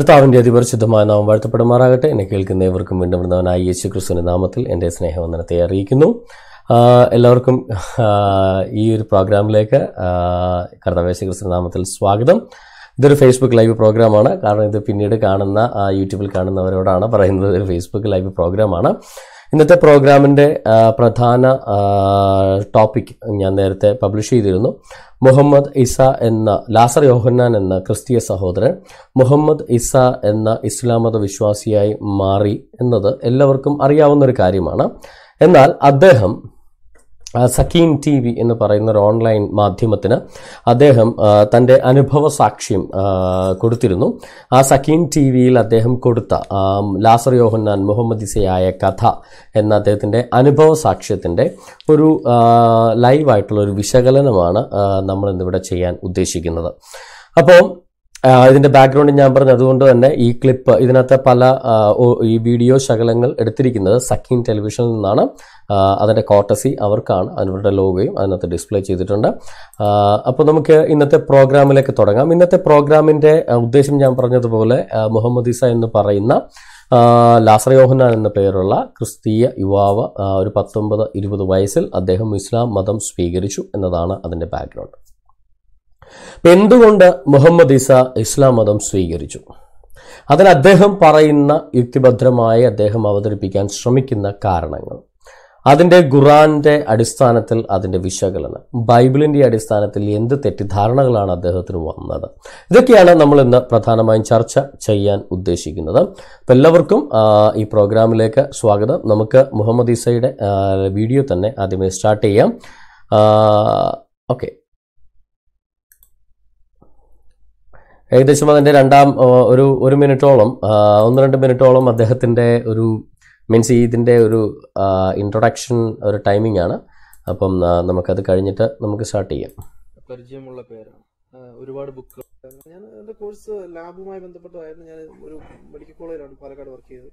കർത്താവിന്റെ അതിപരിശുദ്ധമായ നാമം വാഴ്ത്തപ്പെടുമാറാകട്ടെ എന്നെ കേൾക്കുന്ന ഏവർക്കും വീണ്ടും വൃന്ദവനായ യേശു ക്രിസ്തുവിന്റെ നാമത്തിൽ എൻ്റെ സ്നേഹവന്ദനത്തെ അറിയിക്കുന്നു എല്ലാവർക്കും ഈ ഒരു പ്രോഗ്രാമിലേക്ക് കർത്താവ് യേശു ക്രിസ്തുവിന്റെ നാമത്തിൽ സ്വാഗതം ഇതൊരു ഫേസ്ബുക്ക് ലൈവ് പ്രോഗ്രാമാണ് കാരണം ഇത് പിന്നീട് കാണുന്ന യൂട്യൂബിൽ കാണുന്നവരോടാണ് പറയുന്നത് ഒരു ഫേസ്ബുക്ക് ലൈവ് പ്രോഗ്രാമാണ് ഇന്നത്തെ പ്രോഗ്രാമിൻ്റെ പ്രധാന ടോപ്പിക് ഞാൻ നേരത്തെ പബ്ലിഷ് ചെയ്തിരുന്നു മുഹമ്മദ് ഇസ എന്ന ലാസർ യോഹന്നാൻ എന്ന ക്രിസ്തീയ സഹോദരൻ മുഹമ്മദ് ഇസ എന്ന ഇസ്ലാം മത വിശ്വാസിയായി മാറി എന്നത് എല്ലാവർക്കും അറിയാവുന്ന ഒരു കാര്യമാണ് എന്നാൽ അദ്ദേഹം സക്കീം ടി വി എന്ന് പറയുന്ന ഒരു ഓൺലൈൻ മാധ്യമത്തിന് അദ്ദേഹം തൻ്റെ അനുഭവ സാക്ഷ്യം കൊടുത്തിരുന്നു ആ സക്കീം ടി വിയിൽ അദ്ദേഹം കൊടുത്ത ലാസർ യോഹന്നാൻ മുഹമ്മദ് ഇസയായ കഥ എന്ന അദ്ദേഹത്തിൻ്റെ അനുഭവ സാക്ഷ്യത്തിൻ്റെ ഒരു ലൈവായിട്ടുള്ള ഒരു വിശകലനമാണ് നമ്മൾ ഇന്നിവിടെ ചെയ്യാൻ ഉദ്ദേശിക്കുന്നത് അപ്പോൾ ഇതിന്റെ ബാക്ക്ഗ്രൗണ്ട് ഞാൻ പറഞ്ഞു അതുകൊണ്ട് തന്നെ ഈ ക്ലിപ്പ് ഇതിനകത്ത് പല ഈ വീഡിയോ ശകലങ്ങൾ എടുത്തിരിക്കുന്നത് സക്കീൻ ടെലിവിഷനിൽ നിന്നാണ് അതിൻ്റെ കോട്ടസി അവർക്കാണ് അവരുടെ ലോഗോയും അതിനകത്ത് ഡിസ്പ്ലേ ചെയ്തിട്ടുണ്ട് അപ്പോൾ നമുക്ക് ഇന്നത്തെ പ്രോഗ്രാമിലേക്ക് തുടങ്ങാം ഇന്നത്തെ പ്രോഗ്രാമിൻ്റെ ഉദ്ദേശം ഞാൻ പറഞ്ഞതുപോലെ മുഹമ്മദ് ഇസ എന്ന് പറയുന്ന ലാസർ യോഹന എന്ന പേരുള്ള ക്രിസ്തീയ യുവാവ് ഒരു പത്തൊമ്പത് ഇരുപത് വയസ്സിൽ അദ്ദേഹം ഇസ്ലാം മതം സ്വീകരിച്ചു എന്നതാണ് അതിൻ്റെ ബാക്ക്ഗ്രൗണ്ട് അപ്പം എന്തുകൊണ്ട് മുഹമ്മദ് ഇസ ഇസ്ലാം മതം സ്വീകരിച്ചു അതിൽ അദ്ദേഹം പറയുന്ന യുക്തിഭദ്രമായി അദ്ദേഹം അവതരിപ്പിക്കാൻ ശ്രമിക്കുന്ന കാരണങ്ങൾ അതിൻ്റെ ഖുറാന്റെ അടിസ്ഥാനത്തിൽ അതിൻ്റെ വിശകലനം ബൈബിളിൻ്റെ അടിസ്ഥാനത്തിൽ എന്ത് തെറ്റിദ്ധാരണകളാണ് അദ്ദേഹത്തിന് വന്നത് ഇതൊക്കെയാണ് നമ്മൾ ഇന്ന് പ്രധാനമായും ചർച്ച ചെയ്യാൻ ഉദ്ദേശിക്കുന്നത് അപ്പം എല്ലാവർക്കും ഈ പ്രോഗ്രാമിലേക്ക് സ്വാഗതം നമുക്ക് മുഹമ്മദ് ഈസയുടെ വീഡിയോ തന്നെ ആദ്യമേ സ്റ്റാർട്ട് ചെയ്യാം ഓക്കെ ഏകദേശം അതിൻ്റെ രണ്ടാം ഒരു ഒരു മിനിറ്റോളം ഒന്ന് രണ്ട് മിനിറ്റോളം അദ്ദേഹത്തിൻ്റെ ഒരു മീൻസ് ഇതിൻ്റെ ഒരു ഇൻട്രൊഡക്ഷൻ ഒരു ടൈമിംഗ് ആണ് അപ്പം നമുക്കത് കഴിഞ്ഞിട്ട് നമുക്ക് സ്റ്റാർട്ട് ചെയ്യാം പരിചയമുള്ള പേരാണ് ഒരുപാട് ബുക്ക് ഞാൻ എൻ്റെ കോഴ്സ് ലാബുമായി ബന്ധപ്പെട്ടതായിരുന്നു ഞാൻ ഒരു മെഡിക്കൽ കോളേജിലാണ് പാലക്കാട് വർക്ക് ചെയ്തത്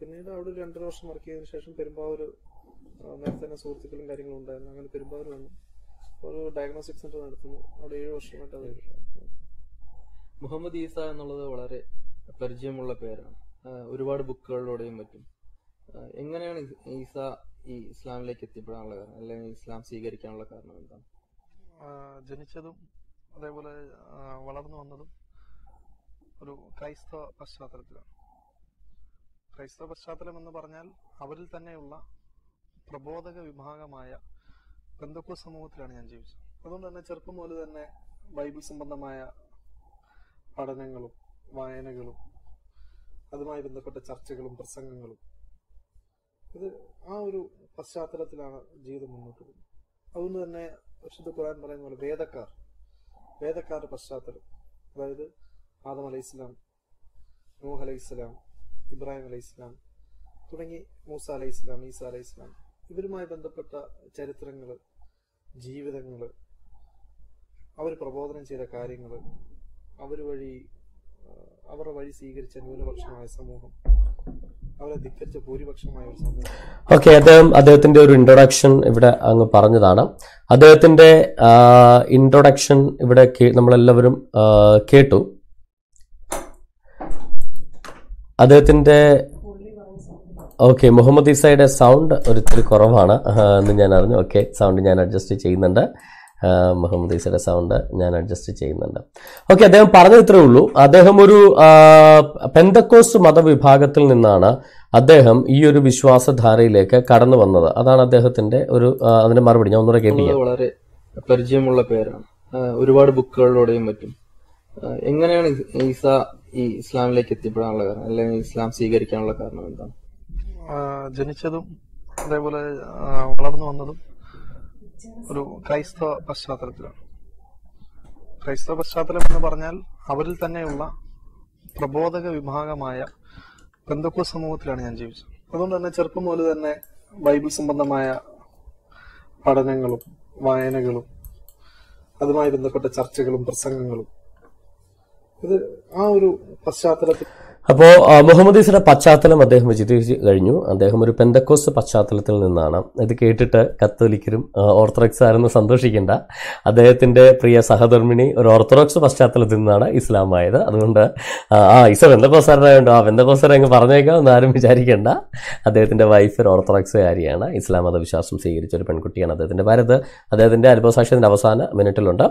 പിന്നീട് അവിടെ ഒരു രണ്ടര വർഷം വർക്ക് ചെയ്തതിനു ശേഷം പെരുമ്പാവൂർ നേരത്തെ തന്നെ സുഹൃത്തുക്കളും കാര്യങ്ങളും ഉണ്ടായിരുന്നു അങ്ങനെ പെരുമ്പാവൂർ വന്നു ഒരു ഡയഗ്നോസ്റ്റിക് സെൻറ്റർ നടത്തുന്നു അവിടെ ഏഴ് വർഷമായിട്ട് അത് മുഹമ്മദ് ഈസ എന്നുള്ളത് വളരെ പരിചയമുള്ള പേരാണ് ഒരുപാട് ബുക്കുകളിലൂടെയും മറ്റും എങ്ങനെയാണ് ഈസ ഈ ഇസ്ലാമിലേക്ക് എത്തിപ്പെടാനുള്ള കാരണം അല്ലെങ്കിൽ ഇസ്ലാം സ്വീകരിക്കാനുള്ള കാരണം എന്താണ് ജനിച്ചതും അതേപോലെ വളർന്നു വന്നതും ഒരു ക്രൈസ്തവ പശ്ചാത്തലത്തിലാണ് ക്രൈസ്തവ പശ്ചാത്തലം എന്ന് പറഞ്ഞാൽ അവരിൽ തന്നെയുള്ള പ്രബോധക വിഭാഗമായ ബന്ധുക്ക സമൂഹത്തിലാണ് ഞാൻ ജീവിച്ചത് അതുകൊണ്ട് തന്നെ ചെറുപ്പം മുതൽ തന്നെ ബൈബിൾ സംബന്ധമായ പഠനങ്ങളും വായനകളും അതുമായി ബന്ധപ്പെട്ട ചർച്ചകളും പ്രസംഗങ്ങളും ഇത് ആ ഒരു പശ്ചാത്തലത്തിലാണ് ജീവിതം മുന്നോട്ട് പോകുന്നത് അതുകൊണ്ട് തന്നെ വിശുദ്ധ ഖുർആൻ പറയുന്ന പോലെ വേദക്കാർ വേദക്കാരുടെ പശ്ചാത്തലം അതായത് ആദം അലൈഹി ഇസ്ലാം നൂഹ് അലൈഹി ഇസ്ലാം ഇബ്രാഹിം അലൈഹി ഇസ്ലാം തുടങ്ങി മൂസ അലൈഹി ഇസ്ലാം ഈസ അലൈഹി ഇസ്ലാം ഇവരുമായി ബന്ധപ്പെട്ട ചരിത്രങ്ങൾ ജീവിതങ്ങൾ അവർ പ്രബോധനം ചെയ്ത കാര്യങ്ങൾ അവർ വഴി അവരുടെ വഴി സ്വീകരിച്ച ന്യൂനപക്ഷമായ സമൂഹം ഓക്കെ അദ്ദേഹം അദ്ദേഹത്തിന്റെ ഒരു ഇൻട്രൊഡക്ഷൻ ഇവിടെ അങ്ങ് പറഞ്ഞതാണ് അദ്ദേഹത്തിന്റെ ഇൻട്രൊഡക്ഷൻ ഇവിടെ നമ്മളെല്ലാവരും കേട്ടു അദ്ദേഹത്തിന്റെ ഓക്കെ മുഹമ്മദ് ഈസയുടെ സൗണ്ട് ഒരിത്തിരി കുറവാണ് എന്ന് ഞാൻ അറിഞ്ഞു ഓക്കെ സൗണ്ട് ഞാൻ അഡ്ജസ്റ്റ് ചെയ്യുന്നുണ്ട് മുഹമ്മദ് ഈസയുടെ സൗണ്ട് ഞാൻ അഡ്ജസ്റ്റ് ചെയ്യുന്നുണ്ട് ഓക്കെ അദ്ദേഹം പറഞ്ഞ ഇത്രേ ഉള്ളൂ അദ്ദേഹം ഒരു പെന്തക്കോസ് മതവിഭാഗത്തിൽ നിന്നാണ് അദ്ദേഹം ഈ ഒരു വിശ്വാസധാരയിലേക്ക് കടന്നു വന്നത് അതാണ് അദ്ദേഹത്തിന്റെ ഒരു അതിന്റെ മറുപടി ഞാൻ ഒന്നുകൂടെ കേട്ടില്ല വളരെ പരിചയമുള്ള പേരാണ് ഒരുപാട് ബുക്കുകളിലൂടെയും മറ്റും എങ്ങനെയാണ് ഈസ ഈ ഇസ്ലാമിലേക്ക് എത്തിപ്പെടാനുള്ള കാരണം അല്ലെങ്കിൽ ഇസ്ലാം സ്വീകരിക്കാനുള്ള കാരണം എന്താണ് ജനിച്ചതും അതേപോലെ വളർന്നു വന്നതും ഒരു ക്രൈസ്തവ പശ്ചാത്തലത്തിലാണ് ക്രൈസ്തവ പശ്ചാത്തലം എന്ന് പറഞ്ഞാൽ അവരിൽ തന്നെയുള്ള പ്രബോധക വിഭാഗമായ ബന്ധുക്ക സമൂഹത്തിലാണ് ഞാൻ ജീവിച്ചത് അതുകൊണ്ട് തന്നെ ചെറുപ്പം മുതൽ തന്നെ ബൈബിൾ സംബന്ധമായ പഠനങ്ങളും വായനകളും അതുമായി ബന്ധപ്പെട്ട ചർച്ചകളും പ്രസംഗങ്ങളും ഇത് ആ ഒരു പശ്ചാത്തലത്തിൽ അപ്പോൾ മുഹമ്മദ് ഈസിയുടെ പശ്ചാത്തലം അദ്ദേഹം വിചിത്രിച്ച് കഴിഞ്ഞു അദ്ദേഹം ഒരു പെന്തക്കോസ് പശ്ചാത്തലത്തിൽ നിന്നാണ് ഇത് കേട്ടിട്ട് കത്തോലിക്കരും ഓർത്തഡോക്സ് ആരെന്ന് സന്തോഷിക്കേണ്ട അദ്ദേഹത്തിൻ്റെ പ്രിയ സഹധർമ്മിണി ഒരു ഓർത്തഡോക്സ് പശ്ചാത്തലത്തിൽ നിന്നാണ് ഇസ്ലാം ആയത് അതുകൊണ്ട് ആ ഈസ ബന്ധക്കോസാരനായുണ്ടോ ആ ബന്ധക്കോസാരെ അങ്ങ് പറഞ്ഞേക്കാം എന്ന് ആരും വിചാരിക്കേണ്ട അദ്ദേഹത്തിൻ്റെ വൈഫ് ഒരു ഓർത്തഡോക്സുകാരിയാണ് ഇസ്ലാം മതവിശ്വാസം സ്വീകരിച്ച ഒരു പെൺകുട്ടിയാണ് അദ്ദേഹത്തിൻ്റെ ഭാരത് അദ്ദേഹത്തിൻ്റെ അനുഭവസാക്ഷ്യത്തിൻ്റെ അവസാന മിനിറ്റിലുണ്ട്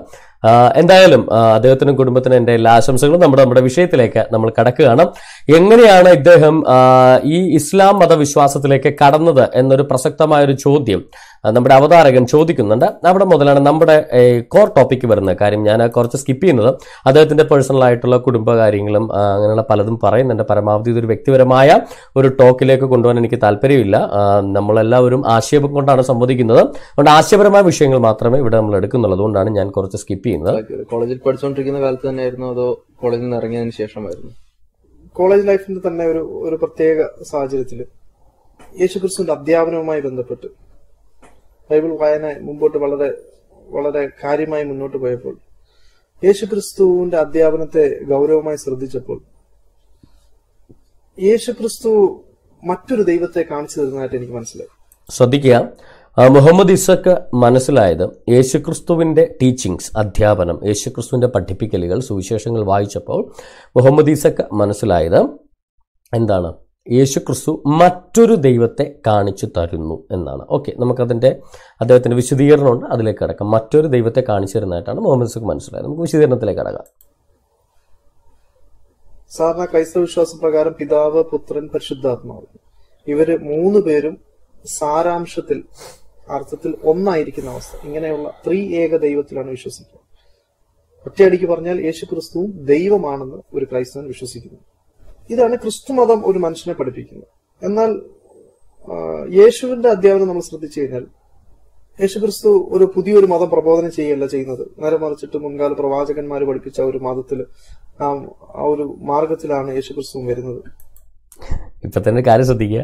എന്തായാലും അദ്ദേഹത്തിനും കുടുംബത്തിനും എൻ്റെ എല്ലാ ആശംസകളും നമ്മുടെ നമ്മുടെ വിഷയത്തിലേക്ക് നമ്മൾ കടക്കുകയാണ് എങ്ങനെയാണ് ഇദ്ദേഹം ഈ ഇസ്ലാം മതവിശ്വാസത്തിലേക്ക് കടന്നത് എന്നൊരു പ്രസക്തമായ ഒരു ചോദ്യം നമ്മുടെ അവതാരകൻ ചോദിക്കുന്നുണ്ട് അവിടെ മുതലാണ് നമ്മുടെ കോർ ടോപ്പിക്ക് വരുന്നത് കാര്യം ഞാൻ കുറച്ച് സ്കിപ്പ് ചെയ്യുന്നത് അദ്ദേഹത്തിന്റെ പേഴ്സണൽ ആയിട്ടുള്ള കുടുംബകാര്യങ്ങളും അങ്ങനെയുള്ള പലതും പറയുന്നുണ്ട് പരമാവധി ഇതൊരു വ്യക്തിപരമായ ഒരു ടോക്കിലേക്ക് കൊണ്ടുപോകാൻ എനിക്ക് താല്പര്യമില്ല നമ്മളെല്ലാവരും ആശയം കൊണ്ടാണ് സംവദിക്കുന്നത് അതുകൊണ്ട് ആശയപരമായ വിഷയങ്ങൾ മാത്രമേ ഇവിടെ നമ്മൾ എടുക്കുന്നുള്ളൂ അതുകൊണ്ടാണ് ഞാൻ കുറച്ച് സ്കിപ്പ് ചെയ്യുന്നത് കോളേജിൽ പഠിച്ചുകൊണ്ടിരിക്കുന്ന കാലത്ത് തന്നെയായിരുന്നു അതോ കോളേജിൽ നിന്ന് ഇറങ്ങിയതിന് ശേഷമായിരുന്നു കോളേജ് ലൈഫിന്റെ തന്നെ ഒരു ഒരു പ്രത്യേക സാഹചര്യത്തിൽ യേശുക്രിസ്തുവിന്റെ അധ്യാപനവുമായി ബന്ധപ്പെട്ട് ബൈബിൾ വായന മുമ്പോട്ട് വളരെ വളരെ കാര്യമായി മുന്നോട്ട് പോയപ്പോൾ യേശുക്രിസ്തുവിന്റെ അധ്യാപനത്തെ ഗൗരവമായി ശ്രദ്ധിച്ചപ്പോൾ യേശുക്രിസ്തു മറ്റൊരു ദൈവത്തെ കാണിച്ചു തരുന്നതായിട്ട് എനിക്ക് മനസ്സിലായി ശ്രദ്ധിക്കുക മുഹമ്മദ് ഇസക്ക് മനസ്സിലായത് യേശുക്രിസ്തുവിന്റെ ടീച്ചിങ്സ് അധ്യാപനം യേശുക്രിസ്തുവിന്റെ പഠിപ്പിക്കലുകൾ സുവിശേഷങ്ങൾ വായിച്ചപ്പോൾ മുഹമ്മദ് ഇസക്ക് മനസ്സിലായത് എന്താണ് യേശുക്രിസ്തു മറ്റൊരു ദൈവത്തെ കാണിച്ചു തരുന്നു എന്നാണ് ഓക്കെ നമുക്കതിൻ്റെ അദ്ദേഹത്തിൻ്റെ വിശദീകരണമുണ്ട് അതിലേക്ക് കിടക്കാം മറ്റൊരു ദൈവത്തെ കാണിച്ചു തരുന്നതായിട്ടാണ് മുഹമ്മദ് ഇസക്ക് മനസ്സിലായത് നമുക്ക് വിശദീകരണത്തിലേക്ക് കിടക്കാം സാധാരണ ക്രൈസ്തവ വിശ്വാസം പ്രകാരം പിതാവ് പുത്രൻ പരിശുദ്ധാത്മാവ് ഇവര് മൂന്ന് പേരും സാരാംശത്തിൽ അർത്ഥത്തിൽ ഒന്നായിരിക്കുന്ന അവസ്ഥ ഇങ്ങനെയുള്ള ത്രീ ഏക ദൈവത്തിലാണ് വിശ്വസിക്കുക ഒറ്റയടിക്ക് പറഞ്ഞാൽ യേശു ക്രിസ്തുവും ദൈവമാണെന്ന് ഒരു ക്രൈസ്തവൻ വിശ്വസിക്കുന്നു ഇതാണ് ക്രിസ്തുമതം ഒരു മനുഷ്യനെ പഠിപ്പിക്കുന്നത് എന്നാൽ യേശുവിന്റെ അധ്യാപനം നമ്മൾ ശ്രദ്ധിച്ചു കഴിഞ്ഞാൽ യേശു ക്രിസ്തു ഒരു പുതിയൊരു മതം പ്രബോധനം ചെയ്യുകയല്ല ചെയ്യുന്നത് നേരെ മറിച്ചിട്ട് മുൻകാല പ്രവാചകന്മാർ പഠിപ്പിച്ച ഒരു മതത്തിൽ ആ ഒരു മാർഗത്തിലാണ് യേശു ക്രിസ്തു വരുന്നത് ഇപ്പം തന്നെ കാര്യം ശ്രദ്ധിക്കുക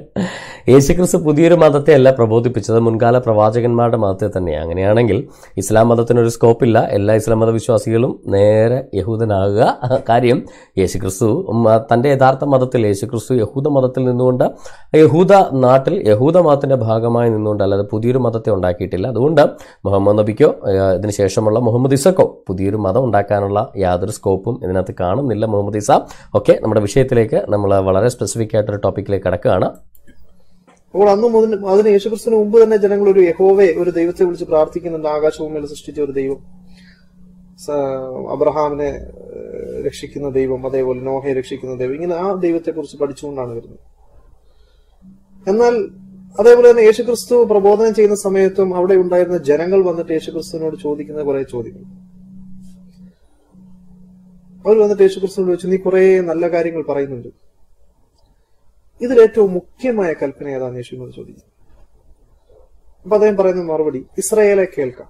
യേശുക്രിസ്തു പുതിയൊരു മതത്തെയല്ല പ്രബോധിപ്പിച്ചത് മുൻകാല പ്രവാചകന്മാരുടെ മതത്തെ തന്നെയാണ് അങ്ങനെയാണെങ്കിൽ ഇസ്ലാം മതത്തിനൊരു സ്കോപ്പില്ല എല്ലാ ഇസ്ലാം മതവിശ്വാസികളും നേരെ യഹൂദനാകുക കാര്യം യേശുക്രിസ്തു തൻ്റെ യഥാർത്ഥ മതത്തിൽ യേശുക്രിസ്തു യഹൂദ മതത്തിൽ നിന്നുകൊണ്ട് യഹൂദ നാട്ടിൽ യഹൂദ മതത്തിൻ്റെ ഭാഗമായി നിന്നുകൊണ്ട് അല്ലാതെ പുതിയൊരു മതത്തെ ഉണ്ടാക്കിയിട്ടില്ല അതുകൊണ്ട് മുഹമ്മദ് നബിക്കോ ഇതിന് ശേഷമുള്ള മുഹമ്മദ് ഇസക്കോ പുതിയൊരു മതം ഉണ്ടാക്കാനുള്ള യാതൊരു സ്കോപ്പും ഇതിനകത്ത് കാണുന്നില്ല മുഹമ്മദ് ഇസ ഓക്കെ നമ്മുടെ വിഷയത്തിലേക്ക് നമ്മൾ വളരെ സ്പെസിഫിക് ആയിട്ടൊരു ടോപ്പിക്കിലേക്ക് കടക്കുകയാണ് അപ്പോൾ അന്ന് മുതൽ അതിന് യേശുക്രിസ്തുവിന് മുമ്പ് തന്നെ ജനങ്ങൾ ഒരു യഹോവെ ഒരു ദൈവത്തെ വിളിച്ച് പ്രാർത്ഥിക്കുന്നുണ്ട് ആകാശഭൂമിയിൽ സൃഷ്ടിച്ച ഒരു ദൈവം അബ്രഹാമിനെ രക്ഷിക്കുന്ന ദൈവം അതേപോലെ നോഹയെ രക്ഷിക്കുന്ന ദൈവം ഇങ്ങനെ ആ ദൈവത്തെ കുറിച്ച് പഠിച്ചുകൊണ്ടാണ് വരുന്നത് എന്നാൽ അതേപോലെ തന്നെ യേശുക്രിസ്തു പ്രബോധനം ചെയ്യുന്ന സമയത്തും അവിടെ ഉണ്ടായിരുന്ന ജനങ്ങൾ വന്നിട്ട് യേശുക്രിസ്തുവിനോട് ചോദിക്കുന്ന കുറെ ചോദ്യങ്ങൾ അവർ വന്നിട്ട് യേശുക്രിസ്തുവിനോട് ചോദിച്ചു നീ കുറെ നല്ല കാര്യങ്ങൾ പറയുന്നുണ്ട് ഇതിലേറ്റവും മുഖ്യമായ കൽപ്പന ഏതാന്ന് യേശുവിനോട് ചോദിച്ചു അപ്പൊ അദ്ദേഹം പറയുന്ന മറുപടി ഇസ്രയേലെ കേൾക്കാം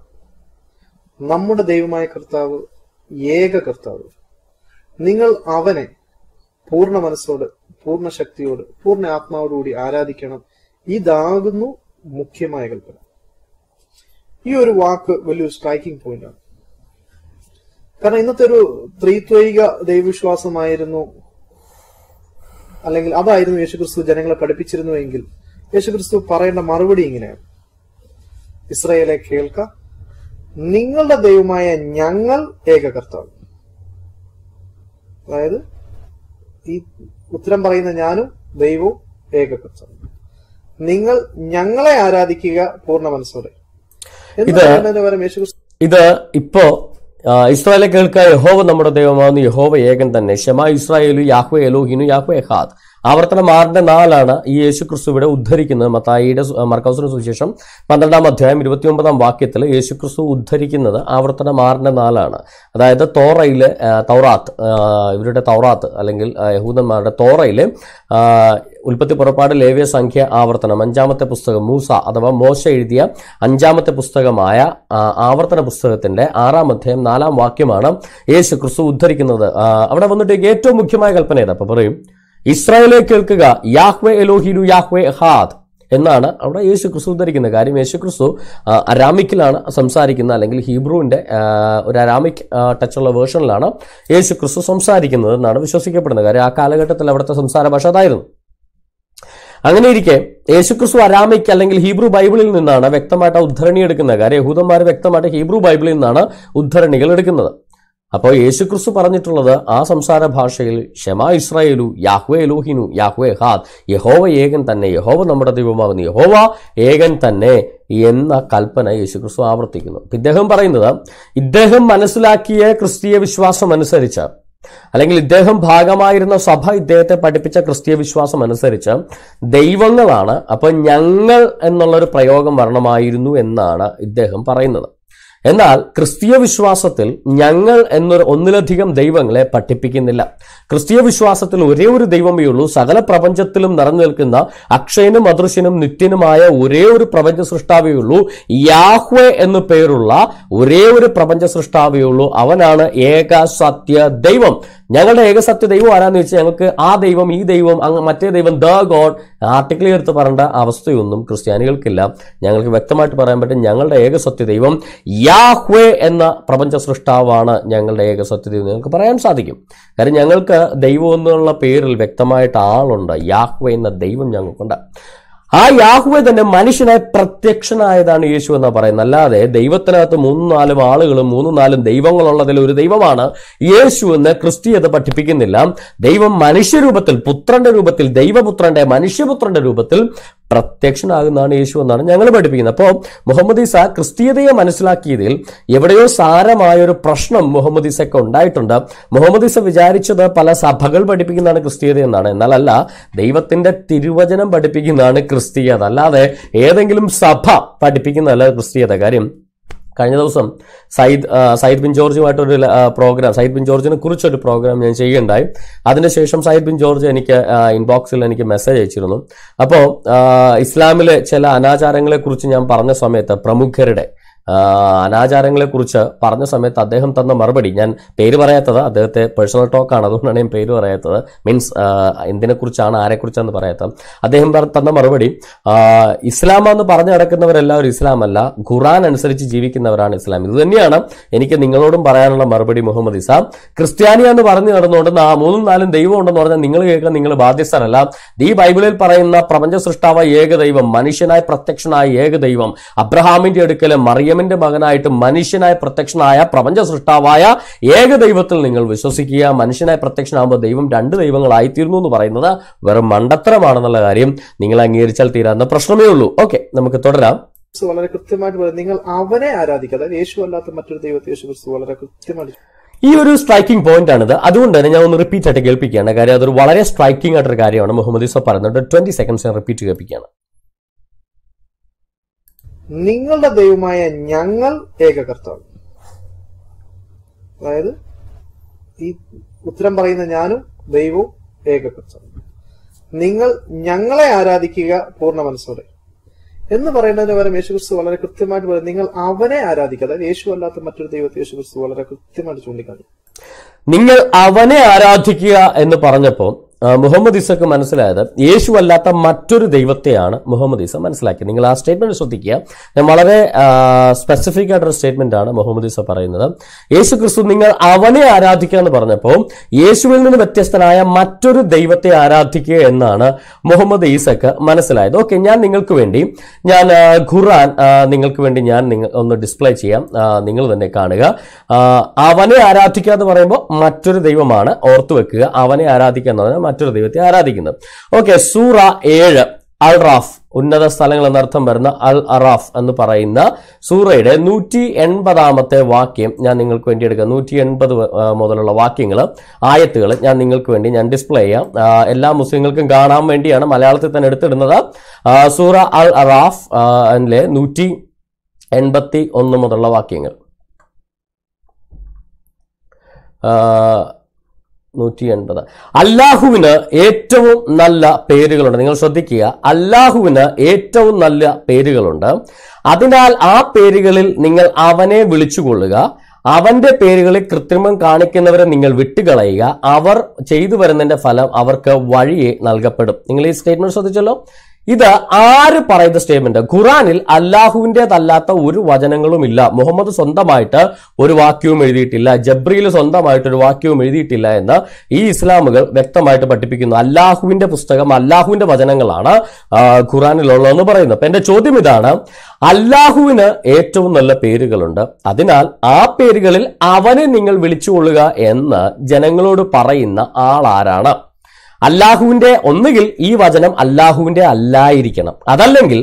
നമ്മുടെ ദൈവമായ കർത്താവ് ഏക കർത്താവ് നിങ്ങൾ അവനെ പൂർണ്ണ മനസ്സോട് പൂർണ്ണ ശക്തിയോട് പൂർണ്ണ ആത്മാവോടുകൂടി ആരാധിക്കണം ഇതാകുന്നു മുഖ്യമായ കൽപ്പന ഈ ഒരു വാക്ക് വലിയൊരു സ്ട്രൈക്കിംഗ് പോയിന്റ് ആണ് കാരണം ഇന്നത്തെ ഒരു ത്രീത്വൈക ദൈവവിശ്വാസമായിരുന്നു അല്ലെങ്കിൽ അതായിരുന്നു യേശുക്രിസ്തു ജനങ്ങളെ പഠിപ്പിച്ചിരുന്നുവെങ്കിൽ യേശുക്രിസ്തു പറയേണ്ട മറുപടി ഇങ്ങനെയാണ് ഇസ്രയേലെ കേൾക്ക നിങ്ങളുടെ ദൈവമായ ഞങ്ങൾ ഏകകർത്താവ് അതായത് ഈ ഉത്തരം പറയുന്ന ഞാനും ദൈവവും ഏകകർത്താവ് നിങ്ങൾ ഞങ്ങളെ ആരാധിക്കുക പൂർണ്ണ മനസ്സോടെ എന്ന് ഇത് ഇപ്പോ ഇസ്രായേലെ കേൾക്കുക യഹോവ നമ്മുടെ ദൈവമാകുന്നു യഹോവ ഏകൻ തന്നെ ഷമ ഇസ്രായേലു യാഹ്വ എലോഹിനു യാഹ്വ ഹാദ് ആവർത്തന മാറിന്റെ നാലാണ് ഈ യേശു ഇവിടെ ഉദ്ധരിക്കുന്നത് മത്തായിയുടെ മർക്കൗസിന് സുവിശേഷം പന്ത്രണ്ടാം അധ്യായം ഒമ്പതാം വാക്യത്തിൽ യേശു ക്രിസ്തു ഉദ്ധരിക്കുന്നത് ആവർത്തന മാറിന്റെ നാലാണ് അതായത് തോറയിലെ തൗറാത്ത് ഇവരുടെ തൗറാത്ത് അല്ലെങ്കിൽ യഹൂദന്മാരുടെ തോറയിലെ ഉൽപ്പത്തി പുറപ്പാട് ലേവ്യ സംഖ്യ ആവർത്തനം അഞ്ചാമത്തെ പുസ്തകം മൂസ അഥവാ മോശ എഴുതിയ അഞ്ചാമത്തെ പുസ്തകമായ ആവർത്തന പുസ്തകത്തിന്റെ ആറാം അധ്യായം നാലാം വാക്യമാണ് യേശു ക്രിസ്തു ഉദ്ധരിക്കുന്നത് അവിടെ വന്നിട്ട് ഏറ്റവും മുഖ്യമായ കൽപ്പന ഏതാ അപ്പം പറയും ഇസ്രായേലെ കേൾക്കുക യാഹ്വെ എലോഹിലു യാഹ്വെ ഹാദ് എന്നാണ് അവിടെ യേശു ക്രിസ്തു ഉദ്ധരിക്കുന്നത് കാര്യം യേശു ക്രിസ്തു അരാമിക്കിലാണ് സംസാരിക്കുന്നത് അല്ലെങ്കിൽ ഹീബ്രുവിൻ്റെ ഒരു അരാമിക് ടച്ചുള്ള വേർഷനിലാണ് യേശു ക്രിസ്തു സംസാരിക്കുന്നത് എന്നാണ് വിശ്വസിക്കപ്പെടുന്നത് കാര്യം ആ കാലഘട്ടത്തിൽ അവിടുത്തെ സംസാര ഭാഷ അതായിരുന്നു അങ്ങനെ ഇരിക്കെ യേശുക്രിസ്തു അരാമിക് അല്ലെങ്കിൽ ഹീബ്രു ബൈബിളിൽ നിന്നാണ് വ്യക്തമായിട്ട് ഉദ്ധരണി എടുക്കുന്നത് കാര്യം യഹൂദന്മാർ വ്യക്തമായിട്ട് ഹീബ്രു ബൈബിളിൽ നിന്നാണ് ഉദ്ധരണികൾ എടുക്കുന്നത് അപ്പോൾ യേശുക്രിസ്തു പറഞ്ഞിട്ടുള്ളത് ആ സംസാര ഭാഷയിൽ ഷെമാ ഇസ്രായേലു യാഹ്വേ ലോഹിനു യാഹ്വേ ഹാദ് യഹോവ ഏകൻ തന്നെ യഹോവ നമ്മുടെ ദൈവമാകുന്നു യഹോവ ഏകൻ തന്നെ എന്ന കൽപ്പന യേശുക്രിസ്തു ആവർത്തിക്കുന്നു ഇദ്ദേഹം പറയുന്നത് ഇദ്ദേഹം മനസ്സിലാക്കിയ ക്രിസ്തീയ വിശ്വാസം അനുസരിച്ച് അല്ലെങ്കിൽ ഇദ്ദേഹം ഭാഗമായിരുന്ന സഭ ഇദ്ദേഹത്തെ പഠിപ്പിച്ച ക്രിസ്തീയ വിശ്വാസം അനുസരിച്ച് ദൈവങ്ങളാണ് അപ്പോൾ ഞങ്ങൾ എന്നുള്ളൊരു പ്രയോഗം വരണമായിരുന്നു എന്നാണ് ഇദ്ദേഹം പറയുന്നത് എന്നാൽ ക്രിസ്തീയ വിശ്വാസത്തിൽ ഞങ്ങൾ എന്നൊരു ഒന്നിലധികം ദൈവങ്ങളെ പഠിപ്പിക്കുന്നില്ല ക്രിസ്തീയ വിശ്വാസത്തിൽ ഒരേ ഒരു ദൈവമേ ഉള്ളൂ സകല പ്രപഞ്ചത്തിലും നിറഞ്ഞു നിൽക്കുന്ന അക്ഷയനും അദൃശ്യനും നിത്യനുമായ ഒരേ ഒരു പ്രപഞ്ച സൃഷ്ടാവേ ഉള്ളൂ യാഹ്വെ എന്ന് പേരുള്ള ഒരേ ഒരു പ്രപഞ്ച സൃഷ്ടാവേ ഉള്ളൂ അവനാണ് ഏക സത്യ ദൈവം ഞങ്ങളുടെ ഏകസത്യ ദൈവം ആരാന്ന് വെച്ചാൽ ഞങ്ങൾക്ക് ആ ദൈവം ഈ ദൈവം അങ്ങ് മറ്റേ ദൈവം ദ ഗോഡ് ആർട്ടിക്കിൾ എടുത്ത് പറയേണ്ട അവസ്ഥയൊന്നും ക്രിസ്ത്യാനികൾക്കില്ല ഞങ്ങൾക്ക് വ്യക്തമായിട്ട് പറയാൻ പറ്റും ഞങ്ങളുടെ ഏകസത്യ ദൈവം യാഹ്വേ എന്ന പ്രപഞ്ച സൃഷ്ടാവാണ് ഞങ്ങളുടെ ഏകസത്യ ദൈവം ഞങ്ങൾക്ക് പറയാൻ സാധിക്കും കാരണം ഞങ്ങൾക്ക് ദൈവം എന്നുള്ള പേരിൽ വ്യക്തമായിട്ട് ആളുണ്ട് യാഹ്വേ എന്ന ദൈവം ഞങ്ങൾക്കുണ്ട് ആ യാഹുവെ തന്നെ മനുഷ്യനായി പ്രത്യക്ഷനായതാണ് യേശു എന്ന് പറയുന്നത് അല്ലാതെ ദൈവത്തിനകത്ത് മൂന്നും നാലും ആളുകളും മൂന്നും നാലും ദൈവങ്ങളുള്ളതിൽ ഒരു ദൈവമാണ് യേശു എന്ന് ക്രിസ്തീയത പഠിപ്പിക്കുന്നില്ല ദൈവം മനുഷ്യരൂപത്തിൽ പുത്രന്റെ രൂപത്തിൽ ദൈവപുത്രന്റെ മനുഷ്യപുത്രന്റെ രൂപത്തിൽ പ്രത്യക്ഷനാകുന്നതാണ് യേശു എന്നാണ് ഞങ്ങൾ പഠിപ്പിക്കുന്നത് അപ്പോൾ മുഹമ്മദ് ഈസ ക്രിസ്തീയതയെ മനസ്സിലാക്കിയതിൽ എവിടെയോ സാരമായ ഒരു പ്രശ്നം മുഹമ്മദ് ഈസയ്ക്ക് ഉണ്ടായിട്ടുണ്ട് മുഹമ്മദ് ഈസ വിചാരിച്ചത് പല സഭകൾ പഠിപ്പിക്കുന്നതാണ് ക്രിസ്തീയത എന്നാണ് എന്നാലല്ല ദൈവത്തിന്റെ തിരുവചനം പഠിപ്പിക്കുന്നതാണ് ക്രിസ്തീയത അല്ലാതെ ഏതെങ്കിലും സഭ പഠിപ്പിക്കുന്നതല്ല ക്രിസ്തീയത കാര്യം കഴിഞ്ഞ ദിവസം സയ്യിദ് സയ്യിദ് ബിൻ ജോർജുമായിട്ടൊരു പ്രോഗ്രാം സയ്യിദ് ബിൻ ജോർജിനെ കുറിച്ചൊരു പ്രോഗ്രാം ഞാൻ ചെയ്യുണ്ടായി അതിനുശേഷം സയ്യിദ് ബിൻ ജോർജ് എനിക്ക് ഇൻബോക്സിൽ എനിക്ക് മെസ്സേജ് അയച്ചിരുന്നു അപ്പോൾ ഇസ്ലാമിലെ ചില അനാചാരങ്ങളെക്കുറിച്ച് ഞാൻ പറഞ്ഞ സമയത്ത് പ്രമുഖരുടെ അനാചാരങ്ങളെക്കുറിച്ച് പറഞ്ഞ സമയത്ത് അദ്ദേഹം തന്ന മറുപടി ഞാൻ പേര് പറയാത്തത് അദ്ദേഹത്തെ പേഴ്സണൽ ടോക്കാണ് അതുകൊണ്ടാണ് ഞാൻ പേര് പറയാത്തത് മീൻസ് എന്തിനെക്കുറിച്ചാണ് ആരെക്കുറിച്ചാണ് പറയാത്തത് അദ്ദേഹം തന്ന മറുപടി ഇസ്ലാമെന്ന് പറഞ്ഞു കിടക്കുന്നവരെല്ലാവരും ഇസ്ലാം അല്ല ഖുറാൻ അനുസരിച്ച് ജീവിക്കുന്നവരാണ് ഇസ്ലാം ഇത് തന്നെയാണ് എനിക്ക് നിങ്ങളോടും പറയാനുള്ള മറുപടി മുഹമ്മദ് ഇസാം ക്രിസ്ത്യാനി എന്ന് പറഞ്ഞു നടന്നുകൊണ്ട് ആ മൂന്നും നാലും ദൈവം ഉണ്ടെന്ന് പറഞ്ഞാൽ നിങ്ങൾ കേൾക്കാൻ നിങ്ങൾ ബാധ്യസ്ഥനല്ല ഈ ബൈബിളിൽ പറയുന്ന പ്രപഞ്ച സൃഷ്ടാവ ഏകദൈവം മനുഷ്യനായ പ്രത്യക്ഷനായ ഏകദൈവം അബ്രഹാമിന്റെ അടുക്കൽ മറിയം ദൈവത്തിന്റെ മകനായിട്ട് മനുഷ്യനായ പ്രത്യക്ഷനായ പ്രപഞ്ച സൃഷ്ടാവായ ഏക ദൈവത്തിൽ നിങ്ങൾ വിശ്വസിക്കുക മനുഷ്യനായ പ്രത്യക്ഷനാകുമ്പോൾ ദൈവം രണ്ട് ദൈവങ്ങളായി തീർന്നു എന്ന് പറയുന്നത് വെറും മണ്ടത്തരമാണെന്നുള്ള കാര്യം നിങ്ങൾ അംഗീകരിച്ചാൽ തീരാവുന്ന പ്രശ്നമേ ഉള്ളൂ ഓക്കെ നമുക്ക് തുടരാം വളരെ കൃത്യമായിട്ട് പറയുന്നത് നിങ്ങൾ അവനെ ആരാധിക്കുക അതായത് യേശു അല്ലാത്ത മറ്റൊരു ദൈവത്തെ യേശു ക്രിസ്തു വളരെ കൃത്യമായിട്ട് ഈ ഒരു സ്ട്രൈക്കിംഗ് പോയിന്റ് ആണിത് അതുകൊണ്ട് തന്നെ ഞാൻ ഒന്ന് റിപ്പീറ്റ് ആയിട്ട് കേൾപ്പിക്കുകയാണ് കാര്യം അതൊരു വളരെ സ്ട്രൈക്കിംഗ് ആയിട്ടൊരു കാര്യമാണ് മുഹമ്മദ് ഇസോ പറയുന്നത് ട്വന്റി സെക്കൻഡ്സ് ഞാൻ റിപ്പീറ്റ് കേൾപ്പിക്കുകയാണ് നിങ്ങളുടെ ദൈവമായ ഞങ്ങൾ ഏകകർത്താവ് അതായത് ഈ ഉത്തരം പറയുന്ന ഞാനും ദൈവവും ഏകകർത്താവ് നിങ്ങൾ ഞങ്ങളെ ആരാധിക്കുക പൂർണ്ണ മനസ്സോടെ എന്ന് പറയുന്നതിന് പകരം യേശുക്രിസ്തു വളരെ കൃത്യമായിട്ട് പറയും നിങ്ങൾ അവനെ ആരാധിക്കുക അതായത് യേശു അല്ലാത്ത മറ്റൊരു ദൈവത്തെ യേശുക്രിസ്തു വളരെ കൃത്യമായിട്ട് ചൂണ്ടിക്കാണി നിങ്ങൾ അവനെ ആരാധിക്കുക എന്ന് പറഞ്ഞപ്പോൾ മുഹമ്മദ് ഇസക്ക് മനസ്സിലായത് യേശു അല്ലാത്ത മറ്റൊരു ദൈവത്തെയാണ് മുഹമ്മദ് ഇസ മനസ്സിലാക്കിയത് നിങ്ങൾ ആ സ്റ്റേറ്റ്മെന്റ് ശ്രദ്ധിക്കുക ഞാൻ വളരെ സ്പെസിഫിക് ആയിട്ടൊരു സ്റ്റേറ്റ്മെന്റ് ആണ് മുഹമ്മദ് ഇസ പറയുന്നത് യേശു ക്രിസ്തു നിങ്ങൾ അവനെ ആരാധിക്കുക എന്ന് പറഞ്ഞപ്പോൾ യേശുവിൽ നിന്ന് വ്യത്യസ്തനായ മറ്റൊരു ദൈവത്തെ ആരാധിക്കുക എന്നാണ് മുഹമ്മദ് ഈസക്ക് മനസ്സിലായത് ഓക്കെ ഞാൻ നിങ്ങൾക്ക് വേണ്ടി ഞാൻ ഖുറാൻ നിങ്ങൾക്ക് വേണ്ടി ഞാൻ നിങ്ങൾ ഒന്ന് ഡിസ്പ്ലേ ചെയ്യാം നിങ്ങൾ തന്നെ കാണുക അവനെ ആരാധിക്കുക എന്ന് പറയുമ്പോൾ മറ്റൊരു ദൈവമാണ് ഓർത്തു വെക്കുക അവനെ ആരാധിക്കുക എന്ന് പറഞ്ഞാൽ മറ്റൊരു ദൈവത്തെ ആരാധിക്കുന്നത് ഓക്കെ സൂറ ഏഴ് അൽ റാഫ് ഉന്നത സ്ഥലങ്ങൾ എന്നർത്ഥം വരുന്ന അൽ അറാഫ് എന്ന് പറയുന്ന സൂറയുടെ നൂറ്റി എൺപതാമത്തെ വാക്യം ഞാൻ നിങ്ങൾക്ക് വേണ്ടി എടുക്കാം നൂറ്റി എൺപത് മുതലുള്ള വാക്യങ്ങൾ ആയത്തുകൾ ഞാൻ നിങ്ങൾക്ക് വേണ്ടി ഞാൻ ഡിസ്പ്ലേ ചെയ്യാം എല്ലാ മുസ്ലിങ്ങൾക്കും കാണാൻ വേണ്ടിയാണ് മലയാളത്തിൽ തന്നെ എടുത്തിടുന്നത് സൂറ അൽ അറാഫ് അതിലെ നൂറ്റി എൺപത്തി ഒന്ന് മുതലുള്ള വാക്യങ്ങൾ നൂറ്റി എൺപത് അല്ലാഹുവിന് ഏറ്റവും നല്ല പേരുകളുണ്ട് നിങ്ങൾ ശ്രദ്ധിക്കുക അല്ലാഹുവിന് ഏറ്റവും നല്ല പേരുകളുണ്ട് അതിനാൽ ആ പേരുകളിൽ നിങ്ങൾ അവനെ വിളിച്ചുകൊള്ളുക അവന്റെ പേരുകളിൽ കൃത്രിമം കാണിക്കുന്നവരെ നിങ്ങൾ വിട്ടുകളയുക അവർ ചെയ്തു വരുന്നതിന്റെ ഫലം അവർക്ക് വഴിയെ നൽകപ്പെടും നിങ്ങൾ ഈ സ്റ്റേറ്റ്മെന്റ് ശ്രദ്ധിച്ചല്ലോ ഇത് ആര് പറയുന്ന സ്റ്റേറ്റ്മെന്റ് ഖുറാനിൽ അല്ലാഹുവിൻ്റെതല്ലാത്ത ഒരു വചനങ്ങളുമില്ല മുഹമ്മദ് സ്വന്തമായിട്ട് ഒരു വാക്യവും എഴുതിയിട്ടില്ല ജബ്രിയിൽ സ്വന്തമായിട്ട് ഒരു വാക്യവും എഴുതിയിട്ടില്ല എന്ന് ഈ ഇസ്ലാമുകൾ വ്യക്തമായിട്ട് പഠിപ്പിക്കുന്നു അല്ലാഹുവിന്റെ പുസ്തകം അല്ലാഹുവിന്റെ വചനങ്ങളാണ് ഖുറാനിലുള്ളതെന്ന് പറയുന്നത് അപ്പൊ എന്റെ ചോദ്യം ഇതാണ് അല്ലാഹുവിന് ഏറ്റവും നല്ല പേരുകളുണ്ട് അതിനാൽ ആ പേരുകളിൽ അവനെ നിങ്ങൾ വിളിച്ചുകൊള്ളുക എന്ന് ജനങ്ങളോട് പറയുന്ന ആളാരാണ് അല്ലാഹുവിന്റെ ഒന്നുകിൽ ഈ വചനം അല്ലാഹുവിന്റെ അല്ലായിരിക്കണം അതല്ലെങ്കിൽ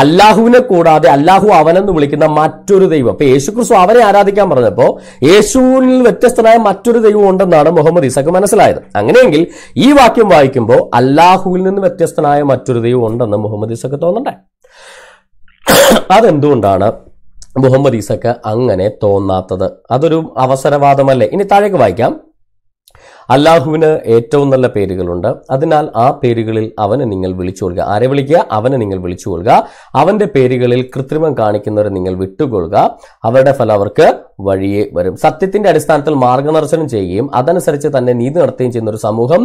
അല്ലാഹുവിനെ കൂടാതെ അല്ലാഹു അവനെന്ന് വിളിക്കുന്ന മറ്റൊരു ദൈവം അപ്പൊ യേശു ക്രിസ്തു അവനെ ആരാധിക്കാൻ പറഞ്ഞപ്പോ യേശുവിൽ വ്യത്യസ്തനായ മറ്റൊരു ദൈവം ഉണ്ടെന്നാണ് മുഹമ്മദ് ഈസക്ക് മനസ്സിലായത് അങ്ങനെയെങ്കിൽ ഈ വാക്യം വായിക്കുമ്പോൾ അല്ലാഹുവിൽ നിന്ന് വ്യത്യസ്തനായ മറ്റൊരു ദൈവം ഉണ്ടെന്ന് മുഹമ്മദ് ഈസക്ക് തോന്നണ്ടേ അതെന്തുകൊണ്ടാണ് മുഹമ്മദ് ഇസക്ക് അങ്ങനെ തോന്നാത്തത് അതൊരു അവസരവാദമല്ലേ ഇനി താഴേക്ക് വായിക്കാം അള്ളാഹുവിന് ഏറ്റവും നല്ല പേരുകളുണ്ട് അതിനാൽ ആ പേരുകളിൽ അവനെ നിങ്ങൾ വിളിച്ചുകൊള്ളുക ആരെ വിളിക്കുക അവനെ നിങ്ങൾ വിളിച്ചുകൊള്ളുക അവന്റെ പേരുകളിൽ കൃത്രിമം കാണിക്കുന്നവരെ നിങ്ങൾ വിട്ടുകൊള്ളുക അവരുടെ ഫലം അവർക്ക് വഴിയെ വരും സത്യത്തിന്റെ അടിസ്ഥാനത്തിൽ മാർഗദർശനം ചെയ്യുകയും അതനുസരിച്ച് തന്നെ നീതി നടത്തുകയും ചെയ്യുന്ന ഒരു സമൂഹം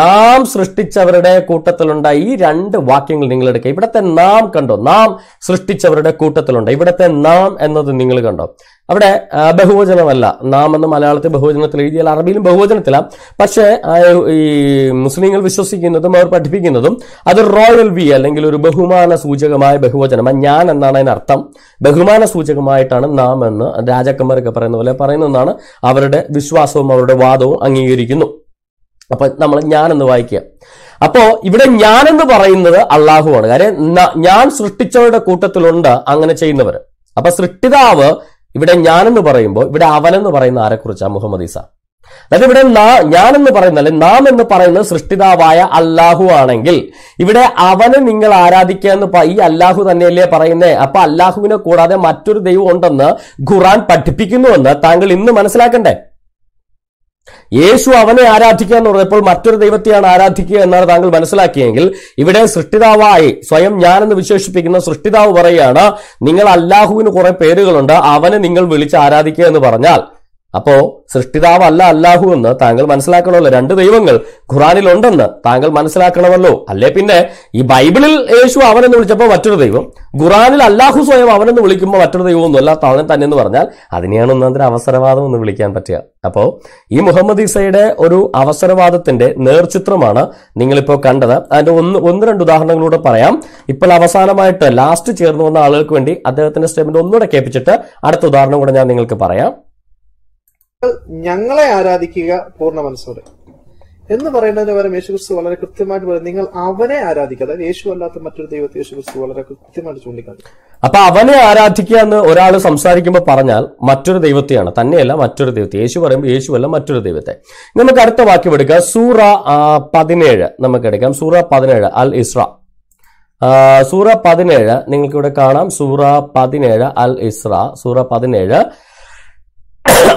നാം സൃഷ്ടിച്ചവരുടെ കൂട്ടത്തിലുണ്ട് ഈ രണ്ട് വാക്യങ്ങൾ നിങ്ങൾ എടുക്കുക ഇവിടത്തെ നാം കണ്ടോ നാം സൃഷ്ടിച്ചവരുടെ കൂട്ടത്തിലുണ്ട് ഇവിടത്തെ നാം എന്നത് നിങ്ങൾ കണ്ടോ അവിടെ ബഹുവചനമല്ല നാം എന്ന് മലയാളത്തിൽ ബഹുവചനത്തിൽ എഴുതിയാൽ അറബിയിലും ബഹുവചനത്തിലാണ് പക്ഷേ ഈ മുസ്ലിങ്ങൾ വിശ്വസിക്കുന്നതും അവർ പഠിപ്പിക്കുന്നതും അത് റോയൽ വി അല്ലെങ്കിൽ ഒരു ബഹുമാന സൂചകമായ ബഹുവചനമാണ് ഞാൻ എന്നാണ് അതിനർത്ഥം ബഹുമാന സൂചകമായിട്ടാണ് നാം എന്ന് രാജാക്കന്മാരൊക്കെ പറയുന്ന പോലെ പറയുന്നതെന്നാണ് അവരുടെ വിശ്വാസവും അവരുടെ വാദവും അംഗീകരിക്കുന്നു അപ്പൊ നമ്മൾ ഞാൻ എന്ന് വായിക്കുക അപ്പോ ഇവിടെ ഞാൻ എന്ന് പറയുന്നത് അള്ളാഹുവാണ് കാര്യം ഞാൻ സൃഷ്ടിച്ചവരുടെ കൂട്ടത്തിലുണ്ട് അങ്ങനെ ചെയ്യുന്നവർ അപ്പൊ സൃഷ്ടിതാവ് ഇവിടെ ഞാനെന്ന് പറയുമ്പോൾ ഇവിടെ അവനെന്ന് പറയുന്ന ആരെക്കുറിച്ചാണ് മുഹമ്മദ് ഈസ അതായത് ഇവിടെ ഞാനെന്ന് പറയുന്ന അല്ലെ നാം എന്ന് പറയുന്നത് സൃഷ്ടിതാവായ അല്ലാഹു ആണെങ്കിൽ ഇവിടെ അവനെ നിങ്ങൾ ആരാധിക്കുക എന്ന് ഈ അല്ലാഹു തന്നെയല്ലേ പറയുന്നേ അപ്പൊ അല്ലാഹുവിനെ കൂടാതെ മറ്റൊരു ദൈവം ഉണ്ടെന്ന് ഖുറാൻ പഠിപ്പിക്കുന്നുവെന്ന് താങ്കൾ ഇന്ന് മനസ്സിലാക്കണ്ടേ യേശു അവനെ ആരാധിക്കുക എന്ന് പറഞ്ഞപ്പോൾ മറ്റൊരു ദൈവത്തെയാണ് ആരാധിക്കുക എന്നാണ് താങ്കൾ മനസ്സിലാക്കിയെങ്കിൽ ഇവിടെ സൃഷ്ടിതാവായി സ്വയം ഞാൻ എന്ന് വിശേഷിപ്പിക്കുന്ന സൃഷ്ടിതാവ് പറയുകയാണ് നിങ്ങൾ അല്ലാഹുവിന് കുറെ പേരുകളുണ്ട് അവനെ നിങ്ങൾ വിളിച്ച് ആരാധിക്കുക എന്ന് പറഞ്ഞാൽ അപ്പോ അല്ല അല്ലാഹു എന്ന് താങ്കൾ മനസ്സിലാക്കണമല്ലോ രണ്ട് ദൈവങ്ങൾ ഖുറാനിൽ ഉണ്ടെന്ന് താങ്കൾ മനസ്സിലാക്കണമല്ലോ അല്ലേ പിന്നെ ഈ ബൈബിളിൽ യേശു അവനെന്ന് വിളിച്ചപ്പോൾ മറ്റൊരു ദൈവം ഖുറാനിൽ അല്ലാഹു സ്വയം അവനെന്ന് വിളിക്കുമ്പോൾ മറ്റൊരു ഒന്നുമല്ല താൻ തന്നെ എന്ന് പറഞ്ഞാൽ അതിനെയാണ് ഒന്നാന്തര അവസരവാദം എന്ന് വിളിക്കാൻ പറ്റുക അപ്പോ ഈ മുഹമ്മദ് ഈസയുടെ ഒരു അവസരവാദത്തിന്റെ നേർചിത്രമാണ് നിങ്ങളിപ്പോൾ കണ്ടത് അതിന്റെ ഒന്ന് ഒന്ന് രണ്ട് ഉദാഹരണങ്ങളൂടെ പറയാം ഇപ്പോൾ അവസാനമായിട്ട് ലാസ്റ്റ് ചേർന്ന് വന്ന ആളുകൾക്ക് വേണ്ടി അദ്ദേഹത്തിന്റെ സ്റ്റേമെന്റ് ഒന്നുകൂടെ കേൾപ്പിച്ചിട്ട് അടുത്ത ഉദാഹരണം കൂടെ ഞാൻ നിങ്ങൾക്ക് പറയാം ഞങ്ങളെ ആരാധിക്കുക പൂർണ്ണ മനസ്സോടെ എന്ന് പറയുന്നതിന് പകരം യേശു ക്രിസ്തു വളരെ കൃത്യമായിട്ട് പറയും നിങ്ങൾ അവനെ ആരാധിക്കുക അതായത് യേശു അല്ലാത്ത മറ്റൊരു ദൈവത്തെ യേശു ക്രിസ്തു വളരെ കൃത്യമായിട്ട് ചൂണ്ടിക്കാണിക്കും അപ്പൊ അവനെ ആരാധിക്കുക എന്ന് ഒരാൾ സംസാരിക്കുമ്പോൾ പറഞ്ഞാൽ മറ്റൊരു ദൈവത്തെയാണ് തന്നെയല്ല മറ്റൊരു ദൈവത്തെ യേശു പറയുമ്പോൾ അല്ല മറ്റൊരു ദൈവത്തെ നമുക്ക് അടുത്ത വാക്യം എടുക്കാം സൂറ പതിനേഴ് നമുക്ക് എടുക്കാം സൂറ പതിനേഴ് അൽ ഇസ്ര സൂറ പതിനേഴ് നിങ്ങൾക്ക് ഇവിടെ കാണാം സൂറ പതിനേഴ് അൽ ഇസ്ര സൂറ പതിനേഴ്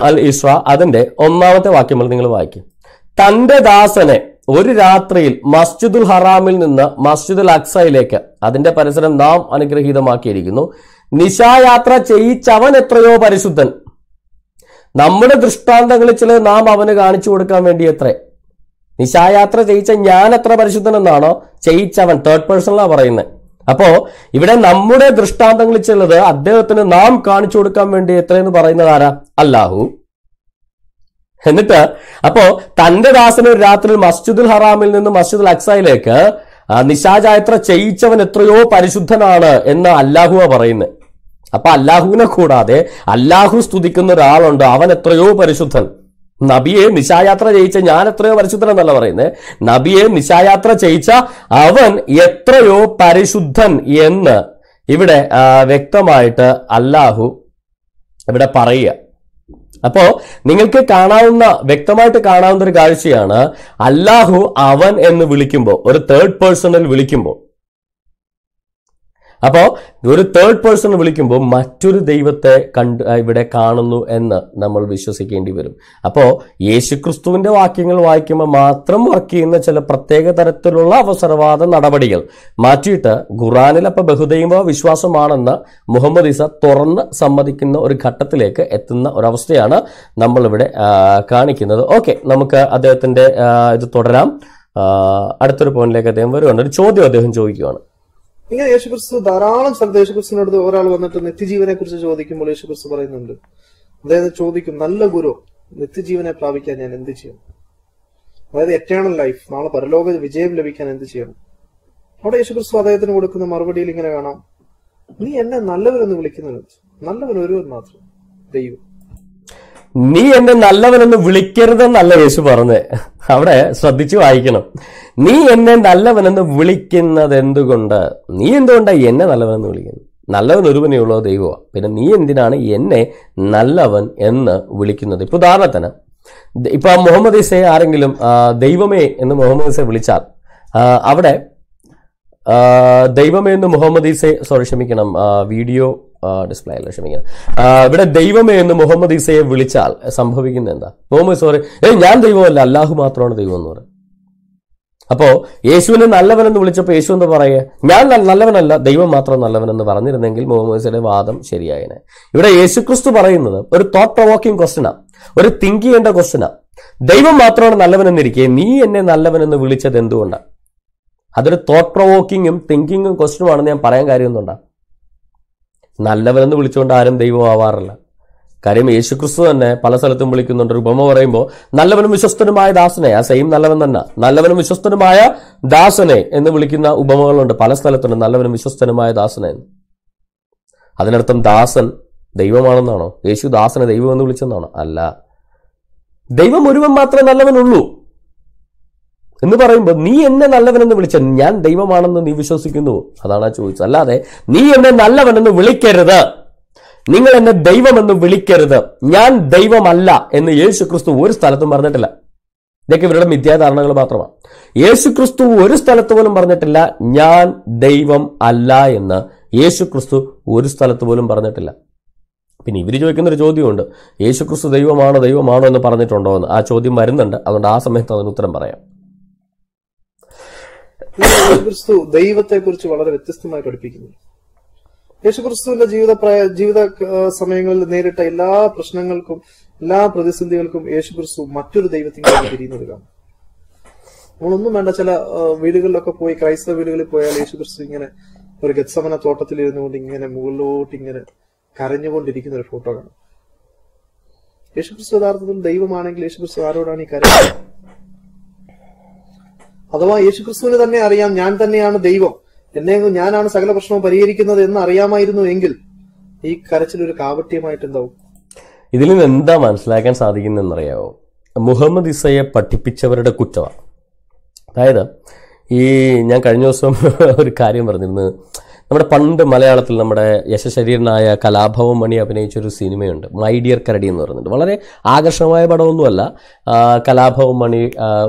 അൽ ഇസ്ര അതിന്റെ ഒന്നാമത്തെ വാക്യം നിങ്ങൾ വായിക്കും തന്റെ ദാസനെ ഒരു രാത്രിയിൽ മസ്ജിദുൽ ഹറാമിൽ നിന്ന് മസ്ജിദുൽ അക്സയിലേക്ക് അതിന്റെ പരിസരം നാം അനുഗ്രഹീതമാക്കിയിരിക്കുന്നു നിശായാത്ര ചെയ്യിച്ചവൻ എത്രയോ പരിശുദ്ധൻ നമ്മുടെ ദൃഷ്ടാന്തങ്ങളിൽ ചില നാം അവന് കാണിച്ചു കൊടുക്കാൻ വേണ്ടി എത്രേ നിശായാത്ര ചെയ്യിച്ച ഞാൻ എത്ര പരിശുദ്ധൻ എന്നാണോ ചെയ്യിച്ചവൻ തേർഡ് പേഴ്സണലാണ് പറയുന്നത് അപ്പോ ഇവിടെ നമ്മുടെ ദൃഷ്ടാന്തങ്ങൾ ചിലത് അദ്ദേഹത്തിന് നാം കാണിച്ചു കൊടുക്കാൻ വേണ്ടി എത്രയെന്ന് പറയുന്നത് ആരാ അല്ലാഹു എന്നിട്ട് അപ്പോ തന്റെ ദാസന് ഒരു രാത്രി മസ്ജിദുൽ ഹറാമിൽ നിന്ന് മസ്ജിദുൽ അക്സയിലേക്ക് നിശാചായത്ര ചെയ്യിച്ചവൻ എത്രയോ പരിശുദ്ധനാണ് എന്ന് അല്ലാഹുവ പറയുന്നത് അപ്പൊ അല്ലാഹുവിനെ കൂടാതെ അല്ലാഹു സ്തുതിക്കുന്ന ഒരാളുണ്ട് അവൻ എത്രയോ പരിശുദ്ധൻ നബിയെ നിശായാത്ര ചെയ്യിച്ച ഞാൻ എത്രയോ പരിശുദ്ധനെന്നല്ല പറയുന്നത് നബിയെ നിശായാത്ര ചെയ്യിച്ച അവൻ എത്രയോ പരിശുദ്ധൻ എന്ന് ഇവിടെ വ്യക്തമായിട്ട് അല്ലാഹു ഇവിടെ പറയുക അപ്പോ നിങ്ങൾക്ക് കാണാവുന്ന വ്യക്തമായിട്ട് കാണാവുന്ന ഒരു കാഴ്ചയാണ് അല്ലാഹു അവൻ എന്ന് വിളിക്കുമ്പോൾ ഒരു തേർഡ് പേഴ്സണിൽ വിളിക്കുമ്പോൾ അപ്പോൾ ഒരു തേർഡ് പേഴ്സൺ വിളിക്കുമ്പോൾ മറ്റൊരു ദൈവത്തെ കണ്ട് ഇവിടെ കാണുന്നു എന്ന് നമ്മൾ വിശ്വസിക്കേണ്ടി വരും അപ്പോൾ യേശുക്രിസ്തുവിൻ്റെ വാക്യങ്ങൾ വായിക്കുമ്പോൾ മാത്രം വർക്ക് ചെയ്യുന്ന ചില പ്രത്യേക തരത്തിലുള്ള അവസരവാദ നടപടികൾ മാറ്റിയിട്ട് ഖുറാനിൽ അപ്പോൾ ബഹുദൈവ വിശ്വാസമാണെന്ന് മുഹമ്മദ് ഇസ തുറന്ന് സമ്മതിക്കുന്ന ഒരു ഘട്ടത്തിലേക്ക് എത്തുന്ന ഒരവസ്ഥയാണ് നമ്മളിവിടെ കാണിക്കുന്നത് ഓക്കെ നമുക്ക് അദ്ദേഹത്തിൻ്റെ ഇത് തുടരാം അടുത്തൊരു പോയിന്റിലേക്ക് അദ്ദേഹം വരുവാണ് ഒരു ചോദ്യം അദ്ദേഹം ചോദിക്കുകയാണ് ഇങ്ങനെ യേശുക്രിസ്തു ധാരാളം സ്ഥലത്ത് യേശുക്രിസ്തുവിനടുത്ത് ഒരാൾ വന്നിട്ട് നിത്യജീവനെ കുറിച്ച് ചോദിക്കുമ്പോൾ യേശുക്രിസ്തു പറയുന്നുണ്ട് അതായത് ചോദിക്കും നല്ല ഗുരു നിത്യജീവനെ പ്രാപിക്കാൻ ഞാൻ എന്ത് ചെയ്യും അതായത് എറ്റേണൽ ലൈഫ് നാളെ പരലോക വിജയം ലഭിക്കാൻ എന്ത് ചെയ്യണം അവിടെ യേശുക്രിസ്തു അദ്ദേഹത്തിന് കൊടുക്കുന്ന മറുപടിയിൽ ഇങ്ങനെ കാണാം നീ എന്നെ നല്ലവരെന്ന് വിളിക്കുന്നത് നല്ലവൻ ഒരുവൻ മാത്രം ദൈവം നീ എന്നെ നല്ലവനെന്ന് വിളിക്കരുതെന്നല്ല യേശു പറഞ്ഞത് അവിടെ ശ്രദ്ധിച്ചു വായിക്കണം നീ എന്നെ നല്ലവനെന്ന് വിളിക്കുന്നത് എന്തുകൊണ്ട് നീ എന്തുകൊണ്ടാണ് എന്നെ നല്ലവനെന്ന് വിളിക്കുന്നത് നല്ലവൻ ഒരുവനേ ഉള്ളോ ദൈവമാണ് പിന്നെ നീ എന്തിനാണ് എന്നെ നല്ലവൻ എന്ന് വിളിക്കുന്നത് ഇപ്പോൾ ഉദാഹരണത്തിന് ആ മുഹമ്മദ് ഈസയെ ആരെങ്കിലും ദൈവമേ എന്ന് മുഹമ്മദ് ഈസയെ വിളിച്ചാൽ അവിടെ ദൈവമേ എന്ന് മുഹമ്മദ് ഈസെ സോറി ക്ഷമിക്കണം വീഡിയോ ഡിസ്പ്ലേ അല്ല ക്ഷമിക്കണം ഇവിടെ ദൈവമേ എന്ന് മുഹമ്മദ് ഈസയെ വിളിച്ചാൽ സംഭവിക്കുന്നത് എന്താ മുഹമ്മദ് സോറി പറയും ഏയ് ഞാൻ ദൈവമല്ല അല്ലാഹു മാത്രമാണ് ദൈവം എന്ന് പറയും അപ്പോൾ യേശുവിനെ നല്ലവനെന്ന് വിളിച്ചപ്പോൾ യേശു എന്ന് പറയുക ഞാൻ നല്ലവനല്ല ദൈവം മാത്രം നല്ലവനെന്ന് പറഞ്ഞിരുന്നെങ്കിൽ മുഹമ്മദ് വാദം ശരിയായനെ ഇവിടെ യേശുക്രിസ്തു പറയുന്നത് ഒരു തോട്ട് പ്രൊവോക്കിംഗ് ക്വസ്റ്റനാണ് ഒരു തിങ്ക് ചെയ്യേണ്ട ക്വസ്റ്റനാണ് ദൈവം മാത്രമാണ് നല്ലവനെന്നിരിക്കെ നീ എന്നെ നല്ലവനെന്ന് വിളിച്ചത് എന്തുകൊണ്ടാണ് അതൊരു തോട്ട് പ്രൊവോക്കിങ്ങും തിങ്കിങ്ങും ക്വസ്റ്റനുമാണെന്ന് ഞാൻ പറയാൻ കാര്യം എന്തുകൊണ്ടാണ് നല്ലവരെന്ന് വിളിച്ചുകൊണ്ട് ആരും ദൈവം ആവാറില്ല കാര്യം യേശുക്രിസ്തു തന്നെ പല സ്ഥലത്തും വിളിക്കുന്നുണ്ട് ഒരു ഉപമ പറയുമ്പോൾ നല്ലവനും വിശ്വസ്തനുമായ ദാസനെ ആ സെയിം നല്ലവൻ തന്നെ നല്ലവനും വിശ്വസ്തനുമായ ദാസനെ എന്ന് വിളിക്കുന്ന ഉപമകളുണ്ട് പല സ്ഥലത്തുണ്ട് നല്ലവനും വിശ്വസ്തനുമായ ദാസനെ അതിനർത്ഥം ദാസൻ ദൈവമാണെന്നാണോ യേശു ദാസനെ ദൈവം എന്ന് വിളിച്ചെന്നാണോ അല്ല ദൈവം ഒരുവൻ മാത്രമേ നല്ലവനുള്ളൂ എന്ന് പറയുമ്പോൾ നീ എന്നെ നല്ലവനെന്ന് വിളിച്ച ഞാൻ ദൈവമാണെന്ന് നീ വിശ്വസിക്കുന്നു അതാണ് ആ ചോദിച്ചത് അല്ലാതെ നീ എന്നെ നല്ലവനെന്ന് വിളിക്കരുത് നിങ്ങൾ എന്നെ ദൈവമെന്ന് വിളിക്കരുത് ഞാൻ ദൈവമല്ല എന്ന് യേശു ക്രിസ്തു ഒരു സ്ഥലത്തും പറഞ്ഞിട്ടില്ല ഇതൊക്കെ ഇവരുടെ മിഥ്യാധാരണകൾ മാത്രമാണ് യേശു ക്രിസ്തു ഒരു സ്ഥലത്ത് പോലും പറഞ്ഞിട്ടില്ല ഞാൻ ദൈവം അല്ല എന്ന് യേശു ക്രിസ്തു ഒരു സ്ഥലത്ത് പോലും പറഞ്ഞിട്ടില്ല പിന്നെ ഇവർ ചോദിക്കുന്ന ഒരു ചോദ്യമുണ്ട് യേശു ക്രിസ്തു ദൈവമാണോ ദൈവമാണോ എന്ന് പറഞ്ഞിട്ടുണ്ടോ എന്ന് ആ ചോദ്യം വരുന്നുണ്ട് അതുകൊണ്ട് ആ സമയത്ത് അതിന് ഉത്തരം പറയാം യേശുക്രിസ്തു ദൈവത്തെക്കുറിച്ച് വളരെ വ്യത്യസ്തമായി പഠിപ്പിക്കുന്നു യേശുക്രിസ്തുവിന്റെ ജീവിത പ്രായ ജീവിത സമയങ്ങളിൽ നേരിട്ട എല്ലാ പ്രശ്നങ്ങൾക്കും എല്ലാ പ്രതിസന്ധികൾക്കും യേശുക്രിസ്തു മറ്റൊരു ദൈവത്തിലേക്ക് തിരിയുന്നത് കാണും നമ്മളൊന്നും വേണ്ട ചില വീടുകളിലൊക്കെ പോയി ക്രൈസ്തവ വീടുകളിൽ പോയാൽ യേശുക്രിസ്തു ഇങ്ങനെ ഒരു ഗത്സമന തോട്ടത്തിൽ ഇരുന്നുകൊണ്ട് ഇങ്ങനെ മുകളിലോട്ട് ഇങ്ങനെ കരഞ്ഞുകൊണ്ടിരിക്കുന്ന ഒരു ഫോട്ടോ കാണും യേശുക്രിസ്തു യഥാർത്ഥത്തിൽ ദൈവമാണെങ്കിൽ യേശുക്രിസ്തു ആരോടാണ് ഈ കരയുന്നത് അഥവാ യേശുക്രിസ്തുവിന് തന്നെ അറിയാം ഞാൻ തന്നെയാണ് ദൈവം എന്നെ ഞാനാണ് സകല പ്രശ്നവും പരിഹരിക്കുന്നത് എന്ന് അറിയാമായിരുന്നു എങ്കിൽ ഈ കരച്ചിൽ ഒരു കാപട്യമായിട്ട് എന്താവും ഇതിൽ നിന്ന് എന്താ മനസ്സിലാക്കാൻ സാധിക്കുന്നതെന്നറിയാവോ മുഹമ്മദ് ഇസയെ പഠിപ്പിച്ചവരുടെ കുറ്റമാണ് അതായത് ഈ ഞാൻ കഴിഞ്ഞ ദിവസം ഒരു കാര്യം പറഞ്ഞിരുന്നു നമ്മുടെ പണ്ട് മലയാളത്തിൽ നമ്മുടെ യശശരീരനായ കലാഭവം മണി അഭിനയിച്ചൊരു സിനിമയുണ്ട് മൈ ഡിയർ കരടി എന്ന് പറയുന്നുണ്ട് വളരെ ആകർഷകമായ പടമൊന്നുമല്ല കലാഭവം മണി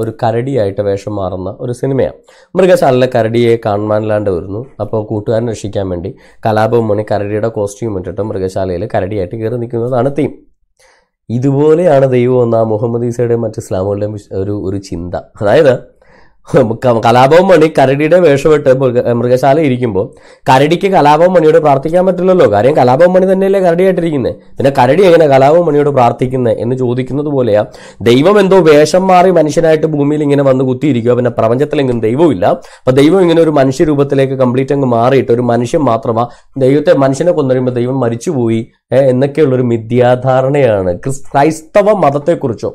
ഒരു കരടിയായിട്ട് വേഷം മാറുന്ന ഒരു സിനിമയാണ് മൃഗശാലയിലെ കരടിയെ കാണാനില്ലാണ്ട് വരുന്നു അപ്പോൾ കൂട്ടുകാരൻ രക്ഷിക്കാൻ വേണ്ടി കലാഭവം മണി കരടിയുടെ കോസ്റ്റ്യൂം ഇട്ടിട്ട് മൃഗശാലയിൽ കരടിയായിട്ട് കയറി നിൽക്കുന്നതാണ് തീം ഇതുപോലെയാണ് ദൈവം എന്ന മുഹമ്മദ് ഈസയുടെയും മറ്റ് ഇസ്ലാമുകളുടെയും ഒരു ഒരു ചിന്ത അതായത് കലാഭവൻ മണി കരടിയുടെ വേഷമിട്ട് മൃഗശാല ഇരിക്കുമ്പോൾ കരടിക്ക് കലാഭവൻ മണിയോട് പ്രാർത്ഥിക്കാൻ പറ്റില്ലല്ലോ കാര്യം കലാഭവൻ മണി തന്നെയല്ലേ കരടിയായിട്ടിരിക്കുന്നത് പിന്നെ കരടി എങ്ങനെ കലാഭവൻ മണിയോട് പ്രാർത്ഥിക്കുന്നത് എന്ന് ചോദിക്കുന്നത് പോലെയാ ദൈവം എന്തോ വേഷം മാറി മനുഷ്യനായിട്ട് ഭൂമിയിൽ ഇങ്ങനെ വന്ന് കുത്തിയിരിക്കുക പിന്നെ പ്രപഞ്ചത്തിലെങ്കിലും ദൈവമില്ല അപ്പൊ ദൈവം ഇങ്ങനെ ഒരു മനുഷ്യ രൂപത്തിലേക്ക് കംപ്ലീറ്റ് അങ്ങ് മാറിയിട്ട് ഒരു മനുഷ്യൻ മാത്രമാ ദൈവത്തെ മനുഷ്യനെ കൊന്നുകഴിയുമ്പോൾ ദൈവം മരിച്ചുപോയി എന്നൊക്കെയുള്ളൊരു മിഥ്യാധാരണയാണ് ക്രൈസ്തവ മതത്തെക്കുറിച്ചോ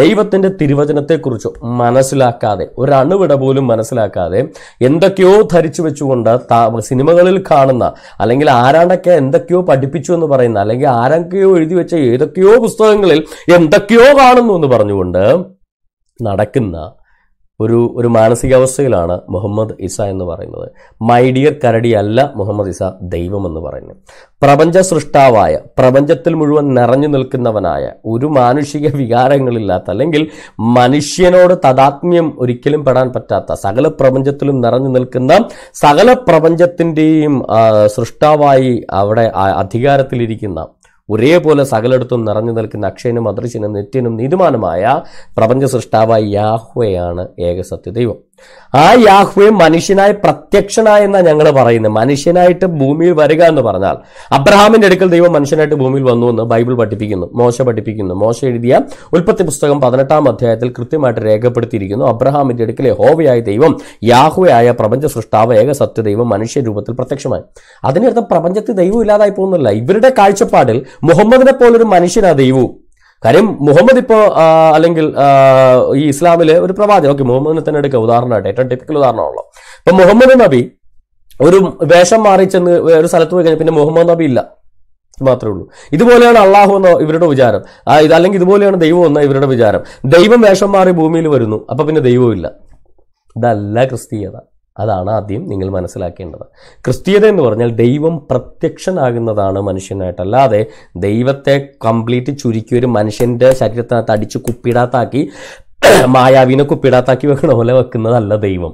ദൈവത്തിൻ്റെ തിരുവചനത്തെക്കുറിച്ചോ മനസ്സിലാക്കാതെ ഒരണുവിട പോലും മനസ്സിലാക്കാതെ എന്തൊക്കെയോ ധരിച്ചു വെച്ചുകൊണ്ട് സിനിമകളിൽ കാണുന്ന അല്ലെങ്കിൽ ആരാണ്ടൊക്കെ എന്തൊക്കെയോ പഠിപ്പിച്ചു എന്ന് പറയുന്ന അല്ലെങ്കിൽ ആരൊക്കെയോ എഴുതി വെച്ച ഏതൊക്കെയോ പുസ്തകങ്ങളിൽ എന്തൊക്കെയോ കാണുന്നു എന്ന് പറഞ്ഞുകൊണ്ട് നടക്കുന്ന ഒരു ഒരു മാനസികാവസ്ഥയിലാണ് മുഹമ്മദ് ഇസ എന്ന് പറയുന്നത് മൈ ഡിയർ കരടി അല്ല മുഹമ്മദ് ഇസ ദൈവം എന്ന് പറയുന്നു പ്രപഞ്ച സൃഷ്ടാവായ പ്രപഞ്ചത്തിൽ മുഴുവൻ നിറഞ്ഞു നിൽക്കുന്നവനായ ഒരു മാനുഷിക വികാരങ്ങളില്ലാത്ത അല്ലെങ്കിൽ മനുഷ്യനോട് തദാത്മ്യം ഒരിക്കലും പെടാൻ പറ്റാത്ത സകല പ്രപഞ്ചത്തിലും നിറഞ്ഞു നിൽക്കുന്ന സകല പ്രപഞ്ചത്തിൻ്റെയും സൃഷ്ടാവായി അവിടെ അധികാരത്തിലിരിക്കുന്ന ഒരേപോലെ സകലയിടത്തും നിറഞ്ഞു നിൽക്കുന്ന അക്ഷയനും അദൃശ്യനും നിത്യനും നീതുമാനുമായ പ്രപഞ്ച സൃഷ്ടാവായ യാഹ്വയാണ് ഏകസത്യ ദൈവം ആ യാഹ്വെ മനുഷ്യനായി പ്രത്യക്ഷനായ എന്നാ ഞങ്ങൾ പറയുന്നത് മനുഷ്യനായിട്ട് ഭൂമിയിൽ വരിക എന്ന് പറഞ്ഞാൽ അബ്രഹാമിന്റെ അടുക്കൽ ദൈവം മനുഷ്യനായിട്ട് ഭൂമിയിൽ വന്നു എന്ന് ബൈബിൾ പഠിപ്പിക്കുന്നു മോശ പഠിപ്പിക്കുന്നു മോശ എഴുതിയ ഉൽപ്പത്തി പുസ്തകം പതിനെട്ടാം അധ്യായത്തിൽ കൃത്യമായിട്ട് രേഖപ്പെടുത്തിയിരിക്കുന്നു അബ്രഹാമിന്റെ അടുക്കൽ ഹോവയായ ദൈവം യാഹുവയായ പ്രപഞ്ച സൃഷ്ടാവ് ഏക സത്യ ദൈവം മനുഷ്യ രൂപത്തിൽ പ്രത്യക്ഷമായി അതിനർത്ഥം പ്രപഞ്ചത്തിൽ ദൈവം ഇല്ലാതായി പോകുന്നില്ല ഇവരുടെ കാഴ്ചപ്പാടിൽ മുഹമ്മദിനെ പോലൊരു മനുഷ്യനാ ദൈവവും കാര്യം മുഹമ്മദ് ഇപ്പോൾ അല്ലെങ്കിൽ ഈ ഇസ്ലാമിലെ ഒരു പ്രവാചകൻ ഓക്കെ മുഹമ്മദിനെ തന്നെ എടുക്കുക ഉദാഹരണമായിട്ട് ഏറ്റവും ടിപ്പിക്കൽ ഉദാഹരണമാണല്ലോ ഇപ്പൊ മുഹമ്മദ് നബി ഒരു വേഷം മാറി ചെന്ന് ഒരു സ്ഥലത്ത് പോയി കഴിഞ്ഞാൽ പിന്നെ മുഹമ്മദ് നബി ഇല്ല മാത്രമേ ഉള്ളൂ ഇതുപോലെയാണ് അള്ളാഹു എന്ന ഇവരുടെ വിചാരം ഇത് അല്ലെങ്കിൽ ഇതുപോലെയാണ് ദൈവം എന്ന ഇവരുടെ വിചാരം ദൈവം വേഷം മാറി ഭൂമിയിൽ വരുന്നു അപ്പൊ പിന്നെ ദൈവവും ഇല്ല ഇതല്ല ക്രിസ്തീയത അതാണ് ആദ്യം നിങ്ങൾ മനസ്സിലാക്കേണ്ടത് ക്രിസ്തീയത എന്ന് പറഞ്ഞാൽ ദൈവം പ്രത്യക്ഷനാകുന്നതാണ് മനുഷ്യനായിട്ടല്ലാതെ ദൈവത്തെ കംപ്ലീറ്റ് ചുരുക്കി ഒരു മനുഷ്യൻ്റെ ശരീരത്തിനകത്ത് അടിച്ച് കുപ്പിടാത്താക്കി മായാവിനെ കുപ്പിടാത്താക്കി വെക്കണ പോലെ വെക്കുന്നതല്ല ദൈവം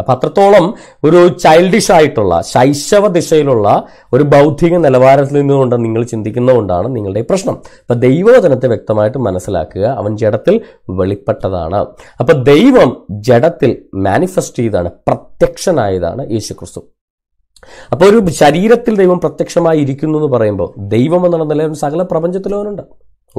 അപ്പം അത്രത്തോളം ഒരു ചൈൽഡിഷ് ആയിട്ടുള്ള ശൈശവ ദിശയിലുള്ള ഒരു ബൗദ്ധിക നിലവാരത്തിൽ നിന്നുകൊണ്ട് നിങ്ങൾ ചിന്തിക്കുന്നതുകൊണ്ടാണ് നിങ്ങളുടെ പ്രശ്നം അപ്പം ദൈവവചനത്തെ വ്യക്തമായിട്ട് മനസ്സിലാക്കുക അവൻ ജഡത്തിൽ വെളിപ്പെട്ടതാണ് അപ്പം ദൈവം ജഡത്തിൽ മാനിഫെസ്റ്റ് ചെയ്താണ് പ്രത്യക്ഷനായതാണ് ക്രിസ്തു അപ്പോൾ ഒരു ശരീരത്തിൽ ദൈവം പ്രത്യക്ഷമായി ഇരിക്കുന്നു എന്ന് പറയുമ്പോൾ ദൈവം എന്നുള്ള നിലയിൽ സകല പ്രപഞ്ചത്തിലവനുണ്ട്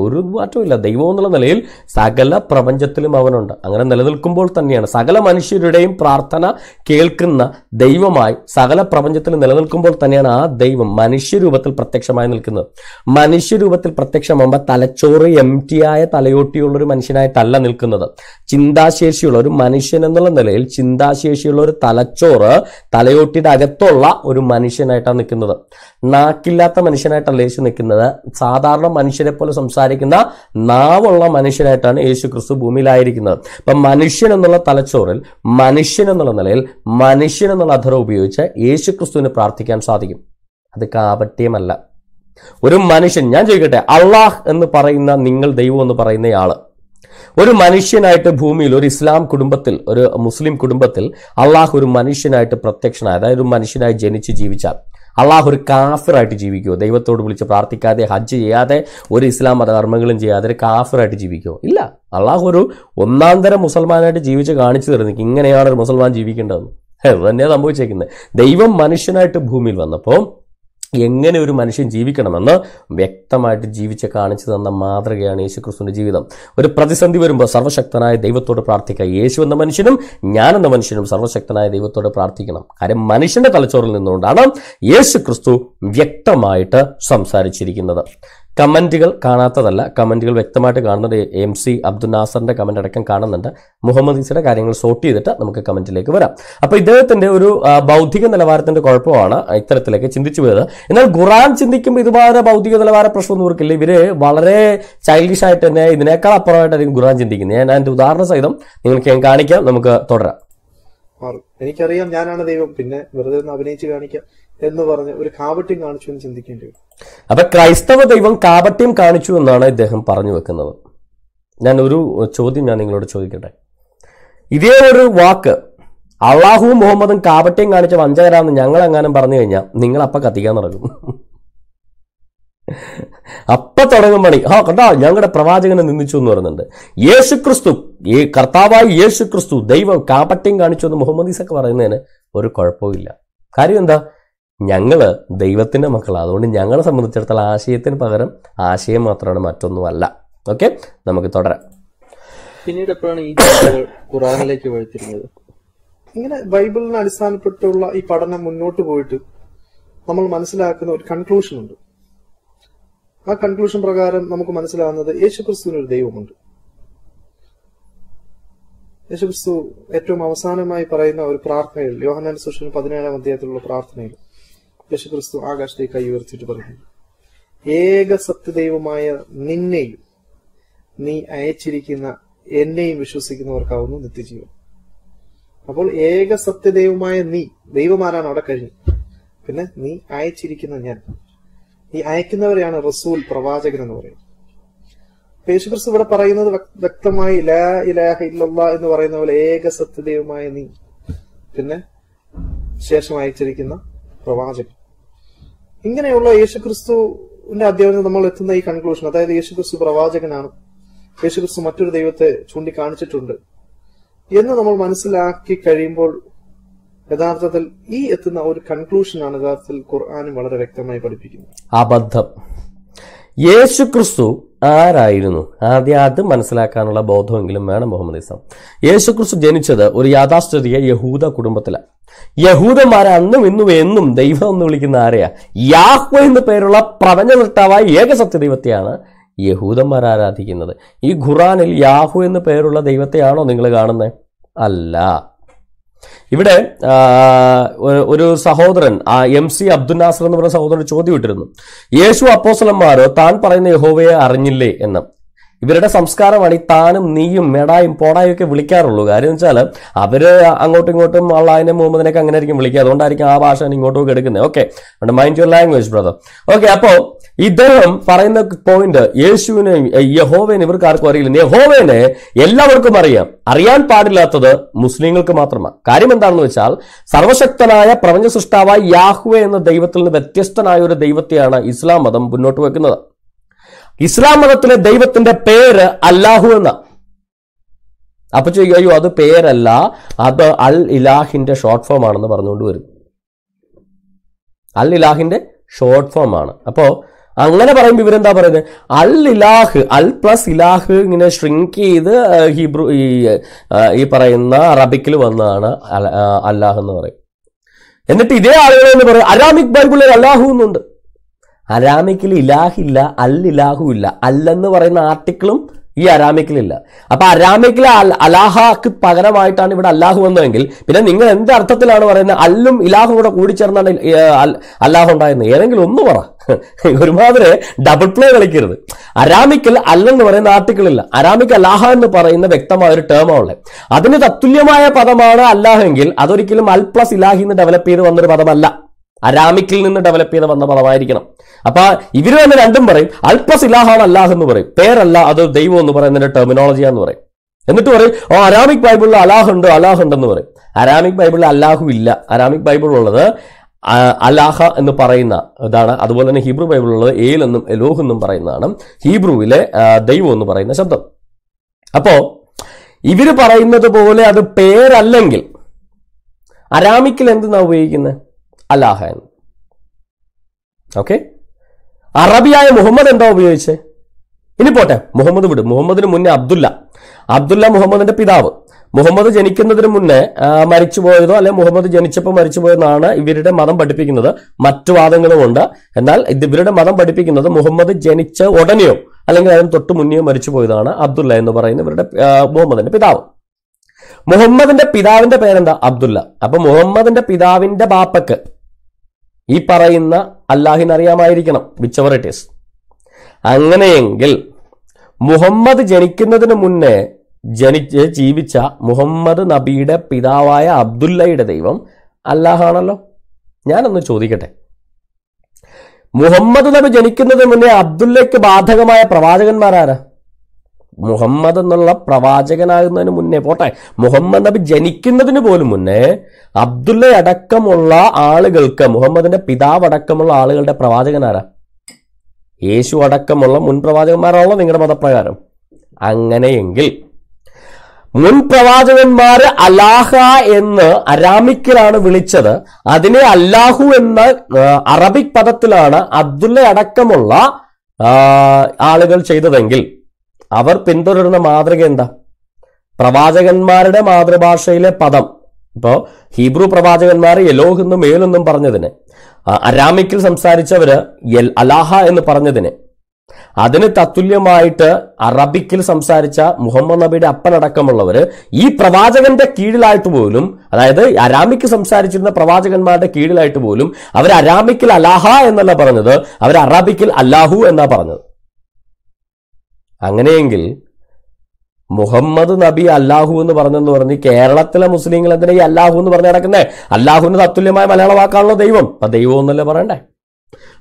ഒരു മാറ്റമില്ല ദൈവം എന്നുള്ള നിലയിൽ സകല പ്രപഞ്ചത്തിലും അവനുണ്ട് അങ്ങനെ നിലനിൽക്കുമ്പോൾ തന്നെയാണ് സകല മനുഷ്യരുടെയും പ്രാർത്ഥന കേൾക്കുന്ന ദൈവമായി സകല പ്രപഞ്ചത്തിൽ നിലനിൽക്കുമ്പോൾ തന്നെയാണ് ആ ദൈവം മനുഷ്യരൂപത്തിൽ പ്രത്യക്ഷമായി നിൽക്കുന്നത് മനുഷ്യരൂപത്തിൽ പ്രത്യക്ഷമാകുമ്പോൾ തലച്ചോറ് എം ആയ തലയോട്ടിയുള്ള ഒരു മനുഷ്യനായിട്ടല്ല നിൽക്കുന്നത് ചിന്താശേഷിയുള്ള ഒരു മനുഷ്യൻ എന്നുള്ള നിലയിൽ ചിന്താശേഷിയുള്ള ഒരു തലച്ചോറ് തലയോട്ടിയുടെ അകത്തുള്ള ഒരു മനുഷ്യനായിട്ടാണ് നിൽക്കുന്നത് നാക്കില്ലാത്ത മനുഷ്യനായിട്ടല്ല ലേശം നിൽക്കുന്നത് സാധാരണ മനുഷ്യരെ പോലെ സംസാരിക്കും സംസാരിക്കുന്ന നാവുള്ള മനുഷ്യനായിട്ടാണ് യേശു ക്രിസ്തു ഭൂമിയിലായിരിക്കുന്നത് അപ്പം മനുഷ്യൻ എന്നുള്ള തലച്ചോറിൽ മനുഷ്യൻ എന്നുള്ള നിലയിൽ മനുഷ്യൻ എന്നുള്ള അധറ ഉപയോഗിച്ച് യേശു ക്രിസ്തുവിന് പ്രാർത്ഥിക്കാൻ സാധിക്കും അത് കാപട്യമല്ല ഒരു മനുഷ്യൻ ഞാൻ ചോദിക്കട്ടെ അള്ളാഹ് എന്ന് പറയുന്ന നിങ്ങൾ ദൈവം എന്ന് പറയുന്നയാള് ഒരു മനുഷ്യനായിട്ട് ഭൂമിയിൽ ഒരു ഇസ്ലാം കുടുംബത്തിൽ ഒരു മുസ്ലിം കുടുംബത്തിൽ അള്ളാഹ് ഒരു മനുഷ്യനായിട്ട് പ്രത്യക്ഷനായ അതായത് ഒരു മനുഷ്യനായി ജനിച്ച് ജീവിച്ചാൽ അള്ളാഹ് ഒരു കാഫിറായിട്ട് ജീവിക്കുമോ ദൈവത്തോട് വിളിച്ച് പ്രാർത്ഥിക്കാതെ ഹജ്ജ് ചെയ്യാതെ ഒരു ഇസ്ലാം മതകർമ്മങ്ങളും ചെയ്യാതെ ഒരു കാഫിറായിട്ട് ജീവിക്കുമോ ഇല്ല അള്ളാഹു ഒരു ഒന്നാം തരം മുസൽമാനായിട്ട് ജീവിച്ച് കാണിച്ചു തരുന്നു ഇങ്ങനെയാണ് ഒരു മുസൽമാൻ ജീവിക്കേണ്ടതെന്ന് അത് തന്നെയാണ് സംഭവിച്ചേക്കുന്നത് ദൈവം മനുഷ്യനായിട്ട് ഭൂമിയിൽ വന്നപ്പോൾ എങ്ങനെ ഒരു മനുഷ്യൻ ജീവിക്കണമെന്ന് വ്യക്തമായിട്ട് ജീവിച്ച് കാണിച്ചു തന്ന മാതൃകയാണ് യേശു ജീവിതം ഒരു പ്രതിസന്ധി വരുമ്പോൾ സർവശക്തനായ ദൈവത്തോട് പ്രാർത്ഥിക്കുക യേശു എന്ന മനുഷ്യനും ഞാൻ എന്ന മനുഷ്യനും സർവശക്തനായ ദൈവത്തോട് പ്രാർത്ഥിക്കണം കാര്യം മനുഷ്യന്റെ തലച്ചോറിൽ നിന്നുകൊണ്ടാണ് യേശു ക്രിസ്തു വ്യക്തമായിട്ട് സംസാരിച്ചിരിക്കുന്നത് കമൻറ്റുകൾ കാണാത്തതല്ല കമൻറ്റുകൾ വ്യക്തമായിട്ട് കാണുന്നുണ്ട് എം സി അബ്ദുൽ നാസറിൻ്റെ കമൻ്റ് അടക്കം കാണുന്നുണ്ട് മുഹമ്മദ് ഈസിയുടെ കാര്യങ്ങൾ സോർട്ട് ചെയ്തിട്ട് നമുക്ക് കമൻറ്റിലേക്ക് വരാം അപ്പോൾ ഇദ്ദേഹത്തിൻ്റെ ഒരു ബൗദ്ധിക നിലവാരത്തിൻ്റെ കുഴപ്പമാണ് ഇത്തരത്തിലേക്ക് ചിന്തിച്ചു പോയത് എന്നാൽ ഖുറാൻ ചിന്തിക്കുമ്പോൾ ഇതുപോലെ ബൗദ്ധിക നിലവാര പ്രശ്നമൊന്നും ഇവർക്കില്ല ഇവർ വളരെ ചൈൽഡിഷ് ആയിട്ട് തന്നെ ഇതിനേക്കാൾ അപ്പുറമായിട്ടായിരിക്കും ഖുറാൻ ചിന്തിക്കുന്നത് ഞാൻ അതിൻ്റെ ഉദാഹരണ സഹിതം നിങ്ങൾക്ക് ഞാൻ കാണിക്കാം നമുക്ക് തുടരാം എനിക്കറിയാം ഞാനാണ് ദൈവം പിന്നെ വെറുതെ ഒന്ന് അഭിനയിച്ച് കാണിക്കാം എന്ന് പറഞ്ഞ് ഒരു കാപട്യം കാണിച്ചു എന്ന് ചിന്തിക്കേണ്ടി വരും അപ്പൊ ക്രൈസ്തവ ദൈവം കാപട്യം കാണിച്ചു എന്നാണ് ഇദ്ദേഹം പറഞ്ഞു വെക്കുന്നത് ഞാൻ ഒരു ചോദ്യം ഞാൻ നിങ്ങളോട് ചോദിക്കട്ടെ ഇതേ ഒരു വാക്ക് അള്ളാഹുവും മുഹമ്മദും കാപട്യം കാണിച്ച വഞ്ചകരാന്ന് ഞങ്ങൾ എങ്ങാനും പറഞ്ഞു കഴിഞ്ഞാൽ നിങ്ങൾ അപ്പൊ കത്തിക്കാൻ തുടങ്ങും അപ്പ തുടങ്ങും പണി ആ കണ്ടാ ഞങ്ങളുടെ പ്രവാചകനെ നിന്ദിച്ചു എന്ന് പറയുന്നുണ്ട് യേശു ക്രിസ്തു ഈ കർത്താവായി യേശു ക്രിസ്തു ദൈവം കാപട്യം കാണിച്ചു എന്ന് ഒക്കെ പറയുന്നതിന് ഒരു കുഴപ്പമില്ല കാര്യം എന്താ ഞങ്ങൾ ദൈവത്തിൻ്റെ മക്കളാണ് അതുകൊണ്ട് ഞങ്ങളെ സംബന്ധിച്ചിടത്തോളം ആശയത്തിന് പകരം ആശയം മാത്രമാണ് മറ്റൊന്നുമല്ല ഓക്കെ നമുക്ക് തുടരാം പിന്നീട് എപ്പോഴാണ് ഈ ഖുറാനിലേക്ക് ഇങ്ങനെ ബൈബിളിനെ അടിസ്ഥാനപ്പെട്ടുള്ള ഈ പഠനം മുന്നോട്ട് പോയിട്ട് നമ്മൾ മനസ്സിലാക്കുന്ന ഒരു കൺക്ലൂഷൻ ഉണ്ട് ആ കൺക്ലൂഷൻ പ്രകാരം നമുക്ക് മനസ്സിലാകുന്നത് യേശുക്രിസ്തുവിന് ഒരു ദൈവമുണ്ട് യേശുക്രിസ്തു ഏറ്റവും അവസാനമായി പറയുന്ന ഒരു പ്രാർത്ഥനയിൽ യോഹനാൻ സുഷൻ പതിനേഴാം അധ്യായത്തിലുള്ള പ്രാർത്ഥനയിൽ യേശുക്രിസ്തു ആകാശത്തേക്ക് കൈ ഉയർത്തിയിട്ട് പറഞ്ഞു ഏക സത്യദൈവമായ നിന്നെയും നീ അയച്ചിരിക്കുന്ന എന്നെയും വിശ്വസിക്കുന്നവർക്കാവുന്നു നിത്യജീവൻ അപ്പോൾ ഏക സത്യദൈവമായ നീ ദൈവമാരാണ് അവിടെ കഴിഞ്ഞു പിന്നെ നീ അയച്ചിരിക്കുന്ന ഞാൻ ഈ അയക്കുന്നവരെയാണ് റസൂൽ പ്രവാചകൻ എന്ന് പറയുന്നത് യേശുക്രിസ്തു ഇവിടെ പറയുന്നത് വ്യക്തമായി ലാ ഇലാഹ ഇല്ലല്ലാ എന്ന് പറയുന്ന പോലെ ഏക സത്യദൈവമായ നീ പിന്നെ ശേഷം അയച്ചിരിക്കുന്ന പ്രവാചകൻ ഇങ്ങനെയുള്ള യേശുക്രിസ്തുവിന്റെ അധ്യാപനത്തിൽ നമ്മൾ എത്തുന്ന ഈ കൺക്ലൂഷൻ അതായത് യേശുക്രിസ്തു പ്രവാചകനാണ് യേശുക്രിസ്തു മറ്റൊരു ദൈവത്തെ ചൂണ്ടിക്കാണിച്ചിട്ടുണ്ട് എന്ന് നമ്മൾ മനസ്സിലാക്കി കഴിയുമ്പോൾ യഥാർത്ഥത്തിൽ ഈ എത്തുന്ന ഒരു കൺക്ലൂഷനാണ് യഥാർത്ഥത്തിൽ ഖുർആാനും വളരെ വ്യക്തമായി പഠിപ്പിക്കുന്നത് അബദ്ധം യേശുക്രിസ്തു ആരായിരുന്നു ആദ്യം അത് മനസ്സിലാക്കാനുള്ള ബോധമെങ്കിലും വേണം മുഹമ്മദ് ഇസ്ലാം യേശുക്രിസ്തു ജനിച്ചത് ഒരു യാഥാസ്ഥിതിക യഹൂദ കുടുംബത്തിലാണ് യഹൂദന്മാരെ അന്നും ഇന്നും എന്നും ദൈവം എന്ന് വിളിക്കുന്ന ആരെയാ യാഹ്വ എന്ന് പേരുള്ള പ്രപഞ്ച നിർത്താവായ ഏകസത്യ ദൈവത്തെയാണ് യഹൂദന്മാർ ആരാധിക്കുന്നത് ഈ ഖുറാനിൽ യാഹു എന്ന് പേരുള്ള ദൈവത്തെയാണോ നിങ്ങൾ കാണുന്നത് അല്ല ഇവിടെ ഒരു സഹോദരൻ എം സി അബ്ദുൽ നാസർ എന്ന് പറഞ്ഞ സഹോദരൻ ചോദ്യം ഇട്ടിരുന്നു യേശു അപ്പോസലന്മാരോ താൻ പറയുന്ന യഹോവയെ അറിഞ്ഞില്ലേ എന്ന് ഇവരുടെ സംസ്കാരമാണ് ഈ താനും നീയും മെടായും പോടായും ഒക്കെ വിളിക്കാറുള്ളൂ കാര്യം വെച്ചാൽ അവർ അങ്ങോട്ടും ഇങ്ങോട്ടും അള്ളാഹിനെ മുഹമ്മദിനൊക്കെ അങ്ങനെ ആയിരിക്കും വിളിക്കുക അതുകൊണ്ടായിരിക്കും ആ ഭാഷ ഇങ്ങോട്ടും എടുക്കുന്നത് okay mind your language brother okay അപ്പോൾ ഇദ്ദേഹം പറയുന്ന പോയിന്റ് യേശുവിനെ യഹോവേനെ ഇവർക്ക് ആർക്കും അറിയില്ല യഹോവേനെ എല്ലാവർക്കും അറിയാം അറിയാൻ പാടില്ലാത്തത് മുസ്ലിങ്ങൾക്ക് മാത്രമാണ് കാര്യം എന്താണെന്ന് വെച്ചാൽ സർവശക്തനായ പ്രപഞ്ച സൃഷ്ടാവായ യാഹുവെ എന്ന ദൈവത്തിൽ നിന്ന് വ്യത്യസ്തനായ ഒരു ദൈവത്തെയാണ് ഇസ്ലാം മതം മുന്നോട്ട് വെക്കുന്നത് ഇസ്ലാം മതത്തിലെ ദൈവത്തിന്റെ പേര് അല്ലാഹു എന്ന അപ്പൊ ചോദിക്കും അയ്യോ അത് പേരല്ല അത് അൽ ഇലാഹിന്റെ ഷോർട്ട് ഫോം ആണെന്ന് പറഞ്ഞുകൊണ്ട് വരും അൽ ഇലാഹിന്റെ ഷോർട്ട് ഫോം ആണ് അപ്പോ അങ്ങനെ പറയുമ്പോൾ ഇവരെന്താ പറയുന്നത് അൽ ഇലാഹ് അൽ പ്ലസ് ഇലാഹ് ഇങ്ങനെ ഷ്രിങ്ക് ചെയ്ത് ഹിബ്രു ഈ പറയുന്ന അറബിക്കിൽ വന്നതാണ് അല്ലാഹ് എന്ന് പറയും എന്നിട്ട് ഇതേ ആളുകൾ എന്ന് പറയും അരാമിക് ബൈബിളിൽ അല്ലാഹു എന്നുണ്ട് അരാമിക്കിൽ ഇലാഹില്ല അൽ ഇല്ല അല്ലെന്ന് പറയുന്ന ആർട്ടിക്കിളും ഈ അരാമിക്കിലില്ല അപ്പൊ അരാമിക്കിലെ അലാഹാക്ക് പകരമായിട്ടാണ് ഇവിടെ അല്ലാഹു വന്നതെങ്കിൽ പിന്നെ നിങ്ങൾ എന്ത് അർത്ഥത്തിലാണ് പറയുന്നത് അല്ലും ഇലാഹും കൂടെ കൂടിച്ചേർന്നാണ് അല്ലാഹു ഉണ്ടായിരുന്നത് ഏതെങ്കിലും ഒന്ന് പറ ഒരുമാതിരി ഡബിൾ പ്ലേ കളിക്കരുത് അരാമിക്കൽ അല്ലെന്ന് പറയുന്ന ആർട്ടിക്കിളില്ല അരാമിക് അലാഹ എന്ന് പറയുന്ന വ്യക്തമായ ഒരു ടേമാ അതിന് തത്തുല്യമായ പദമാണ് അല്ലാഹെങ്കിൽ അതൊരിക്കലും അൽ പ്ലസ് ഇലാഹി എന്ന് ഡെവലപ്പ് ചെയ്ത് വന്നൊരു പദമല്ല അരാമിക്കിൽ നിന്ന് ഡെവലപ്പ് ചെയ്ത വന്ന പദമായിരിക്കണം അപ്പൊ ഇവർ തന്നെ രണ്ടും പറയും അൽപ്പസ് ഇലാഹാണ് അല്ലാഹ് എന്ന് പറയും പേരല്ല അത് ദൈവം എന്ന് പറയുന്നതിന്റെ ടെർമിനോളജിയാന്ന് എന്ന് പറയും എന്നിട്ട് പറയും ഓ അരാമിക് ബൈബിളിൽ അലാഹ് ഉണ്ട് അലാഹ് ഉണ്ടെന്ന് പറയും അരാമിക് ബൈബിളിൽ അല്ലാഹു ഇല്ല അരാമിക് ബൈബിൾ ഉള്ളത് അലാഹ എന്ന് പറയുന്ന ഇതാണ് അതുപോലെ തന്നെ ഹീബ്രു ബൈബിളുള്ളത് ഏൽ എന്നും എലോഹ് എന്നും പറയുന്നതാണ് ഹീബ്രുവിലെ ദൈവം എന്ന് പറയുന്ന ശബ്ദം അപ്പോ ഇവർ പറയുന്നത് പോലെ അത് പേരല്ലെങ്കിൽ അരാമിക്കിൽ എന്തെന്നാ ഉപയോഗിക്കുന്നത് അലാഹൻ ഓക്കെ അറബിയായ മുഹമ്മദ് എന്താ ഉപയോഗിച്ചേ ഇനി പോട്ടെ മുഹമ്മദ് വിടും മുഹമ്മദിന് മുന്നേ അബ്ദുല്ല അബ്ദുല്ല മുഹമ്മദിന്റെ പിതാവ് മുഹമ്മദ് ജനിക്കുന്നതിന് മുന്നേ മരിച്ചുപോയതോ അല്ലെ മുഹമ്മദ് ജനിച്ചപ്പോൾ മരിച്ചുപോയെന്നാണ് ഇവരുടെ മതം പഠിപ്പിക്കുന്നത് മറ്റു ഉണ്ട് എന്നാൽ ഇവരുടെ മതം പഠിപ്പിക്കുന്നത് മുഹമ്മദ് ജനിച്ച ഉടനെയോ അല്ലെങ്കിൽ അതിന് തൊട്ട് മുന്നെയോ മരിച്ചുപോയതാണ് അബ്ദുല്ല എന്ന് പറയുന്ന ഇവരുടെ മുഹമ്മദിന്റെ പിതാവ് മുഹമ്മദിന്റെ പിതാവിന്റെ പേരെന്താ അബ്ദുല്ല അപ്പൊ മുഹമ്മദിന്റെ പിതാവിന്റെ ബാപ്പക്ക് ഈ പറയുന്ന അല്ലാഹിൻ അറിയാമായിരിക്കണം വിച്ച് എവർ ഇറ്റ് ഈസ് അങ്ങനെയെങ്കിൽ മുഹമ്മദ് ജനിക്കുന്നതിന് മുന്നേ ജനിച്ച് ജീവിച്ച മുഹമ്മദ് നബിയുടെ പിതാവായ അബ്ദുല്ലയുടെ ദൈവം അല്ലാഹാണല്ലോ ഞാനൊന്ന് ചോദിക്കട്ടെ മുഹമ്മദ് നബി ജനിക്കുന്നതിന് മുന്നേ അബ്ദുല്ലയ്ക്ക് ബാധകമായ പ്രവാചകന്മാരാരാ മുഹമ്മദ് എന്നുള്ള പ്രവാചകനാകുന്നതിന് മുന്നേ പോട്ടെ മുഹമ്മദ് നബി ജനിക്കുന്നതിന് പോലും മുന്നേ അബ്ദുള്ള അടക്കമുള്ള ആളുകൾക്ക് മുഹമ്മദിന്റെ പിതാവ് അടക്കമുള്ള ആളുകളുടെ പ്രവാചകനാരാ യേശു അടക്കമുള്ള മുൻ പ്രവാചകന്മാരാണല്ലോ നിങ്ങളുടെ മതപ്രകാരം അങ്ങനെയെങ്കിൽ മുൻ പ്രവാചകന്മാര് അലാഹ എന്ന് അരാമിക്കിലാണ് വിളിച്ചത് അതിനെ അല്ലാഹു എന്ന അറബിക് പദത്തിലാണ് അബ്ദുള്ള അടക്കമുള്ള ആളുകൾ ചെയ്തതെങ്കിൽ അവർ പിന്തുടരുന്ന മാതൃക എന്താ പ്രവാചകന്മാരുടെ മാതൃഭാഷയിലെ പദം ഇപ്പോ ഹീബ്രു പ്രവാചകന്മാർ യലോഹെന്നും മേലെന്നും പറഞ്ഞതിന് അരാമിക്കിൽ സംസാരിച്ചവര് എൽ അലാഹ എന്ന് പറഞ്ഞതിന് അതിന് തത്തുല്യമായിട്ട് അറബിക്കിൽ സംസാരിച്ച മുഹമ്മദ് നബിയുടെ അപ്പനടക്കമുള്ളവര് ഈ പ്രവാചകന്റെ കീഴിലായിട്ട് പോലും അതായത് അരാമിക്ക് സംസാരിച്ചിരുന്ന പ്രവാചകന്മാരുടെ കീഴിലായിട്ട് പോലും അവർ അരാമിക്കിൽ അലാഹ എന്നല്ല പറഞ്ഞത് അവർ അറബിക്കിൽ അല്ലാഹു എന്നാ പറഞ്ഞത് അങ്ങനെയെങ്കിൽ മുഹമ്മദ് നബി അല്ലാഹു എന്ന് പറഞ്ഞെന്ന് പറഞ്ഞ് കേരളത്തിലെ മുസ്ലിങ്ങൾ എന്തിനാ ഈ അല്ലാഹു എന്ന് പറഞ്ഞ് നടക്കുന്നേ അല്ലാഹുവിന് തത്തുല്യമായ മലയാള വാക്കാണല്ലോ ദൈവം അപ്പൊ ദൈവം എന്നല്ലേ പറയണ്ടേ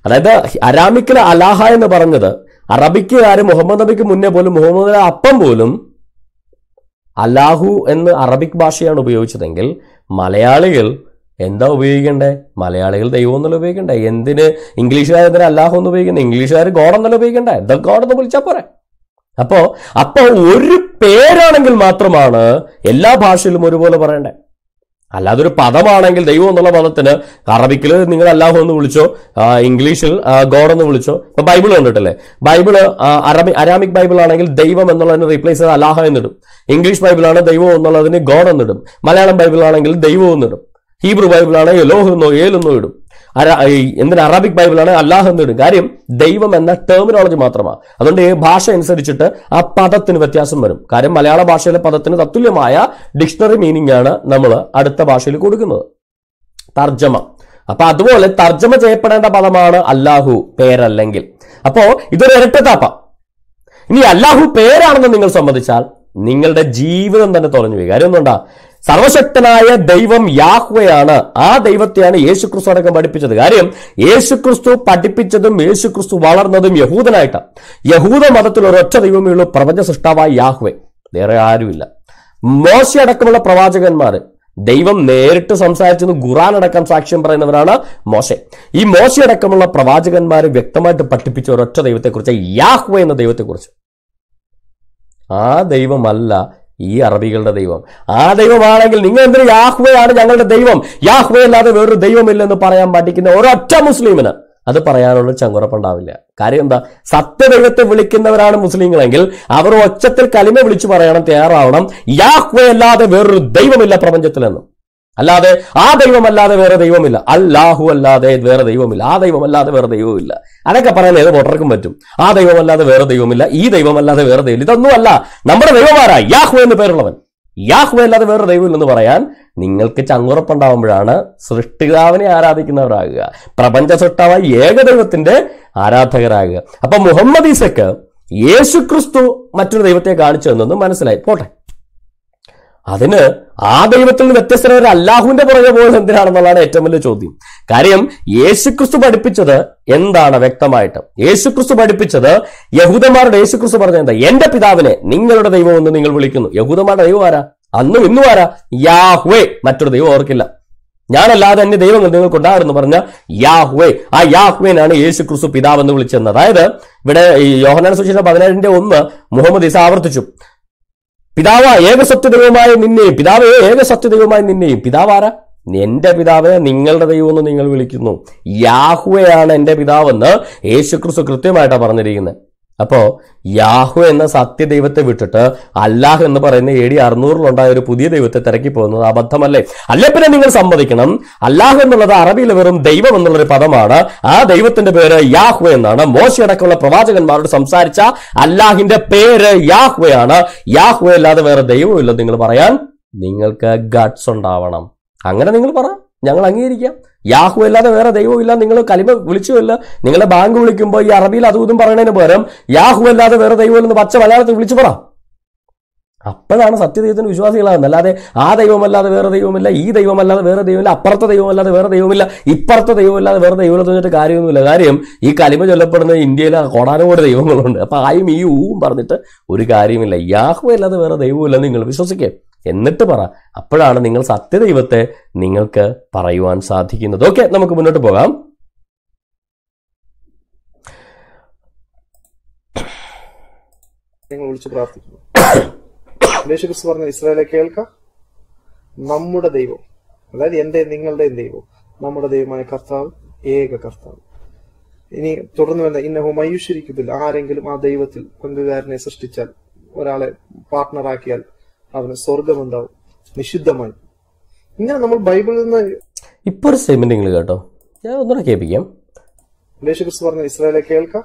അതായത് അരാമിക്കിൽ അലാഹ എന്ന് പറഞ്ഞത് അറബിക്കുകാർ മുഹമ്മദ് നബിക്ക് മുന്നേ പോലും മുഹമ്മദ് അപ്പം പോലും അല്ലാഹു എന്ന് അറബിക് ഭാഷയാണ് ഉപയോഗിച്ചതെങ്കിൽ മലയാളികൾ എന്താ ഉപയോഗിക്കണ്ടേ മലയാളികൾ ദൈവം എന്നല്ല ഉപയോഗിക്കണ്ടേ എന്തിന് ഇംഗ്ലീഷുകാർ എന്തിനാ അല്ലാഹു എന്ന് ഉപയോഗിക്കുന്നത് ഇംഗ്ലീഷുകാർ ഗോഡ് എന്നല്ല ഉപയോഗിക്കണ്ടേ ദ ഗോഡ് എന്ന് വിളിച്ചാൽ പോരെ അപ്പോ അപ്പോ ഒരു പേരാണെങ്കിൽ മാത്രമാണ് എല്ലാ ഭാഷയിലും ഒരുപോലെ പറയണ്ടേ അല്ലാതെ ഒരു പദമാണെങ്കിൽ ദൈവം എന്നുള്ള പദത്തിന് അറബിക്കിൽ നിങ്ങൾ അല്ലാഹു എന്ന് വിളിച്ചോ ഇംഗ്ലീഷിൽ ഗോഡ് എന്ന് വിളിച്ചോ ഇപ്പൊ ബൈബിൾ കണ്ടിട്ടില്ലേ ബൈബിള് അറബി അരാമിക് ബൈബിൾ ആണെങ്കിൽ ദൈവം എന്നുള്ളതിന് റീപ്ലേസ് ചെയ്ത് അലാഹ എന്നിടും ഇംഗ്ലീഷ് ബൈബിളാണ് ദൈവം എന്നുള്ളതിന് ഗോഡ് എന്നിടും മലയാളം ബൈബിളാണെങ്കിൽ ദൈവം എന്നിടും ഹീബ്രു ബൈബിളാണ് ലോഹ എന്നോ ഏലെന്നോ ഇടും എന്തിന് അറബിക് ബൈബിളാണ് അല്ലാഹ് എന്നിടും കാര്യം ദൈവം എന്ന ടെർമിനോളജി മാത്രമാണ് അതുകൊണ്ട് ഭാഷ അനുസരിച്ചിട്ട് ആ പദത്തിന് വ്യത്യാസം വരും കാര്യം മലയാള ഭാഷയിലെ പദത്തിന് തത്തുല്യമായ ഡിക്ഷണറി മീനിങ് ആണ് നമ്മൾ അടുത്ത ഭാഷയിൽ കൊടുക്കുന്നത് തർജ്ജമ അപ്പൊ അതുപോലെ തർജ്ജമ ചെയ്യപ്പെടേണ്ട പദമാണ് അല്ലാഹു പേരല്ലെങ്കിൽ അപ്പോ ഇതൊരു ഇരട്ടത്താപ്പ ഇനി അല്ലാഹു പേരാണെന്ന് നിങ്ങൾ സമ്മതിച്ചാൽ നിങ്ങളുടെ ജീവിതം തന്നെ തുറഞ്ഞു പോയി കാര്യം ഒന്നുണ്ടാ സർവശക്തനായ ദൈവം യാഹ്വയാണ് ആ ദൈവത്തെയാണ് യേശു ക്രിസ്തു അടക്കം പഠിപ്പിച്ചത് കാര്യം യേശു ക്രിസ്തു പഠിപ്പിച്ചതും യേശു ക്രിസ്തു വളർന്നതും യഹൂദനായിട്ടാണ് യഹൂദ മതത്തിൽ ഒരൊറ്റ ദൈവമേ ഉള്ളൂ പ്രപഞ്ച സൃഷ്ടാവായ യാഹ്വെ വേറെ ആരുമില്ല മോശി അടക്കമുള്ള പ്രവാചകന്മാർ ദൈവം നേരിട്ട് സംസാരിച്ചെന്ന് ഖുറാൻ അടക്കം സാക്ഷ്യം പറയുന്നവരാണ് മോശെ ഈ മോശ അടക്കമുള്ള പ്രവാചകന്മാർ വ്യക്തമായിട്ട് പഠിപ്പിച്ച ഒരൊറ്റ ദൈവത്തെക്കുറിച്ച് യാഹ്വ എന്ന ദൈവത്തെക്കുറിച്ച് ആ ദൈവമല്ല ഈ അറബികളുടെ ദൈവം ആ ദൈവമാണെങ്കിൽ നിങ്ങൾ എന്തിനു യാഹ്വയാണ് ഞങ്ങളുടെ ദൈവം യാഹ്വ വേറൊരു ദൈവമില്ലെന്ന് പറയാൻ പഠിക്കുന്ന ഒരൊറ്റ മുസ്ലിമിന് അത് പറയാനുള്ള ചങ്കുറപ്പുണ്ടാവില്ല കാര്യം എന്താ സത്യദൈവത്തെ വിളിക്കുന്നവരാണ് മുസ്ലിങ്ങളെങ്കിൽ അവർ ഒച്ചത്തിൽ കലിമ വിളിച്ചു പറയണം തയ്യാറാവണം യാഹ്വ വേറൊരു ദൈവമില്ല പ്രപഞ്ചത്തിലെന്നും അല്ലാതെ ആ ദൈവമല്ലാതെ വേറെ ദൈവമില്ല അല്ലാഹു അല്ലാതെ വേറെ ദൈവമില്ല ആ ദൈവമല്ലാതെ വേറെ ദൈവമില്ല അതൊക്കെ പറയാൻ ഏത് വോട്ടർക്കും പറ്റും ആ ദൈവമല്ലാതെ വേറെ ദൈവമില്ല ഈ ദൈവമല്ലാതെ വേറെ ദൈവമില്ല ഇതൊന്നും അല്ല നമ്മുടെ ദൈവമാരാ യാഹു എന്ന് പേരുള്ളവൻ യാഹു അല്ലാതെ വേറെ ദൈവമില്ലെന്ന് പറയാൻ നിങ്ങൾക്ക് ചങ്ങുറപ്പുണ്ടാവുമ്പോഴാണ് സൃഷ്ടിതാവിനെ ആരാധിക്കുന്നവരാകുക പ്രപഞ്ച സൃഷ്ടാവായി ഏകദൈവത്തിന്റെ ആരാധകരാകുക അപ്പൊ മുഹമ്മദ് ഈസക്ക് യേശുക്രിസ്തു മറ്റൊരു ദൈവത്തെ കാണിച്ചു എന്നൊന്നും മനസ്സിലായി പോട്ടെ അതിന് ആ ദൈവത്തിൽ നിന്ന് വ്യത്യസ്തരായ ഒരു അല്ലാഹുവിന്റെ പുറകെ പോകുന്നത് എന്തിനാണെന്നുള്ളതാണ് ഏറ്റവും വലിയ ചോദ്യം കാര്യം യേശുക്രിസ്തു പഠിപ്പിച്ചത് എന്താണ് വ്യക്തമായിട്ട് യേശുക്രിസ്തു പഠിപ്പിച്ചത് യഹൂദന്മാരുടെ യേശുക്രിസ്തു പറഞ്ഞത് എന്താ എന്റെ പിതാവിനെ നിങ്ങളുടെ ദൈവം എന്ന് നിങ്ങൾ വിളിക്കുന്നു യഹൂദന്മാരുടെ ദൈവം ആരാ അന്നും ഇന്നും ആരാ യാഹ്വേ മറ്റൊരു ദൈവം ഓർക്കില്ല ഞാനല്ലാതെ എന്റെ ദൈവങ്ങൾ നിങ്ങൾക്കുണ്ടായിരുന്നു പറഞ്ഞ യാഹ്വേ ആ യാഹ്വേനാണ് യേശു ക്രിസ്തു പിതാവെന്ന് വിളിച്ചത് അതായത് ഇവിടെ യോഹനാൻ സുശേഷം പതിനേഴിന്റെ ഒന്ന് മുഹമ്മദ് ഇസ ആവർത്തിച്ചു പിതാവ് ഏകസത്യദൈവമായ നിന്നെയും പിതാവ് ഏകസത്യദൈവമായ നിന്നെയും പിതാവാര എന്റെ പിതാവിനെ നിങ്ങളുടെ ദൈവമെന്ന് നിങ്ങൾ വിളിക്കുന്നു യാഹുവയാണ് എന്റെ പിതാവെന്ന് യേശുക്രിസ്തു കൃത്യമായിട്ടാണ് പറഞ്ഞിരിക്കുന്നത് അപ്പോ യാഹു എന്ന സത്യദൈവത്തെ വിട്ടിട്ട് അല്ലാഹ് എന്ന് പറയുന്ന എ ഡി അറുന്നൂറിലുണ്ടായ ഒരു പുതിയ ദൈവത്തെ തിരക്കി പോകുന്നത് അബദ്ധമല്ലേ അല്ലെ പിന്നെ നിങ്ങൾ സമ്മതിക്കണം അല്ലാഹ് എന്നുള്ളത് അറബിയിൽ വെറും ദൈവം എന്നുള്ളൊരു പദമാണ് ആ ദൈവത്തിന്റെ പേര് യാഹ്വ എന്നാണ് മോശയടക്കമുള്ള പ്രവാചകന്മാരോട് സംസാരിച്ച അല്ലാഹിന്റെ പേര് യാഹ്വയാണ് യാഹ്വ അല്ലാതെ വേറെ ദൈവമില്ല നിങ്ങൾ പറയാൻ നിങ്ങൾക്ക് ഗഡ്സ് ഉണ്ടാവണം അങ്ങനെ നിങ്ങൾ പറ ഞങ്ങൾ അംഗീകരിക്കാം യാഹു അല്ലാതെ വേറെ ദൈവമില്ല നിങ്ങൾ കലിമ വിളിച്ചുമല്ല നിങ്ങളെ ബാങ്ക് വിളിക്കുമ്പോൾ ഈ അറബിയിൽ അതും ഇതും പറയണതിന് പകരം യാഹു അല്ലാതെ വേറെ ദൈവമില്ലെന്ന് പച്ച മലയാളത്തിൽ വിളിച്ചു പറ അപ്പോഴാണ് സത്യദൈവത്തിന് വിശ്വാസികളാകുന്നത് അല്ലാതെ ആ ദൈവമല്ലാതെ വേറെ ദൈവമില്ല ഈ ദൈവമല്ലാതെ വേറെ ദൈവമില്ല അപ്പുറത്തെ ദൈവമല്ലാതെ വേറെ ദൈവമില്ല ഇപ്പുറത്തെ ദൈവമല്ലാതെ വേറെ ദൈവമില്ല പറഞ്ഞിട്ട് കാര്യമൊന്നുമില്ല കാര്യം ഈ കലിമ ചൊല്ലപ്പെടുന്ന ഇന്ത്യയിൽ കോടാനുകൂടി ദൈവങ്ങളുണ്ട് അപ്പം ആയും ഈ ഊവും പറഞ്ഞിട്ട് ഒരു കാര്യമില്ല യാഹു അല്ലാതെ വേറെ ദൈവമില്ല നിങ്ങൾ വിശ്വസിക്കേ എന്നിട്ട് പറ അപ്പോഴാണ് നിങ്ങൾ സത്യദൈവത്തെ നിങ്ങൾക്ക് പറയുവാൻ സാധിക്കുന്നത് ഓക്കെ നമുക്ക് മുന്നോട്ട് പോകാം നിങ്ങൾ വിളിച്ച് പ്രാർത്ഥിക്കുന്നു പറഞ്ഞ ഇസ്രായേലെ കേൾക്ക നമ്മുടെ ദൈവം അതായത് എന്റെ നിങ്ങളുടെയും ദൈവം നമ്മുടെ ദൈവമായ കർത്താവ് ഏക കർത്താവ് ഇനി തുടർന്ന് വന്ന ഇന്ന ഹുമയുഷിരിക്കത്തിൽ ആരെങ്കിലും ആ ദൈവത്തിൽ പങ്കുകാരനെ സൃഷ്ടിച്ചാൽ ഒരാളെ പാർട്ട്ണറാക്കിയാൽ അവന് സ്വർഗമുണ്ടാവും നിഷിദ്ധമായി ഇങ്ങനെ നമ്മൾ ബൈബിളിൽ നിന്ന് ഇപ്പൊ ഒരു സ്റ്റേറ്റ്മെന്റ് നിങ്ങൾ കേട്ടോ ഞാൻ ഒന്നുകൂടെ കേൾപ്പിക്കാം യേശു ക്രിസ്തു പറഞ്ഞ ഇസ്രായേലെ കേൾക്ക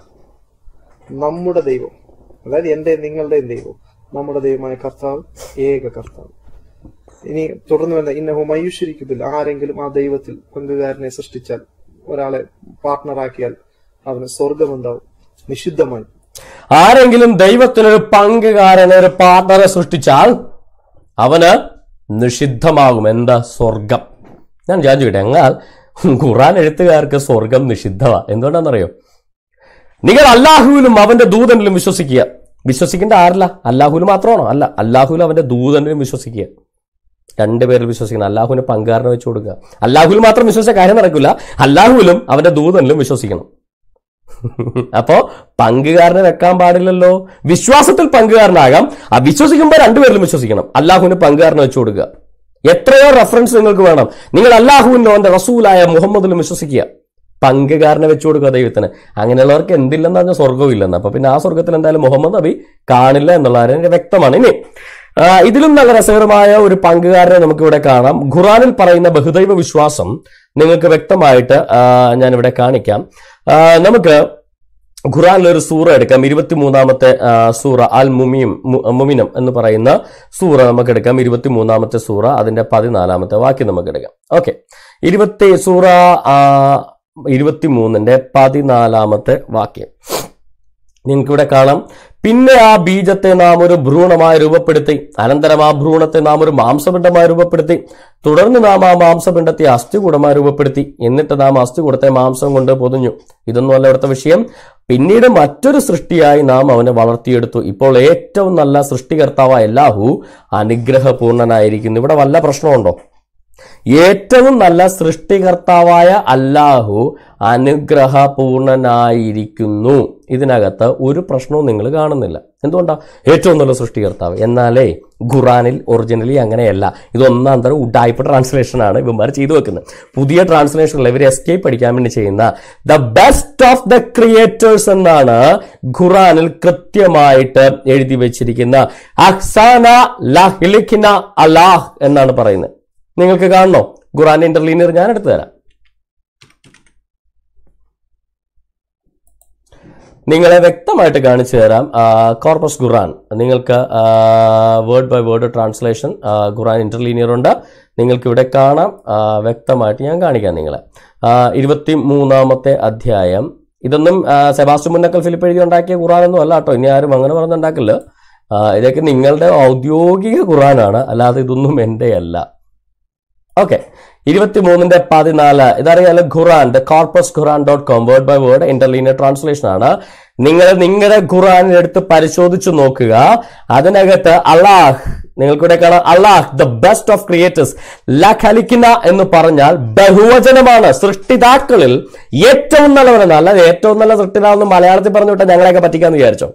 നമ്മുടെ ദൈവം അതായത് എന്റെ നിങ്ങളുടെ ദൈവം നമ്മുടെ ദൈവമായ കർത്താവ് ഏക കർത്താവ് ഇനി തുടർന്ന് വരുന്ന ഇന്നഹോ മയുഷരിക്കത്തിൽ ആരെങ്കിലും ആ ദൈവത്തിൽ പങ്കുകാരനെ സൃഷ്ടിച്ചാൽ ഒരാളെ പാർട്ട്ണറാക്കിയാൽ അവന് സ്വർഗമുണ്ടാവും നിഷിദ്ധമായി ആരെങ്കിലും ദൈവത്തിനൊരു പങ്കുകാരനെ ഒരു പാർട്ണറെ സൃഷ്ടിച്ചാൽ അവന് നിഷിദ്ധമാകും എന്താ സ്വർഗം ഞാൻ ഞാൻ ചോദിക്കട്ടെ എന്നാൽ ഖുറാൻ എഴുത്തുകാർക്ക് സ്വർഗം നിഷിദ്ധമാ എന്തുകൊണ്ടാണെന്നറിയോ നിങ്ങൾ അല്ലാഹുവിലും അവന്റെ ദൂതനിലും വിശ്വസിക്കുക വിശ്വസിക്കേണ്ട ആരല്ല അല്ലാഹുവിൽ മാത്രമാണോ അല്ല അല്ലാഹുവിനും അവന്റെ ദൂതനിലും വിശ്വസിക്കുക രണ്ടുപേരിൽ വിശ്വസിക്കണം അല്ലാഹുവിന് പങ്കാരനെ വെച്ചു കൊടുക്കുക അല്ലാഹുവിൽ മാത്രം വിശ്വസിച്ച കാര്യം നടക്കില്ല അല്ലാഹുവിലും അവന്റെ ദൂതനിലും വിശ്വസിക്കണം അപ്പോ പങ്കുകാരനെ വെക്കാൻ പാടില്ലല്ലോ വിശ്വാസത്തിൽ പങ്കുകാരനാകാം ആ വിശ്വസിക്കുമ്പോൾ രണ്ടുപേരിലും വിശ്വസിക്കണം അള്ളാഹുവിന് പങ്കുകാരനെ വെച്ചു കൊടുക്കുക എത്രയോ റെഫറൻസ് നിങ്ങൾക്ക് വേണം നിങ്ങൾ അള്ളാഹുവിനോ അവന്റെ റസൂലായ മുഹമ്മദിലും വിശ്വസിക്കുക പങ്കുകാരനെ വെച്ചു കൊടുക്കുക ദൈവത്തിന് അങ്ങനെയുള്ളവർക്ക് എന്തില്ലെന്ന് പറഞ്ഞാൽ സ്വർഗവും ഇല്ലെന്ന് അപ്പൊ പിന്നെ ആ സ്വർഗത്തിൽ എന്തായാലും മുഹമ്മദ് നബി കാണില്ല എന്നുള്ളതിന് വ്യക്തമാണ് ഇനി ഇതിലും നല്ല രസകരമായ ഒരു പങ്കുകാരനെ നമുക്കിവിടെ കാണാം ഖുറാനിൽ പറയുന്ന ബഹുദൈവ വിശ്വാസം നിങ്ങൾക്ക് വ്യക്തമായിട്ട് ഞാനിവിടെ കാണിക്കാം നമുക്ക് ഖുറാനിൽ ഒരു സൂറ എടുക്കാം മൂന്നാമത്തെ സൂറ അൽ മുമിയും മുമിനം എന്ന് പറയുന്ന സൂറ നമുക്ക് എടുക്കാം മൂന്നാമത്തെ സൂറ അതിന്റെ പതിനാലാമത്തെ വാക്യം നമുക്ക് എടുക്കാം ഓക്കെ ഇരുപത്തി സൂറ ഇരുപത്തിമൂന്നിന്റെ പതിനാലാമത്തെ വാക്യം നിങ്ങൾക്കിവിടെ കാണാം പിന്നെ ആ ബീജത്തെ നാം ഒരു ഭ്രൂണമായി രൂപപ്പെടുത്തി അനന്തരം ആ ഭ്രൂണത്തെ നാം ഒരു മാംസപിണ്ഡമായി രൂപപ്പെടുത്തി തുടർന്ന് നാം ആ മാംസപിണ്ഡത്തെ അസ്ഥികൂടമായി രൂപപ്പെടുത്തി എന്നിട്ട് നാം അസ്ഥികൂടത്തെ മാംസം കൊണ്ട് പൊതിഞ്ഞു ഇതൊന്നും അല്ല അവിടുത്തെ വിഷയം പിന്നീട് മറ്റൊരു സൃഷ്ടിയായി നാം അവനെ വളർത്തിയെടുത്തു ഇപ്പോൾ ഏറ്റവും നല്ല സൃഷ്ടികർത്താവായ എല്ലാഹു അനുഗ്രഹപൂർണനായിരിക്കുന്നു ഇവിടെ വല്ല പ്രശ്നമുണ്ടോ ഏറ്റവും നല്ല സൃഷ്ടികർത്താവായ അല്ലാഹു അനുഗ്രഹപൂർണനായിരിക്കുന്നു ഇതിനകത്ത് ഒരു പ്രശ്നവും നിങ്ങൾ കാണുന്നില്ല എന്തുകൊണ്ടാണ് ഏറ്റവും നല്ല സൃഷ്ടികർത്താവ് എന്നാലേ ഖുറാനിൽ ഒറിജിനലി അങ്ങനെയല്ല ഇതൊന്നാം തരം ഉഡായ്പ ട്രാൻസ്ലേഷനാണ് ഇവന്മാർ ചെയ്തു വെക്കുന്നത് പുതിയ ട്രാൻസ്ലേഷനിൽ ഇവർ എസ്കേപ്പ് പഠിക്കാൻ വേണ്ടി ചെയ്യുന്ന the best of the creators എന്നാണ് ഖുറാനിൽ കൃത്യമായിട്ട് എഴുതി വെച്ചിരിക്കുന്ന അഹ്സാന ലഹ്ലിഖിന അലാഹ് എന്നാണ് പറയുന്നത് നിങ്ങൾക്ക് കാണണോ ഖുറാൻ ഇന്റർലീനിയർ ഞാൻ എടുത്തു തരാം നിങ്ങളെ വ്യക്തമായിട്ട് കാണിച്ചു തരാം കോർപ്പസ് ഖുറാൻ നിങ്ങൾക്ക് word by word translation Quran interlinear ഉണ്ട് നിങ്ങൾക്ക് ഇവിടെ കാണാം വ്യക്തമായിട്ട് ഞാൻ കാണിക്കാം നിങ്ങളെ ഇരുപത്തി മൂന്നാമത്തെ അധ്യായം ഇതൊന്നും സെബാസ്റ്റ്യൻ മുന്നക്കൽ ഫിലിപ്പ് എഴുതി ഉണ്ടാക്കിയ ഖുറാനൊന്നും അല്ല കേട്ടോ ഇനി ആരും അങ്ങനെ പറഞ്ഞുണ്ടാക്കില്ല ഇതൊക്കെ നിങ്ങളുടെ ഔദ്യോഗിക ഖുറാനാണ് അല്ലാതെ ഇതൊന്നും എൻ്റെ അല്ല ഓക്കെ മൂന്നിന്റെ പതിനാല് ഇതറിയാലും Quran the corpus Quran dot com word by word interlinear translation ആണ് നിങ്ങൾ നിങ്ങളുടെ ഖുറാനിൽ എടുത്ത് പരിശോധിച്ചു നോക്കുക അതിനകത്ത് അള്ളാഹ് നിങ്ങൾക്കൂടെ കാണാം Allah the best of creators ല ഖലിക്കുന്ന എന്ന് പറഞ്ഞാൽ ബഹുവചനമാണ് സൃഷ്ടിതാക്കളിൽ ഏറ്റവും അല്ലാതെ ഏറ്റവും നല്ല സൃഷ്ടിതാവെന്ന് മലയാളത്തിൽ പറഞ്ഞു വിട്ടാൽ ഞങ്ങളെയൊക്കെ പറ്റിക്കാന്ന് വിചാരിച്ചോ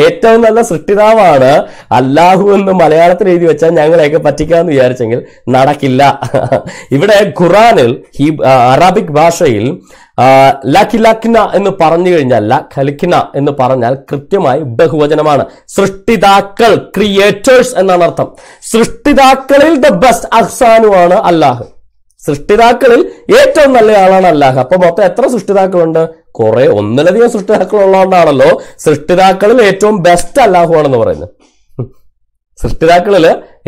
ഏറ്റവും നല്ല സൃഷ്ടിതാവാണ് അല്ലാഹു എന്ന് മലയാളത്തിൽ എഴുതി വെച്ചാൽ ഞങ്ങളെയൊക്കെ പറ്റിക്കാമെന്ന് വിചാരിച്ചെങ്കിൽ നടക്കില്ല ഇവിടെ ഖുറാനിൽ ഹീ അറബിക് ഭാഷയിൽ ലഖിലഖ്ന എന്ന് പറഞ്ഞു കഴിഞ്ഞാൽ ഖലിഖ്ന എന്ന് പറഞ്ഞാൽ കൃത്യമായി ബഹുവചനമാണ് സൃഷ്ടിതാക്കൾ ക്രിയേറ്റേഴ്സ് എന്നാണ് അർത്ഥം സൃഷ്ടിതാക്കളിൽ ദ ബെസ്റ്റ് അഹ്സാനു ആണ് അല്ലാഹു സൃഷ്ടിതാക്കളിൽ ഏറ്റവും നല്ല ആളാണ് അല്ലാഹ് അപ്പൊ മൊത്തം എത്ര സൃഷ്ടിതാക്കളുണ്ട് കുറെ ഒന്നിലധികം ഉള്ളതുകൊണ്ടാണല്ലോ സൃഷ്ടിതാക്കളിൽ ഏറ്റവും ബെസ്റ്റ് അല്ലാഹു ആണെന്ന് പറയുന്നത് സൃഷ്ടിതാക്കളിൽ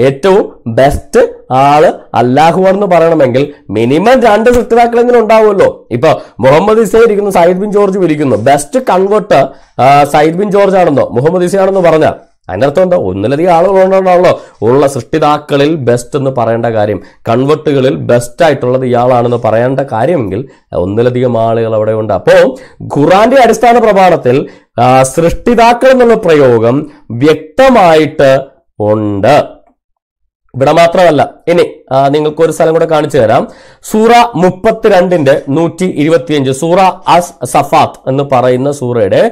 ഏറ്റവും ബെസ്റ്റ് ആള് ആണെന്ന് പറയണമെങ്കിൽ മിനിമം രണ്ട് സൃഷ്ടിതാക്കളെങ്കിലും ഉണ്ടാവുമല്ലോ ഇപ്പൊ മുഹമ്മദ് ഇസൈ ഇരിക്കുന്നു സയ്യിദ് ബിൻ ജോർജ് വിളിക്കുന്നു best convert Sayyid bin George ആണെന്നോ മുഹമ്മദ് ഇസൈ ആണെന്ന് പറഞ്ഞാൽ അതിനർത്ഥം എന്താ ഒന്നിലധികം ഉണ്ടാണല്ലോ ഉള്ള സൃഷ്ടിതാക്കളിൽ ബെസ്റ്റ് എന്ന് പറയേണ്ട കാര്യം കൺവെർട്ടുകളിൽ ബെസ്റ്റ് ആയിട്ടുള്ളത് ഇയാളാണെന്ന് പറയേണ്ട കാര്യമെങ്കിൽ ഒന്നിലധികം ആളുകൾ അവിടെ ഉണ്ട് അപ്പോൾ ഖുറാന്റെ അടിസ്ഥാന പ്രമാണത്തിൽ സൃഷ്ടിതാക്കൾ എന്നുള്ള പ്രയോഗം വ്യക്തമായിട്ട് ഉണ്ട് ഇവിടെ മാത്രമല്ല ഇനി നിങ്ങൾക്ക് ഒരു സ്ഥലം കൂടെ കാണിച്ചു തരാം സൂറ മുപ്പത്തിരണ്ടിന്റെ നൂറ്റി ഇരുപത്തിയഞ്ച് സൂറ അസ് സഫാത്ത് എന്ന് പറയുന്ന സൂറയുടെ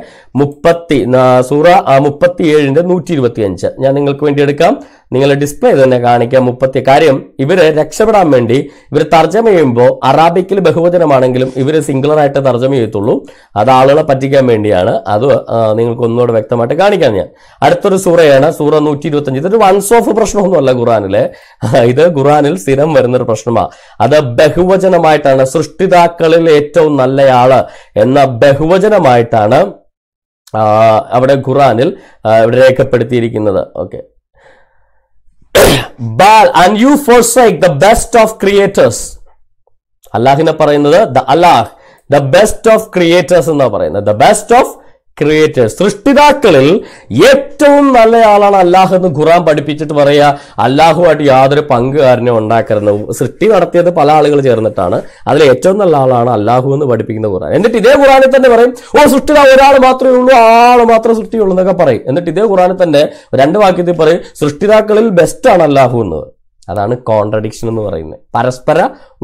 മുപ്പത്തി സൂറ മുപ്പത്തിയേഴിന്റെ നൂറ്റി ഇരുപത്തിയഞ്ച് ഞാൻ നിങ്ങൾക്ക് വേണ്ടി എടുക്കാം നിങ്ങളുടെ ഡിസ്പ്ലേ തന്നെ കാണിക്കാം മുപ്പത്തി കാര്യം ഇവര് രക്ഷപ്പെടാൻ വേണ്ടി ഇവർ തർജ്ജമ ചെയ്യുമ്പോൾ അറാബിക്കിൽ ബഹുവചനമാണെങ്കിലും ഇവർ സിംഗിളറായിട്ട് തർജ്ജമ ചെയ്യത്തുള്ളൂ അത് ആളുകളെ പറ്റിക്കാൻ വേണ്ടിയാണ് അത് നിങ്ങൾക്ക് ഒന്നുകൂടെ വ്യക്തമായിട്ട് കാണിക്കാം ഞാൻ അടുത്തൊരു സൂറയാണ് സൂറ നൂറ്റി അഞ്ച് ഇതൊരു വൺസ് ഓഫ് പ്രശ്നമൊന്നുമല്ല ഖുറാനിലെ ഇത് ഖുറാനിൽ സ്ഥിരം വരുന്നൊരു പ്രശ്നമാണ് അത് ബഹുവചനമായിട്ടാണ് സൃഷ്ടിതാക്കളിൽ ഏറ്റവും നല്ലയാള് എന്ന ബഹുവചനമായിട്ടാണ് അവിടെ ഖുറാനിൽ ഇവിടെ രേഖപ്പെടുത്തിയിരിക്കുന്നത് okay Baal, and you forsake the best of creators. Allah in the Allah, the best of creators in the the best of creators സൃഷ്ടിതാക്കളിൽ ഏറ്റവും നല്ല ആളാണ് അല്ലാഹു എന്ന് ഖുറാൻ പഠിപ്പിച്ചിട്ട് പറയുക അല്ലാഹുമായിട്ട് യാതൊരു പങ്കുകാരനും ഉണ്ടാക്കരുത് സൃഷ്ടി നടത്തിയത് പല ആളുകൾ ചേർന്നിട്ടാണ് അതിൽ ഏറ്റവും നല്ല ആളാണ് അല്ലാഹു എന്ന് പഠിപ്പിക്കുന്ന ഖുറാൻ എന്നിട്ട് ഇതേ ഖുറാനിൽ തന്നെ പറയും ഓ സൃഷ്ടിത ഒരാൾ മാത്രമേ ഉള്ളൂ ആൾ മാത്രമേ സൃഷ്ടിയുള്ളൂ എന്നൊക്കെ പറയും എന്നിട്ട് ഇതേ ഖുറാനിൽ തന്നെ രണ്ട് വാക്യത്തിൽ പറയും സൃഷ്ടിതാക്കളിൽ ബെസ്റ്റാണ് അല്ലാഹു എന്ന് അതാണ് കോൺട്രഡിക്ഷൻ എന്ന് പറയുന്നത് പരസ്പര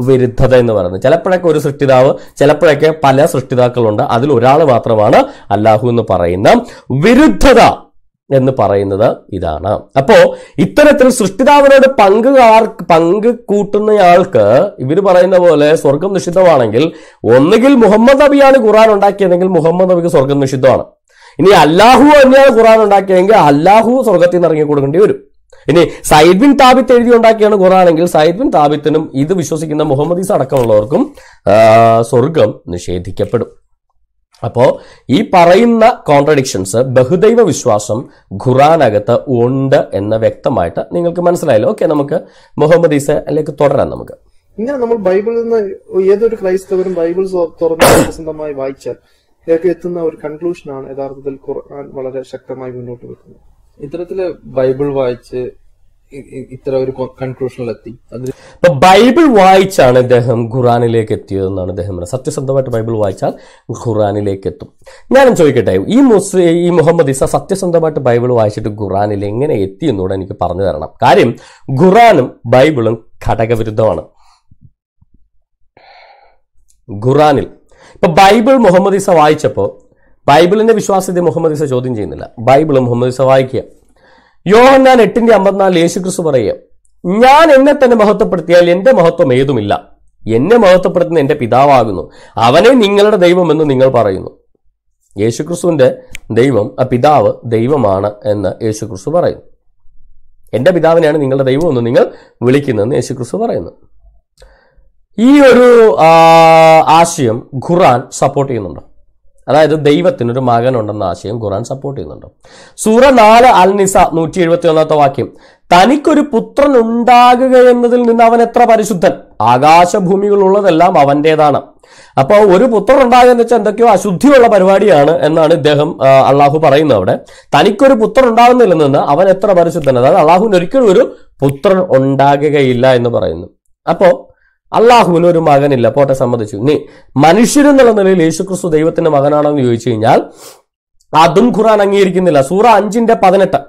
വിരുദ്ധത എന്ന് പറയുന്നത് ചിലപ്പോഴൊക്കെ ഒരു സൃഷ്ടിതാവ് ചിലപ്പോഴൊക്കെ പല സൃഷ്ടിതാക്കളുണ്ട് അതിൽ ഒരാൾ മാത്രമാണ് അല്ലാഹു എന്ന് പറയുന്ന വിരുദ്ധത എന്ന് പറയുന്നത് ഇതാണ് അപ്പോ ഇത്തരത്തിൽ സൃഷ്ടിതാവിനോട് പങ്കുകാർ പങ്ക് കൂട്ടുന്നയാൾക്ക് ഇവർ പറയുന്ന പോലെ സ്വർഗം നിഷിദ്ധമാണെങ്കിൽ ഒന്നുകിൽ മുഹമ്മദ് നബിയാണ് ഖുറാൻ ഉണ്ടാക്കിയതെങ്കിൽ മുഹമ്മദ് നബിക്ക് സ്വർഗം നിഷിദ്ധമാണ് ഇനി അല്ലാഹു തന്നെയാണ് ഖുറാൻ ഉണ്ടാക്കിയതെങ്കിൽ അല്ലാഹു സ്വർഗത്തിൽ നിന്ന് ഇറങ്ങി കൊടുക്കേണ്ടി വരും ഇനി സയ്യിദ് ബിൻ താബിത്ത് എഴുതി ഉണ്ടാക്കിയാണ് ഖുറാനെങ്കിൽ സയ്യിദ് ബിൻ താബിത്തിനും ഇത് വിശ്വസിക്കുന്ന മുഹമ്മദീസ് അടക്കമുള്ളവർക്കും സ്വർഗം നിഷേധിക്കപ്പെടും അപ്പോ ഈ പറയുന്ന കോൺട്രഡിക്ഷൻസ് ബഹുദൈവ വിശ്വാസം ഖുറാനകത്ത് ഉണ്ട് എന്ന് വ്യക്തമായിട്ട് നിങ്ങൾക്ക് മനസ്സിലായല്ലോ ഓക്കെ നമുക്ക് മുഹമ്മദ് അല്ലേക്ക് തുടരാം നമുക്ക് ഇങ്ങനെ നമ്മൾ ബൈബിളിൽ നിന്ന് ഏതൊരു ക്രൈസ്തവരും ബൈബിൾ തുറന്ന് പ്രസംഗമായി വായിച്ചാൽ എത്തുന്ന ഒരു കൺക്ലൂഷനാണ് യഥാർത്ഥത്തിൽ ഖുർആൻ വളരെ ശക്തമായി മുന്നോട്ട് വെക്കുന്നത് ഇത്തരത്തില് ബൈബിൾ വായിച്ച് ഇത്ര ഒരു കൺക്ലൂഷനിലെത്തി അപ്പൊ ബൈബിൾ വായിച്ചാണ് ഇദ്ദേഹം ഖുറാനിലേക്ക് എത്തിയതെന്നാണ് ഇദ്ദേഹം സത്യസന്ധമായിട്ട് ബൈബിൾ വായിച്ചാൽ ഖുറാനിലേക്ക് എത്തും ഞാനും ചോദിക്കട്ടെ ഈ മുസ്ലിം ഈ മുഹമ്മദ് ഇസ സത്യസന്ധമായിട്ട് ബൈബിൾ വായിച്ചിട്ട് ഖുറാനിൽ എങ്ങനെ എത്തി എന്നുകൂടെ എനിക്ക് പറഞ്ഞു തരണം കാര്യം ഖുറാനും ബൈബിളും ഘടകവിരുദ്ധമാണ് ഖുറാനിൽ ഇപ്പൊ ബൈബിൾ മുഹമ്മദ് ഇസ വായിച്ചപ്പോൾ ബൈബിളിന്റെ വിശ്വാസ്യത മുഹമ്മദ് ഇസ ചോദ്യം ചെയ്യുന്നില്ല ബൈബിൾ മുഹമ്മദ് ഇസ വായിക്കുക യോഹന്നാൻ എട്ടിന്റെ അമ്പത്തിനാല് യേശുക്രിസ്തു പറയുക ഞാൻ എന്നെ തന്നെ മഹത്വപ്പെടുത്തിയാൽ എന്റെ മഹത്വം ഏതുമില്ല എന്നെ മഹത്വപ്പെടുത്തുന്ന എന്റെ പിതാവാകുന്നു അവനെ നിങ്ങളുടെ ദൈവമെന്ന് നിങ്ങൾ പറയുന്നു ക്രിസ്തുവിന്റെ ദൈവം ആ പിതാവ് ദൈവമാണ് എന്ന് യേശുക്രിസ്തു പറയുന്നു എന്റെ പിതാവിനെയാണ് നിങ്ങളുടെ ദൈവമെന്ന് നിങ്ങൾ വിളിക്കുന്നതെന്ന് യേശുക്രിസ്തു പറയുന്നു ഈ ഒരു ആശയം ഖുറാൻ സപ്പോർട്ട് ചെയ്യുന്നുണ്ടോ അതായത് ദൈവത്തിനൊരു മകനുണ്ടെന്ന ആശയം ഖുറാൻ സപ്പോർട്ട് ചെയ്യുന്നുണ്ട് സൂറ നാല് അൽ നിസ നൂറ്റി എഴുപത്തി ഒന്നാമത്തെ വാക്യം തനിക്കൊരു പുത്രൻ ഉണ്ടാകുക എന്നതിൽ നിന്ന് അവൻ എത്ര പരിശുദ്ധൻ ആകാശഭൂമികളുള്ളതെല്ലാം അവൻ്റെതാണ് അപ്പോൾ ഒരു പുത്രൻ ഉണ്ടാകുക എന്ന് വെച്ചാൽ എന്തൊക്കെയോ അശുദ്ധിയുള്ള പരിപാടിയാണ് എന്നാണ് ഇദ്ദേഹം അള്ളാഹു പറയുന്നത് അവിടെ തനിക്കൊരു പുത്രൻ ഉണ്ടാകുന്നില്ല നിന്ന് അവൻ എത്ര പരിശുദ്ധൻ അതായത് അള്ളാഹുവിന് ഒരിക്കലും ഒരു പുത്രൻ ഉണ്ടാകുകയില്ല എന്ന് പറയുന്നു അപ്പോൾ അള്ളാഹുവിന് ഒരു മകനില്ല പോട്ടെ സമ്മതിച്ചു നീ മനുഷ്യരെന്നുള്ള നിലയിൽ യേശുക്രിസ്തു ദൈവത്തിന്റെ മകനാണെന്ന് ചോദിച്ചു കഴിഞ്ഞാൽ അതും ഖുറാൻ അംഗീകരിക്കുന്നില്ല സൂറ അഞ്ചിന്റെ പതിനെട്ട്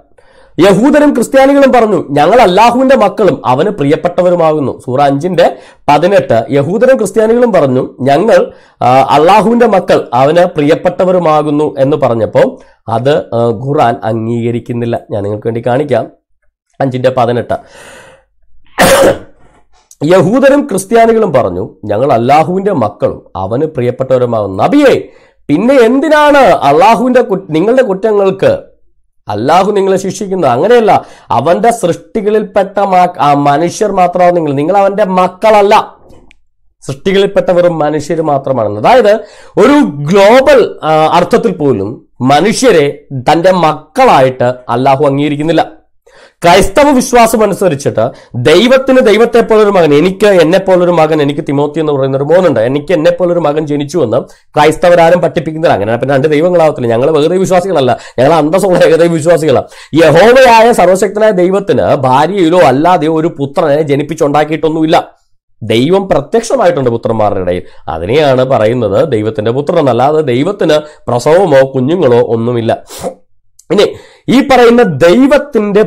യഹൂദരും ക്രിസ്ത്യാനികളും പറഞ്ഞു ഞങ്ങൾ അള്ളാഹുവിന്റെ മക്കളും അവന് പ്രിയപ്പെട്ടവരുമാകുന്നു സൂറ അഞ്ചിന്റെ പതിനെട്ട് യഹൂദരും ക്രിസ്ത്യാനികളും പറഞ്ഞു ഞങ്ങൾ അള്ളാഹുവിന്റെ മക്കൾ അവന് പ്രിയപ്പെട്ടവരുമാകുന്നു എന്ന് പറഞ്ഞപ്പോൾ അത് ഖുറാൻ അംഗീകരിക്കുന്നില്ല ഞാൻ നിങ്ങൾക്ക് വേണ്ടി കാണിക്കാം അഞ്ചിന്റെ പതിനെട്ട് യഹൂദരും ക്രിസ്ത്യാനികളും പറഞ്ഞു ഞങ്ങൾ അള്ളാഹുവിന്റെ മക്കളും അവന് പ്രിയപ്പെട്ടവരുമാകും നബിയെ പിന്നെ എന്തിനാണ് അള്ളാഹുവിന്റെ നിങ്ങളുടെ കുറ്റങ്ങൾക്ക് അല്ലാഹു നിങ്ങളെ ശിക്ഷിക്കുന്നത് അങ്ങനെയല്ല അവന്റെ സൃഷ്ടികളിൽപ്പെട്ട മനുഷ്യർ മാത്രമാണ് നിങ്ങൾ നിങ്ങൾ അവന്റെ മക്കളല്ല സൃഷ്ടികളിൽപ്പെട്ട വെറും മനുഷ്യർ മാത്രമാണ് അതായത് ഒരു ഗ്ലോബൽ അർത്ഥത്തിൽ പോലും മനുഷ്യരെ തന്റെ മക്കളായിട്ട് അല്ലാഹു അംഗീകരിക്കുന്നില്ല ക്രൈസ്തവ വിശ്വാസം അനുസരിച്ചിട്ട് ദൈവത്തിന് ദൈവത്തെ പോലൊരു മകൻ എനിക്ക് എന്നെ പോലൊരു മകൻ എനിക്ക് തിമോത്തി എന്ന് പറയുന്ന ഒരു മോനുണ്ട് എനിക്ക് എന്നെ പോലൊരു മകൻ ജനിച്ചു എന്ന് ക്രൈസ്തവരാരും പഠിപ്പിക്കുന്നത് അങ്ങനെ പിന്നെ രണ്ട് ദൈവങ്ങളാവത്തില്ല ഞങ്ങൾ വേറെ വിശ്വാസികളല്ല ഞങ്ങൾ അന്തസ്സുള്ള ഏകദൈവ വിശ്വാസികളാണ് യഹോവയായ സർവശക്തനായ ദൈവത്തിന് ഭാര്യയിലോ അല്ലാതെയോ ഒരു പുത്രനെ ജനിപ്പിച്ചുണ്ടാക്കിയിട്ടൊന്നുമില്ല ദൈവം പ്രത്യക്ഷമായിട്ടുണ്ട് പുത്രന്മാരുടെ ഇടയിൽ അതിനെയാണ് പറയുന്നത് ദൈവത്തിന്റെ പുത്രൻ അല്ലാതെ ദൈവത്തിന് പ്രസവമോ കുഞ്ഞുങ്ങളോ ഒന്നുമില്ല ഇനി ഈ പറയുന്ന ദൈവത്തിന്റെ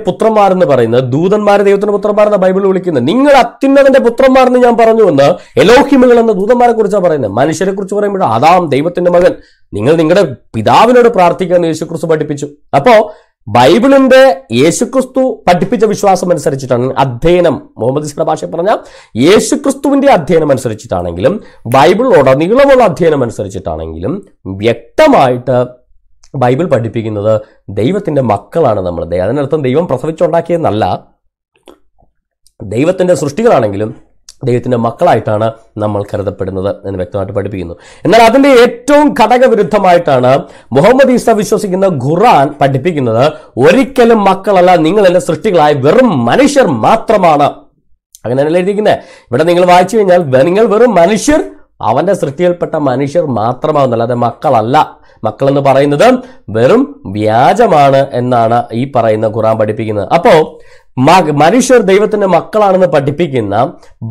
എന്ന് പറയുന്ന ദൂതന്മാരെ ദൈവത്തിന്റെ എന്ന ബൈബിൾ വിളിക്കുന്നത് നിങ്ങൾ അത്യുന്നതന്റെ എന്ന് ഞാൻ പറഞ്ഞു എന്ന് എലോഹിമുകൾ എന്ന ദൂതന്മാരെ കുറിച്ചാണ് പറയുന്നത് മനുഷ്യരെ കുറിച്ച് പറയുമ്പോൾ അതാം ദൈവത്തിന്റെ മകൻ നിങ്ങൾ നിങ്ങളുടെ പിതാവിനോട് പ്രാർത്ഥിക്കാൻ യേശുക്രിസ്തു പഠിപ്പിച്ചു അപ്പോ ബൈബിളിന്റെ യേശുക്രിസ്തു പഠിപ്പിച്ച വിശ്വാസം അനുസരിച്ചിട്ടാണ് അധ്യയനം മുഹമ്മദ് ഇസ്ലാ ഭാഷ പറഞ്ഞ യേശുക്രിസ്തുവിന്റെ അധ്യയനം അനുസരിച്ചിട്ടാണെങ്കിലും ബൈബിളിലുടനീളമുള്ള അധ്യയനം അനുസരിച്ചിട്ടാണെങ്കിലും വ്യക്തമായിട്ട് ബൈബിൾ പഠിപ്പിക്കുന്നത് ദൈവത്തിൻ്റെ മക്കളാണ് നമ്മൾ അതിനർത്ഥം ദൈവം പ്രസവിച്ചുണ്ടാക്കിയെന്നല്ല ദൈവത്തിൻ്റെ സൃഷ്ടികളാണെങ്കിലും ദൈവത്തിൻ്റെ മക്കളായിട്ടാണ് നമ്മൾ കരുതപ്പെടുന്നത് എന്ന് വ്യക്തമായിട്ട് പഠിപ്പിക്കുന്നു എന്നാൽ അതിൻ്റെ ഏറ്റവും ഘടകവിരുദ്ധമായിട്ടാണ് മുഹമ്മദ് ഈസ വിശ്വസിക്കുന്ന ഖുറാൻ പഠിപ്പിക്കുന്നത് ഒരിക്കലും മക്കളല്ല നിങ്ങൾ എൻ്റെ സൃഷ്ടികളായ വെറും മനുഷ്യർ മാത്രമാണ് അങ്ങനെയല്ല എഴുതിയിരിക്കുന്നത് ഇവിടെ നിങ്ങൾ വായിച്ചു കഴിഞ്ഞാൽ നിങ്ങൾ വെറും മനുഷ്യർ അവൻ്റെ സൃഷ്ടിയിൽപ്പെട്ട മനുഷ്യർ മാത്രമാവുന്നല്ലാതെ മക്കളല്ല എന്ന് പറയുന്നത് വെറും വ്യാജമാണ് എന്നാണ് ഈ പറയുന്ന ഖുറാൻ പഠിപ്പിക്കുന്നത് അപ്പോ മനുഷ്യർ ദൈവത്തിന്റെ മക്കളാണെന്ന് പഠിപ്പിക്കുന്ന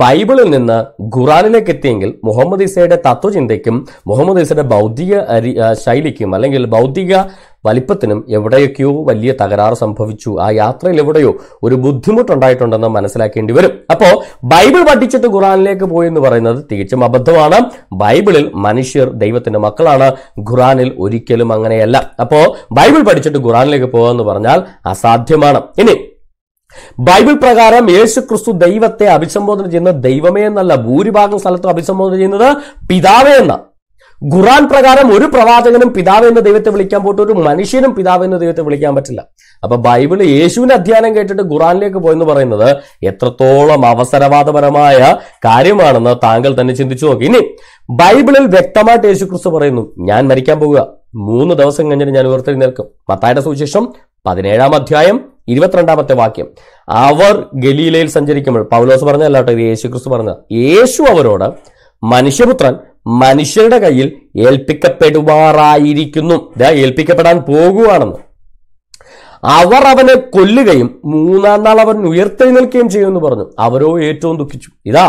ബൈബിളിൽ നിന്ന് ഖുറാനിലേക്ക് എത്തിയെങ്കിൽ മുഹമ്മദ് ഈസയുടെ തത്വചിന്തയ്ക്കും മുഹമ്മദ് ഈസയുടെ ഭൗതിക ശൈലിക്കും അല്ലെങ്കിൽ ഭൗതിക വലിപ്പത്തിനും എവിടെയൊക്കെയോ വലിയ തകരാറ് സംഭവിച്ചു ആ യാത്രയിൽ എവിടെയോ ഒരു ബുദ്ധിമുട്ടുണ്ടായിട്ടുണ്ടെന്ന് മനസ്സിലാക്കേണ്ടി വരും അപ്പോ ബൈബിൾ പഠിച്ചിട്ട് ഖുറാനിലേക്ക് പോയി എന്ന് പറയുന്നത് തികച്ചും അബദ്ധമാണ് ബൈബിളിൽ മനുഷ്യർ ദൈവത്തിന്റെ മക്കളാണ് ഖുറാനിൽ ഒരിക്കലും അങ്ങനെയല്ല അപ്പോ ബൈബിൾ പഠിച്ചിട്ട് ഖുറാനിലേക്ക് പോകുക എന്ന് പറഞ്ഞാൽ അസാധ്യമാണ് ഇനി ബൈബിൾ പ്രകാരം യേശു ക്രിസ്തു ദൈവത്തെ അഭിസംബോധന ചെയ്യുന്ന ദൈവമേ എന്നല്ല ഭൂരിഭാഗം സ്ഥലത്തും അഭിസംബോധന ചെയ്യുന്നത് പിതാവേ എന്നാണ് ഖുറാൻ പ്രകാരം ഒരു പ്രവാചകനും പിതാവ് എന്ന ദൈവത്തെ വിളിക്കാൻ പോട്ട് ഒരു മനുഷ്യനും പിതാവ് എന്ന ദൈവത്തെ വിളിക്കാൻ പറ്റില്ല അപ്പൊ ബൈബിള് യേശുവിന്റെ അധ്യയനം കേട്ടിട്ട് ഖുറാനിലേക്ക് പോയെന്ന് പറയുന്നത് എത്രത്തോളം അവസരവാദപരമായ കാര്യമാണെന്ന് താങ്കൾ തന്നെ ചിന്തിച്ചു നോക്കി ഇനി ബൈബിളിൽ വ്യക്തമായിട്ട് യേശു ക്രിസ്തു പറയുന്നു ഞാൻ മരിക്കാൻ പോകുക മൂന്ന് ദിവസം കഴിഞ്ഞിട്ട് ഞാൻ നിൽക്കും മത്തായുടെ സുവിശേഷം പതിനേഴാം അധ്യായം ഇരുപത്തിരണ്ടാമത്തെ വാക്യം അവർ ഗലീലയിൽ സഞ്ചരിക്കുമ്പോൾ പൗലോസ് പറഞ്ഞല്ലോ ഇത് യേശു ക്രിസ്തു പറഞ്ഞ യേശു അവരോട് മനുഷ്യപുത്രൻ മനുഷ്യരുടെ കയ്യിൽ ഏൽപ്പിക്കപ്പെടുവാറായിരിക്കുന്നു ഇതാ ഏൽപ്പിക്കപ്പെടാൻ പോകുവാണെന്ന് അവർ അവനെ കൊല്ലുകയും മൂന്നാം നാൾ അവൻ ഉയർത്തെഴുന്നേൽക്കുകയും ചെയ്യുമെന്ന് പറഞ്ഞു അവരോ ഏറ്റവും ദുഃഖിച്ചു ഇതാ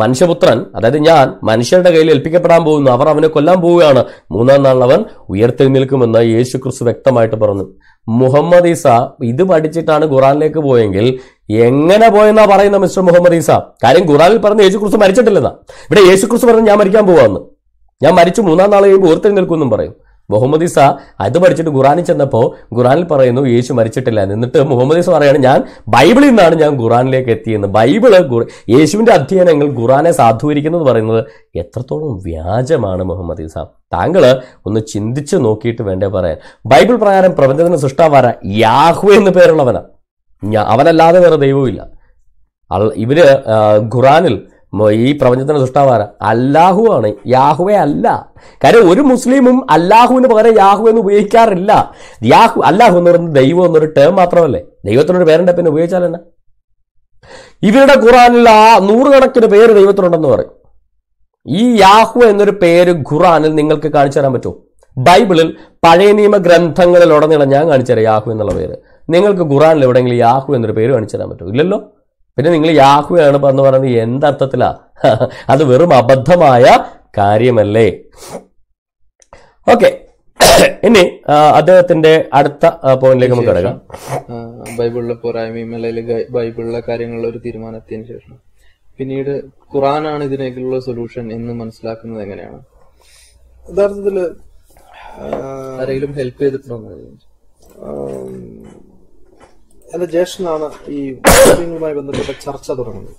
മനുഷ്യപുത്രൻ അതായത് ഞാൻ മനുഷ്യരുടെ കയ്യിൽ ഏൽപ്പിക്കപ്പെടാൻ പോകുന്നു അവർ അവനെ കൊല്ലാൻ പോവുകയാണ് മൂന്നാം നാൾ അവൻ ഉയർത്തെഴുന്നേൽക്കുമെന്ന് യേശു ക്രിസ്തു വ്യക്തമായിട്ട് പറഞ്ഞു മുഹമ്മദ് ഈസ ഇത് പഠിച്ചിട്ടാണ് ഖുറാനിലേക്ക് പോയെങ്കിൽ എങ്ങനെ പോയെന്നാ പറയുന്ന മിസ്റ്റർ മുഹമ്മദ് ഈസ കാര്യം ഖുറാനിൽ പറഞ്ഞ ക്രിസ്തു മരിച്ചിട്ടില്ലെന്നാ ഇവിടെ ക്രിസ്തു പറഞ്ഞ് ഞാൻ മരിക്കാൻ പോവാന്ന് ഞാൻ മരിച്ചു മൂന്നാം നാളെ കഴിയുമ്പോൾ ഓർത്തെഴുന്നേൽക്കുമെന്നും പറയും മുഹമ്മദ് ഈസ അത് പഠിച്ചിട്ട് ഖുറാനിൽ ചെന്നപ്പോൾ ഖുറാനിൽ പറയുന്നു യേശു മരിച്ചിട്ടില്ല എന്നിട്ട് മുഹമ്മദ് ഈസ പറയാണ് ഞാൻ ബൈബിളിൽ നിന്നാണ് ഞാൻ ഖുറാനിലേക്ക് എത്തിയെന്ന് ബൈബിള് യേശുവിന്റെ അധ്യയനങ്ങൾ ഖുറാനെ എന്ന് പറയുന്നത് എത്രത്തോളം വ്യാജമാണ് മുഹമ്മദ് ഈസ താങ്കൾ ഒന്ന് ചിന്തിച്ച് നോക്കിയിട്ട് വേണ്ടേ പറയാൻ ബൈബിൾ പ്രകാരം പ്രപഞ്ചത്തിന് സൃഷ്ടാവാര യാഹു എന്ന് പേരുള്ളവനാണ് അവനല്ലാതെ വേറെ ദൈവവുമില്ല ഇവര് ഖുറാനിൽ ഈ പ്രപഞ്ചത്തിന് സൃഷ്ടാവാര അല്ലാഹു ആണ് യാഹുവേ അല്ല കാര്യം ഒരു മുസ്ലിമും അല്ലാഹുവിന് പകരം യാഹു എന്ന് ഉപയോഗിക്കാറില്ല യാഹു അല്ലാഹു എന്ന് പറയുന്നത് ദൈവം എന്നൊരു ടേം മാത്രമല്ലേ ദൈവത്തിനൊരു പേരുണ്ട് പിന്നെ ഉപയോഗിച്ചാൽ തന്നെ ഇവരുടെ ഖുറാനിൽ ആ നൂറുകണക്കിന് പേര് ദൈവത്തിനുണ്ടെന്ന് പറയും ഈ യാഹു എന്നൊരു പേര് ഖുറാനിൽ നിങ്ങൾക്ക് കാണിച്ചു തരാൻ പറ്റുമോ ബൈബിളിൽ പഴയ നിയമ ഗ്രന്ഥങ്ങളിലുടനീളം ഞാൻ കാണിച്ചു തരാം യാഹു എന്നുള്ള പേര് നിങ്ങൾക്ക് ഖുറാനിൽ എവിടെയെങ്കിലും യാഹു എന്നൊരു പേര് കാണിച്ചു തരാൻ പറ്റുമോ ഇല്ലല്ലോ പിന്നെ നിങ്ങൾ യാഹു ആണ് എന്ന് പറയുന്നത് എന്തർത്ഥത്തിലാ അത് വെറും അബദ്ധമായ കാര്യമല്ലേ ഓക്കെ ഇനി അദ്ദേഹത്തിന്റെ അടുത്ത പോയിന്റിലേക്ക് നമുക്ക് കിടക്കാം ബൈബിളിലെ പോരായ്മയും അല്ലെങ്കിൽ ബൈബിളിലെ കാര്യങ്ങളിൽ ഒരു തീരുമാനത്തിന് ശേഷം പിന്നീട് ഖുറാനാണ് ഇതിനേക്കുള്ള സൊല്യൂഷൻ എന്ന് മനസ്സിലാക്കുന്നത് എങ്ങനെയാണ് യഥാർത്ഥത്തില് ആരെങ്കിലും ഹെൽപ്പ് ചെയ്തിട്ടുണ്ടോ എന്റെ ജ്യേഷ്ഠനാണ് ഈ മുസ്ലിങ്ങളുമായി ബന്ധപ്പെട്ട ചർച്ച തുടങ്ങുന്നത്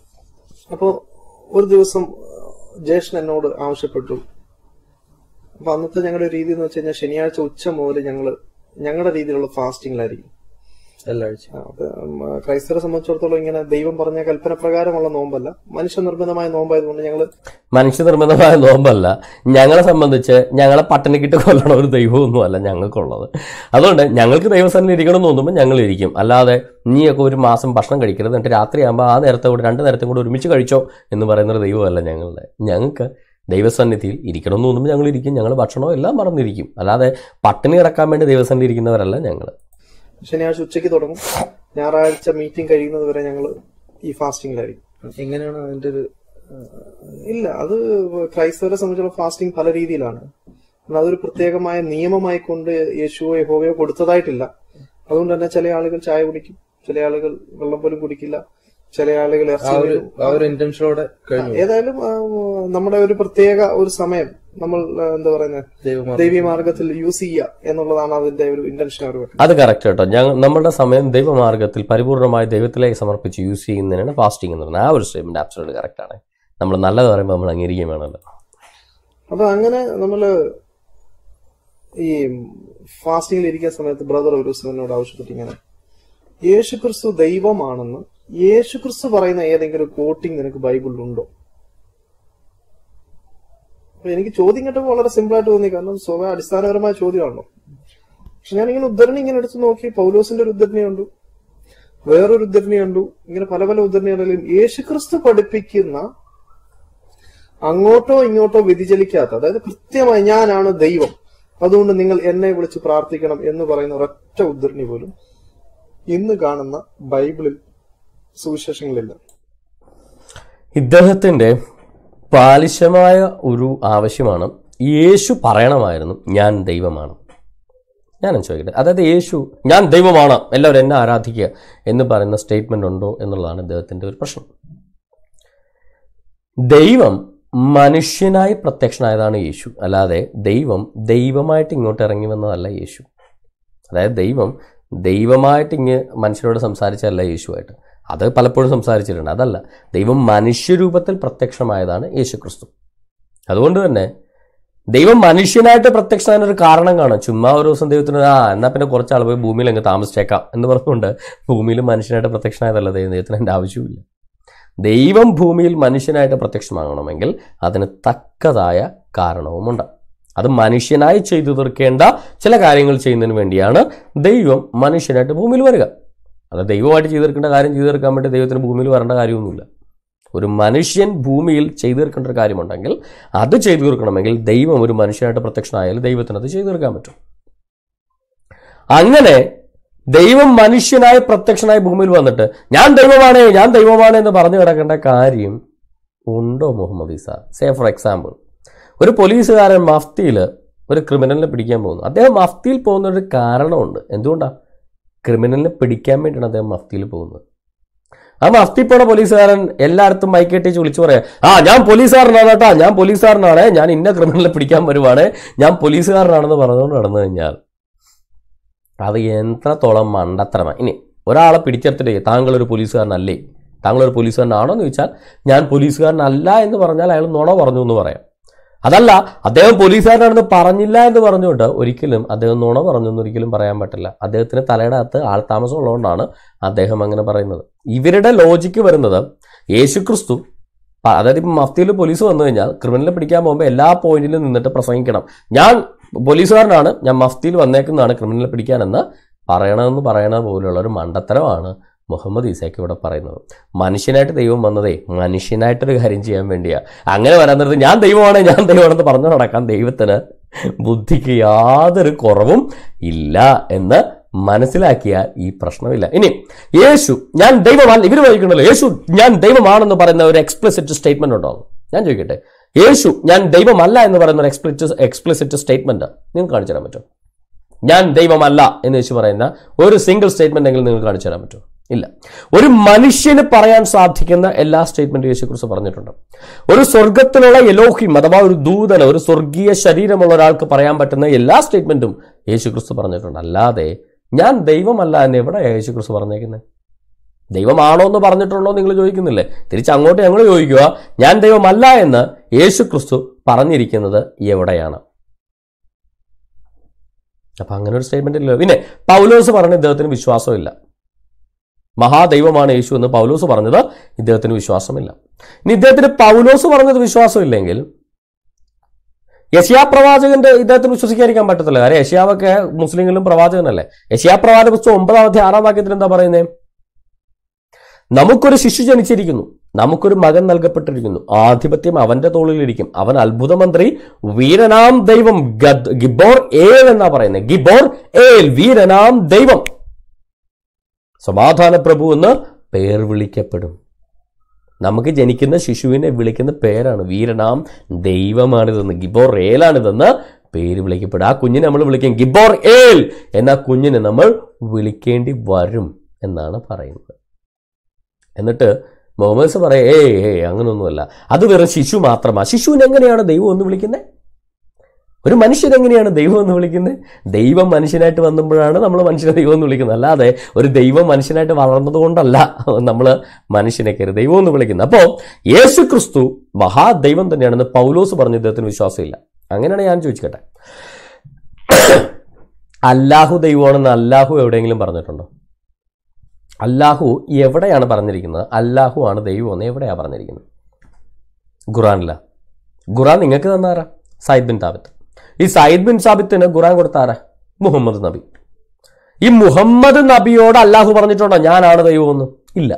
അപ്പോൾ ഒരു ദിവസം ജ്യേഷ്ഠൻ എന്നോട് ആവശ്യപ്പെട്ടു അപ്പൊ അന്നത്തെ ഞങ്ങളുടെ രീതി എന്ന് വെച്ച് കഴിഞ്ഞാൽ ശനിയാഴ്ച ഉച്ച മുതൽ ഞങ്ങള് ഞങ്ങളുടെ രീതിയിലുള്ള ഫാസ്റ്റിംഗിലായിരിക്കും എല്ലാ ആഴ്ചയും സംബന്ധിച്ചിടത്തോളം ഇങ്ങനെ ദൈവം പറഞ്ഞ കൽപ്പന പ്രകാരമുള്ള നോമ്പല്ല മനുഷ്യനിർമ്മിതമായ നോമ്പായതുകൊണ്ട് ഞങ്ങൾ മനുഷ്യനിർമ്മിതമായ നോമ്പല്ല ഞങ്ങളെ സംബന്ധിച്ച് ഞങ്ങളെ പട്ടണിക്കിട്ട് കൊല്ലണ ഒരു ദൈവമൊന്നുമല്ല ഞങ്ങൾക്കുള്ളത് അതുകൊണ്ട് ഞങ്ങൾക്ക് ദൈവസ്ഥാനം ഇരിക്കണം എന്ന് തോന്നുമ്പോൾ ഞങ്ങൾ ഇരിക്കും അല്ലാതെ നീയൊക്കെ ഒരു മാസം ഭക്ഷണം കഴിക്കരുത് എന്നിട്ട് രാത്രിയാകുമ്പോൾ ആ നേരത്തെ കൂടെ രണ്ട് നേരത്തെ കൂടെ ഒരുമിച്ച് കഴിച്ചോ എന്ന് പറയുന്ന ഒരു ദൈവമല്ല ഞങ്ങളുടെ ഞങ്ങൾക്ക് ദൈവസന്നിധിയിൽ ഇരിക്കണമെന്ന് തോന്നുമ്പോൾ ഞങ്ങൾ ഇരിക്കും ഞങ്ങൾ ഭക്ഷണവും എല്ലാം മറന്നിരിക്കും അല്ലാതെ പട്ടിണി കിടക്കാൻ വേണ്ടി ദൈവസന്നിധി ഇരിക്കുന്നവരല്ല ഞങ്ങൾ ശനിയാഴ്ച ഉച്ചയ്ക്ക് തുടങ്ങും ഞായറാഴ്ച മീറ്റിംഗ് കഴിയുന്നത് വരെ ഞങ്ങൾ ഈ ഫാസ്റ്റിംഗിലായിരിക്കും എങ്ങനെയാണ് അതിന്റെ ഒരു ഇല്ല അത് ക്രൈസ്തവരെ സംബന്ധിച്ചുള്ള ഫാസ്റ്റിംഗ് പല രീതിയിലാണ് അതൊരു പ്രത്യേകമായ നിയമമായി കൊണ്ട് യേശുവോ യഹോവയോ കൊടുത്തതായിട്ടില്ല അതുകൊണ്ട് തന്നെ ചില ആളുകൾ ചായ കുടിക്കും ചില ആളുകൾ വെള്ളം പോലും കുടിക്കില്ല ചില ആളുകൾ ഏതായാലും നമ്മുടെ ഒരു പ്രത്യേക ഒരു സമയം നമ്മൾ എന്താ പറയുന്നത് ദൈവമാർഗത്തിൽ യൂസ് ചെയ്യുക എന്നുള്ളതാണ് അതിന്റെ ഒരു ഇന്റൻഷൻ അവർ അത് കറക്റ്റ് കേട്ടോ ഞങ്ങൾ നമ്മുടെ സമയം ദൈവമാർഗത്തിൽ പരിപൂർണമായി ദൈവത്തിലേക്ക് സമർപ്പിച്ച് യൂസ് ചെയ്യുന്നതിനാണ് ഫാസ്റ്റിംഗ് എന്ന് പറയുന്നത് ആ ഒരു സ്റ്റേറ്റ്മെന്റ് ആബ്സോലൂട്ട് കറക്റ്റ് ആണ് നമ്മൾ നല്ലത് പറയുമ്പോൾ നമ്മൾ അംഗീകരിക്കുകയും വേണമല്ലോ അപ്പൊ അങ്ങനെ നമ്മൾ ഈ ഫാസ്റ്റിംഗിൽ ഇരിക്കുന്ന സമയത്ത് ബ്രദർ ഒരു ദിവസം എന്നോട് ആവശ്യപ്പെട്ട് ഇങ്ങനെ യേശുക്രിസ്തു ദൈവമാണെന്ന് യേശുക്രിസ്തു പറയുന്ന ഏതെങ്കിലും കോട്ടിംഗ് നിനക്ക് ബൈബിളിൽ ഉണ്ടോ എനിക്ക് ചോദ്യം കേട്ടപ്പോൾ വളരെ സിമ്പിൾ ആയിട്ട് തോന്നി കാരണം സ്വഭാവ അടിസ്ഥാനപരമായ ചോദ്യമാണല്ലോ പക്ഷെ ഞാൻ ഇങ്ങനെ ഉദ്ധരണി ഇങ്ങനെ എടുത്തു നോക്കി പൗലോസിന്റെ ഒരു ഉദ്ധരണി കണ്ടു വേറൊരു ഉദ്ധരണി കണ്ടു ഇങ്ങനെ പല പല ഉദ്ധരണികളിലും യേശുക്രിസ്തു പഠിപ്പിക്കുന്ന അങ്ങോട്ടോ ഇങ്ങോട്ടോ വ്യതിചലിക്കാത്ത അതായത് കൃത്യമായി ഞാനാണ് ദൈവം അതുകൊണ്ട് നിങ്ങൾ എന്നെ വിളിച്ച് പ്രാർത്ഥിക്കണം എന്ന് പറയുന്ന ഒരൊറ്റ ഉദ്ധരണി പോലും ഇന്ന് കാണുന്ന ബൈബിളിൽ സുവിശേഷങ്ങളില്ല ഇദ്ദേഹത്തിന്റെ ബാലിശമായ ഒരു ആവശ്യമാണ് യേശു പറയണമായിരുന്നു ഞാൻ ദൈവമാണ് ഞാൻ ചോദിക്കട്ടെ അതായത് യേശു ഞാൻ ദൈവമാണ് എല്ലാവരും എന്നെ ആരാധിക്കുക എന്ന് പറയുന്ന സ്റ്റേറ്റ്മെൻ്റ് ഉണ്ടോ എന്നുള്ളതാണ് ദൈവത്തിൻ്റെ ഒരു പ്രശ്നം ദൈവം മനുഷ്യനായി പ്രത്യക്ഷനായതാണ് യേശു അല്ലാതെ ദൈവം ദൈവമായിട്ട് ഇങ്ങോട്ട് ഇറങ്ങി വന്നതല്ല യേശു അതായത് ദൈവം ദൈവമായിട്ട് ഇങ്ങ് മനുഷ്യരോട് സംസാരിച്ചതല്ല യേശുവായിട്ട് അത് പലപ്പോഴും സംസാരിച്ചിട്ടുണ്ട് അതല്ല ദൈവം മനുഷ്യരൂപത്തിൽ പ്രത്യക്ഷമായതാണ് യേശുക്രിസ്തു അതുകൊണ്ട് തന്നെ ദൈവം മനുഷ്യനായിട്ട് പ്രത്യക്ഷമായൊരു കാരണം കാണും ചുമ്മാ ഒരു ദിവസം ദൈവത്തിന് ആ എന്നാൽ പിന്നെ കുറച്ചാൾ പോയി ഭൂമിയിൽ അങ്ങ് താമസിച്ചേക്കാം എന്ന് പറഞ്ഞുകൊണ്ട് ഭൂമിയിൽ മനുഷ്യനായിട്ട് പ്രത്യക്ഷനായതല്ല ദൈവം ദൈവത്തിന് എൻ്റെ ആവശ്യമില്ല ദൈവം ഭൂമിയിൽ മനുഷ്യനായിട്ട് പ്രത്യക്ഷമാകണമെങ്കിൽ അതിന് തക്കതായ കാരണവുമുണ്ട് അത് മനുഷ്യനായി ചെയ്തു തീർക്കേണ്ട ചില കാര്യങ്ങൾ ചെയ്യുന്നതിന് വേണ്ടിയാണ് ദൈവം മനുഷ്യനായിട്ട് ഭൂമിയിൽ വരിക അത് ദൈവമായിട്ട് ചെയ്തു തീർക്കേണ്ട കാര്യം ചെയ്തു തീർക്കാൻ വേണ്ടി ദൈവത്തിന് ഭൂമിയിൽ വരേണ്ട കാര്യമൊന്നുമില്ല ഒരു മനുഷ്യൻ ഭൂമിയിൽ ചെയ്തു തീർക്കേണ്ട ഒരു കാര്യമുണ്ടെങ്കിൽ അത് ചെയ്തു തീർക്കണമെങ്കിൽ ദൈവം ഒരു മനുഷ്യനായിട്ട് പ്രത്യക്ഷനായാൽ ദൈവത്തിന് അത് ചെയ്തു തീർക്കാൻ പറ്റും അങ്ങനെ ദൈവം മനുഷ്യനായ പ്രത്യക്ഷനായി ഭൂമിയിൽ വന്നിട്ട് ഞാൻ ദൈവമാണ് ഞാൻ ദൈവമാണ് എന്ന് പറഞ്ഞു കിടക്കേണ്ട കാര്യം ഉണ്ടോ Muhammad Isa say for example ഒരു പോലീസുകാരൻ മഫ്തിയിൽ ഒരു ക്രിമിനലിനെ പിടിക്കാൻ പോകുന്നു അദ്ദേഹം മഫ്തിയിൽ പോകുന്ന ഒരു കാരണമുണ്ട് എന്തുകൊണ്ടാണ് ക്രിമിനലിനെ പിടിക്കാൻ വേണ്ടിയാണ് അദ്ദേഹം മഫ്തിയിൽ പോകുന്നത് ആ മഫ്തി പോണ പോലീസുകാരൻ എല്ലായിടത്തും മൈക്കെട്ടിച്ച് വിളിച്ചു പറയാം ആ ഞാൻ പോലീസുകാരനാണ് കേട്ടാ ഞാൻ പോലീസുകാരനാണ് ഞാൻ ഇന്ന ക്രിമിനലിനെ പിടിക്കാൻ വരുവാണ് ഞാൻ പോലീസുകാരനാണെന്ന് പറഞ്ഞുകൊണ്ട് നടന്നു കഴിഞ്ഞാൽ അത് എത്രത്തോളം മണ്ടത്തരമാണ് ഇനി ഒരാളെ പിടിച്ചെടുത്തിട്ട് താങ്കൾ ഒരു പോലീസുകാരനല്ലേ താങ്കൾ ഒരു പോലീസുകാരനാണോ എന്ന് ചോദിച്ചാൽ ഞാൻ പോലീസുകാരനല്ല എന്ന് പറഞ്ഞാൽ അയാൾ നുണ പറഞ്ഞു എന്ന് പറയാം അതല്ല അദ്ദേഹം പോലീസുകാരനാണെന്ന് പറഞ്ഞില്ല എന്ന് പറഞ്ഞുകൊണ്ട് ഒരിക്കലും അദ്ദേഹം നുണ പറഞ്ഞു ഒരിക്കലും പറയാൻ പറ്റില്ല അദ്ദേഹത്തിന് തലയുടെ അകത്ത് ആൾതാമസം ഉള്ളതുകൊണ്ടാണ് അദ്ദേഹം അങ്ങനെ പറയുന്നത് ഇവരുടെ ലോജിക്ക് വരുന്നത് യേശുക്രിസ്തു അതായത് ഇപ്പം മഫ്തിയിൽ പോലീസ് വന്നു കഴിഞ്ഞാൽ ക്രിമിനലിനെ പിടിക്കാൻ പോകുമ്പോൾ എല്ലാ പോയിന്റിലും നിന്നിട്ട് പ്രസംഗിക്കണം ഞാൻ പോലീസുകാരനാണ് ഞാൻ മഫ്തിയിൽ വന്നേക്കുന്നതാണ് ക്രിമിനലിനെ പിടിക്കാനെന്ന് പറയണമെന്ന് പറയണ പോലുള്ള ഒരു മണ്ടത്തരമാണ് മുഹമ്മദ് ഈസയ്ക്ക് ഇവിടെ പറയുന്നത് മനുഷ്യനായിട്ട് ദൈവം വന്നതേ മനുഷ്യനായിട്ടൊരു കാര്യം ചെയ്യാൻ വേണ്ടിയാണ് അങ്ങനെ വരാൻ നേരത്ത് ഞാൻ ദൈവമാണ് ഞാൻ ദൈവമാണെന്ന് പറഞ്ഞു നടക്കാൻ ദൈവത്തിന് ബുദ്ധിക്ക് യാതൊരു കുറവും ഇല്ല എന്ന് മനസ്സിലാക്കിയാൽ ഈ പ്രശ്നമില്ല ഇനി യേശു ഞാൻ ദൈവമാണ് ഇവർ വായിക്കണല്ലോ യേശു ഞാൻ ദൈവമാണെന്ന് പറയുന്ന ഒരു എക്സ്പ്ലിസിറ്റ് സ്റ്റേറ്റ്മെന്റ് ഉണ്ടോ ഞാൻ ചോദിക്കട്ടെ യേശു ഞാൻ ദൈവമല്ല എന്ന് പറയുന്ന ഒരു എക്സ്പ്ലിറ്റ് എക്സ്പ്ലിസിറ്റ് സ്റ്റേറ്റ്മെന്റ് നിങ്ങൾക്ക് കാണിച്ചു തരാൻ പറ്റും ഞാൻ ദൈവമല്ല എന്ന് യേശു പറയുന്ന ഒരു സിംഗിൾ സ്റ്റേറ്റ്മെന്റ് എങ്കിലും നിങ്ങൾക്ക് കാണിച്ചു തരാൻ പറ്റും ഇല്ല ഒരു മനുഷ്യന് പറയാൻ സാധിക്കുന്ന എല്ലാ സ്റ്റേറ്റ്മെന്റും യേശുക്രിസ്തു പറഞ്ഞിട്ടുണ്ട് ഒരു സ്വർഗത്തിലുള്ള എലോഹിം അഥവാ ഒരു ദൂതന ഒരു സ്വർഗീയ ശരീരമുള്ള ഒരാൾക്ക് പറയാൻ പറ്റുന്ന എല്ലാ സ്റ്റേറ്റ്മെന്റും യേശുക്രിസ്തു പറഞ്ഞിട്ടുണ്ട് അല്ലാതെ ഞാൻ ദൈവമല്ല എന്ന് എവിടെ യേശുക്രിസ്തു പറഞ്ഞേക്കുന്നത് ദൈവമാണോ എന്ന് പറഞ്ഞിട്ടുണ്ടോ നിങ്ങൾ ചോദിക്കുന്നില്ലേ അങ്ങോട്ട് ഞങ്ങൾ ചോദിക്കുക ഞാൻ ദൈവമല്ല എന്ന് യേശുക്രിസ്തു പറഞ്ഞിരിക്കുന്നത് എവിടെയാണ് അപ്പൊ അങ്ങനെ ഒരു സ്റ്റേറ്റ്മെന്റ് ഇല്ല പിന്നെ പൗലോസ് പറഞ്ഞ ഇദ്ദേഹത്തിന് വിശ്വാസമില്ല മഹാദൈവമാണ് യേശു എന്ന് പൗലോസ് പറഞ്ഞത് ഇദ്ദേഹത്തിന് വിശ്വാസമില്ല ഇനി ഇദ്ദേഹത്തിന് പൗലോസ് പറഞ്ഞത് വിശ്വാസമില്ലെങ്കിൽ യശിയാ പ്രവാചകന്റെ ഇദ്ദേഹത്തിന് വിശ്വസിക്കാതിരിക്കാൻ പറ്റത്തില്ല കാര്യം യശിയാവൊക്കെ മുസ്ലിങ്ങളിലും പ്രവാചകനല്ലേ യശിയാ പ്രവാചക പുസ്തകം ഒമ്പതാം ആറാം വാക്യത്തിൽ എന്താ പറയുന്നത് നമുക്കൊരു ശിശു ജനിച്ചിരിക്കുന്നു നമുക്കൊരു മകൻ നൽകപ്പെട്ടിരിക്കുന്നു ആധിപത്യം അവന്റെ തോളിലിരിക്കും അവൻ അത്ഭുതമന്ത്രി വീരനാം ദൈവം ഗിബോർ ഏൽ എന്നാ പറയുന്നത് ഗിബോർ ഏൽ വീരനാം ദൈവം പ്രഭു എന്ന് പേർ വിളിക്കപ്പെടും നമുക്ക് ജനിക്കുന്ന ശിശുവിനെ വിളിക്കുന്ന പേരാണ് വീരനാം ദൈവമാണിതെന്ന് ഗിബോർ ഏലാണിതെന്ന് പേര് വിളിക്കപ്പെടും ആ കുഞ്ഞിനെ നമ്മൾ വിളിക്കും ഗിബോർ ഏൽ എന്ന കുഞ്ഞിനെ നമ്മൾ വിളിക്കേണ്ടി വരും എന്നാണ് പറയുന്നത് എന്നിട്ട് മുഹമ്മദ് പറയാം ഏ ഏയ് അങ്ങനെയൊന്നുമല്ല അത് വെറും ശിശു മാത്രമാണ് ശിശുവിനെങ്ങനെയാണ് ദൈവം ഒന്ന് വിളിക്കുന്നത് ഒരു മനുഷ്യരെങ്ങനെയാണ് ദൈവം എന്ന് വിളിക്കുന്നത് ദൈവം മനുഷ്യനായിട്ട് വന്നപ്പോഴാണ് നമ്മൾ മനുഷ്യനെ ദൈവം എന്ന് വിളിക്കുന്നത് അല്ലാതെ ഒരു ദൈവം മനുഷ്യനായിട്ട് വളർന്നതുകൊണ്ടല്ല നമ്മൾ മനുഷ്യനെ കയറി ദൈവം എന്ന് വിളിക്കുന്നത് അപ്പോൾ യേശു ക്രിസ്തു മഹാദൈവം തന്നെയാണെന്ന് പൗലോസ് പറഞ്ഞ ഇദ്ദേഹത്തിന് വിശ്വാസമില്ല അങ്ങനെയാണ് ഞാൻ ചോദിക്കട്ടെ അല്ലാഹു ദൈവമാണെന്ന് അല്ലാഹു എവിടെയെങ്കിലും പറഞ്ഞിട്ടുണ്ടോ അല്ലാഹു എവിടെയാണ് പറഞ്ഞിരിക്കുന്നത് അല്ലാഹു ആണ് ദൈവം എന്ന് എവിടെയാണ് പറഞ്ഞിരിക്കുന്നത് ഖുറാനില്ല ഖുറാൻ നിങ്ങൾക്ക് തന്നാറാ സായിബിൻ താപത്ത് ഈ സയ്യിദ് ബിൻ സാബിത്തിന് ഖുറാൻ കൊടുത്താരാ മുഹമ്മദ് നബി ഈ മുഹമ്മദ് നബിയോട് അള്ളാഹു പറഞ്ഞിട്ടുണ്ടോ ഞാനാണ് ദൈവമെന്ന് ഇല്ല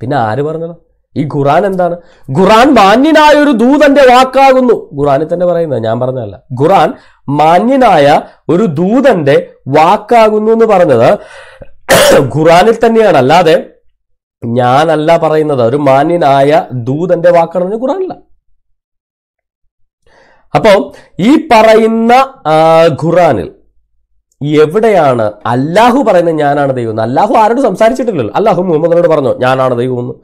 പിന്നെ ആര് പറഞ്ഞത് ഈ ഖുറാൻ എന്താണ് ഖുറാൻ മാന്യനായ ഒരു ദൂതന്റെ വാക്കാകുന്നു ഖുറാനിൽ തന്നെ പറയുന്നത് ഞാൻ പറഞ്ഞതല്ല ഖുറാൻ മാന്യനായ ഒരു ദൂതന്റെ വാക്കാകുന്നു എന്ന് പറഞ്ഞത് ഖുറാനിൽ തന്നെയാണ് അല്ലാതെ ഞാനല്ല പറയുന്നത് ഒരു മാന്യനായ ദൂതന്റെ വാക്കാണെന്ന് ഖുറാനില്ല അപ്പോ ഈ പറയുന്ന ഖുറാനിൽ എവിടെയാണ് അല്ലാഹു പറയുന്നത് ഞാനാണ് ദൈവം അല്ലാഹു ആരോട് സംസാരിച്ചിട്ടില്ലല്ലോ അല്ലാഹു മുഹമ്മദിനോട് പറഞ്ഞു ഞാനാണ് എന്ന്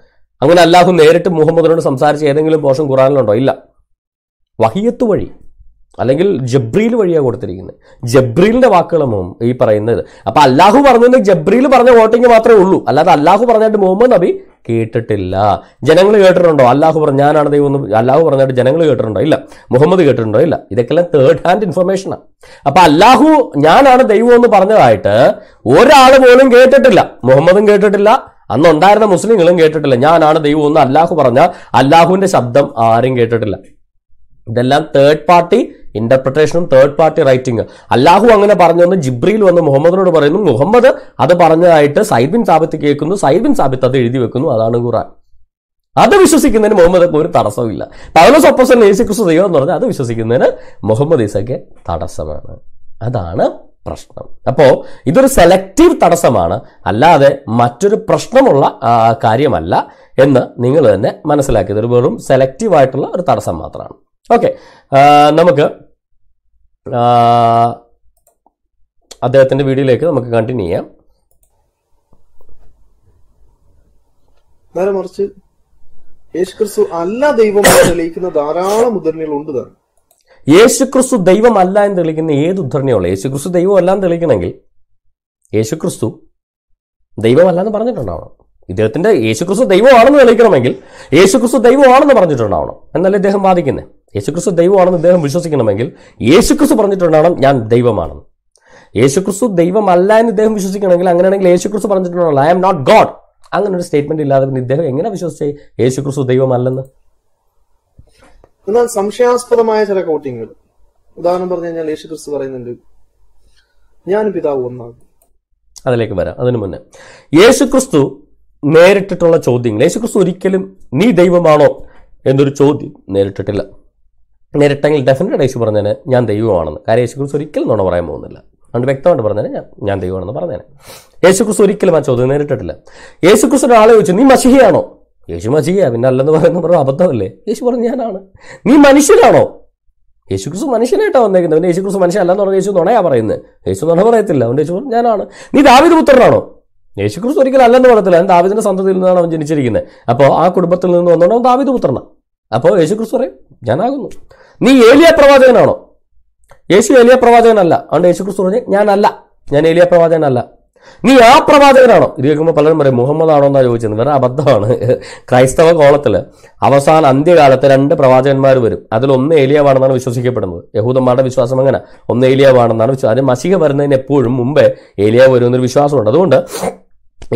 അങ്ങനെ അല്ലാഹു നേരിട്ട് മുഹമ്മദിനോട് സംസാരിച്ച ഏതെങ്കിലും പോഷൻ ഖുറാനിലുണ്ടോ ഇല്ല വഹിയത്ത് വഴി അല്ലെങ്കിൽ ജബ്രീൽ വഴിയാണ് കൊടുത്തിരിക്കുന്നത് ജബ്രീലിന്റെ വാക്കുകളും ഈ പറയുന്നത് അപ്പൊ അല്ലാഹു പറഞ്ഞത് ജബ്രീൽ പറഞ്ഞ വോട്ടിങ് മാത്രമേ ഉള്ളൂ അല്ലാതെ അല്ലാഹു പറഞ്ഞിട്ട് മുഹമ്മദ് നബി കേട്ടിട്ടില്ല ജനങ്ങൾ കേട്ടിട്ടുണ്ടോ അല്ലാഹു പറഞ്ഞു ഞാനാണ് ദൈവം അല്ലാഹു പറഞ്ഞിട്ട് ജനങ്ങൾ കേട്ടിട്ടുണ്ടോ ഇല്ല മുഹമ്മദ് കേട്ടിട്ടുണ്ടോ ഇല്ല ഇതൊക്കെല്ലാം തേർഡ് ഹാൻഡ് ഇൻഫർമേഷനാണ് അപ്പൊ അല്ലാഹു ഞാനാണ് ദൈവം എന്ന് പറഞ്ഞതായിട്ട് ഒരാൾ പോലും കേട്ടിട്ടില്ല മുഹമ്മദും കേട്ടിട്ടില്ല അന്നുണ്ടായിരുന്ന മുസ്ലിങ്ങളും കേട്ടിട്ടില്ല ഞാനാണ് ദൈവം എന്ന് അല്ലാഹു പറഞ്ഞ അല്ലാഹുവിന്റെ ശബ്ദം ആരും കേട്ടിട്ടില്ല ഇതെല്ലാം തേർഡ് പാർട്ടി ഇന്റർപ്രിട്ടേഷനും തേർഡ് പാർട്ടി റൈറ്റിംഗ് അല്ലാഹു അങ്ങനെ പറഞ്ഞെന്ന് ജിബ്രിയിൽ വന്ന് മുഹമ്മദിനോട് പറയുന്നു മുഹമ്മദ് അത് പറഞ്ഞതായിട്ട് സൈബിൻ സാബിത്ത് കേൾക്കുന്നു സൈബിൻ സാബിത്ത് അത് എഴുതി വെക്കുന്നു അതാണ് ഖുറാൻ അത് വിശ്വസിക്കുന്നതിന് മുഹമ്മദക്ക് ഒരു തടസ്സമില്ല പൗലോസ് ഒപ്പസൻ യേശുക്രിസ്തു ക്രിസ്തു ദൈവം എന്ന് പറഞ്ഞാൽ അത് വിശ്വസിക്കുന്നതിന് മുഹമ്മദ് ഈസക്ക് തടസ്സമാണ് അതാണ് പ്രശ്നം അപ്പോൾ ഇതൊരു സെലക്റ്റീവ് തടസ്സമാണ് അല്ലാതെ മറ്റൊരു പ്രശ്നമുള്ള കാര്യമല്ല എന്ന് നിങ്ങൾ തന്നെ മനസ്സിലാക്കിയത് ഒരു വെറും സെലക്റ്റീവ് ആയിട്ടുള്ള ഒരു തടസ്സം മാത്രമാണ് ഓക്കെ നമുക്ക് അദ്ദേഹത്തിൻ്റെ വീഡിയോയിലേക്ക് നമുക്ക് കണ്ടിന്യൂ ചെയ്യാം നേരെ മറിച്ച് യേശുക്രിസ്തു അല്ല ദൈവമായി തെളിയിക്കുന്ന ധാരാളം ഉദ്ധരണികൾ ഉണ്ട് താനും യേശുക്രിസ്തു ദൈവമല്ല എന്ന് തെളിയിക്കുന്ന ഏത് ഉദ്ധരണിയുള്ള യേശുക്രിസ്തു ദൈവമല്ല എന്ന് തെളിയിക്കണമെങ്കിൽ യേശുക്രിസ്തു ദൈവമല്ല എന്ന് പറഞ്ഞിട്ടുണ്ടാവണം ഇദ്ദേഹത്തിന്റെ യേശുക്രിസ്തു ദൈവമാണെന്ന് തെളിയിക്കണമെങ്കിൽ യേശുക്രിസ്തു ദൈവമാണെന്ന് പറഞ്ഞിട്ടുണ്ടാവണം എന്നല്ലേ ഇദ്ദേഹം ബാധിക്കുന്നത് യേശുക്രിസ്തു ദൈവമാണെന്ന് ഇദ്ദേഹം വിശ്വസിക്കണമെങ്കിൽ യേശുക്രിസ്തു പറഞ്ഞിട്ടുണ്ടാവണം ഞാൻ ദൈവമാണെന്ന് യേശുക്രിസ്തു ദൈവമല്ല എന്ന് ഇദ്ദേഹം വിശ്വസിക്കണമെങ്കിൽ അങ്ങനെയാണെങ്കിൽ യേശുക്രിസ്തു പറഞ്ഞിട്ടുണ്ടാവണം ഐ ആം നോട്ട് ഗോഡ് അങ്ങനെ ഒരു സ്റ്റേറ്റ്മെന്റ് ഇല്ലാതെ പിന്നെ ഇദ്ദേഹം എങ്ങനെ വിശ്വസിച്ചേ യേശുക്രിസ്തു ദൈവമല്ലെന്ന് എന്നാൽ സംശയാസ്പദമായ ചില കോട്ടിങ്ങൾ ഉദാഹരണം പറഞ്ഞു കഴിഞ്ഞാൽ യേശുക്രിസ്തു പറയുന്നുണ്ട് ഞാൻ പിതാവ് ഒന്നാകും അതിലേക്ക് വരാം അതിനു മുന്നേ യേശുക്രിസ്തു നേരിട്ടിട്ടുള്ള ചോദ്യങ്ങൾ യേശുക്രിസ്തു ഒരിക്കലും നീ ദൈവമാണോ എന്നൊരു ചോദ്യം നേരിട്ടിട്ടില്ല നേരിട്ടെങ്കിൽ ഡെഫിനറ്റായിട്ട് യേശു പറഞ്ഞതിന് ഞാൻ ദൈവമാണെന്ന് കാര്യം യേശുക്രിസ്തു ഒരിക്കലും നുണ പറയാൻ പോകുന്നില്ല അതുകൊണ്ട് വ്യക്തമായിട്ട് പറഞ്ഞതിന് ഞാൻ ഞാൻ ദൈവമാണെന്ന് യേശു യേശുക്രിസ്തു ഒരിക്കലും ആ ചോദ്യം നേരിട്ടിട്ടില്ല യേശുക്രിസ്തു ഒരാളെ ചോദിച്ചു നീ മഷിഹിയാണോ യേശു മഷിഹിയാ പിന്നെ അല്ലെന്ന് പറയുന്ന പറഞ്ഞ അബദ്ധമല്ലേ യേശു പറഞ്ഞു ഞാനാണ് നീ മനുഷ്യനാണോ യേശുക്രിസ്തു മനുഷ്യനായിട്ടാണ് വന്നേക്കുന്നത് പിന്നെ യേശുക്രിസ്തു മനുഷ്യനല്ലെന്ന് പറഞ്ഞ യേശു നുണയാ പറയുന്നത് യേശു നുണ പറയത്തില്ല അതുകൊണ്ട് യേശു പറഞ്ഞു ഞാനാണ് നീ ദാവിദ് പുത്രനാണോ യേശുക്രിസ്തു ഒരിക്കലും അല്ലെന്ന് പറയത്തില്ല അവൻ ദാവിദിന്റെ സന്തതിയിൽ നിന്നാണ് അവൻ ജനിച്ചിരിക്കുന്നത് അപ്പോൾ ആ കുടുംബത്തിൽ നിന്ന് വന്നോണ്ട് ദാവിദ് പുത്രനാണ് അപ്പോൾ യേശുക്രിസ്തു പറയും ഞാനാകുന്നു നീ ഏലിയ പ്രവാചകനാണോ യേശു ഏലിയ പ്രവാചകനല്ല അതുകൊണ്ട് യേശുക്രിസ്തു പറഞ്ഞു ഞാനല്ല ഞാൻ ഏലിയ പ്രവാചകനല്ല നീ ആ പ്രവാചകനാണോ ഇത് കേൾക്കുമ്പോൾ പലരും പറയും മുഹമ്മദ് ആണോ എന്നാണ് ചോദിച്ചത് വേറെ അബദ്ധമാണ് ക്രൈസ്തവ കോളത്തിൽ അവസാന അന്ത്യകാലത്ത് രണ്ട് പ്രവാചകന്മാർ വരും അതിൽ ഒന്ന് ഏലിയാവാണെന്നാണ് വിശ്വസിക്കപ്പെടുന്നത് യഹൂദന്മാരുടെ വിശ്വാസം അങ്ങനെ ഒന്ന് ഏലിയാവാണെന്നാണ് വിശ്വാസം അതിന് മസിക വരുന്നതിന് എപ്പോഴും മുമ്പേ ഏലിയാവ് വരുമെന്നൊരു വിശ്വാസമുണ്ട് അതുകൊണ്ട്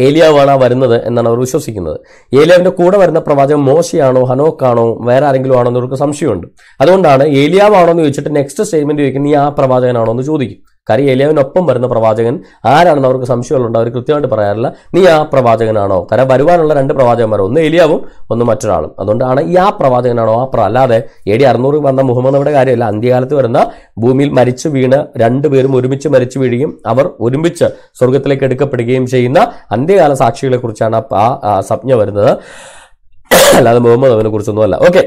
ഏലിയാവാണ് വരുന്നത് എന്നാണ് അവർ വിശ്വസിക്കുന്നത് ഏലിയാവിന്റെ കൂടെ വരുന്ന പ്രവാചകൻ മോശയാണോ ഹനോക്കാണോ വേറെ ആരെങ്കിലും ആണോ എന്നവർക്ക് സംശയമുണ്ട് അതുകൊണ്ടാണ് ഏലിയാവാണോ എന്ന് ചോദിച്ചിട്ട് നെക്സ്റ്റ് സ്റ്റേറ്റ്മെന്റ് ചോദിക്കുന്നത് നീ ആ പ്രവാചകനാണോ എന്ന് ചോദിക്കും കാര്യം ഏലിയാവിനൊപ്പം വരുന്ന പ്രവാചകൻ ആരാണെന്ന് അവർക്ക് സംശയമുള്ളത് അവർ കൃത്യമായിട്ട് പറയാറില്ല നീ ആ പ്രവാചകനാണോ കാരണം വരുവാനുള്ള രണ്ട് പ്രവാചകന്മാരോ ഒന്ന് ഏലിയാവും ഒന്ന് മറ്റൊരാളും അതുകൊണ്ടാണ് ഈ ആ പ്രവാചകനാണോ ആ പ്ര അല്ലാതെ എ ഡി അറുന്നൂറ് വന്ന മുഹമ്മദയുടെ കാര്യമല്ല അന്ത്യകാലത്ത് വരുന്ന ഭൂമിയിൽ മരിച്ചു വീണ് രണ്ടുപേരും ഒരുമിച്ച് മരിച്ചു വീഴുകയും അവർ ഒരുമിച്ച് സ്വർഗത്തിലേക്ക് എടുക്കപ്പെടുകയും ചെയ്യുന്ന അന്ത്യകാല സാക്ഷികളെക്കുറിച്ചാണ് ആ സപ്ഞ വരുന്നത് അല്ലാതെ മുഹമ്മദ് അവനെ കുറിച്ചൊന്നും അല്ല ഓക്കെ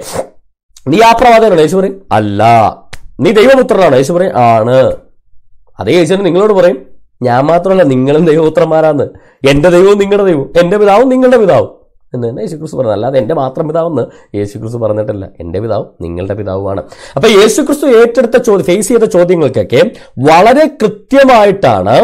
നീ ആ പ്രവാചകനാണ് യേശു പറയും അല്ല നീ ദൈവപുത്രനാണ് യേശു പറയും ആണ് അതേ യേശുവിന് നിങ്ങളോട് പറയും ഞാൻ മാത്രമല്ല നിങ്ങളും ദൈവപുത്രന്മാരാന്ന് എൻ്റെ ദൈവവും നിങ്ങളുടെ ദൈവവും എൻ്റെ പിതാവും നിങ്ങളുടെ പിതാവും എന്ന് തന്നെ യേശുക്രിസ്തു പറഞ്ഞു അല്ലാതെ എൻ്റെ മാത്രം പിതാവെന്ന് യേശുക്രിസ്തു പറഞ്ഞിട്ടില്ല എൻ്റെ പിതാവും നിങ്ങളുടെ പിതാവുമാണ് അപ്പോൾ യേശുക്രിസ്തു ഏറ്റെടുത്ത ചോദ്യം ഫേസ് ചെയ്ത ചോദ്യങ്ങൾക്കൊക്കെ വളരെ കൃത്യമായിട്ടാണ്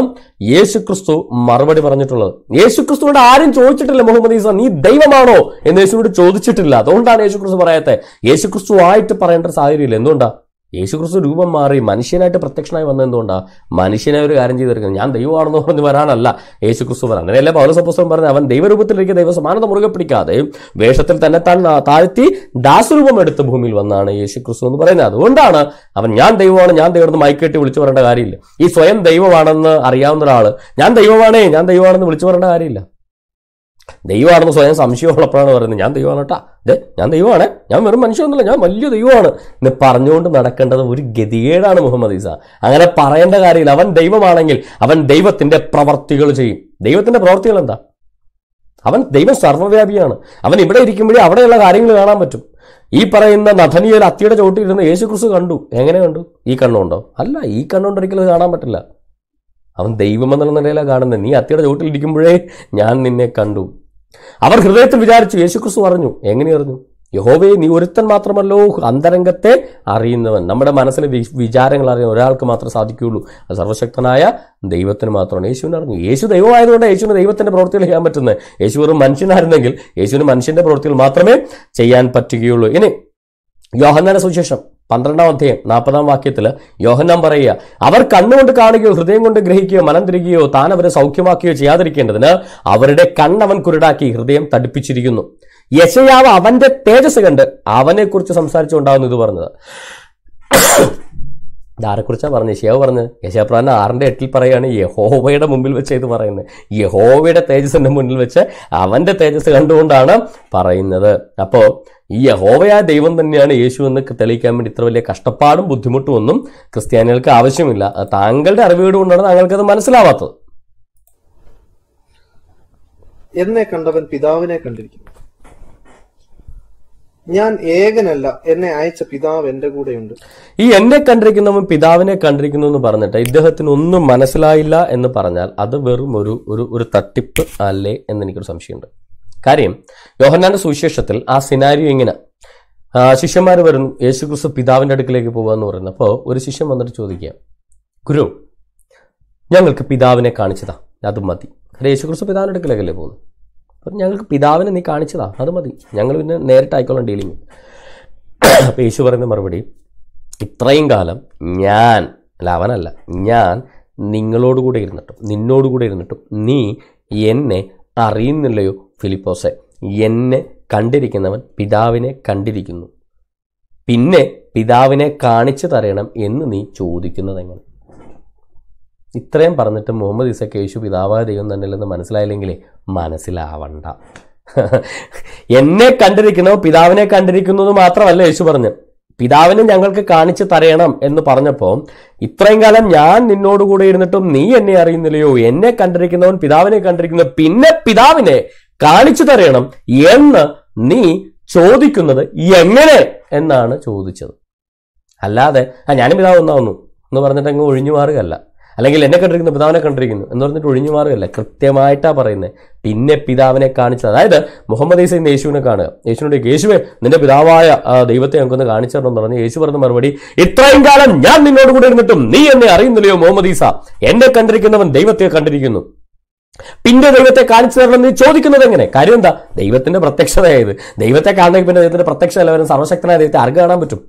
യേശുക്രിസ്തു മറുപടി പറഞ്ഞിട്ടുള്ളത് യേശുക്രിസ്തുവിനോട് ആരും ചോദിച്ചിട്ടില്ല മുഹമ്മദ് ഈസ നീ ദൈവമാണോ എന്ന് യേശുവിനോട് ചോദിച്ചിട്ടില്ല അതുകൊണ്ടാണ് യേശുക്രിസ്തു പറയാത്തത് യേശുക്രിസ്തു ആയിട്ട് പറയേണ്ട സാഹചര്യമില്ല എന്തുകൊണ്ടാണ് യേശുക്രിസ്തു രൂപം മാറി മനുഷ്യനായിട്ട് പ്രത്യക്ഷനായി വന്നതെന്തുകൊണ്ടാണ് മനുഷ്യനെ ഒരു കാര്യം ചെയ്തിരിക്കുന്നത് ഞാൻ ദൈവമാണെന്നോ എന്ന് വരാനല്ല യേശുക്രിസ്തു വരാൻ അങ്ങനെയല്ലേ പൗരസപുസ്തകം പറഞ്ഞ അവൻ ദൈവ ദൈവസമാനത മുറുകെ പിടിക്കാതെ വേഷത്തിൽ തന്നെ താൻ താഴ്ത്തി ദാസരൂപം എടുത്ത ഭൂമിയിൽ വന്നാണ് യേശുക്രിസ്തു എന്ന് പറയുന്നത് അതുകൊണ്ടാണ് അവൻ ഞാൻ ദൈവമാണ് ഞാൻ ദൈവം മൈക്കേട്ടി വിളിച്ചു പറയേണ്ട കാര്യമില്ല ഈ സ്വയം ദൈവമാണെന്ന് അറിയാവുന്ന ഒരാൾ ഞാൻ ദൈവമാണേ ഞാൻ ദൈവമാണെന്ന് വിളിച്ചു പറയേണ്ട കാര്യമില്ല ദൈവമാണെന്ന് സ്വയം സംശയമുള്ളപ്പോഴാണ് പറയുന്നത് ഞാൻ ദൈവമാണ് കേട്ടോ അതെ ഞാൻ ദൈവമാണ് ഞാൻ വെറും മനുഷ്യനൊന്നുമില്ല ഞാൻ വലിയ ദൈവമാണ് എന്ന് പറഞ്ഞുകൊണ്ട് നടക്കേണ്ടത് ഒരു ഗതികേടാണ് മുഹമ്മദ് ഈസ അങ്ങനെ പറയേണ്ട കാര്യമില്ല അവൻ ദൈവമാണെങ്കിൽ അവൻ ദൈവത്തിൻ്റെ പ്രവർത്തികൾ ചെയ്യും ദൈവത്തിൻ്റെ പ്രവർത്തികൾ എന്താ അവൻ ദൈവം സർവ്വവ്യാപിയാണ് അവൻ ഇവിടെ ഇരിക്കുമ്പോഴേ അവിടെയുള്ള കാര്യങ്ങൾ കാണാൻ പറ്റും ഈ പറയുന്ന നഥനിയൊരു അത്തിയുടെ ചോട്ടിലിരുന്ന് യേശു ക്രിസ്തു കണ്ടു എങ്ങനെ കണ്ടു ഈ കണ്ണുണ്ടോ അല്ല ഈ കണ്ണുകൊണ്ട് ഒരിക്കലും കാണാൻ പറ്റില്ല അവൻ ദൈവം എന്നുള്ള നിലയിലാണ് കാണുന്നത് നീ അത്തിയുടെ ചോട്ടിലിരിക്കുമ്പോഴേ ഞാൻ നിന്നെ കണ്ടു അവർ ഹൃദയത്തിൽ വിചാരിച്ചു യേശുക്രിസ്തു അറിഞ്ഞു എങ്ങനെ അറിഞ്ഞു യഹോവയെ നീ ഒരുത്തൻ മാത്രമല്ലോ അന്തരംഗത്തെ അറിയുന്നവൻ നമ്മുടെ മനസ്സിലെ വിചാരങ്ങൾ അറിയാൻ ഒരാൾക്ക് മാത്രമേ സാധിക്കുകയുള്ളൂ അത് സർവശക്തനായ ദൈവത്തിന് മാത്രമാണ് യേശുവിനെ അറിഞ്ഞു യേശു ദൈവമായതുകൊണ്ട് യേശുവിന് ദൈവത്തിന്റെ പ്രവൃത്തികൾ ചെയ്യാൻ പറ്റുന്നത് യേശു വെറും മനുഷ്യനായിരുന്നെങ്കിൽ യേശുവിന് മനുഷ്യന്റെ പ്രവൃത്തികൾ മാത്രമേ ചെയ്യാൻ പറ്റുകയുള്ളൂ ഇനി യോഹന്നാന സുശേഷം പന്ത്രണ്ടാം അധ്യായം നാൽപ്പതാം വാക്യത്തിൽ യോഹന്നാൻ പറയുക അവർ കണ്ണുകൊണ്ട് കാണുകയോ ഹൃദയം കൊണ്ട് ഗ്രഹിക്കുകയോ മനം തിരികുകയോ താൻ അവരെ സൗഖ്യമാക്കുകയോ ചെയ്യാതിരിക്കേണ്ടതിന് അവരുടെ കണ്ണവൻ കുരുടാക്കി ഹൃദയം തടിപ്പിച്ചിരിക്കുന്നു യശയാവ് അവന്റെ തേജസ് കണ്ട് അവനെക്കുറിച്ച് സംസാരിച്ചുകൊണ്ടാവുന്നു ഇത് പറഞ്ഞത് കുറിച്ചാണ് പറഞ്ഞത് ഷേവ് പറഞ്ഞത് യശാപ്രാൻ ആറിൻ്റെ എട്ടിൽ പറയുകയാണ് യഹോവയുടെ മുമ്പിൽ വെച്ച് ഇത് പറയുന്നത് യഹോവയുടെ തേജസ്സിൻ്റെ മുന്നിൽ വെച്ച് അവൻ്റെ തേജസ് കണ്ടുകൊണ്ടാണ് പറയുന്നത് അപ്പോൾ ഈ യഹോവയായ ദൈവം തന്നെയാണ് യേശു എന്ന് തെളിയിക്കാൻ വേണ്ടി ഇത്ര വലിയ കഷ്ടപ്പാടും ബുദ്ധിമുട്ടും ഒന്നും ക്രിസ്ത്യാനികൾക്ക് ആവശ്യമില്ല താങ്കളുടെ അറിവോട് കൊണ്ടാണ് താങ്കൾക്കത് മനസ്സിലാവാത്തത് എന്നെ കണ്ടവൻ പിതാവിനെ കണ്ടിരിക്കുന്നു ഞാൻ ഏകനല്ല എന്നെ അയച്ച പിതാവ് എന്റെ കൂടെയുണ്ട് ഈ എന്നെ കണ്ടിരിക്കുന്നവൻ പിതാവിനെ കണ്ടിരിക്കുന്നു എന്ന് പറഞ്ഞിട്ട് ഇദ്ദേഹത്തിന് ഒന്നും മനസ്സിലായില്ല എന്ന് പറഞ്ഞാൽ അത് വെറും ഒരു ഒരു ഒരു തട്ടിപ്പ് അല്ലേ എന്ന് എനിക്കൊരു സംശയമുണ്ട് കാര്യം യോഹന്നാന്റെ സുവിശേഷത്തിൽ ആ സിനാരിയോ ഇങ്ങനെ ശിഷ്യന്മാർ വരുന്നു ക്രിസ്തു പിതാവിന്റെ അടുക്കിലേക്ക് പോകുക എന്ന് പറയുന്നത് അപ്പോൾ ഒരു ശിഷ്യൻ വന്നിട്ട് ചോദിക്കുക ഗുരു ഞങ്ങൾക്ക് പിതാവിനെ കാണിച്ചതാ അത് മതി ക്രിസ്തു പിതാവിന്റെ അടുക്കിലേക്കല്ലേ പോകുന്നു അപ്പം ഞങ്ങൾക്ക് പിതാവിനെ നീ കാണിച്ചതാ അത് മതി ഞങ്ങൾ പിന്നെ നേരിട്ടായിക്കോളാം ഡീലിങ് അപ്പോൾ യേശു പറയുന്ന മറുപടി ഇത്രയും കാലം ഞാൻ അല്ല അവനല്ല ഞാൻ നിങ്ങളോടുകൂടെ ഇരുന്നിട്ടും നിന്നോടുകൂടെ ഇരുന്നിട്ടും നീ എന്നെ അറിയുന്നില്ലയോ ഫിലിപ്പോസെ എന്നെ കണ്ടിരിക്കുന്നവൻ പിതാവിനെ കണ്ടിരിക്കുന്നു പിന്നെ പിതാവിനെ കാണിച്ചു തരണം എന്ന് നീ ചോദിക്കുന്നത് എങ്ങനെ ഇത്രയും പറഞ്ഞിട്ട് മുഹമ്മദ് ഇസ കേശു പിതാവായ ദൈവം തന്നില്ലെന്ന് മനസ്സിലായില്ലെങ്കിലേ മനസ്സിലാവണ്ട എന്നെ കണ്ടിരിക്കണോ പിതാവിനെ കണ്ടിരിക്കുന്നത് മാത്രമല്ല യേശു പറഞ്ഞു പിതാവിനെ ഞങ്ങൾക്ക് കാണിച്ചു തരയണം എന്ന് പറഞ്ഞപ്പോൾ ഇത്രയും കാലം ഞാൻ നിന്നോടുകൂടെ ഇരുന്നിട്ടും നീ എന്നെ അറിയുന്നില്ലയോ എന്നെ കണ്ടിരിക്കുന്നവൻ പിതാവിനെ കണ്ടിരിക്കുന്ന പിന്നെ പിതാവിനെ കാണിച്ചു തരയണം എന്ന് നീ ചോദിക്കുന്നത് എങ്ങനെ എന്നാണ് ചോദിച്ചത് അല്ലാതെ ആ ഞാനും പിതാവ് ഒന്നാവുന്നു എന്ന് പറഞ്ഞിട്ട് അങ്ങ് ഒഴിഞ്ഞു മാറുകയല്ല അല്ലെങ്കിൽ എന്നെ കണ്ടിരിക്കുന്നു പിതാവിനെ കണ്ടിരിക്കുന്നു എന്ന് പറഞ്ഞിട്ട് ഒഴിഞ്ഞു മാറുകയല്ല കൃത്യമായിട്ടാണ് പറയുന്നത് പിന്നെ പിതാവിനെ കാണിച്ചത് അതായത് മുഹമ്മദ് ഈസൈൻ യേശുവിനെ കാണുക യേശുവിനോട് യേശുവെ നിന്റെ പിതാവായ ദൈവത്തെ ഞങ്ങൾക്കൊന്ന് കാണിച്ചു പറഞ്ഞു യേശു പറഞ്ഞ മറുപടി ഇത്രയും കാലം ഞാൻ നിന്നോട് കൂടെ ഇരുന്നിട്ടും നീ എന്നെ അറിയുന്നില്ലയോ മുഹമ്മദ് ഈസ എന്നെ കണ്ടിരിക്കുന്നവൻ ദൈവത്തെ കണ്ടിരിക്കുന്നു പിന്നെ ദൈവത്തെ കാണിച്ചു തരണം നീ ചോദിക്കുന്നത് എങ്ങനെ കാര്യം എന്താ ദൈവത്തിന്റെ പ്രത്യക്ഷതയായത് ദൈവത്തെ കാണണമെങ്കിൽ പിന്നെ ദൈവത്തിന്റെ പ്രത്യക്ഷത എല്ലാവരും സർവശക്തനായ ദൈവത്തെ ആർക്ക് കാണാൻ പറ്റും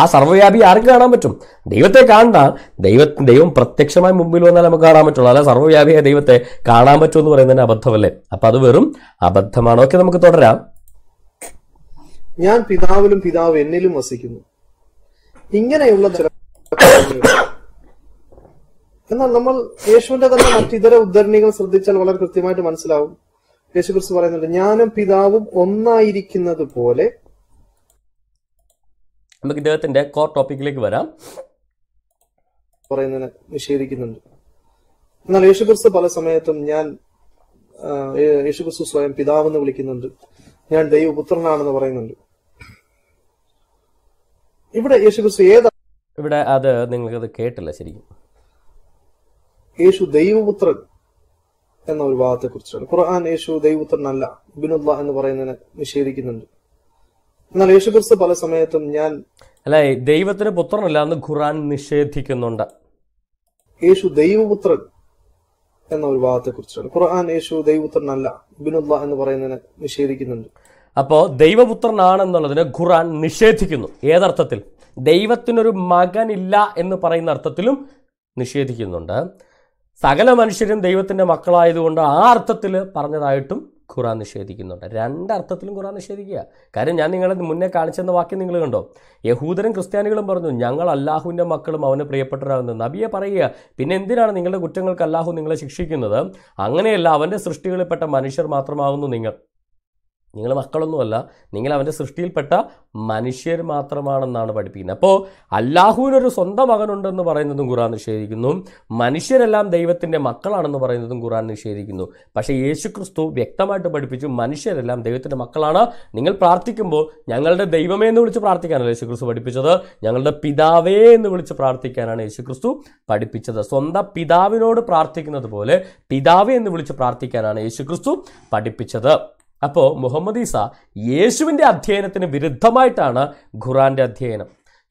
ആ സർവ്വവ്യാപി ആർക്ക് കാണാൻ പറ്റും ദൈവത്തെ കാണണ്ട ദൈവ ദൈവം പ്രത്യക്ഷമായി മുമ്പിൽ വന്നാൽ നമുക്ക് കാണാൻ പറ്റുള്ളൂ അല്ല സർവ്വവ്യാപിയായ ദൈവത്തെ കാണാൻ പറ്റും എന്ന് പറയുന്നതിന് അബദ്ധമല്ലേ അപ്പൊ അത് വെറും അബദ്ധമാണ് ഓക്കെ നമുക്ക് തുടരാം ഞാൻ പിതാവിലും പിതാവ് എന്നിലും വസിക്കുന്നു ഇങ്ങനെയുള്ള ചില എന്നാൽ നമ്മൾ യേശുവിന്റെ തന്നെ മറ്റിതര ഉദ്ധരണികൾ ശ്രദ്ധിച്ചാൽ വളരെ കൃത്യമായിട്ട് മനസ്സിലാവും യേശു ക്രിസ്തു പറയുന്നുണ്ട് ഞാനും പിതാവും ഒന്നായിരിക്കുന്നത് പോലെ നമുക്ക് ഇദ്ദേഹത്തിന്റെ കോർ ടോപ്പിക്കിലേക്ക് വരാം പറയുന്നതിനെ നിഷേധിക്കുന്നുണ്ട് എന്നാൽ യേശുക്രിസ്തു പല സമയത്തും ഞാൻ യേശുക്രിസ്തു സ്വയം പിതാവെന്ന് വിളിക്കുന്നുണ്ട് ഞാൻ ദൈവപുത്രനാണെന്ന് പറയുന്നുണ്ട് ഇവിടെ യേശുക്രിസ്തു ഏതാ ഇവിടെ അത് നിങ്ങൾക്കത് കേട്ടില്ല ശരിക്കും യേശു ദൈവപുത്രൻ എന്ന ഒരു ഭാഗത്തെ കുറിച്ചാണ് ഖുർആൻ യേശു ദൈവപുത്രനല്ല ബിനുല്ല എന്ന് പറയുന്നതിനെ നിഷേധിക്കുന്നുണ്ട് എന്നാൽ ക്രിസ്തു പല സമയത്തും ഞാൻ അല്ല ദൈവത്തിന് പുത്രനല്ല എന്ന് ഖുറാൻ നിഷേധിക്കുന്നുണ്ട് യേശു ദൈവപുത്രൻ എന്ന ഒരു ഭാഗത്തെ കുറിച്ചാണ് ഖുർആൻ യേശു ദൈവപുത്രനല്ല ബിനുല്ല എന്ന് പറയുന്നതിനെ നിഷേധിക്കുന്നുണ്ട് അപ്പോൾ ദൈവപുത്രനാണെന്നുള്ളതിന് ഖുറാൻ നിഷേധിക്കുന്നു ഏതർത്ഥത്തിൽ ദൈവത്തിനൊരു മകനില്ല എന്ന് പറയുന്ന അർത്ഥത്തിലും നിഷേധിക്കുന്നുണ്ട് സകല മനുഷ്യരും ദൈവത്തിന്റെ മക്കളായതുകൊണ്ട് ആ അർത്ഥത്തിൽ പറഞ്ഞതായിട്ടും ഖുറാൻ നിഷേധിക്കുന്നുണ്ട് രണ്ടർത്ഥത്തിലും ഖുറാൻ നിഷേധിക്കുക കാര്യം ഞാൻ നിങ്ങളെ മുന്നേ കാണിച്ചെന്ന വാക്യം നിങ്ങൾ കണ്ടോ യഹൂദരും ക്രിസ്ത്യാനികളും പറഞ്ഞു ഞങ്ങൾ അല്ലാഹുവിൻ്റെ മക്കളും അവന് പ്രിയപ്പെട്ടവരാണെന്ന് നബിയെ പറയുക പിന്നെ എന്തിനാണ് നിങ്ങളുടെ കുറ്റങ്ങൾക്ക് അല്ലാഹു നിങ്ങളെ ശിക്ഷിക്കുന്നത് അങ്ങനെയല്ല അവൻ്റെ സൃഷ്ടികളിൽപ്പെട്ട മനുഷ്യർ മാത്രമാകുന്നു നിങ്ങൾ നിങ്ങൾ മക്കളൊന്നുമല്ല നിങ്ങൾ അവൻ്റെ സൃഷ്ടിയിൽപ്പെട്ട മനുഷ്യർ മാത്രമാണെന്നാണ് പഠിപ്പിക്കുന്നത് അപ്പോൾ അല്ലാഹുവിനൊരു സ്വന്തം മകനുണ്ടെന്ന് പറയുന്നതും ഖുറാൻ നിഷേധിക്കുന്നു മനുഷ്യരെല്ലാം ദൈവത്തിൻ്റെ മക്കളാണെന്ന് പറയുന്നതും ഖുറാൻ നിഷേധിക്കുന്നു പക്ഷേ യേശു ക്രിസ്തു വ്യക്തമായിട്ട് പഠിപ്പിച്ചു മനുഷ്യരെല്ലാം ദൈവത്തിൻ്റെ മക്കളാണ് നിങ്ങൾ പ്രാർത്ഥിക്കുമ്പോൾ ഞങ്ങളുടെ ദൈവമേ എന്ന് വിളിച്ച് പ്രാർത്ഥിക്കാനല്ല യേശു ക്രിസ്തു പഠിപ്പിച്ചത് ഞങ്ങളുടെ പിതാവേ എന്ന് വിളിച്ച് പ്രാർത്ഥിക്കാനാണ് യേശു ക്രിസ്തു പഠിപ്പിച്ചത് സ്വന്തം പിതാവിനോട് പ്രാർത്ഥിക്കുന്നത് പോലെ പിതാവേ എന്ന് വിളിച്ച് പ്രാർത്ഥിക്കാനാണ് യേശു ക്രിസ്തു പഠിപ്പിച്ചത് അപ്പോൾ മുഹമ്മദ് ഈസ യേശുവിൻ്റെ അധ്യയനത്തിന് വിരുദ്ധമായിട്ടാണ് ഖുറാൻ്റെ അധ്യയനം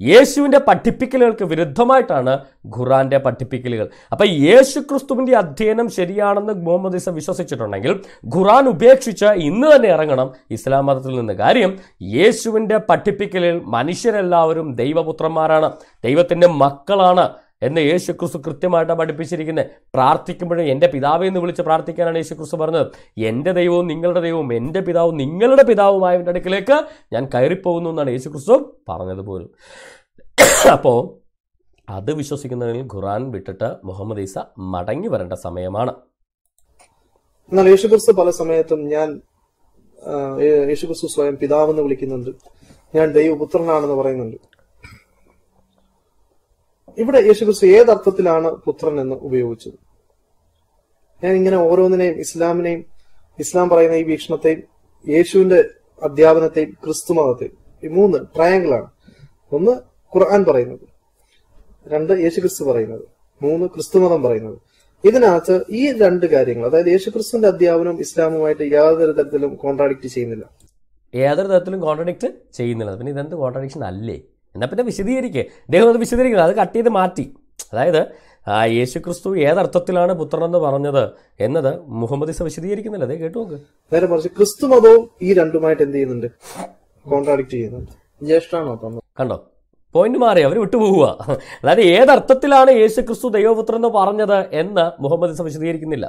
യേശുവിൻ്റെ പഠിപ്പിക്കലുകൾക്ക് വിരുദ്ധമായിട്ടാണ് ഖുറാൻ്റെ പഠിപ്പിക്കലുകൾ അപ്പം യേശു ക്രിസ്തുവിൻ്റെ അധ്യയനം ശരിയാണെന്ന് മുഹമ്മദ് ഈസ വിശ്വസിച്ചിട്ടുണ്ടെങ്കിൽ ഖുറാൻ ഉപേക്ഷിച്ച് ഇന്ന് തന്നെ ഇറങ്ങണം ഇസ്ലാം മതത്തിൽ നിന്ന് കാര്യം യേശുവിൻ്റെ പഠിപ്പിക്കലിൽ മനുഷ്യരെല്ലാവരും ദൈവപുത്രന്മാരാണ് ദൈവത്തിൻ്റെ മക്കളാണ് എന്ന് യേശു ക്രിസ്തു കൃത്യമായിട്ടാണ് പഠിപ്പിച്ചിരിക്കുന്നത് പ്രാർത്ഥിക്കുമ്പോഴും എൻ്റെ പിതാവെ എന്ന് വിളിച്ച് പ്രാർത്ഥിക്കാനാണ് യേശു ക്രിസ്തു പറഞ്ഞത് എൻ്റെ ദൈവവും നിങ്ങളുടെ ദൈവവും എൻ്റെ പിതാവും നിങ്ങളുടെ പിതാവുമായവൻ്റെ അടുക്കിലേക്ക് ഞാൻ കയറിപ്പോകുന്നു എന്നാണ് യേശു ക്രിസ്തു പറഞ്ഞത് പോലും അപ്പോൾ അത് വിശ്വസിക്കുന്നതിൽ ഖുറാൻ വിട്ടിട്ട് മുഹമ്മദ് ഈസ മടങ്ങി വരേണ്ട സമയമാണ് എന്നാൽ യേശുക്രിസ്തു പല സമയത്തും ഞാൻ യേശുക്രിസ്തു സ്വയം പിതാവെന്ന് വിളിക്കുന്നുണ്ട് ഞാൻ ദൈവപുത്രനാണെന്ന് പറയുന്നുണ്ട് ഇവിടെ യേശുക്രിസ്തു ഏതർത്ഥത്തിലാണ് പുത്രൻ എന്ന് ഉപയോഗിച്ചത് ഞാൻ ഇങ്ങനെ ഓരോന്നിനെയും ഇസ്ലാമിനെയും ഇസ്ലാം പറയുന്ന ഈ വീക്ഷണത്തെയും യേശുവിന്റെ അധ്യാപനത്തെയും ക്രിസ്തു മതത്തെയും ഈ മൂന്ന് ആണ് ഒന്ന് ഖുർആൻ പറയുന്നത് രണ്ട് യേശുക്രിസ്തു പറയുന്നത് മൂന്ന് ക്രിസ്തുമതം പറയുന്നത് ഇതിനകത്ത് ഈ രണ്ട് കാര്യങ്ങൾ അതായത് യേശുക്രിസ്തുവിന്റെ അധ്യാപനം ഇസ്ലാമുമായിട്ട് യാതൊരു തരത്തിലും കോൺട്രാഡിക്ട് ചെയ്യുന്നില്ല യാതൊരു തരത്തിലും കോൺട്രഡിക്ട് ചെയ്യുന്നില്ല പിന്നെ ഇതെന്ത് കോൺട്രഡിക്ഷൻ അല്ലേ എന്നാൽ പിന്നെ വിശദീകരിക്കുക അദ്ദേഹം അത് വിശദീകരിക്കുന്നത് അത് കട്ട് ചെയ്ത് മാറ്റി അതായത് യേശു ക്രിസ്തു ഏതർത്ഥത്തിലാണ് പുത്രനെന്ന് പറഞ്ഞത് എന്നത് മുഹമ്മദ് ഇസ വിശദീകരിക്കുന്നില്ല അതേ കേട്ടു നോക്ക് നേരെ മറിച്ച് ക്രിസ്തു മതവും ഈ രണ്ടുമായിട്ട് എന്ത് ചെയ്യുന്നുണ്ട് കോൺട്രാഡിക്ട് ചെയ്യുന്നുണ്ട് ജ്യേഷ്ഠാണോ കണ്ടോ പോയിന്റ് മാറി അവർ വിട്ടുപോകുക അതായത് ഏതർത്ഥത്തിലാണ് യേശു ക്രിസ്തു ദൈവപുത്രൻ എന്ന് പറഞ്ഞത് എന്ന് മുഹമ്മദ് ഇസ വിശദീകരിക്കുന്നില്ല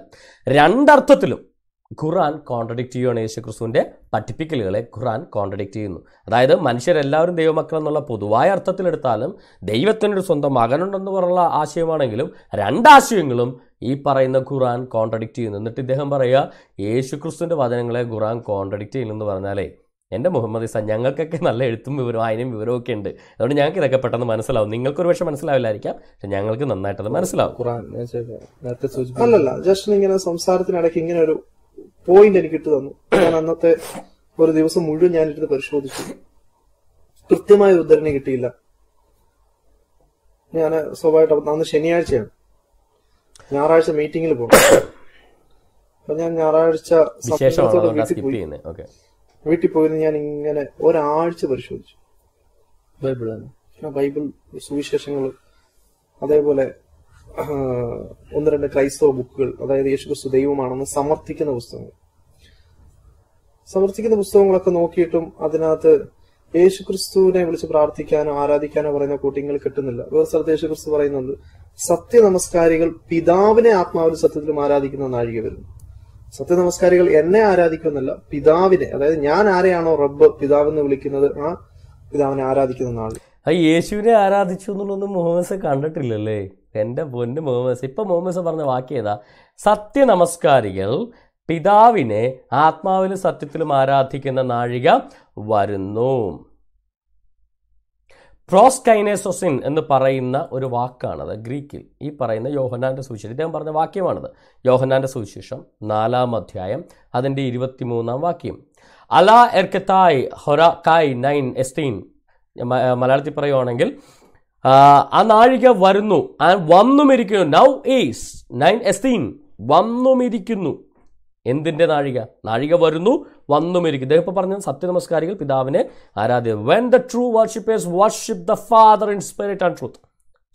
രണ്ടർത്ഥത്തിലും ഖുറാൻ കോൺട്രഡിക്റ്റ് ചെയ്യുകയാണ് യേശുക്രിസ്തുവിൻ്റെ പഠിപ്പിക്കലുകളെ ഖുറാൻ കോൺട്രഡിക്റ്റ് ചെയ്യുന്നു അതായത് മനുഷ്യരെല്ലാവരും ദൈവമക്കൾ എന്നുള്ള പൊതുവായ അർത്ഥത്തിലെടുത്താലും ദൈവത്തിനൊരു സ്വന്തം മകനുണ്ടെന്ന് പറഞ്ഞുള്ള ആശയമാണെങ്കിലും രണ്ടാശയങ്ങളും ഈ പറയുന്ന ഖുറാൻ കോൺട്രഡിക്റ്റ് ചെയ്യുന്നു എന്നിട്ട് ഇദ്ദേഹം പറയുക യേശുക്രിസ്തുവിൻ്റെ വചനങ്ങളെ ഖുറാൻ കോൺട്രഡിക്റ്റ് എന്ന് പറഞ്ഞാലേ എൻ്റെ മുഹമ്മദ് ഇസ ഞങ്ങൾക്കൊക്കെ നല്ല എഴുത്തും വിവരവും അതിനും വിവരവും ഒക്കെ ഉണ്ട് അതുകൊണ്ട് ഞങ്ങൾക്ക് ഇതൊക്കെ പെട്ടെന്ന് മനസ്സിലാവും നിങ്ങൾക്ക് ഒരു പക്ഷേ മനസ്സിലാവില്ലായിരിക്കാം പക്ഷെ ഞങ്ങൾക്ക് നന്നായിട്ടത് മനസ്സിലാവും അല്ലല്ല ജസ്റ്റ് ഇങ്ങനെ സംസാരത്തിനിടയ്ക്ക് ഇങ്ങനെ ഒരു പോയിന്റ് എനിക്ക് ഇട്ട് തന്നു ഞാൻ അന്നത്തെ ഒരു ദിവസം മുഴുവൻ ഞാൻ ഇരുന്ന് പരിശോധിച്ചു കൃത്യമായ ഉദ്ധരണി കിട്ടിയില്ല ഞാൻ സ്വാഭാവികമായിട്ട് അന്ന് ശനിയാഴ്ചയാണ് ഞായറാഴ്ച മീറ്റിംഗിൽ പോകും അപ്പൊ ഞാൻ ഞായറാഴ്ച വീട്ടിൽ പോയി വീട്ടിൽ പോയിരുന്നു ഞാൻ ഇങ്ങനെ ഒരാഴ്ച പരിശോധിച്ചു ബൈബിൾ ബൈബിൾ സുവിശേഷങ്ങൾ അതേപോലെ ഒന്ന് രണ്ട് ക്രൈസ്തവ ബുക്കുകൾ അതായത് യേശുക്രിസ്തു ദൈവമാണെന്ന് സമർത്ഥിക്കുന്ന പുസ്തകങ്ങൾ സമർത്ഥിക്കുന്ന പുസ്തകങ്ങളൊക്കെ നോക്കിയിട്ടും അതിനകത്ത് യേശുക്രിസ്തുവിനെ വിളിച്ച് പ്രാർത്ഥിക്കാനോ ആരാധിക്കാനോ പറയുന്ന കൂട്ടിങ്ങൾ കിട്ടുന്നില്ല വേറെ സ്ഥലത്ത് യേശുക്രിസ്തു പറയുന്നുണ്ട് സത്യ നമസ്കാരികൾ പിതാവിനെ ആത്മാവിലും സത്യത്തിലും ആരാധിക്കുന്ന നാഴിക വരുന്നു സത്യനമസ്കാരികൾ എന്നെ ആരാധിക്കുന്നല്ല പിതാവിനെ അതായത് ഞാൻ ആരെയാണോ റബ്ബ് പിതാവെന്ന് വിളിക്കുന്നത് ആ പിതാവിനെ ആരാധിക്കുന്ന നാളിൽ യേശുവിനെ ആരാധിച്ചു എന്നുള്ളൊന്നും മുഹമ്മദ് കണ്ടിട്ടില്ലല്ലേ എൻ്റെ പൊന്ന് മോമസ് ഇപ്പം മോമസ് പറഞ്ഞ വാക്ക് ഏതാ നമസ്കാരികൾ പിതാവിനെ ആത്മാവിലും സത്യത്തിലും ആരാധിക്കുന്ന നാഴിക വരുന്നു പ്രോസ്കൈനേസോസിൻ എന്ന് പറയുന്ന ഒരു വാക്കാണത് ഗ്രീക്കിൽ ഈ പറയുന്ന യോഹനാൻ്റെ സുവിശേഷം ഇദ്ദേഹം പറഞ്ഞ വാക്യമാണത് യോഹനാൻ്റെ സുവിശേഷം നാലാം അധ്യായം അതിൻ്റെ ഇരുപത്തിമൂന്നാം വാക്യം അല എർക്കത്തായ് ഹൊറ കായ് നൈൻ എസ്തീൻ മലയാളത്തിൽ പറയുവാണെങ്കിൽ ആ നാഴിക വരുന്നു വന്നുമിരിക്കുന്നു നൗ ഈസ് നയൻ എസ്റ്റീൻ വന്നുമിരിക്കുന്നു എന്തിൻ്റെ നാഴിക നാഴിക വരുന്നു വന്നുമിരിക്കും ഇദ്ദേഹം ഇപ്പോൾ പറഞ്ഞത് സത്യനമസ്കാരികൾ പിതാവിനെ ആരാധ്യ when the true worshippers worship the father in spirit and truth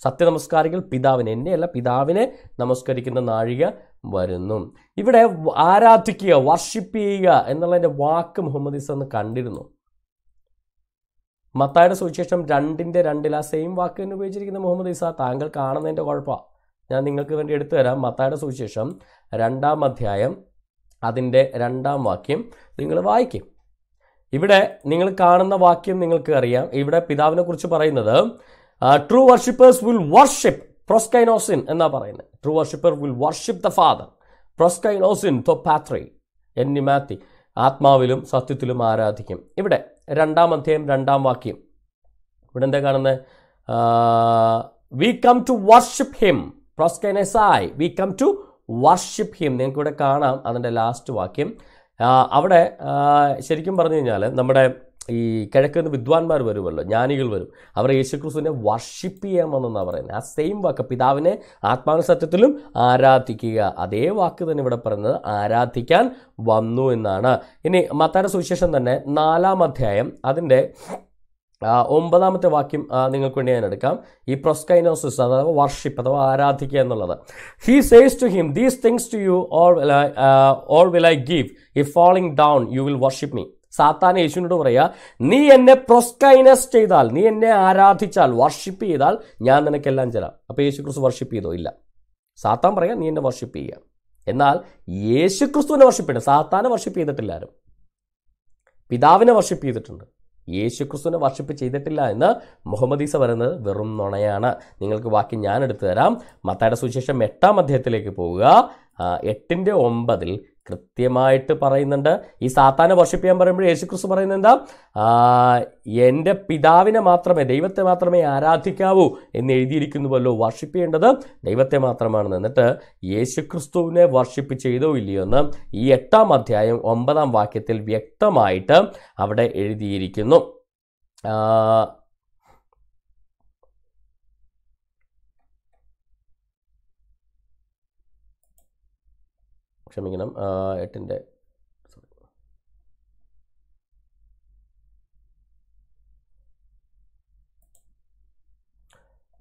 സത്യനമസ്കാരികൾ പിതാവിനെ എന്നെയല്ല പിതാവിനെ നമസ്കരിക്കുന്ന നാഴിക വരുന്നു ഇവിടെ ആരാധിക്കുക വർഷിപ്പ് ചെയ്യുക എന്നുള്ളതിൻ്റെ വാക്ക് മുഹമ്മദ് ഇസ് എന്ന് കണ്ടിരുന്നു മത്തായുടെ സുവിശേഷം രണ്ടിൻ്റെ രണ്ടിൽ ആ സെയിം വാക്ക് തന്നെ ഉപയോഗിച്ചിരിക്കുന്ന മുഹമ്മദ് ഈസ താങ്കൾ കാണുന്നതിൻ്റെ കുഴപ്പമാണ് ഞാൻ നിങ്ങൾക്ക് വേണ്ടി എടുത്തു തരാം മത്തായുടെ സുവിശേഷം രണ്ടാം അധ്യായം അതിൻ്റെ രണ്ടാം വാക്യം നിങ്ങൾ വായിക്കും ഇവിടെ നിങ്ങൾ കാണുന്ന വാക്യം നിങ്ങൾക്ക് അറിയാം ഇവിടെ പിതാവിനെ കുറിച്ച് പറയുന്നത് ട്രൂ വർഷിപ്പേഴ്സ് വിൽ വർഷിപ്പ് പ്രൊസ്കൈനോസിൻ എന്നാ പറയുന്നത് true worshipper will worship the father പ്രൊസ്കൈനോസിൻ തൊ പാത്രി എന്നിമാത്തി ആത്മാവിലും സത്യത്തിലും ആരാധിക്കും ഇവിടെ രണ്ടാം അധ്യായം രണ്ടാം വാക്യം ഇവിടെ എന്താ കാണുന്നത് we come to worship him ആയി we come to worship him നിങ്ങൾക്ക് ഇവിടെ കാണാം അതിൻ്റെ ലാസ്റ്റ് വാക്യം അവിടെ ശരിക്കും പറഞ്ഞു കഴിഞ്ഞാൽ നമ്മുടെ ഈ കിഴക്കുനിന്ന് വിദ്വാൻമാർ വരുമല്ലോ ജ്ഞാനികൾ വരും അവർ യേശുക്രിസ്തുവിനെ വർഷിപ്പ് ചെയ്യാൻ വന്നെന്നാണ് പറയുന്നത് ആ സെയിം വാക്ക് പിതാവിനെ ആത്മാനുസത്യത്തിലും സത്യത്തിലും ആരാധിക്കുക അതേ വാക്ക് തന്നെ ഇവിടെ പറയുന്നത് ആരാധിക്കാൻ വന്നു എന്നാണ് ഇനി മത്താര സുവിശേഷം തന്നെ നാലാം അധ്യായം അതിൻ്റെ ഒമ്പതാമത്തെ വാക്യം നിങ്ങൾക്ക് വേണ്ടി ഞാൻ എടുക്കാം ഈ പ്രൊസ്കൈനോസിസ് അഥവാ വർഷിപ്പ് അഥവാ ആരാധിക്കുക എന്നുള്ളത് he says to him these things to you all all will I give if falling down you will worship me സാത്താൻ യേശുവിനോട് പറയുക നീ എന്നെ പ്രൊസ്കൈനസ് ചെയ്താൽ നീ എന്നെ ആരാധിച്ചാൽ വർഷിപ്പ് ചെയ്താൽ ഞാൻ നിനക്കെല്ലാം ചെല്ലാം അപ്പോൾ യേശു ക്രിസ്തു വർഷിപ്പ് ചെയ്തോ ഇല്ല സാത്താൻ പറയാ നീ എന്നെ വർഷിപ്പ് ചെയ്യുക എന്നാൽ യേശു ക്രിസ്തുവിനെ വർഷിപ്പ് ചെയ്യണം സാത്താനെ വർഷിപ്പ് ചെയ്തിട്ടില്ല ആരും പിതാവിനെ വർഷിപ്പ് ചെയ്തിട്ടുണ്ട് യേശുക്രിസ്തുവിനെ വർഷിപ്പ് ചെയ്തിട്ടില്ല എന്ന് മുഹമ്മദ് ഈസ പറയുന്നത് വെറും നുണയാണ് നിങ്ങൾക്ക് ബാക്കി ഞാൻ എടുത്തു തരാം മത്തായുടെ സുവിശേഷം എട്ടാം അധ്യായത്തിലേക്ക് പോവുക എട്ടിൻ്റെ ഒമ്പതിൽ കൃത്യമായിട്ട് പറയുന്നുണ്ട് ഈ സാത്താനെ വർഷിപ്പ് ചെയ്യാൻ പറയുമ്പോൾ യേശുക്രിസ്തു പറയുന്നത് എന്താ എൻ്റെ പിതാവിനെ മാത്രമേ ദൈവത്തെ മാത്രമേ ആരാധിക്കാവൂ എന്ന് എഴുതിയിരിക്കുന്നുവല്ലോ വർഷിപ്പ് ചെയ്യേണ്ടത് ദൈവത്തെ മാത്രമാണ് എന്നിട്ട് യേശുക്രിസ്തുവിനെ വർഷിപ്പ് ചെയ്തോ ഇല്ലയോ എന്ന് ഈ എട്ടാം അധ്യായം ഒമ്പതാം വാക്യത്തിൽ വ്യക്തമായിട്ട് അവിടെ എഴുതിയിരിക്കുന്നു ക്ഷമിക്കണം എട്ടിൻ്റെ സോറി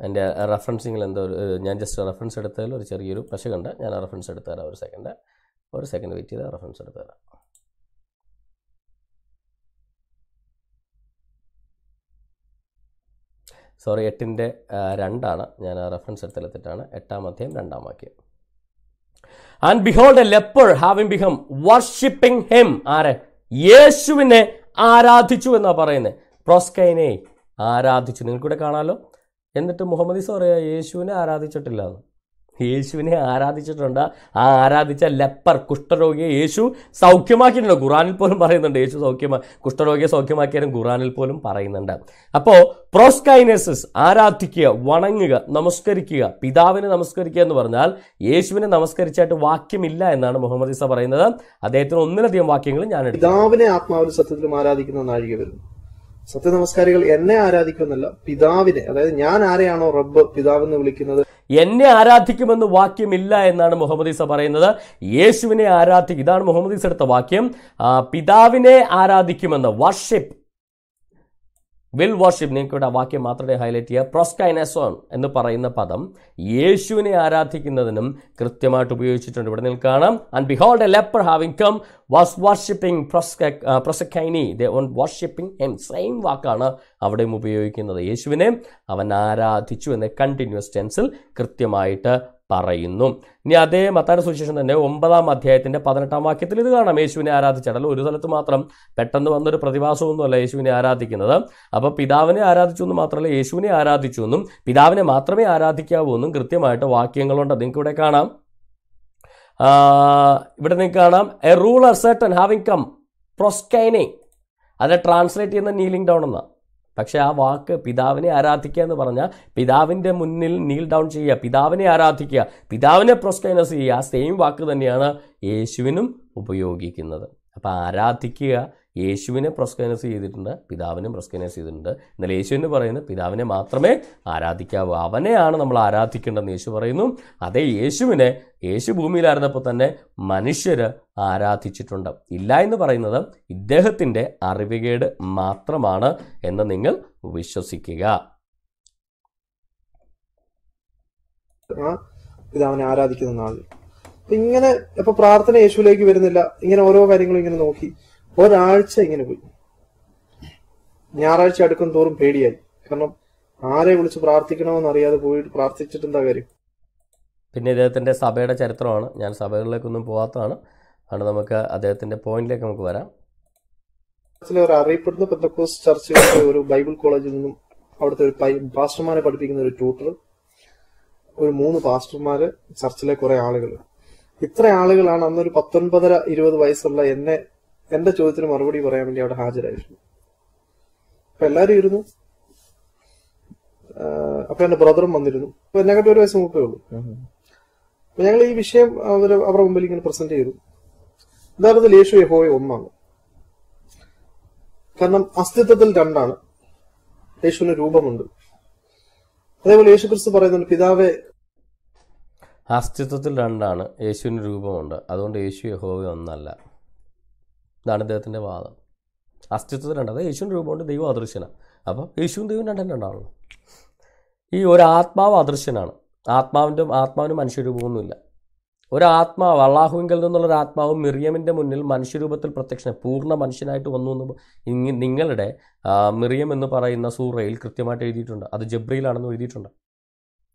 എൻ്റെ റെഫറൻസിങ്ങിൽ എന്തോ ഒരു ഞാൻ ജസ്റ്റ് റെഫറൻസ് എടുത്തതിൽ ഒരു ചെറിയൊരു പശ കണ്ട് ഞാൻ റെഫറൻസ് എടുത്തു തരാം ഒരു സെക്കൻഡ് ഒരു സെക്കൻഡ് വെയിറ്റ് ചെയ്ത് റെഫറൻസ് എടുത്തു തരാം സോറി എട്ടിൻ്റെ രണ്ടാണ് ഞാൻ റെഫറൻസ് എടുത്തെടുത്തിട്ടാണ് എട്ടാം അധ്യായം രണ്ടാം വാക്യം and behold a leper having ബിഹം വർഷിപ്പിംഗ് ഹെം ആരെ യേശുവിനെ ആരാധിച്ചു എന്നാ പറയുന്നത് പ്രോസ്കൈനെ ആരാധിച്ചു നിങ്ങൾക്കിവിടെ കാണാലോ എന്നിട്ട് മുഹമ്മദ് സോറിയ യേശുവിനെ ആരാധിച്ചിട്ടില്ല എന്ന് യേശുവിനെ ആരാധിച്ചിട്ടുണ്ട് ആ ആരാധിച്ച ലെപ്പർ കുഷ്ഠരോഗിയെ യേശു സൗഖ്യമാക്കിയിട്ടുണ്ട് ഖുറാനിൽ പോലും പറയുന്നുണ്ട് യേശു സൗഖ്യമാ കുഷ്ഠരോഗിയെ സൗഖ്യമാക്കിയാലും ഖുറാനിൽ പോലും പറയുന്നുണ്ട് അപ്പോൾ പ്രോസ്കൈനസിസ് ആരാധിക്കുക വണങ്ങുക നമസ്കരിക്കുക പിതാവിനെ നമസ്കരിക്കുക എന്ന് പറഞ്ഞാൽ യേശുവിനെ നമസ്കരിച്ചായിട്ട് വാക്യമില്ല എന്നാണ് മുഹമ്മദ് ഇസ പറയുന്നത് അദ്ദേഹത്തിന് ഒന്നിലധികം വാക്യങ്ങൾ ഞാൻ പിതാവിനെ ആത്മാവിനും സത്യത്തിലും ആരാധിക്കുന്ന നാഴിക വരുന്നു സത്യനമസ്കാരികൾ എന്നെ ആരാധിക്കുമെന്നല്ല പിതാവിനെ അതായത് ഞാൻ ആരെയാണോ റബ്ബ് പിതാവ് എന്ന് വിളിക്കുന്നത് എന്നെ ആരാധിക്കുമെന്ന് വാക്യമില്ല എന്നാണ് മുഹമ്മദ് ഈസ പറയുന്നത് യേശുവിനെ ആരാധിക്കും ഇതാണ് മുഹമ്മദ് ഈസ എടുത്ത വാക്യം പിതാവിനെ ആരാധിക്കുമെന്ന് വർഷിപ്പ് വിൽ വർഷിപ്പ് നിങ്ങൾക്ക് വാക്യം മാത്രമേ ഹൈലൈറ്റ് ചെയ്യുക പ്രൊസ്കൈനസോൺ എന്ന് പറയുന്ന പദം യേശുവിനെ ആരാധിക്കുന്നതിനും കൃത്യമായിട്ട് ഉപയോഗിച്ചിട്ടുണ്ട് ഇവിടെ നിങ്ങൾ കാണാം and behold a leper having come was worshipping പ്രൊസൈനി ഓൺ വർഷിപ്പിംഗ് എം സെയിം വാക്കാണ് അവിടെയും ഉപയോഗിക്കുന്നത് യേശുവിനെ അവൻ ആരാധിച്ചു എന്ന് കണ്ടിന്യൂസ് ടെൻസിൽ കൃത്യമായിട്ട് പറയുന്നു ഇനി അതേ മത്താന സുവിശേഷം തന്നെ ഒമ്പതാം അധ്യായത്തിന്റെ പതിനെട്ടാം വാക്യത്തിൽ ഇത് കാണാം യേശുവിനെ ആരാധിച്ചാൽ ഒരു സ്ഥലത്ത് മാത്രം പെട്ടെന്ന് വന്നൊരു പ്രതിഭാസമൊന്നുമല്ല യേശുവിനെ ആരാധിക്കുന്നത് അപ്പോൾ പിതാവിനെ ആരാധിച്ചു എന്ന് മാത്രമല്ല യേശുവിനെ ആരാധിച്ചു എന്നും പിതാവിനെ മാത്രമേ ആരാധിക്കാവൂ എന്നും കൃത്യമായിട്ട് വാക്യങ്ങളുണ്ട് നിങ്ങൾക്ക് ഇവിടെ കാണാം ഇവിടെ നിങ്ങൾക്ക് കാണാം a ruler a certain having come പ്രൊസ്കൈനെ അതിനെ ട്രാൻസ്ലേറ്റ് ചെയ്യുന്ന നീലിംഗ് ഡൗൺ എന്നാണ് പക്ഷേ ആ വാക്ക് പിതാവിനെ ആരാധിക്കുക എന്ന് പറഞ്ഞാൽ പിതാവിൻ്റെ മുന്നിൽ നീൽ ഡൗൺ ചെയ്യുക പിതാവിനെ ആരാധിക്കുക പിതാവിനെ പ്രൊസ്കൈനസ് ചെയ്യുക ആ സെയിം വാക്ക് തന്നെയാണ് യേശുവിനും ഉപയോഗിക്കുന്നത് അപ്പോൾ ആരാധിക്കുക യേശുവിനെ പ്രസ്കനസ് ചെയ്തിട്ടുണ്ട് പിതാവിനെ പ്രസ്കനസ് ചെയ്തിട്ടുണ്ട് എന്നാൽ യേശുവിന് പറയുന്നത് പിതാവിനെ മാത്രമേ ആരാധിക്കാവൂ അവനെയാണ് നമ്മൾ ആരാധിക്കേണ്ടതെന്ന് യേശു പറയുന്നു അതേ യേശുവിനെ യേശു ഭൂമിയിലായിരുന്നപ്പോൾ തന്നെ മനുഷ്യർ ആരാധിച്ചിട്ടുണ്ട് ഇല്ല എന്ന് പറയുന്നത് ഇദ്ദേഹത്തിൻ്റെ അറിവുകേട് മാത്രമാണ് എന്ന് നിങ്ങൾ വിശ്വസിക്കുക പിതാവിനെ ആരാധിക്കുന്ന നാളിൽ ഇങ്ങനെ ഇപ്പൊ പ്രാർത്ഥന യേശുവിലേക്ക് വരുന്നില്ല ഇങ്ങനെ ഓരോ കാര്യങ്ങളും ഇങ്ങനെ നോക്കി ഒരാഴ്ച ഇങ്ങനെ പോയി ഞായറാഴ്ച അടുക്കും തോറും പേടിയായി കാരണം ആരെ വിളിച്ച് പ്രാർത്ഥിക്കണമെന്ന് അറിയാതെ പോയിട്ട് പ്രാർത്ഥിച്ചിട്ട് എന്താ കാര്യം പിന്നെ ഇദ്ദേഹത്തിന്റെ സഭയുടെ ചരിത്രമാണ് ഞാൻ സഭകളിലേക്കൊന്നും പോകാത്തതാണ് ആണ് നമുക്ക് അദ്ദേഹത്തിന്റെ പോയിന്റിലേക്ക് നമുക്ക് വരാം ഒരു അറിയപ്പെടുന്ന പെന്തക്കോസ് ചർച്ചിലെ ഒരു ബൈബിൾ കോളേജിൽ നിന്നും അവിടുത്തെ ഒരു പാസ്റ്റർമാരെ പഠിപ്പിക്കുന്ന ഒരു ട്യൂട്ടർ ഒരു മൂന്ന് പാസ്റ്റർമാര് ചർച്ചിലെ കുറെ ആളുകൾ ഇത്ര ആളുകളാണ് അന്നൊരു പത്തൊൻപതര ഇരുപത് വയസ്സുള്ള എന്നെ എന്റെ ചോദ്യത്തിന് മറുപടി പറയാൻ വേണ്ടി അവിടെ ഹാജരായിരുന്നു അപ്പൊ എല്ലാരും ഇരുന്നു അപ്പൊ എന്റെ ബ്രദറും വന്നിരുന്നു അപ്പൊ എന്നെക്കാട്ട് ഒരു വയസ്സ് മുപ്പേ ഉള്ളൂ അപ്പൊ ഞങ്ങൾ ഈ വിഷയം അവര് അവരുടെ മുമ്പിൽ ഇങ്ങനെ പ്രസന്റ് ചെയ്തു യഥാർത്ഥത്തിൽ യേശു യഹോയ ഒന്നാണ് കാരണം അസ്തിത്വത്തിൽ രണ്ടാണ് യേശുവിന് രൂപമുണ്ട് അതേപോലെ യേശു ക്രിസ്തു പറയുന്നുണ്ട് പിതാവെ അസ്തിത്വത്തിൽ രണ്ടാണ് യേശുവിന് രൂപമുണ്ട് അതുകൊണ്ട് യേശു യഹോവ ഒന്നല്ല ഇതാണ് ഇദ്ദേഹത്തിൻ്റെ വാദം അസ്തിത്വത്തിൽ രണ്ടത് യേശുവിൻ്റെ രൂപമുണ്ട് ദൈവം അദൃശ്യനാണ് അപ്പം യേശുവും ദൈവം രണ്ടും രണ്ടാണല്ലോ ഈ ഒരു ആത്മാവ് അദൃശ്യനാണ് ആത്മാവിൻ്റെ ആത്മാവിന് മനുഷ്യരൂപമൊന്നുമില്ല ഒരാത്മാവ് അള്ളാഹുവിങ്കിൽ നിന്നുള്ളൊരു ആത്മാവ് മിറിയമിൻ്റെ മുന്നിൽ മനുഷ്യരൂപത്തിൽ പ്രത്യക്ഷ പൂർണ്ണ മനുഷ്യനായിട്ട് വന്നു എന്ന് നിങ്ങളുടെ മിറിയം എന്ന് പറയുന്ന സൂറയിൽ കൃത്യമായിട്ട് എഴുതിയിട്ടുണ്ട് അത് ജബ്രിയിലാണെന്ന് എഴുതിയിട്ടുണ്ട്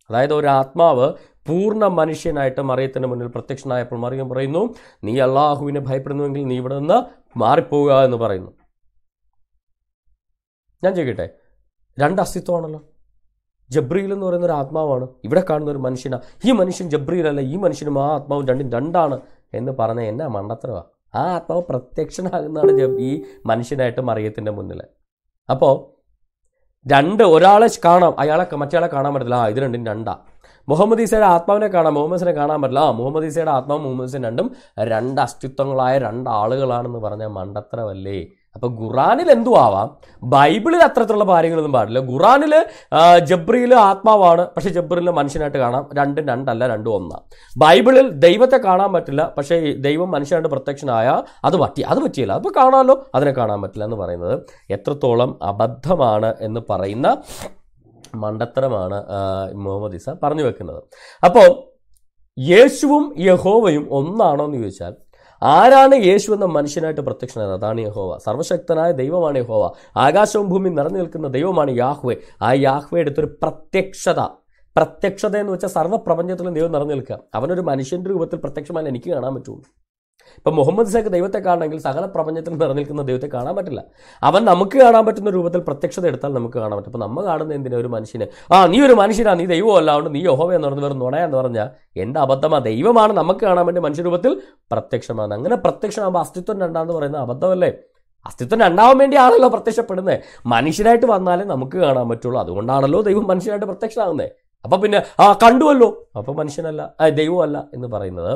അതായത് ഒരു ആത്മാവ് പൂർണ്ണ മനുഷ്യനായിട്ട് മറിയത്തിൻ്റെ മുന്നിൽ പ്രത്യക്ഷനായപ്പോൾ മറിയം പറയുന്നു നീ അള്ളാഹുവിനെ ഭയപ്പെടുന്നുവെങ്കിൽ നീ ഇവിടെ നിന്ന് മാറിപ്പോവുക എന്ന് പറയുന്നു ഞാൻ ചോദിക്കട്ടെ രണ്ട് അസ്തിത്വമാണല്ലോ ജബ്രീൽ എന്ന് പറയുന്ന ഒരു ആത്മാവാണ് ഇവിടെ കാണുന്ന ഒരു മനുഷ്യനാണ് ഈ മനുഷ്യൻ ജബ്രീലല്ല ഈ മനുഷ്യനും ആ ആത്മാവും രണ്ടും രണ്ടാണ് എന്ന് പറഞ്ഞ എന്നാ മണ്ടത്തരവാ ആ ആത്മാവ് പ്രത്യക്ഷനാകുന്നതാണ് ഈ മനുഷ്യനായിട്ട് മറിയത്തിൻ്റെ മുന്നിൽ അപ്പോൾ രണ്ട് ഒരാളെ കാണാം അയാളെ മറ്റേയാളെ കാണാൻ പറ്റില്ല ആ ഇത് രണ്ടും രണ്ടാണ് മുഹമ്മദ് ഈസയുടെ ആത്മാവിനെ കാണാം മുഹമ്മദ്സിനെ കാണാൻ പറ്റില്ല ആ മുഹമ്മദ് ഈസയുടെ ആത്മാവ് മുഹമ്മദ്സിന് രണ്ടും രണ്ട് അസ്തിത്വങ്ങളായ രണ്ട് ആളുകളാണെന്ന് പറഞ്ഞ മണ്ടത്തരമല്ലേ അപ്പോൾ ഖുറാനിൽ എന്തു ആവാം ബൈബിളിൽ അത്തരത്തിലുള്ള കാര്യങ്ങളൊന്നും പാടില്ല ഖുറാനിൽ ജബ്രിയിൽ ആത്മാവാണ് പക്ഷെ ജബ്രിയിൽ മനുഷ്യനായിട്ട് കാണാം രണ്ടും രണ്ടല്ല രണ്ടും ഒന്നാണ് ബൈബിളിൽ ദൈവത്തെ കാണാൻ പറ്റില്ല പക്ഷേ ദൈവം മനുഷ്യനായിട്ട് പ്രത്യക്ഷനായ അത് പറ്റി അത് പറ്റിയില്ല അപ്പോൾ കാണാമല്ലോ അതിനെ കാണാൻ പറ്റില്ല എന്ന് പറയുന്നത് എത്രത്തോളം അബദ്ധമാണ് എന്ന് പറയുന്ന മണ്ടത്തരമാണ് മുഹമ്മദ് ഇസ പറഞ്ഞു വെക്കുന്നത് അപ്പോൾ യേശുവും യഹോവയും ഒന്നാണോ എന്ന് ചോദിച്ചാൽ ആരാണ് യേശു എന്ന മനുഷ്യനായിട്ട് പ്രത്യക്ഷനായത് അതാണ് യഹോവ സർവശക്തനായ ദൈവമാണ് യഹോവ ആകാശവും ഭൂമി നിറഞ്ഞു നിൽക്കുന്ന ദൈവമാണ് യാഹ്വേ ആ യാഹ്വേ എടുത്തൊരു പ്രത്യക്ഷത പ്രത്യക്ഷത എന്ന് വെച്ചാൽ സർവ്വപ്രപഞ്ചത്തിലും ദൈവം നിറഞ്ഞു നിൽക്കുക അവനൊരു മനുഷ്യൻ്റെ രൂപത്തിൽ പ്രത്യക്ഷമായി എനിക്ക് കാണാൻ പറ്റുള്ളൂ ഇപ്പം മുഹമ്മദ് ഇസാക്ക് ദൈവത്തെ കാണണമെങ്കിൽ സകല പ്രപഞ്ചത്തിൽ നിറഞ്ഞിൽക്കുന്ന ദൈവത്തെ കാണാൻ പറ്റില്ല അവൻ നമുക്ക് കാണാൻ പറ്റുന്ന രൂപത്തിൽ പ്രത്യക്ഷത എടുത്താൽ നമുക്ക് കാണാൻ പറ്റും അപ്പോൾ നമ്മൾ കാണുന്ന എന്തിനാ ഒരു മനുഷ്യനെ ആ നീ ഒരു മനുഷ്യനാ നീ ദൈവം അല്ലാണ്ട് നീ യഹോവ എന്ന് പറഞ്ഞ വെറും എന്ന് പറഞ്ഞാൽ എൻ്റെ അബദ്ധമാ ദൈവമാണ് നമുക്ക് കാണാൻ വേണ്ടി മനുഷ്യരൂപത്തിൽ പ്രത്യക്ഷമാണ് അങ്ങനെ പ്രത്യക്ഷമാകുമ്പോൾ അസ്തിത്വം രണ്ടാന്ന് പറയുന്ന അബദ്ധമല്ലേ അസ്തിത്വം രണ്ടാവാൻ വേണ്ടി ആണല്ലോ പ്രത്യക്ഷപ്പെടുന്നത് മനുഷ്യനായിട്ട് വന്നാലേ നമുക്ക് കാണാൻ പറ്റുള്ളൂ അതുകൊണ്ടാണല്ലോ ദൈവം മനുഷ്യനായിട്ട് പ്രത്യക്ഷമാകുന്നത് അപ്പം പിന്നെ ആ കണ്ടുവല്ലോ അപ്പം മനുഷ്യനല്ല ദൈവമല്ല എന്ന് പറയുന്നത്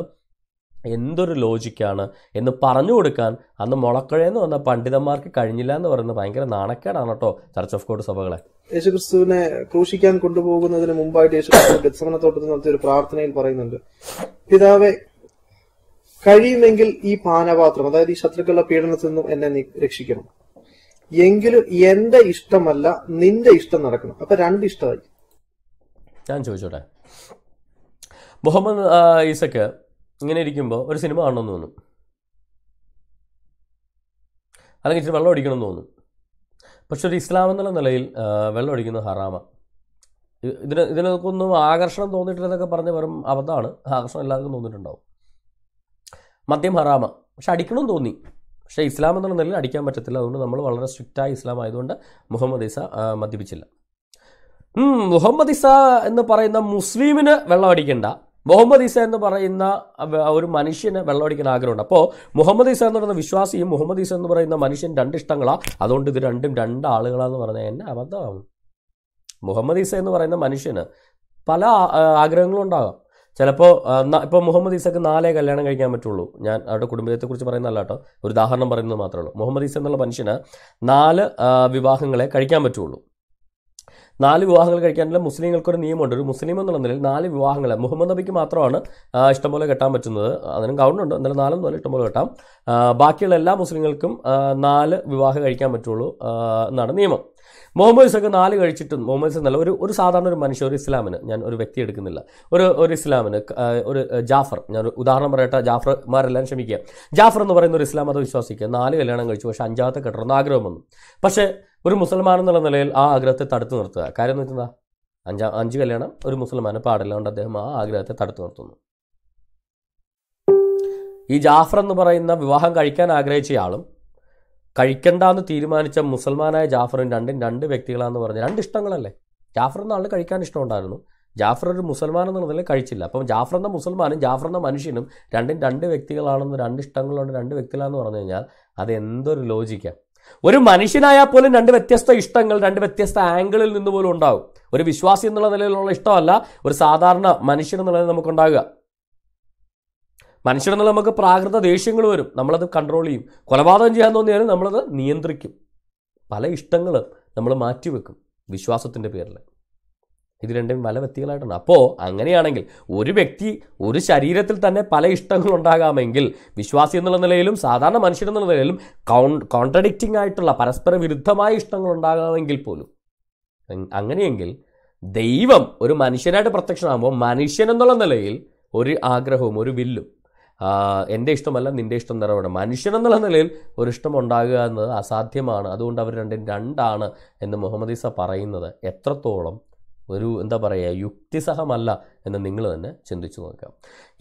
എന്തൊരു ലോജിക്കാണ് എന്ന് പറഞ്ഞു കൊടുക്കാൻ അന്ന് മുളക്കുഴയെന്ന് വന്ന പണ്ഡിതന്മാർക്ക് കഴിഞ്ഞില്ല എന്ന് പറയുന്നത് ഭയങ്കര നാണക്കേടാണ് കേട്ടോ ചർച്ച് ഓഫ് കോഡ് സഭകളെ യേശുക്രിസ്തുവിനെ ക്രൂശിക്കാൻ കൊണ്ടുപോകുന്നതിന് മുമ്പായിട്ട് യേശുക്രിസ്തുവിന്റെ ഗത്സമന തോട്ടത്തിൽ നടത്തിയ ഒരു പ്രാർത്ഥനയിൽ പറയുന്നുണ്ട് പിതാവെ കഴിയുമെങ്കിൽ ഈ പാനപാത്രം അതായത് ഈ ശത്രുക്കളുടെ പീഡനത്തിൽ നിന്നും എന്നെ രക്ഷിക്കണം എങ്കിലും എന്റെ ഇഷ്ടമല്ല നിന്റെ ഇഷ്ടം നടക്കണം അപ്പൊ രണ്ട് ഇഷ്ടമായി ഞാൻ ചോദിച്ചോട്ടെ മുഹമ്മദ് ഈസക്ക് ഇങ്ങനെ ഇരിക്കുമ്പോൾ ഒരു സിനിമ കാണണമെന്ന് തോന്നും അല്ലെങ്കിൽ ഇച്ചിരി വെള്ളം ഒടിക്കണം എന്ന് തോന്നും പക്ഷെ ഒരു ഇസ്ലാം എന്നുള്ള നിലയിൽ വെള്ളം അടിക്കുന്നത് ഹറാമ ഇതിന് ഇതിനൊക്കെ ഒന്നും ആകർഷണം തോന്നിയിട്ടില്ലെന്നൊക്കെ പറഞ്ഞ് വെറും അബദ്ധമാണ് ആകർഷണം എല്ലാവർക്കും തോന്നിയിട്ടുണ്ടാവും മദ്യം ഹറാമ പക്ഷെ അടിക്കണമെന്ന് തോന്നി പക്ഷേ ഇസ്ലാം എന്നുള്ള നിലയിൽ അടിക്കാൻ പറ്റത്തില്ല അതുകൊണ്ട് നമ്മൾ വളരെ സ്ട്രിക്റ്റായ ഇസ്ലാം ആയതുകൊണ്ട് മുഹമ്മദ് ഇസ മദ്യപിച്ചില്ല മുഹമ്മദ് ഇസ എന്ന് പറയുന്ന മുസ്ലിമിന് വെള്ളം അടിക്കണ്ട മുഹമ്മദ് ഈസ എന്ന് പറയുന്ന ഒരു മനുഷ്യന് വെള്ളമടിക്കാൻ ആഗ്രഹമുണ്ട് അപ്പോൾ മുഹമ്മദ് ഈസ എന്ന് പറയുന്ന വിശ്വാസിയും മുഹമ്മദ് ഈസ എന്ന് പറയുന്ന മനുഷ്യൻ രണ്ട് ഇഷ്ടങ്ങളാണ് അതുകൊണ്ട് ഇത് രണ്ടും രണ്ട് ആളുകളാന്ന് പറഞ്ഞാൽ എന്നെ അബദ്ധമാകും മുഹമ്മദ് ഈസ എന്ന് പറയുന്ന മനുഷ്യന് പല ആഗ്രഹങ്ങളും ഉണ്ടാകാം ചിലപ്പോൾ ഇപ്പോൾ മുഹമ്മദ് ഈസക്ക് നാലേ കല്യാണം കഴിക്കാൻ പറ്റുള്ളൂ ഞാൻ അവരുടെ കുടുംബത്തെക്കുറിച്ച് പറയുന്നതല്ല കേട്ടോ ഒരു ഉദാഹരണം പറയുന്നത് മാത്രമേ ഉള്ളൂ മുഹമ്മദ് ഈസ എന്നുള്ള മനുഷ്യന് നാല് വിവാഹങ്ങളെ കഴിക്കാൻ പറ്റുള്ളൂ നാല് വിവാഹങ്ങൾ കഴിക്കാനുള്ള മുസ്ലിങ്ങൾക്കൊരു നിയമമുണ്ട് ഒരു മുസ്ലിം എന്നുള്ള നിലയിൽ നാല് വിവാഹങ്ങൾ മുഹമ്മദ് നബിക്ക് മാത്രമാണ് ഇഷ്ടംപോലെ കെട്ടാൻ പറ്റുന്നത് അതിനും ഉണ്ട് എന്നാലും നാലും പോലെ ഇഷ്ടംപോലെ കെട്ടാം ബാക്കിയുള്ള എല്ലാ മുസ്ലിങ്ങൾക്കും നാല് വിവാഹം കഴിക്കാൻ പറ്റുള്ളൂ എന്നാണ് നിയമം മുഹമ്മദ് ഇസക്ക് നാല് കഴിച്ചിട്ടും മുഹമ്മദ് ഇസക്ക് നല്ല ഒരു ഒരു സാധാരണ ഒരു മനുഷ്യ ഒരു ഇസ്ലാമിന് ഞാൻ ഒരു വ്യക്തി എടുക്കുന്നില്ല ഒരു ഒരു ഇസ്ലാമിന് ഒരു ജാഫർ ഞാൻ ഉദാഹരണം പറയട്ടെ ജാഫർമാരെല്ലാം ക്ഷമിക്കുക ജാഫർ എന്ന് പറയുന്ന ഒരു ഇസ്ലാം മത വിശ്വാസിക്കുക നാല് കല്യാണം കഴിച്ചു പക്ഷേ അഞ്ചാമത്തെ കെട്ടണമെന്ന് ആഗ്രഹം വന്നു പക്ഷേ ഒരു മുസൽമാൻ എന്നുള്ള നിലയിൽ ആ ആഗ്രഹത്തെ തടുത്തു നിർത്തുക കാര്യം എന്ന് വെച്ചാൽ അഞ്ചാം അഞ്ച് കല്യാണം ഒരു മുസൽമാന് പാടില്ല കൊണ്ട് അദ്ദേഹം ആ ആഗ്രഹത്തെ തടുത്തു നിർത്തുന്നു ഈ ജാഫർ എന്ന് പറയുന്ന വിവാഹം കഴിക്കാൻ ആഗ്രഹിച്ച ആഗ്രഹിച്ചയാളും കഴിക്കണ്ടെന്ന് തീരുമാനിച്ച മുസൽമാനായ ജാഫറും രണ്ടും രണ്ട് വ്യക്തികളാണെന്ന് പറഞ്ഞ രണ്ട് ഇഷ്ടങ്ങളല്ലേ ജാഫർ എന്ന ആൾ കഴിക്കാൻ ഇഷ്ടമുണ്ടായിരുന്നു ജാഫർ ഒരു മുസൽമാൻ എന്നുള്ള നിലയിൽ കഴിച്ചില്ല അപ്പം ജാഫർ എന്ന മുസൽമാനും ജാഫർ എന്ന മനുഷ്യനും രണ്ടും രണ്ട് വ്യക്തികളാണെന്ന് രണ്ട് ഇഷ്ടങ്ങളുണ്ട് രണ്ട് വ്യക്തികളാണെന്ന് പറഞ്ഞു കഴിഞ്ഞാൽ അത് എന്തൊരു ലോജിക്കാണ് ഒരു മനുഷ്യനായാൽ പോലും രണ്ട് വ്യത്യസ്ത ഇഷ്ടങ്ങൾ രണ്ട് വ്യത്യസ്ത ആംഗിളിൽ നിന്ന് പോലും ഉണ്ടാവും ഒരു വിശ്വാസി എന്നുള്ള നിലയിലുള്ള ഇഷ്ടമല്ല ഒരു സാധാരണ മനുഷ്യൻ എന്നുള്ളത് നമുക്കുണ്ടാകുക എന്നുള്ള നമുക്ക് പ്രാകൃത ദേഷ്യങ്ങൾ വരും നമ്മളത് കൺട്രോൾ ചെയ്യും കൊലപാതകം ചെയ്യാൻ തോന്നിയാലും നമ്മളത് നിയന്ത്രിക്കും പല ഇഷ്ടങ്ങൾ നമ്മൾ മാറ്റിവെക്കും വിശ്വാസത്തിൻ്റെ പേരിൽ ഇത് രണ്ടും പല വ്യക്തികളായിട്ടാണ് അപ്പോൾ അങ്ങനെയാണെങ്കിൽ ഒരു വ്യക്തി ഒരു ശരീരത്തിൽ തന്നെ പല ഇഷ്ടങ്ങൾ ഉണ്ടാകാമെങ്കിൽ വിശ്വാസി എന്നുള്ള നിലയിലും സാധാരണ മനുഷ്യൻ എന്നുള്ള നിലയിലും കൗൺ കോൺട്രഡിക്റ്റിംഗ് ആയിട്ടുള്ള പരസ്പര വിരുദ്ധമായ ഇഷ്ടങ്ങൾ ഉണ്ടാകാമെങ്കിൽ പോലും അങ്ങനെയെങ്കിൽ ദൈവം ഒരു മനുഷ്യനായിട്ട് പ്രത്യക്ഷമാകുമ്പോൾ മനുഷ്യൻ എന്നുള്ള നിലയിൽ ഒരു ആഗ്രഹവും ഒരു വില്ലും എൻ്റെ ഇഷ്ടമല്ല നിൻ്റെ ഇഷ്ടം നിറവേണം മനുഷ്യൻ എന്നുള്ള നിലയിൽ ഒരു ഇഷ്ടം ഉണ്ടാകുക എന്നത് അസാധ്യമാണ് അതുകൊണ്ട് അവർ രണ്ടും രണ്ടാണ് എന്ന് മുഹമ്മദ് ഈസ പറയുന്നത് എത്രത്തോളം ഒരു എന്താ പറയുക യുക്തിസഹമല്ല എന്ന് നിങ്ങൾ തന്നെ ചിന്തിച്ചു നോക്കുക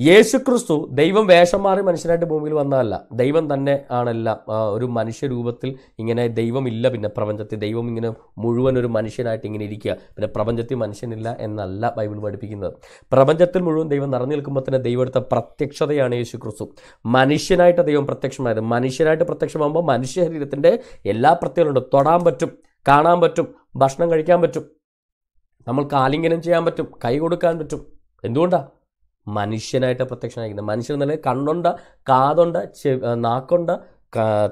യേശുക്രിസ്തു ദൈവം വേഷം മാറി മനുഷ്യനായിട്ട് ഭൂമിയിൽ വന്നതല്ല ദൈവം തന്നെ ആണെല്ലാം ഒരു മനുഷ്യരൂപത്തിൽ ഇങ്ങനെ ദൈവമില്ല പിന്നെ പ്രപഞ്ചത്തിൽ ദൈവം ഇങ്ങനെ മുഴുവൻ ഒരു മനുഷ്യനായിട്ട് ഇങ്ങനെ ഇരിക്കുക പിന്നെ പ്രപഞ്ചത്തിൽ മനുഷ്യനില്ല എന്നല്ല ബൈബിൾ പഠിപ്പിക്കുന്നത് പ്രപഞ്ചത്തിൽ മുഴുവൻ ദൈവം നിറഞ്ഞു നിൽക്കുമ്പോൾ തന്നെ എടുത്ത പ്രത്യക്ഷതയാണ് യേശുക്രിസ്തു മനുഷ്യനായിട്ട് ദൈവം പ്രത്യക്ഷമായത് മനുഷ്യനായിട്ട് പ്രത്യക്ഷമാകുമ്പോൾ മനുഷ്യ ശരീരത്തിൻ്റെ എല്ലാ പ്രത്യേകതകളുണ്ട് തൊടാൻ പറ്റും കാണാൻ പറ്റും ഭക്ഷണം കഴിക്കാൻ പറ്റും നമ്മൾക്ക് ആലിംഗനം ചെയ്യാൻ പറ്റും കൈ കൊടുക്കാൻ പറ്റും എന്തുകൊണ്ടാണ് മനുഷ്യനായിട്ട് പ്രത്യക്ഷനായിരിക്കുന്നത് മനുഷ്യൻ എന്നുള്ളത് കണ്ണുണ്ട് കാതുണ്ട് ചെവ് നാക്കുണ്ട്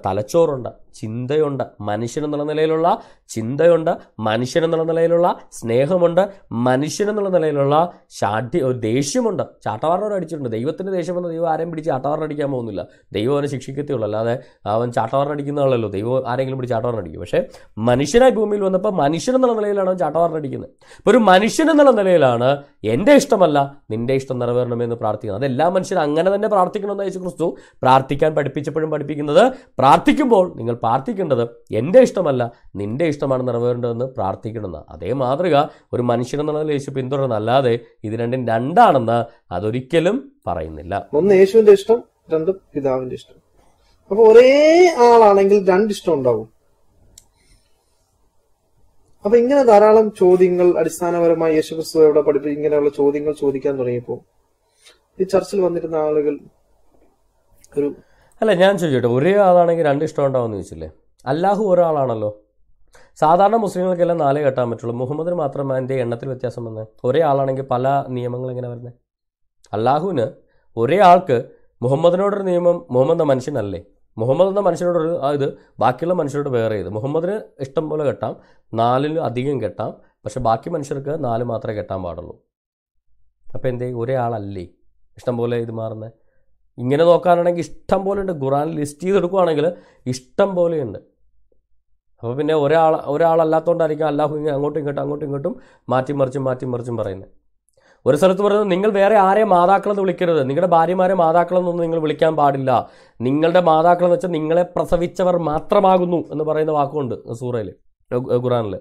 തലച്ചോറുണ്ട് ചിന്തയുണ്ട് മനുഷ്യനെന്നുള്ള നിലയിലുള്ള ചിന്തയുണ്ട് മനുഷ്യനെന്നുള്ള നിലയിലുള്ള സ്നേഹമുണ്ട് മനുഷ്യനെന്നുള്ള നിലയിലുള്ള ശാഠ്യ ഒരു ദേഷ്യമുണ്ട് ചാട്ടവാറിനോട് അടിച്ചിട്ടുണ്ട് ദൈവത്തിൻ്റെ ദേഷ്യം വന്ന ദൈവം ആരെയും പിടിച്ച് അടിക്കാൻ പോകുന്നില്ല ദൈവം അവനെ ശിക്ഷിക്കത്തുള്ളൂ അല്ലാതെ അവൻ അടിക്കുന്ന ആളല്ലോ ദൈവം ആരെങ്കിലും പിടിച്ച് അടിക്കും പക്ഷേ മനുഷ്യനായി ഭൂമിയിൽ വന്നപ്പോൾ മനുഷ്യനെന്നുള്ള നിലയിലാണ് അവൻ അടിക്കുന്നത് അപ്പോൾ ഒരു മനുഷ്യനെന്നുള്ള നിലയിലാണ് എൻ്റെ ഇഷ്ടമല്ല നിൻ്റെ ഇഷ്ടം നിറവേറണമെന്ന് പ്രാർത്ഥിക്കുന്നത് അതെല്ലാ മനുഷ്യരും അങ്ങനെ തന്നെ പ്രാർത്ഥിക്കണമെന്ന് യേശു ക്രിസ്തു പ്രാർത്ഥിക്കാൻ പഠിപ്പിച്ചപ്പോഴും പഠിപ്പിക്കുന്നത് പ്രാർത്ഥിക്കുമ്പോൾ നിങ്ങൾ പ്രാർത്ഥിക്കേണ്ടത് എൻ്റെ ഇഷ്ടമല്ല നിൻ്റെ ഇഷ്ടമാണ് നിറവേറേണ്ടതെന്ന് പ്രാർത്ഥിക്കണമെന്ന് അതേ മാതൃക ഒരു മനുഷ്യനെന്ന നിലയിൽ യേശു പിന്തുടരുന്ന അല്ലാതെ ഇത് രണ്ടും രണ്ടാണെന്ന് അതൊരിക്കലും പറയുന്നില്ല ഒന്ന് യേശുവിന്റെ ഇഷ്ടം രണ്ടും പിതാവിന്റെ ഇഷ്ടം അപ്പൊ ഒരേ ആളാണെങ്കിൽ രണ്ടിഷ്ടം ഉണ്ടാവും അപ്പൊ ഇങ്ങനെ ധാരാളം ചോദ്യങ്ങൾ അടിസ്ഥാനപരമായി ക്രിസ്തു എവിടെ പഠിപ്പിച്ചു ഇങ്ങനെയുള്ള ചോദ്യങ്ങൾ ചോദിക്കാൻ തുടങ്ങിയപ്പോൾ ഈ ചർച്ചിൽ വന്നിരുന്ന ആളുകൾ ഒരു അല്ല ഞാൻ ചോദിച്ചോട്ടെ ഒരേ ആളാണെങ്കിൽ രണ്ട് ഇഷ്ടം ഉണ്ടാവുമെന്ന് ചോദിച്ചില്ലേ അല്ലാഹു ഒരാളാണല്ലോ സാധാരണ മുസ്ലിങ്ങൾക്കെല്ലാം നാലേ കെട്ടാൻ പറ്റുള്ളൂ മുഹമ്മദിന് മാത്രം അതിൻ്റെ എണ്ണത്തിൽ വ്യത്യാസം വന്നത് ഒരേ ആളാണെങ്കിൽ പല നിയമങ്ങൾ എങ്ങനെ വരുന്നത് അല്ലാഹുവിന് ഒരേ ആൾക്ക് മുഹമ്മദിനോടൊരു നിയമം മുഹമ്മദ് മനുഷ്യനല്ലേ മുഹമ്മദ് എന്ന മനുഷ്യനോടൊരു ഇത് ബാക്കിയുള്ള മനുഷ്യരോട് വേറെ ഇത് മുഹമ്മദിന് ഇഷ്ടം പോലെ കെട്ടാം നാലിൽ അധികം കെട്ടാം പക്ഷെ ബാക്കി മനുഷ്യർക്ക് നാല് മാത്രമേ കെട്ടാൻ പാടുള്ളൂ അപ്പോൾ എന്തേ ഒരേ ആളല്ലേ ഇഷ്ടം പോലെ ഇത് മാറുന്നത് ഇങ്ങനെ നോക്കാനാണെങ്കിൽ ഇഷ്ടം പോലെ ഉണ്ട് ഖുറാൻ ലിസ്റ്റ് ചെയ്തെടുക്കുകയാണെങ്കിൽ ഇഷ്ടം പോലെയുണ്ട് അപ്പോൾ പിന്നെ ഒരാൾ ഒരാളല്ലാത്തതുകൊണ്ടായിരിക്കും അല്ലാഹു ഇങ്ങനെ അങ്ങോട്ടും ഇങ്ങോട്ടും അങ്ങോട്ടും ഇങ്ങോട്ടും മാറ്റി മറിച്ചും പറയുന്നത് ഒരു സ്ഥലത്ത് പറയുന്നത് നിങ്ങൾ വേറെ ആരെയും മാതാക്കളെന്ന് വിളിക്കരുത് നിങ്ങളുടെ ഭാര്യമാരെ മാതാക്കളെന്നൊന്നും നിങ്ങൾ വിളിക്കാൻ പാടില്ല നിങ്ങളുടെ മാതാക്കളെന്ന് വെച്ചാൽ നിങ്ങളെ പ്രസവിച്ചവർ മാത്രമാകുന്നു എന്ന് പറയുന്ന വാക്കുണ്ട് സൂറയിൽ ഖുറാനിൽ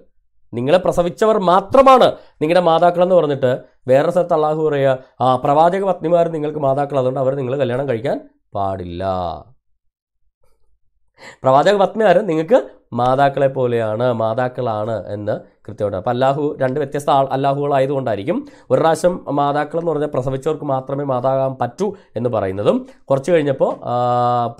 നിങ്ങളെ പ്രസവിച്ചവർ മാത്രമാണ് നിങ്ങളുടെ എന്ന് പറഞ്ഞിട്ട് വേറെ സ്ഥലത്ത് അള്ളാഹു പറയുക ആ പ്രവാചക പത്നിമാർ നിങ്ങൾക്ക് മാതാക്കൾ അതുകൊണ്ട് അവർ നിങ്ങൾ കല്യാണം കഴിക്കാൻ പാടില്ല പ്രവാചക പത്നിമാർ നിങ്ങൾക്ക് മാതാക്കളെ പോലെയാണ് മാതാക്കളാണ് എന്ന് കൃത്യമായിട്ട് അപ്പം അല്ലാഹു രണ്ട് വ്യത്യസ്ത ആൾ അല്ലാഹുകളായതുകൊണ്ടായിരിക്കും ഒരു പ്രാവശ്യം മാതാക്കൾ എന്ന് പറഞ്ഞാൽ പ്രസവിച്ചവർക്ക് മാത്രമേ മാതാകാൻ പറ്റൂ എന്ന് പറയുന്നതും കുറച്ച് കഴിഞ്ഞപ്പോൾ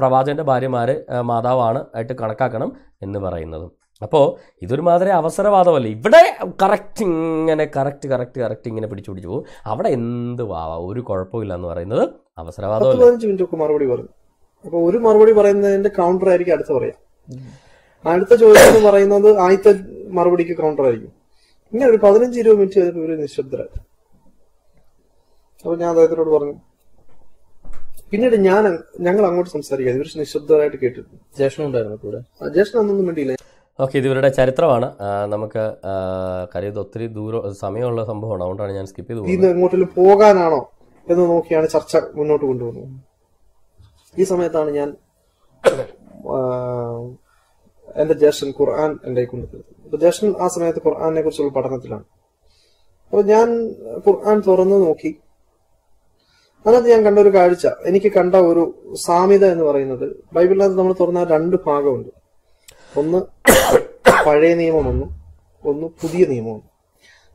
പ്രവാചകൻ്റെ ഭാര്യമാർ മാതാവാണ് ആയിട്ട് കണക്കാക്കണം എന്ന് പറയുന്നതും അപ്പോൾ ഇതൊരു മാതിരി അവസരവാദമല്ല ഇവിടെ കറക്റ്റ് ഇങ്ങനെ കറക്റ്റ് കറക്റ്റ് കറക്റ്റ് ഇങ്ങനെ പിടിച്ചു പിടിച്ചു പോകും അവിടെ എന്ത് വാവാ ഒരു കുഴപ്പമില്ല എന്ന് പറയുന്നത് അവസരവാദമല്ല മറുപടി പറഞ്ഞു അപ്പോൾ ഒരു മറുപടി പറയുന്നതിന്റെ കൗണ്ടർ ആയിരിക്കും അടുത്ത പറയാം അടുത്ത ചോദ്യം എന്ന് പറയുന്നത് ആദ്യത്തെ മറുപടിക്ക് കൗണ്ടർ ആയിരിക്കും ഇങ്ങനെ ഒരു പതിനഞ്ച് ഇരുപത് മിനിറ്റ് ചെയ്തപ്പോൾ ഇവര് നിശബ്ദര അപ്പോൾ ഞാൻ അദ്ദേഹത്തിനോട് പറഞ്ഞു പിന്നീട് ഞാൻ ഞങ്ങൾ അങ്ങോട്ട് സംസാരിക്കാം ഇവർ നിശബ്ദരായിട്ട് കേട്ടിട്ടുണ്ട് ജേഷനുണ്ടായിരുന്നു കൂടെ ജേഷൻ അന്നൊന്നും വേണ്ടിയില്ല ഓക്കെ ഇത് ഇവരുടെ ചരിത്രമാണ് നമുക്ക് കരുത് ഒത്തിരി ദൂരം സമയമുള്ള സംഭവമാണ് അതുകൊണ്ടാണ് ഞാൻ സ്കിപ്പ് ചെയ്ത് എങ്ങോട്ടും പോകാനാണോ എന്ന് നോക്കിയാണ് ചർച്ച മുന്നോട്ട് കൊണ്ടുപോകുന്നത് ഈ സമയത്താണ് ഞാൻ എന്റെ ജേഷൻ ഖുർആൻ എന്റെ കൊണ്ടുപോകുന്നത് ജേഷൻ ആ സമയത്ത് ഖുർആാനെ കുറിച്ചുള്ള പഠനത്തിലാണ് അപ്പൊ ഞാൻ ഖുർആൻ തുറന്നു നോക്കി അതിനകത്ത് ഞാൻ കണ്ട ഒരു കാഴ്ച എനിക്ക് കണ്ട ഒരു സാമ്യത എന്ന് പറയുന്നത് ബൈബിളിനകത്ത് നമ്മൾ തുറന്ന രണ്ട് ഭാഗമുണ്ട് ഒന്ന് പഴയ നിയമം ഒന്നും ഒന്ന് പുതിയ നിയമം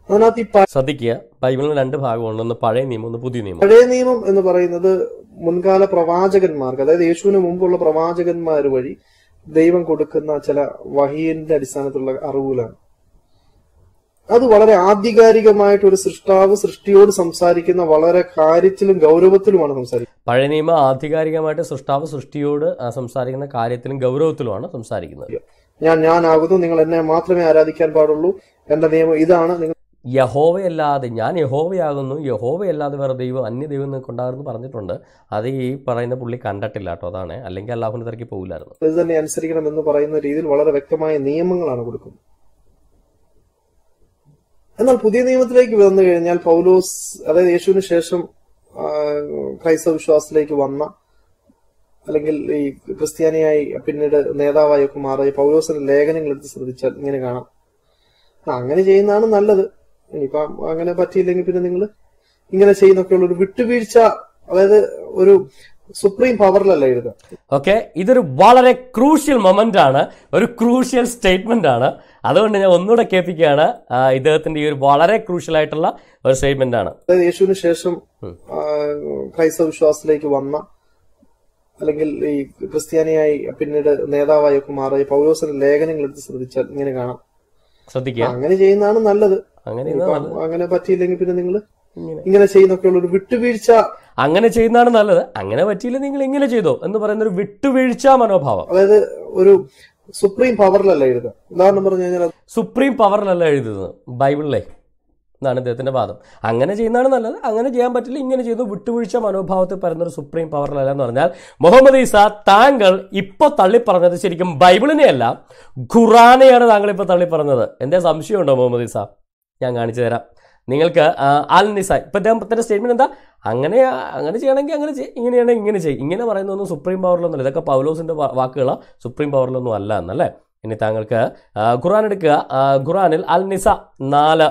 അതിനകത്ത് ഈ ശ്രദ്ധിക്കുക ബൈബിളിന് രണ്ട് ഭാഗമുണ്ട് ഒന്ന് പഴയ നിയമം ഒന്ന് പുതിയ നിയമം പഴയ നിയമം എന്ന് പറയുന്നത് മുൻകാല പ്രവാചകന്മാർക്ക് അതായത് യേശുവിന് മുമ്പുള്ള പ്രവാചകന്മാർ വഴി ദൈവം കൊടുക്കുന്ന ചില വഹീന്റെ അടിസ്ഥാനത്തിലുള്ള അറിവുകളാണ് അത് വളരെ ആധികാരികമായിട്ടൊരു ഒരു സൃഷ്ടാവ് സൃഷ്ടിയോട് സംസാരിക്കുന്ന വളരെ കാര്യത്തിലും ഗൗരവത്തിലുമാണ് സംസാരിക്കുന്നത് പഴയ നിയമ ആധികാരികമായിട്ട് സൃഷ്ടാവ് സൃഷ്ടിയോട് സംസാരിക്കുന്ന കാര്യത്തിലും ഗൗരവത്തിലുമാണ് സംസാരിക്കുന്നത് ഞാൻ ഞാനാകുന്നു നിങ്ങൾ എന്നെ മാത്രമേ ആരാധിക്കാൻ പാടുള്ളൂ എന്റെ നിയമം ഇതാണ് നിങ്ങൾ യഹോവയല്ലാതെ ഞാൻ യഹോവയാകുന്നു യഹോവയല്ലാതെ വേറെ ദൈവം അന്യ ദൈവം കൊണ്ടാകുന്നു പറഞ്ഞിട്ടുണ്ട് അത് ഈ പറയുന്ന പുള്ളി കണ്ടിട്ടില്ല കേട്ടോ അതാണ് അല്ലെങ്കിൽ അള്ളാഹുവിന് തിരക്കി പോകില്ലായിരുന്നു ഇത് തന്നെ അനുസരിക്കണം എന്ന് പറയുന്ന രീതിയിൽ വളരെ വ്യക്തമായ നിയമങ്ങളാണ് കൊടുക്കുന്നത് എന്നാൽ പുതിയ നിയമത്തിലേക്ക് വന്നു കഴിഞ്ഞാൽ പൗലോസ് അതായത് യേശുവിന് ശേഷം ക്രൈസ്തവ വിശ്വാസത്തിലേക്ക് വന്ന അല്ലെങ്കിൽ ഈ ക്രിസ്ത്യാനിയായി പിന്നീട് ഒക്കെ മാറിയ പൗലോസിന്റെ ലേഖനങ്ങൾ എടുത്ത് ശ്രദ്ധിച്ചാൽ ഇങ്ങനെ കാണാം അങ്ങനെ ചെയ്യുന്നതാണ് നല്ലത് ഇനിയിപ്പം അങ്ങനെ പറ്റിയില്ലെങ്കിൽ പിന്നെ നിങ്ങൾ ഇങ്ങനെ ചെയ്യുന്നൊക്കെയുള്ള ഒരു വിട്ടുവീഴ്ച അതായത് ഒരു സുപ്രീം പവറിലല്ല എഴുതുക ഓക്കെ ഇതൊരു വളരെ ക്രൂഷ്യൽ മൊമെന്റ് ആണ് ഒരു ക്രൂഷ്യൽ സ്റ്റേറ്റ്മെന്റ് ആണ് അതുകൊണ്ട് ഞാൻ ഒന്നുകൂടെ കേൾപ്പിക്കുകയാണ് ഇദ്ദേഹത്തിന്റെ ഈ ഒരു വളരെ ക്രൂഷ്യൽ ആയിട്ടുള്ള ഒരു സ്റ്റേറ്റ്മെന്റ് ആണ് യേശുവിന് ശേഷം ക്രൈസ്തവ വിശ്വാസത്തിലേക്ക് വന്ന അല്ലെങ്കിൽ ഈ ക്രിസ്ത്യാനിയായി പിന്നീട് നേതാവായി മാറിയ പൗലോസിന്റെ ലേഖനങ്ങൾ എടുത്ത് ശ്രദ്ധിച്ചാൽ ഇങ്ങനെ കാണാം ശ്രദ്ധിക്കുക അങ്ങനെ ചെയ്യുന്നതാണ് നല്ലത് അങ്ങനെ പറ്റിയില്ലെങ്കിൽ പിന്നെ നിങ്ങൾ ഇങ്ങനെ ചെയ്യുന്നൊക്കെയുള്ള ഒരു വിട്ടുവീഴ്ച അങ്ങനെ ചെയ്യുന്നതാണ് നല്ലത് അങ്ങനെ പറ്റിയില്ല നിങ്ങൾ ഇങ്ങനെ ചെയ്തോ എന്ന് പറയുന്ന ഒരു വിട്ടുവീഴ്ച മനോഭാവം അതായത് ഒരു സുപ്രീം പവറിലല്ല എഴുതുക ഉദാഹരണം പറഞ്ഞു കഴിഞ്ഞാൽ സുപ്രീം പവറിലല്ല എഴുതുന്നത് ബൈബിളിലെ എന്നാണ് ഇദ്ദേഹത്തിന്റെ വാദം അങ്ങനെ ചെയ്യുന്നതാണ് നല്ലത് അങ്ങനെ ചെയ്യാൻ പറ്റില്ല ഇങ്ങനെ ചെയ്തു വിട്ടുവീഴ്ച മനോഭാവത്തിൽ ഒരു സുപ്രീം പവറിലല്ല എന്ന് പറഞ്ഞാൽ മുഹമ്മദ് ഈസ താങ്കൾ ഇപ്പോൾ പറഞ്ഞത് ശരിക്കും ബൈബിളിനെയല്ല ഖുറാനെയാണ് താങ്കൾ ഇപ്പോൾ പറഞ്ഞത് എന്തേ സംശയമുണ്ടോ മുഹമ്മദ് ഈസ ഞാൻ കാണിച്ചു തരാം നിങ്ങൾക്ക് അൽ നിസ ഇപ്പം അദ്ദേഹത്തിൻ്റെ സ്റ്റേറ്റ്മെന്റ് എന്താ അങ്ങനെ അങ്ങനെ ചെയ്യണമെങ്കിൽ അങ്ങനെ ചെയ്യും ഇങ്ങനെയാണെങ്കിൽ ഇങ്ങനെ ചെയ്യും ഇങ്ങനെ ഒന്നും സുപ്രീം പവറിലൊന്നുമല്ല ഇതൊക്കെ പൗലോസിൻ്റെ വാക്കുകളാണ് സുപ്രീം പവറിലൊന്നും അല്ല എന്നല്ലേ ഇനി താങ്കൾക്ക് ഖുറാൻ എടുക്കുക ഖുറാനിൽ അൽ നിസ നാല്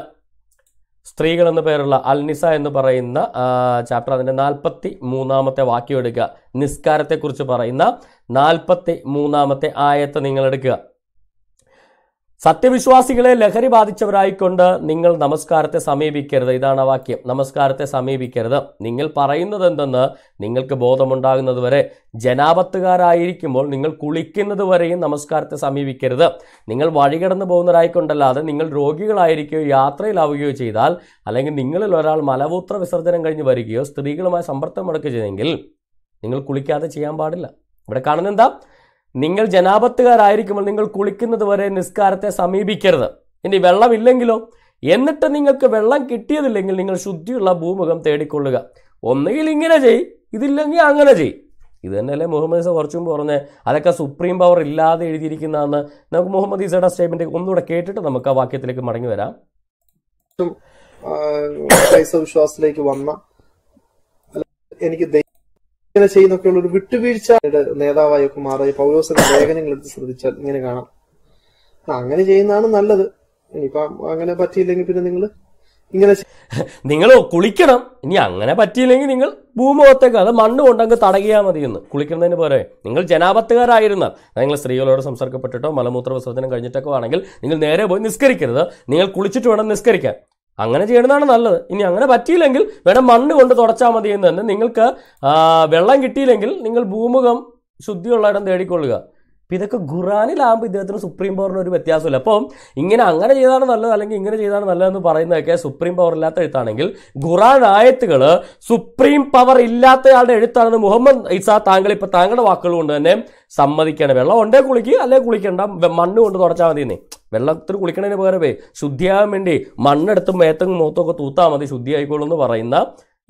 സ്ത്രീകൾ എന്ന പേരുള്ള അൽ നിസ എന്ന് പറയുന്ന ചാപ്റ്റർ അതിൻ്റെ നാൽപ്പത്തി മൂന്നാമത്തെ വാക്യം എടുക്കുക നിസ്കാരത്തെക്കുറിച്ച് പറയുന്ന നാൽപ്പത്തി മൂന്നാമത്തെ ആയത്ത് നിങ്ങൾ എടുക്കുക സത്യവിശ്വാസികളെ ലഹരി ബാധിച്ചവരായിക്കൊണ്ട് നിങ്ങൾ നമസ്കാരത്തെ സമീപിക്കരുത് ഇതാണ് വാക്യം നമസ്കാരത്തെ സമീപിക്കരുത് നിങ്ങൾ പറയുന്നത് എന്തെന്ന് നിങ്ങൾക്ക് ബോധമുണ്ടാകുന്നത് വരെ ജനാപത്തുകാരായിരിക്കുമ്പോൾ നിങ്ങൾ കുളിക്കുന്നത് വരെയും നമസ്കാരത്തെ സമീപിക്കരുത് നിങ്ങൾ വഴി കടന്നു പോകുന്നവരായിക്കൊണ്ടല്ലാതെ നിങ്ങൾ രോഗികളായിരിക്കുകയോ യാത്രയിലാവുകയോ ചെയ്താൽ അല്ലെങ്കിൽ നിങ്ങളിൽ ഒരാൾ മലമൂത്ര വിസർജനം കഴിഞ്ഞ് വരികയോ സ്ത്രീകളുമായി സമ്പർക്കം മുടക്കുക ചെയ്തെങ്കിൽ നിങ്ങൾ കുളിക്കാതെ ചെയ്യാൻ പാടില്ല ഇവിടെ കാണുന്നത് എന്താ നിങ്ങൾ ജനാപത്തുകാരായിരിക്കുമ്പോൾ നിങ്ങൾ കുളിക്കുന്നത് വരെ നിസ്കാരത്തെ സമീപിക്കരുത് ഇനി വെള്ളമില്ലെങ്കിലോ എന്നിട്ട് നിങ്ങൾക്ക് വെള്ളം കിട്ടിയതില്ലെങ്കിൽ നിങ്ങൾ ശുദ്ധിയുള്ള ഭൂമുഖം തേടിക്കൊള്ളുക ഒന്നുകിൽ ഇങ്ങനെ ചെയ് ഇതില്ലെങ്കിൽ അങ്ങനെ ചെയ് ഇത് തന്നെയല്ലേ മുഹമ്മദ് ഈസ കുറച്ചും പറഞ്ഞ് അതൊക്കെ സുപ്രീം പവർ ഇല്ലാതെ എഴുതിയിരിക്കുന്നതെന്ന് നമുക്ക് മുഹമ്മദ് ഈസയുടെ സ്റ്റേറ്റ്മെന്റ് ഒന്നുകൂടെ കേട്ടിട്ട് നമുക്ക് ആ വാക്യത്തിലേക്ക് മടങ്ങി വരാം വിശ്വാസത്തിലേക്ക് വന്ന എനിക്ക് ഇങ്ങനെ ചെയ്യുന്നൊക്കെയുള്ള ഒരു വിട്ടുവീഴ്ച നേതാവായ മാറിയ പൗരോസിന്റെ ലേഖനങ്ങൾ എടുത്ത് ശ്രദ്ധിച്ചാൽ ഇങ്ങനെ കാണാം അങ്ങനെ ചെയ്യുന്നതാണ് നല്ലത് ഇനിയിപ്പം അങ്ങനെ പറ്റിയില്ലെങ്കിൽ പിന്നെ നിങ്ങൾ ഇങ്ങനെ നിങ്ങൾ കുളിക്കണം ഇനി അങ്ങനെ പറ്റിയില്ലെങ്കിൽ നിങ്ങൾ ഭൂമുഖത്തേക്ക് അത് മണ്ണ് കൊണ്ടങ്ങ് തടകിയാൽ എന്ന് കുളിക്കുന്നതിന് പോരെ നിങ്ങൾ ജനാപത്തുകാരായിരുന്ന നിങ്ങൾ സ്ത്രീകളോട് സംസർക്കപ്പെട്ടിട്ടോ മലമൂത്ര വിസർജനം കഴിഞ്ഞിട്ടൊക്കെ ആണെങ്കിൽ നിങ്ങൾ നേരെ പോയി നിസ്കരിക്കരുത് നിങ്ങൾ കുളിച്ചിട്ട് വേണം നിസ്കരിക്കാൻ അങ്ങനെ ചെയ്യുന്നതാണ് നല്ലത് ഇനി അങ്ങനെ പറ്റിയില്ലെങ്കിൽ വേണം മണ്ണ് കൊണ്ട് തുടച്ചാൽ മതി എന്ന് തന്നെ നിങ്ങൾക്ക് വെള്ളം കിട്ടിയില്ലെങ്കിൽ നിങ്ങൾ ഭൂമുഖം ശുദ്ധിയുള്ള ഇടം തേടിക്കൊള്ളുക അപ്പം ഇതൊക്കെ ഖുറാനിലാകുമ്പോൾ ഇദ്ദേഹത്തിന് സുപ്രീം പവറിന് ഒരു വ്യത്യാസമില്ല അപ്പം ഇങ്ങനെ അങ്ങനെ ചെയ്താണ് നല്ലത് അല്ലെങ്കിൽ ഇങ്ങനെ ചെയ്താണ് നല്ലതെന്ന് പറയുന്നതൊക്കെ സുപ്രീം പവർ ഇല്ലാത്ത എഴുത്താണെങ്കിൽ ഖുറാൻ ആയത്തുകൾ സുപ്രീം പവർ ഇല്ലാത്തയാളുടെ എഴുത്താണെന്ന് മുഹമ്മദ് ഇസാ താങ്കൾ ഇപ്പം താങ്കളുടെ വാക്കുകൾ കൊണ്ട് തന്നെ സമ്മതിക്കണം വെള്ളം ഉണ്ടേ കുളിക്കുക അല്ലേ കുളിക്കണ്ട മണ്ണ് കൊണ്ട് തുടച്ചാൽ മതി വെള്ളത്തിൽ കുളിക്കണതിന് പകരമേ ശുദ്ധിയാകാൻ വേണ്ടി മണ്ണെടുത്ത് മേത്തും മുഖത്തൊക്കെ തൂത്താൽ മതി ശുദ്ധിയായിക്കോളൂ എന്ന് പറയുന്ന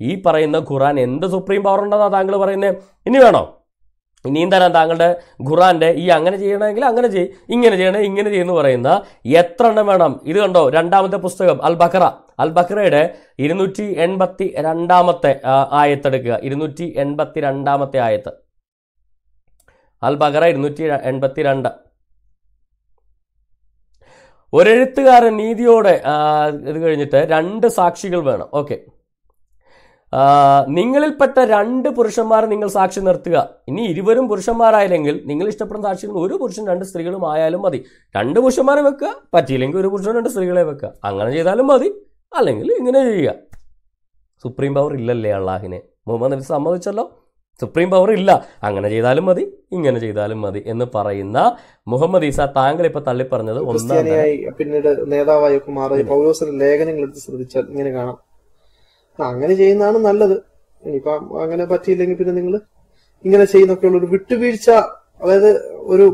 ഈ പറയുന്ന ഖുറാൻ എന്ത് സുപ്രീം പവർ ഉണ്ടെന്നാണ് താങ്കൾ പറയുന്നത് ഇനി വേണോ നീന്താനാണ് താങ്കളുടെ ഖുറാൻ്റെ ഈ അങ്ങനെ ചെയ്യണമെങ്കിൽ അങ്ങനെ ചെയ്യും ഇങ്ങനെ ചെയ്യണേ ഇങ്ങനെ ചെയ്യുന്നു പറയുന്ന എത്ര എണ്ണം വേണം ഇത് കണ്ടോ രണ്ടാമത്തെ പുസ്തകം അൽ ബക്കറ അൽ ബക്രയുടെ ഇരുന്നൂറ്റി എൺപത്തി രണ്ടാമത്തെ ആയത്തെടുക്കുക ഇരുന്നൂറ്റി എൺപത്തി രണ്ടാമത്തെ ആയത്ത് അൽ ബക്കറ ഇരുന്നൂറ്റി എൺപത്തി രണ്ട് ഒരെഴുത്തുകാരൻ നീതിയോടെ ഇത് കഴിഞ്ഞിട്ട് രണ്ട് സാക്ഷികൾ വേണം ഓക്കെ നിങ്ങളിൽപ്പെട്ട രണ്ട് പുരുഷന്മാർ നിങ്ങൾ സാക്ഷി നിർത്തുക ഇനി ഇരുവരും പുരുഷന്മാരായില്ലെങ്കിൽ നിങ്ങൾ ഇഷ്ടപ്പെടുന്ന സാക്ഷികൾ ഒരു പുരുഷൻ രണ്ട് സ്ത്രീകളും ആയാലും മതി രണ്ട് പുരുഷന്മാരെ വെക്കുക പറ്റിയില്ലെങ്കിൽ ഒരു പുരുഷൻ രണ്ട് സ്ത്രീകളെ വെക്കുക അങ്ങനെ ചെയ്താലും മതി അല്ലെങ്കിൽ ഇങ്ങനെ ചെയ്യുക സുപ്രീം പവർ ഇല്ലല്ലേ അള്ളാഹിനെ മുഹമ്മദ് നബി സമ്മതിച്ചല്ലോ സുപ്രീം പവർ ഇല്ല അങ്ങനെ ചെയ്താലും മതി ഇങ്ങനെ ചെയ്താലും മതി എന്ന് പറയുന്ന മുഹമ്മദ് ഈസ താങ്കൾ ഇപ്പൊ തള്ളിപ്പറഞ്ഞത് ഒന്നാമതായി പിന്നീട് നേതാവായി മാറി പൗലോസിന്റെ ലേഖനങ്ങൾ എടുത്ത് ശ്രദ്ധിച്ചാൽ ഇങ്ങനെ കാണാം അങ്ങനെ ചെയ്യുന്നതാണ് നല്ലത് ഇനിയിപ്പോ അങ്ങനെ പറ്റിയില്ലെങ്കിൽ പിന്നെ നിങ്ങൾ ഇങ്ങനെ ചെയ്യുന്നൊക്കെയുള്ള ഒരു വിട്ടുവീഴ്ച അതായത് ഒരു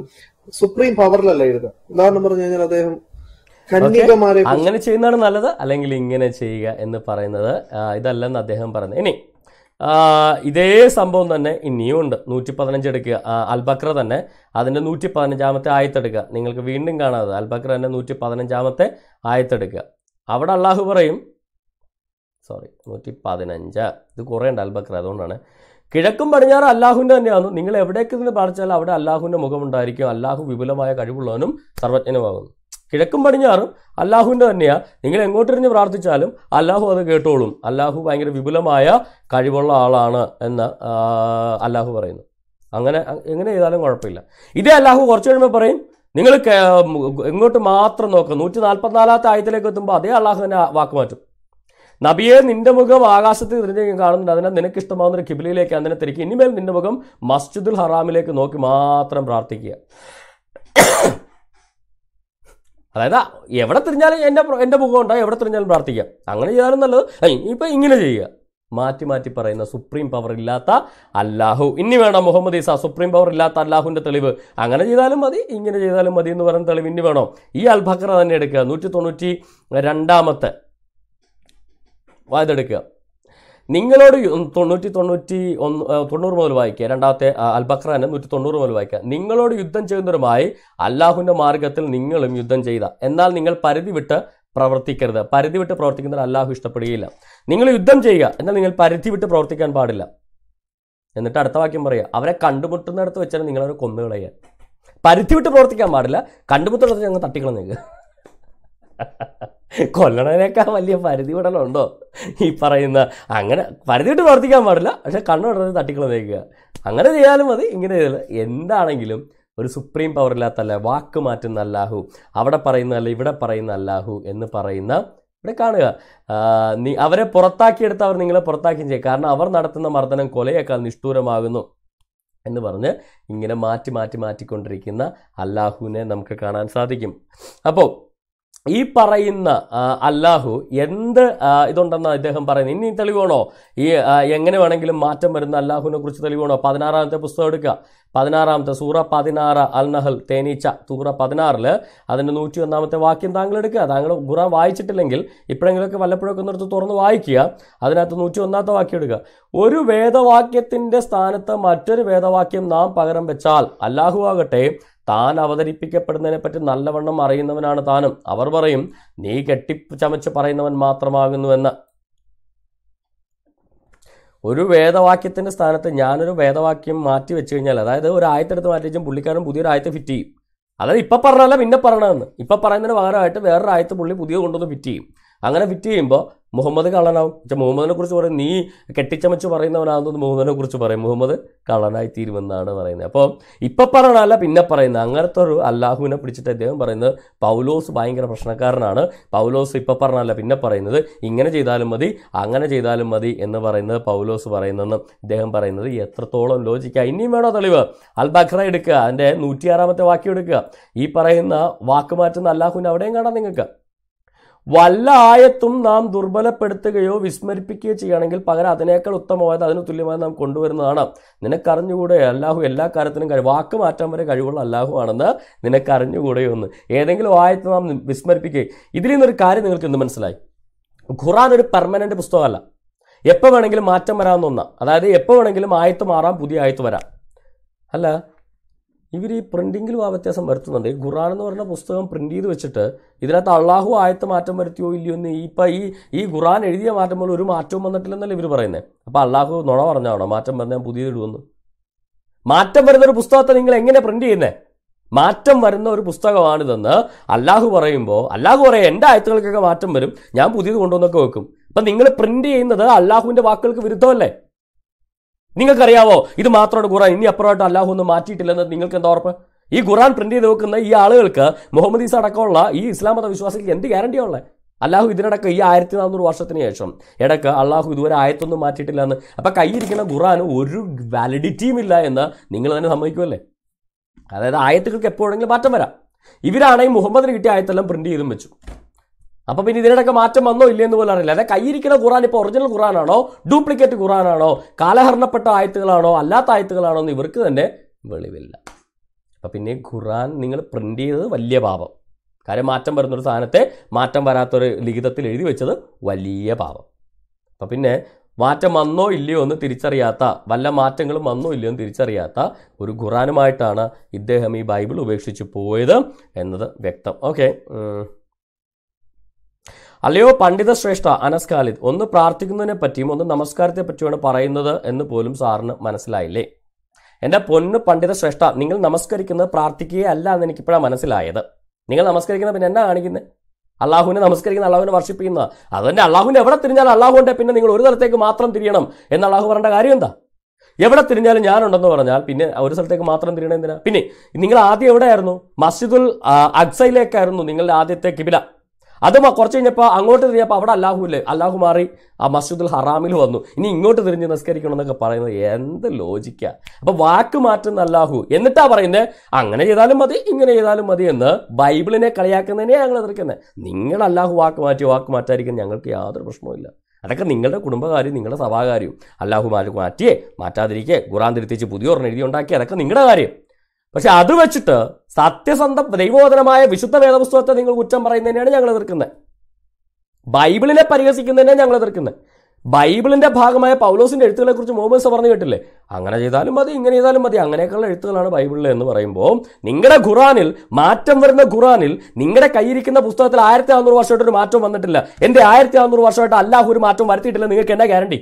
സുപ്രീം പവറിലല്ല എഴുതുക ഉദാഹരണം പറഞ്ഞു കഴിഞ്ഞാൽ അദ്ദേഹം കന്യകമാരെ അങ്ങനെ ചെയ്യുന്നതാണ് നല്ലത് അല്ലെങ്കിൽ ഇങ്ങനെ ചെയ്യുക എന്ന് പറയുന്നത് ഇതല്ലെന്ന് അദ്ദേഹം പറഞ്ഞു ഇനി ഇതേ സംഭവം തന്നെ ഇനിയും ഉണ്ട് നൂറ്റി പതിനഞ്ച് എടുക്കുക അൽബക്ര തന്നെ അതിന്റെ നൂറ്റി പതിനഞ്ചാമത്തെ ആയത്തെടുക്കുക നിങ്ങൾക്ക് വീണ്ടും കാണാതെ അൽബക്ര തന്നെ നൂറ്റി പതിനഞ്ചാമത്തെ ആയത്തെടുക്കുക അവിടെ അള്ളാഹു പറയും സോറി നൂറ്റി പതിനഞ്ച് ഇത് കുറേ ഉണ്ട് അൽബക്ര അതുകൊണ്ടാണ് കിഴക്കും പടിഞ്ഞാറ് അല്ലാഹുവിൻ്റെ തന്നെയാണ് നിങ്ങൾ എവിടേക്ക് നിന്ന് പാടിച്ചാൽ അവിടെ അല്ലാഹുവിൻ്റെ മുഖമുണ്ടായിരിക്കും അല്ലാഹു വിപുലമായ കഴിവുള്ളവനും സർവജ്ഞനുമാകുന്നു കിഴക്കും പടിഞ്ഞാറും അല്ലാഹുവിൻ്റെ തന്നെയാണ് നിങ്ങൾ എങ്ങോട്ടിരിഞ്ഞ് പ്രാർത്ഥിച്ചാലും അല്ലാഹു അത് കേട്ടോളും അല്ലാഹു ഭയങ്കര വിപുലമായ കഴിവുള്ള ആളാണ് എന്ന് അല്ലാഹു പറയുന്നു അങ്ങനെ എങ്ങനെ ചെയ്താലും കുഴപ്പമില്ല ഇതേ അല്ലാഹു കുറച്ച് കഴിയുമ്പോൾ പറയും നിങ്ങൾ എങ്ങോട്ട് മാത്രം നോക്കുക നൂറ്റി നാൽപ്പത്തിനാലാമത്തെ ആയത്തിലേക്ക് എത്തുമ്പോൾ അതേ അള്ളാഹു തന്നെ വാക്കുമാറ്റും നബിയെ നിന്റെ മുഖം ആകാശത്ത് തിരിഞ്ഞു കാണുന്നുണ്ട് അതിനാൽ നിനക്ക് ഇഷ്ടമാവുന്ന ഒരു കിബിലയിലേക്ക് അതിനെ തിരിക്കുക ഇനിമേൽ നിന്റെ മുഖം മസ്ജിദുൽ ഹറാമിലേക്ക് നോക്കി മാത്രം പ്രാർത്ഥിക്കുക അതായത് എവിടെ തിരിഞ്ഞാലും എൻ്റെ എൻ്റെ മുഖം ഉണ്ടാകും എവിടെ തിരിഞ്ഞാലും പ്രാർത്ഥിക്കാം അങ്ങനെ ചെയ്താലും നല്ലത് ഇപ്പം ഇങ്ങനെ ചെയ്യുക മാറ്റി മാറ്റി പറയുന്ന സുപ്രീം പവർ ഇല്ലാത്ത അല്ലാഹു ഇനി വേണം മുഹമ്മദ് ഈസ സുപ്രീം പവർ ഇല്ലാത്ത അല്ലാഹുവിൻ്റെ തെളിവ് അങ്ങനെ ചെയ്താലും മതി ഇങ്ങനെ ചെയ്താലും മതി എന്ന് പറയുന്ന തെളിവ് ഇനി വേണോ ഈ അൽബക്ര തന്നെ എടുക്കുക നൂറ്റി തൊണ്ണൂറ്റി രണ്ടാമത്തെ വായ്തെടുക്കുക നിങ്ങളോട് തൊണ്ണൂറ്റി തൊണ്ണൂറ്റി ഒന്ന് തൊണ്ണൂറ് മുതൽ വായിക്കുക രണ്ടാമത്തെ അൽബക്രാൻ്റെ നൂറ്റി തൊണ്ണൂറ് മുതൽ വായിക്കുക നിങ്ങളോട് യുദ്ധം ചെയ്യുന്നവരുമായി അല്ലാഹുവിൻ്റെ മാർഗത്തിൽ നിങ്ങളും യുദ്ധം ചെയ്ത എന്നാൽ നിങ്ങൾ പരിധി വിട്ട് പ്രവർത്തിക്കരുത് പരിധി വിട്ട് പ്രവർത്തിക്കുന്നവർ അല്ലാഹു ഇഷ്ടപ്പെടുകയില്ല നിങ്ങൾ യുദ്ധം ചെയ്യുക എന്നാൽ നിങ്ങൾ പരിധി വിട്ട് പ്രവർത്തിക്കാൻ പാടില്ല എന്നിട്ട് അടുത്ത വാക്യം പറയുക അവരെ കണ്ടുമുട്ടുന്നിടത്ത് വെച്ചാൽ നിങ്ങളവരെ കൊന്നുകളയുക പരിധി വിട്ട് പ്രവർത്തിക്കാൻ പാടില്ല കണ്ടുമുട്ടുന്നിടത്ത് ഞങ്ങൾ തട്ടിക്കളഞ്ഞേക്ക് കൊല്ലണേക്കാൾ വലിയ പരിധി വിടലുണ്ടോ ഈ പറയുന്ന അങ്ങനെ പരിധി വിട്ട് പ്രവർത്തിക്കാൻ പാടില്ല പക്ഷെ കണ്ണു കണ്ണുടനെ തട്ടിക്കളഞ്ഞേക്കുക അങ്ങനെ ചെയ്താലും മതി ഇങ്ങനെ ചെയ്താൽ എന്താണെങ്കിലും ഒരു സുപ്രീം പവർ ഇല്ലാത്തല്ല വാക്ക് മാറ്റുന്ന അല്ലാഹു അവിടെ പറയുന്ന അല്ല ഇവിടെ പറയുന്ന അല്ലാഹു എന്ന് പറയുന്ന ഇവിടെ കാണുക നീ അവരെ പുറത്താക്കിയെടുത്ത് അവർ നിങ്ങളെ പുറത്താക്കുകയും ചെയ്യും കാരണം അവർ നടത്തുന്ന മർദ്ദനം കൊലയേക്കാൾ നിഷ്ഠൂരമാകുന്നു എന്ന് പറഞ്ഞ് ഇങ്ങനെ മാറ്റി മാറ്റി മാറ്റിക്കൊണ്ടിരിക്കുന്ന അല്ലാഹുവിനെ നമുക്ക് കാണാൻ സാധിക്കും അപ്പോൾ ഈ പറയുന്ന അല്ലാഹു എന്ത് ഇതുണ്ടെന്ന് അദ്ദേഹം പറയുന്നത് ഇനി തെളിവാണോ ഈ എങ്ങനെ വേണമെങ്കിലും മാറ്റം വരുന്ന അല്ലാഹുവിനെ കുറിച്ച് തെളിവാണോ പതിനാറാമത്തെ പുസ്തകം എടുക്കുക പതിനാറാമത്തെ സൂറ പതിനാറ് നഹൽ തേനീച്ച സൂറ പതിനാറിൽ അതിൻ്റെ നൂറ്റി ഒന്നാമത്തെ വാക്യം താങ്കൾ എടുക്കുക താങ്കൾ ഖുറ വായിച്ചിട്ടില്ലെങ്കിൽ ഇപ്പോഴെങ്കിലൊക്കെ വല്ലപ്പോഴൊക്കെ ഒന്നെടുത്ത് തുറന്ന് വായിക്കുക അതിനകത്ത് നൂറ്റി ഒന്നാമത്തെ വാക്യം എടുക്കുക ഒരു വേദവാക്യത്തിൻ്റെ സ്ഥാനത്ത് മറ്റൊരു വേദവാക്യം നാം പകരം വെച്ചാൽ അല്ലാഹു ആകട്ടെ താൻ അവതരിപ്പിക്കപ്പെടുന്നതിനെ പറ്റി നല്ലവണ്ണം അറിയുന്നവനാണ് താനും അവർ പറയും നീ കെട്ടിച്ചമച്ച് പറയുന്നവൻ മാത്രമാകുന്നുവെന്ന് ഒരു വേദവാക്യത്തിൻ്റെ സ്ഥാനത്ത് ഞാനൊരു വേദവാക്യം മാറ്റി വെച്ച് കഴിഞ്ഞാൽ അതായത് ഒരു ആയത്തെടുത്ത് മാറ്റി വെച്ചാൽ പുള്ളിക്കാരൻ പുതിയൊരു ആയത്ത് ഫിറ്റ് ചെയ്യും അതായത് ഇപ്പം പറഞ്ഞല്ല പിന്നെ പറഞ്ഞതെന്ന് ഇപ്പം പറയുന്നതിന് പകരമായിട്ട് വേറൊരു ആയത്ത് പുള്ളി പുതിയ കൊണ്ടുവന്ന് ഫിറ്റ് ചെയ്യും അങ്ങനെ വിറ്റ് ചെയ്യുമ്പോൾ മുഹമ്മദ് കള്ളനാവും പക്ഷെ മുഹമ്മദിനെ കുറിച്ച് പറയും നീ കെട്ടിച്ചമച്ച് പറയുന്നവനാണെന്ന് മുഹമ്മദിനെ കുറിച്ച് പറയും മുഹമ്മദ് കള്ളനായി തീരുമെന്നാണ് പറയുന്നത് അപ്പോൾ ഇപ്പം പറയണമല്ല പിന്നെ പറയുന്നത് അങ്ങനത്തെ ഒരു അല്ലാഹുവിനെ പിടിച്ചിട്ട് അദ്ദേഹം പറയുന്നത് പൗലോസ് ഭയങ്കര പ്രശ്നക്കാരനാണ് പൗലോസ് ഇപ്പം പറഞ്ഞാലല്ല പിന്നെ പറയുന്നത് ഇങ്ങനെ ചെയ്താലും മതി അങ്ങനെ ചെയ്താലും മതി എന്ന് പറയുന്നത് പൗലോസ് പറയുന്നതെന്ന് ഇദ്ദേഹം പറയുന്നത് എത്രത്തോളം ലോചിക്കുക ഇനിയും വേണോ തെളിവ് അൽ ബഖ്ര എടുക്കുക അതിൻ്റെ നൂറ്റിയാറാമത്തെ വാക്യം എടുക്കുക ഈ പറയുന്ന വാക്കുമാറ്റുന്ന അല്ലാഹുവിനെ അവിടെയും കാണാം നിങ്ങൾക്ക് വല്ല ആയത്തും നാം ദുർബലപ്പെടുത്തുകയോ വിസ്മരിപ്പിക്കുകയോ ചെയ്യുകയാണെങ്കിൽ പകരം അതിനേക്കാൾ ഉത്തമമായത് അതിന് തുല്യമായി നാം കൊണ്ടുവരുന്നതാണ് നിനക്കറിഞ്ഞുകൂടെ അല്ലാഹു എല്ലാ കാര്യത്തിനും കഴിവ് വാക്ക് മാറ്റാൻ വരെ കഴിവുള്ള അല്ലാഹു ആണെന്ന് നിനക്കറിഞ്ഞുകൂടെ ഒന്ന് ഏതെങ്കിലും ആയത്ത് നാം വിസ്മരിപ്പിക്കുക ഇതിൽ നിന്നൊരു കാര്യം നിങ്ങൾക്ക് എന്ത് മനസ്സിലായി ഖുറാൻ ഒരു പെർമനൻ്റ് പുസ്തകമല്ല എപ്പോൾ വേണമെങ്കിലും മാറ്റം വരാമെന്നൊന്നാണ് അതായത് എപ്പോൾ വേണമെങ്കിലും ആയത്ത് മാറാം പുതിയ ആയത്ത് വരാം അല്ല ഇവർ ഈ പ്രിൻറ്റിങ്ങിലും ആ വ്യത്യാസം വരുത്തുന്നുണ്ട് ഈ ഖുറാൻ എന്ന് പറയുന്ന പുസ്തകം പ്രിൻറ്റ് ചെയ്ത് വെച്ചിട്ട് ഇതിനകത്ത് അള്ളാഹു ആയത്ത് മാറ്റം വരുത്തിയോ ഇല്ലയോ എന്ന് ഇപ്പം ഈ ഈ ഖുറാൻ എഴുതിയ മാറ്റം പോലെ ഒരു മാറ്റവും വന്നിട്ടില്ലെന്നല്ലേ ഇവർ പറയുന്നത് അപ്പോൾ അള്ളാഹു നുണ പറഞ്ഞാണോ മാറ്റം പറഞ്ഞാൽ പുതിയതിടുമെന്ന് മാറ്റം വരുന്ന ഒരു പുസ്തകത്തെ നിങ്ങൾ എങ്ങനെ പ്രിൻറ്റ് ചെയ്യുന്നത് മാറ്റം വരുന്ന ഒരു പുസ്തകമാണിതെന്ന് അല്ലാഹു പറയുമ്പോൾ അല്ലാഹു പറയാം എൻ്റെ ആയത്തുകൾക്കൊക്കെ മാറ്റം വരും ഞാൻ പുതിയത് കൊണ്ടുവന്നൊക്കെ വെക്കും അപ്പം നിങ്ങൾ പ്രിൻറ്റ് ചെയ്യുന്നത് അല്ലാഹുവിൻ്റെ വാക്കുകൾക്ക് വിരുദ്ധമല്ലേ നിങ്ങൾക്കറിയാവോ ഇത് മാത്രമാണ് ഖുറാൻ ഇനി അപ്പുറമായിട്ട് അല്ലാഹു ഒന്നും മാറ്റിയിട്ടില്ലെന്ന് നിങ്ങൾക്ക് എന്താ ഉറപ്പ് ഈ ഖുറാൻ പ്രിന്റ് ചെയ്ത് വെക്കുന്ന ഈ ആളുകൾക്ക് മുഹമ്മദ് ഈസ അടക്കമുള്ള ഈ ഇസ്ലാം മത വിശ്വാസിക്ക് എന്ത് ഗ്യാരണ്ടിയാണ് അല്ലാഹു ഇതിനടക്കം ഈ ആയിരത്തി നാനൂറ് വർഷത്തിന് ശേഷം ഇടക്ക് അള്ളാഹു ഇതുവരെ ആയത്തൊന്നും മാറ്റിയിട്ടില്ല എന്ന് അപ്പൊ കയ്യിരിക്കുന്ന ഖുറാൻ ഒരു വാലിഡിറ്റിയും ഇല്ല എന്ന് നിങ്ങൾ തന്നെ സമ്മതിക്കുമല്ലേ അതായത് ആയത്തുകൾക്ക് എപ്പോഴെങ്കിലും മാറ്റം വരാം ഇവരാണെങ്കിൽ മുഹമ്മദിന് കിട്ടിയ ആയത്തെല്ലാം പ്രിന്റ് ചെയ്തും വെച്ചു അപ്പൊ പിന്നെ ഇതിനിടയ്ക്ക് മാറ്റം വന്നോ ഇല്ലേ എന്ന് പോലും അറിയില്ല അതായത് കൈയിരിക്കുന്ന ഖുറാൻ ഇപ്പോൾ ഒറിജിനൽ ഖുറാനാണോ ഡ്യൂപ്ലിക്കേറ്റ് ഖുറാനാണോ കാലഹരണപ്പെട്ട ആയത്തുകളാണോ അല്ലാത്ത ആയത്തുകളാണോ എന്ന് ഇവർക്ക് തന്നെ വെളിവില്ല അപ്പം പിന്നെ ഖുറാൻ നിങ്ങൾ പ്രിന്റ് ചെയ്തത് വലിയ പാപം കാര്യം മാറ്റം വരുന്നൊരു സാധനത്തെ മാറ്റം വരാത്തൊരു ലിഖിതത്തിൽ എഴുതി വെച്ചത് വലിയ പാപം അപ്പം പിന്നെ മാറ്റം വന്നോ ഇല്ലയോ എന്ന് തിരിച്ചറിയാത്ത വല്ല മാറ്റങ്ങളും വന്നോ ഇല്ലയോ എന്ന് തിരിച്ചറിയാത്ത ഒരു ഖുറാനുമായിട്ടാണ് ഇദ്ദേഹം ഈ ബൈബിൾ ഉപേക്ഷിച്ച് പോയത് എന്നത് വ്യക്തം ഓക്കെ അല്ലയോ പണ്ഡിത ശ്രേഷ്ഠ അനസ് ഖാലിദ് ഒന്ന് പ്രാർത്ഥിക്കുന്നതിനെ പറ്റിയും ഒന്ന് നമസ്കാരത്തെ പറ്റിയുമാണ് പറയുന്നത് എന്ന് പോലും സാറിന് മനസ്സിലായില്ലേ എൻ്റെ പൊന്ന് പണ്ഡിത ശ്രേഷ്ഠ നിങ്ങൾ നമസ്കരിക്കുന്നത് പ്രാർത്ഥിക്കുകയല്ല എന്ന് എനിക്കിപ്പോഴാണ് മനസ്സിലായത് നിങ്ങൾ നമസ്കരിക്കുന്ന പിന്നെ എന്നാ കാണിക്കുന്നത് അള്ളാഹുവിനെ നമസ്കരിക്കുന്ന അള്ളാഹുവിനെ വർഷിപ്പിക്കുന്ന അതുതന്നെ അള്ളാഹുവിനെ എവിടെ തിരിഞ്ഞാൽ അള്ളാഹുണ്ടെ പിന്നെ നിങ്ങൾ ഒരു തരത്തേക്ക് മാത്രം തിരിയണം എന്ന് അള്ളാഹു പറഞ്ഞ കാര്യം എന്താ എവിടെ തിരിഞ്ഞാലും ഞാനുണ്ടെന്ന് പറഞ്ഞാൽ പിന്നെ ഒരു സ്ഥലത്തേക്ക് മാത്രം തിരിയണം എന്തിനാ പിന്നെ നിങ്ങൾ ആദ്യം എവിടെയായിരുന്നു മസ്ജിദുൽ അക്സയിലേക്കായിരുന്നു നിങ്ങളുടെ ആദ്യത്തെ കിബില അത് കുറച്ച് കഴിഞ്ഞപ്പോൾ അങ്ങോട്ട് തിരിഞ്ഞപ്പോൾ അവിടെ അല്ലാഹു ഇല്ലേ അല്ലാഹു മാറി ആ മസ്ജിദുൽ ഹറാമിൽ വന്നു ഇനി ഇങ്ങോട്ട് തിരിഞ്ഞ് നിസ്കരിക്കണം എന്നൊക്കെ പറയുന്നത് എന്ത് ലോജിക്കാ അപ്പൊ വാക്ക് മാറ്റുന്ന അല്ലാഹു എന്നിട്ടാ പറയുന്നത് അങ്ങനെ ചെയ്താലും മതി ഇങ്ങനെ ചെയ്താലും മതി എന്ന് ബൈബിളിനെ കളിയാക്കുന്നതിനെയാണ് ഞങ്ങൾ എതിർക്കുന്നത് നിങ്ങൾ അല്ലാഹു വാക്ക് മാറ്റി വാക്ക് മാറ്റാതിരിക്കാൻ ഞങ്ങൾക്ക് യാതൊരു പ്രശ്നവുമില്ല അതൊക്കെ നിങ്ങളുടെ കുടുംബകാര്യം നിങ്ങളുടെ സഭാകാര്യവും അല്ലാഹു മാറ്റി മാറ്റിയേ മാറ്റാതിരിക്കേ ഖുറാൻ തിരുത്തിച്ച് പുതിയ ഒരെണ്ണം എഴുതി ഉണ്ടാക്കിയേ അതൊക്കെ നിങ്ങളുടെ കാര്യം പക്ഷെ അത് വെച്ചിട്ട് സത്യസന്ധം ദൈവോധനമായ വിശുദ്ധ വേദപുസ്തകത്തെ നിങ്ങൾ കുറ്റം പറയുന്നതിനാണ് ഞങ്ങൾ എതിർക്കുന്നത് ബൈബിളിനെ പരിഹസിക്കുന്നതിനെയാണ് ഞങ്ങൾ എതിർക്കുന്നത് ബൈബിളിന്റെ ഭാഗമായ പൗലോസിന്റെ എഴുത്തുകളെ കുറിച്ച് മുഹമ്മദ് പറഞ്ഞു കേട്ടില്ലേ അങ്ങനെ ചെയ്താലും മതി ഇങ്ങനെ ചെയ്താലും മതി അങ്ങനെയൊക്കെയുള്ള എഴുത്തുകളാണ് ബൈബിളിൽ എന്ന് പറയുമ്പോൾ നിങ്ങളുടെ ഖുറാനിൽ മാറ്റം വരുന്ന ഖുറാനിൽ നിങ്ങളുടെ കയ്യിരിക്കുന്ന പുസ്തകത്തിൽ ആയിരത്തി അറുന്നൂറ് വർഷമായിട്ട് ഒരു മാറ്റം വന്നിട്ടില്ല എന്റെ ആയിരത്തി അറുന്നൂറ് വർഷമായിട്ട് അല്ലാഹു ഒരു മാറ്റം വരുത്തിയിട്ടില്ല നിങ്ങൾക്ക് എന്നാ ഗ്യാരണ്ടി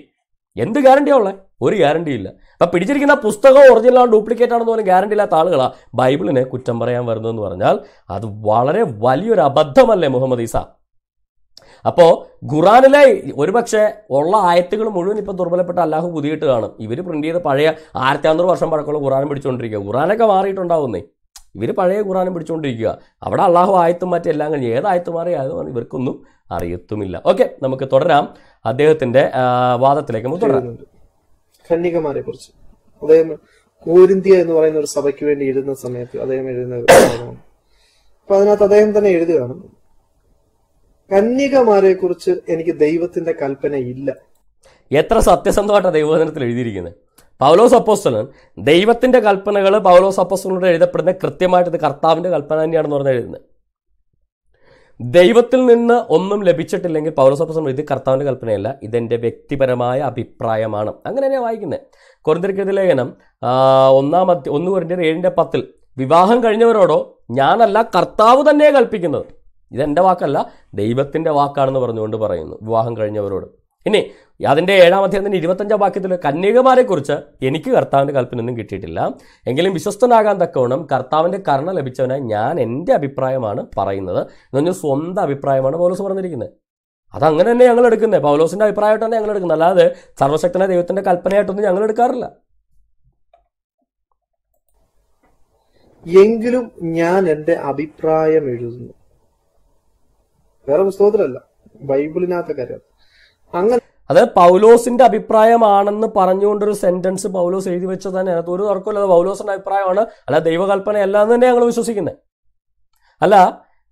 എന്ത് ഗ്യാരണ്ടിയാ ഉള്ളത് ഒരു ഗ്യാരണ്ടി ഇല്ല അപ്പം പിടിച്ചിരിക്കുന്ന പുസ്തകം ഒറിജിനലാണ് ഡ്യൂപ്ലിക്കേറ്റ് ആണെന്ന് പോലും ഗ്യാരണ്ടി ഇല്ലാത്ത ആളുകളാണ് ബൈബിളിനെ കുറ്റം പറയാൻ വരുന്നതെന്ന് പറഞ്ഞാൽ അത് വളരെ വലിയൊരു അബദ്ധമല്ലേ മുഹമ്മദ് ഈസ അപ്പോൾ ഖുറാനിലെ ഒരുപക്ഷെ ഉള്ള ആയത്തുകൾ മുഴുവൻ ഇപ്പം ദുർബലപ്പെട്ട അല്ലാഹു പുതിയിട്ട് കാണും ഇവർ പ്രിന്റ് ചെയ്ത് പഴയ ആയിരത്തി അഞ്ഞൂറ് വർഷം പഴക്കമുള്ള ഖുറാനും പിടിച്ചുകൊണ്ടിരിക്കുക ഖുറാനൊക്കെ മാറിയിട്ടുണ്ടാവുന്നേ ഇവർ പഴയ ഖുറാനും പിടിച്ചുകൊണ്ടിരിക്കുക അവിടെ അള്ളാഹു ആയത്തും മറ്റെല്ലാം കഴിഞ്ഞ് ഏത് ആയത്ത് ഇവർക്കൊന്നും അറിയത്തുമില്ല ഓക്കെ നമുക്ക് തുടരാം അദ്ദേഹത്തിന്റെ വാദത്തിലേക്ക് നമുക്ക് തുടരാം കന്യകമാരെ കുറിച്ച് അദ്ദേഹം കോരിന്ത്യ എന്ന് പറയുന്ന ഒരു സഭയ്ക്ക് വേണ്ടി എഴുതുന്ന സമയത്ത് അദ്ദേഹം എഴുതുന്ന അപ്പൊ അതിനകത്ത് അദ്ദേഹം തന്നെ എഴുതുകയാണ് കന്യകമാരെ കുറിച്ച് എനിക്ക് ദൈവത്തിന്റെ കൽപ്പന ഇല്ല എത്ര സത്യസന്ധമായിട്ട് ദൈവവചനത്തിൽ എഴുതിയിരിക്കുന്നത് പൗലോസ് അപ്പോസ്റ്റലൻ ദൈവത്തിന്റെ കൽപ്പനകൾ പൗലോസ് അപ്പോസ്റ്റലിനോട് എഴുതപ്പെടുന്ന കൃത്യമായിട്ട് ഇത് കർത്താവിന്റെ കൽപ്പന തന്നെയാണെന്ന് പറഞ്ഞ് എഴുതുന്നത് ദൈവത്തിൽ നിന്ന് ഒന്നും ലഭിച്ചിട്ടില്ലെങ്കിൽ പൗരസോപ്രസം ഇത് കർത്താവിൻ്റെ കൽപ്പനയല്ല ഇതെൻ്റെ വ്യക്തിപരമായ അഭിപ്രായമാണ് അങ്ങനെ തന്നെയാണ് വായിക്കുന്നത് കൊറിന്തർക്കെതിരെ ലേഖനം ഒന്നാം അധ്യ ഒന്ന് കൊറിന്തർ ഏഴിൻ്റെ പത്തിൽ വിവാഹം കഴിഞ്ഞവരോടോ ഞാനല്ല കർത്താവ് തന്നെ കൽപ്പിക്കുന്നത് ഇതെൻ്റെ വാക്കല്ല ദൈവത്തിൻ്റെ വാക്കാണെന്ന് പറഞ്ഞുകൊണ്ട് പറയുന്നു വിവാഹം കഴിഞ്ഞവരോട് ഇനി അതിൻ്റെ ഏഴാം അധ്യായത്തിൻ്റെ ഇരുപത്തഞ്ചാം വാക്യത്തിൽ കന്യകമാരെക്കുറിച്ച് എനിക്ക് കർത്താവിൻ്റെ കൽപ്പനൊന്നും കിട്ടിയിട്ടില്ല എങ്കിലും വിശ്വസ്തനാകാൻ തക്കവണ്ണം കർത്താവിൻ്റെ കരുണ ലഭിച്ചവനായി ഞാൻ എൻ്റെ അഭിപ്രായമാണ് പറയുന്നത് എന്ന് സ്വന്തം അഭിപ്രായമാണ് പൗലോസ് പറഞ്ഞിരിക്കുന്നത് അതങ്ങനെ തന്നെ ഞങ്ങൾ എടുക്കുന്നത് പൗലോസിൻ്റെ അഭിപ്രായമായിട്ടാണ് ഞങ്ങൾ എടുക്കുന്നത് അല്ലാതെ സർവശക്തനായ ദൈവത്തിൻ്റെ കൽപ്പനയായിട്ടൊന്നും ഞങ്ങൾ എടുക്കാറില്ല എങ്കിലും ഞാൻ എൻ്റെ അഭിപ്രായം എഴുതുന്നു വേറെ പുസ്തകത്തിലല്ല ബൈബിളിനകത്തൊക്കെ കാര്യം അങ്ങനെ അത് പൗലോസിന്റെ അഭിപ്രായമാണെന്ന് പറഞ്ഞുകൊണ്ടൊരു സെന്റൻസ് പൗലോസ് എഴുതി വെച്ചത് തന്നെ അതിനകത്ത് ഒരു തർക്കമില്ല അത് പൗലോസിന്റെ അഭിപ്രായമാണ് അല്ല ദൈവകൽപ്പനയല്ല എന്ന് തന്നെ ഞങ്ങൾ വിശ്വസിക്കുന്നത് അല്ല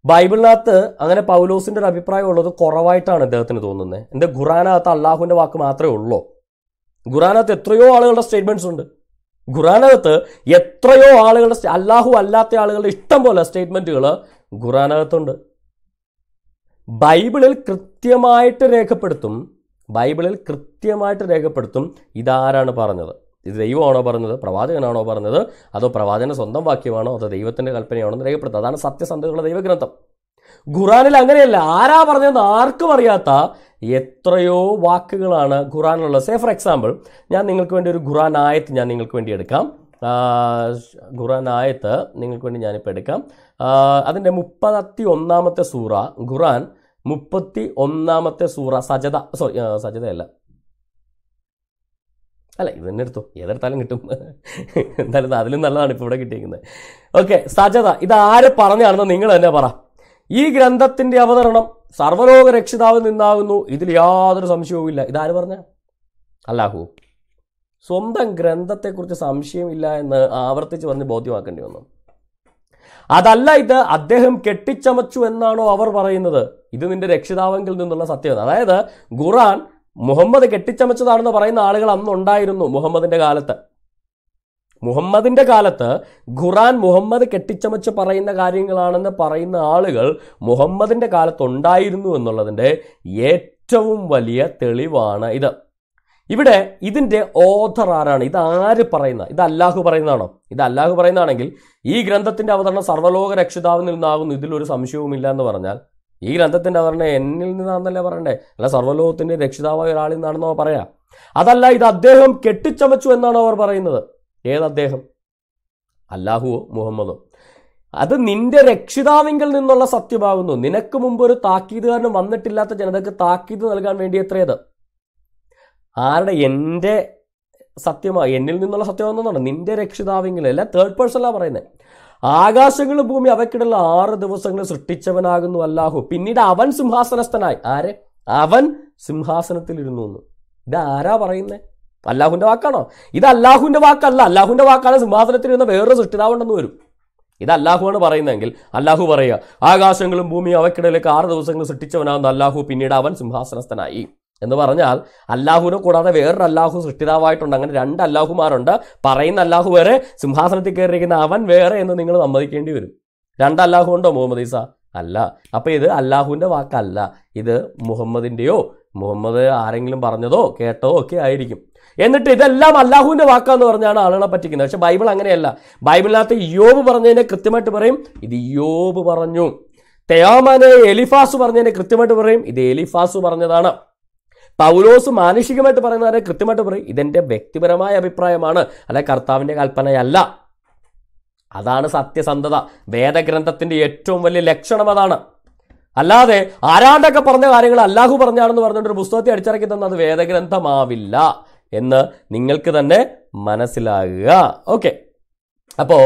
ബൈബിളിനകത്ത് അങ്ങനെ പൗലോസിന്റെ ഒരു അഭിപ്രായം ഉള്ളത് കുറവായിട്ടാണ് അദ്ദേഹത്തിന് തോന്നുന്നത് എന്റെ ഖുറാനകത്ത് അള്ളാഹുവിന്റെ വാക്ക് മാത്രമേ ഉള്ളൂ ഖുറാനകത്ത് എത്രയോ ആളുകളുടെ സ്റ്റേറ്റ്മെന്റ്സ് ഉണ്ട് ഖുറാനകത്ത് എത്രയോ ആളുകളുടെ അല്ലാഹു അല്ലാത്ത ആളുകളുടെ ഇഷ്ടം പോലെ സ്റ്റേറ്റ്മെന്റുകൾ ഖുറാനകത്തുണ്ട് ബൈബിളിൽ കൃത്യമായിട്ട് രേഖപ്പെടുത്തും ബൈബിളിൽ കൃത്യമായിട്ട് രേഖപ്പെടുത്തും ഇതാരാണ് പറഞ്ഞത് ഇത് ദൈവമാണോ പറഞ്ഞത് പ്രവാചകനാണോ പറഞ്ഞത് അതോ പ്രവാചകൻ്റെ സ്വന്തം വാക്യമാണോ അതോ ദൈവത്തിൻ്റെ കൽപ്പനയാണോ എന്ന് രേഖപ്പെടുത്തുക അതാണ് സത്യസന്ധതയുള്ള ദൈവഗ്രന്ഥം ഖുറാനിൽ അങ്ങനെയല്ല ആരാ പറഞ്ഞതെന്ന് ആർക്കും അറിയാത്ത എത്രയോ വാക്കുകളാണ് ഖുറാനിലുള്ളത് സേ ഫോർ എക്സാമ്പിൾ ഞാൻ നിങ്ങൾക്ക് വേണ്ടി ഒരു ഖുറാൻ ആയത്ത് ഞാൻ നിങ്ങൾക്ക് വേണ്ടി എടുക്കാം ഖുറാൻ ആയത്ത് നിങ്ങൾക്ക് വേണ്ടി ഞാനിപ്പോൾ എടുക്കാം അതിൻ്റെ മുപ്പത്തി ഒന്നാമത്തെ സൂറ ഖുറാൻ മുപ്പത്തി ഒന്നാമത്തെ സൂറ സജത സോറി സജതയല്ല അല്ല ഇത് തന്നെ എടുത്തു ഏതെടുത്താലും കിട്ടും എന്തായാലും അതിലും നല്ലതാണ് ഇപ്പോൾ ഇവിടെ കിട്ടിയിരിക്കുന്നത് ഓക്കെ സജത ഇത് ആര് പറഞ്ഞാണെന്ന് നിങ്ങൾ തന്നെ പറ ഈ ഗ്രന്ഥത്തിന്റെ അവതരണം സർവലോക രക്ഷിതാവ് നിന്നാകുന്നു ഇതിൽ യാതൊരു സംശയവുമില്ല ഇതാര് പറഞ്ഞ അല്ലാഹു സ്വന്തം ഗ്രന്ഥത്തെക്കുറിച്ച് സംശയമില്ല എന്ന് ആവർത്തിച്ച് പറഞ്ഞ് ബോധ്യമാക്കേണ്ടി വന്നു അതല്ല ഇത് അദ്ദേഹം കെട്ടിച്ചമച്ചു എന്നാണോ അവർ പറയുന്നത് ഇത് നിന്റെ രക്ഷിതാവെങ്കിൽ നിന്നുള്ള സത്യമാണ് അതായത് ഖുറാൻ മുഹമ്മദ് കെട്ടിച്ചമച്ചതാണെന്ന് പറയുന്ന ആളുകൾ അന്നുണ്ടായിരുന്നു മുഹമ്മദിന്റെ കാലത്ത് മുഹമ്മദിന്റെ കാലത്ത് ഖുറാൻ മുഹമ്മദ് കെട്ടിച്ചമച്ച് പറയുന്ന കാര്യങ്ങളാണെന്ന് പറയുന്ന ആളുകൾ മുഹമ്മദിന്റെ കാലത്തുണ്ടായിരുന്നു എന്നുള്ളതിൻ്റെ ഏറ്റവും വലിയ തെളിവാണ് ഇത് ഇവിടെ ഇതിൻ്റെ ഓഥർ ആരാണ് ഇത് ആര് പറയുന്ന ഇത് അല്ലാഹു പറയുന്നതാണോ ഇത് അല്ലാഹു പറയുന്നതാണെങ്കിൽ ഈ ഗ്രന്ഥത്തിന്റെ അവതരണം സർവ്വലോക രക്ഷിതാവിൽ നിന്നാകുന്നു ഇതിലൊരു സംശയവുമില്ല എന്ന് പറഞ്ഞാൽ ഈ ഗ്രന്ഥത്തിൻ്റെ പറഞ്ഞേ എന്നിൽ നിന്നാണെന്നല്ലേ പറയണ്ടേ അല്ല സർവ്വലോകത്തിൻ്റെ രക്ഷിതാവായ ഒരാളിൽ നിന്നാണെന്നോ പറയാം അതല്ല ഇത് അദ്ദേഹം കെട്ടിച്ചമച്ചു എന്നാണ് അവർ പറയുന്നത് ഏത് അദ്ദേഹം അല്ലാഹുവോ മുഹമ്മദോ അത് നിന്റെ രക്ഷിതാവിങ്കിൽ നിന്നുള്ള സത്യമാകുന്നു നിനക്ക് മുമ്പ് ഒരു താക്കീതുകാരന് വന്നിട്ടില്ലാത്ത ജനതയ്ക്ക് താക്കീത് നൽകാൻ വേണ്ടി എത്രയത് ആരുടെ എൻ്റെ സത്യമാണ് എന്നിൽ നിന്നുള്ള സത്യമാണെന്നാണ് നിന്റെ രക്ഷിതാവിങ്കിൽ അല്ല തേർഡ് പേഴ്സണലാണ് പറയുന്നത് ആകാശങ്ങളും ഭൂമി അവയ്ക്കിടയിൽ ആറ് ദിവസങ്ങൾ സൃഷ്ടിച്ചവനാകുന്നു അല്ലാഹു പിന്നീട് അവൻ സിംഹാസനസ്ഥനായി ആര് അവൻ സിംഹാസനത്തിലിരുന്നു എന്ന് ഇത് ആരാ പറയുന്നേ അല്ലാഹുന്റെ വാക്കാണോ ഇത് അല്ലാഹുവിൻ്റെ വാക്കല്ല അല്ലാഹുവിൻ്റെ വാക്കാണ് സിംഹാസനത്തിലിരുന്ന വേറൊരു സൃഷ്ടിതാവുണ്ടെന്ന് വരും ഇത് അല്ലാഹുവാണ് പറയുന്നതെങ്കിൽ അല്ലാഹു പറയുക ആകാശങ്ങളും ഭൂമിയും അവയ്ക്കിടയിലേക്ക് ആറ് ദിവസങ്ങൾ സൃഷ്ടിച്ചവനാകുന്ന അല്ലാഹു പിന്നീട് അവൻ സിംഹാസനസ്ഥനായി എന്ന് പറഞ്ഞാൽ അല്ലാഹുവിനെ കൂടാതെ വേറൊരു അല്ലാഹു സൃഷ്ടിതാവായിട്ടുണ്ട് അങ്ങനെ രണ്ട് അല്ലാഹുമാരുണ്ട് പറയുന്ന അല്ലാഹു വേറെ സിംഹാസനത്തിൽ കയറിയിരിക്കുന്ന അവൻ വേറെ എന്ന് നിങ്ങൾ സമ്മതിക്കേണ്ടി വരും രണ്ട് അല്ലാഹു ഉണ്ടോ മുഹമ്മദ് ഈസ അല്ല അപ്പോൾ ഇത് അല്ലാഹുവിൻ്റെ വാക്കല്ല ഇത് മുഹമ്മദിൻ്റെയോ മുഹമ്മദ് ആരെങ്കിലും പറഞ്ഞതോ കേട്ടോ ഒക്കെ ആയിരിക്കും എന്നിട്ട് ഇതെല്ലാം അല്ലാഹുവിൻ്റെ വാക്കാന്ന് പറഞ്ഞാണ് ആളുകളെ പറ്റിക്കുന്നത് പക്ഷെ ബൈബിൾ അങ്ങനെയല്ല ബൈബിളിനകത്ത് യോബ് പറഞ്ഞതിനെ കൃത്യമായിട്ട് പറയും ഇത് യോബ് പറഞ്ഞു തെയാമനെ എലിഫാസ് പറഞ്ഞതിനെ കൃത്യമായിട്ട് പറയും ഇത് എലിഫാസ് പറഞ്ഞതാണ് പൗലോസ് മാനുഷികമായിട്ട് പറയുന്നവരെ കൃത്യമായിട്ട് പറയും ഇതെൻ്റെ വ്യക്തിപരമായ അഭിപ്രായമാണ് അല്ല കർത്താവിൻ്റെ കൽപ്പനയല്ല അതാണ് സത്യസന്ധത വേദഗ്രന്ഥത്തിൻ്റെ ഏറ്റവും വലിയ ലക്ഷണം അതാണ് അല്ലാതെ ആരാണ്ടൊക്കെ പറഞ്ഞ കാര്യങ്ങൾ അല്ലാഹു പറഞ്ഞാണെന്ന് പറഞ്ഞിട്ട് ഒരു പുസ്തകത്തെ അടിച്ചിറക്കി തന്നെ അത് വേദഗ്രന്ഥമാവില്ല എന്ന് നിങ്ങൾക്ക് തന്നെ മനസ്സിലാകുക ഓക്കെ അപ്പോൾ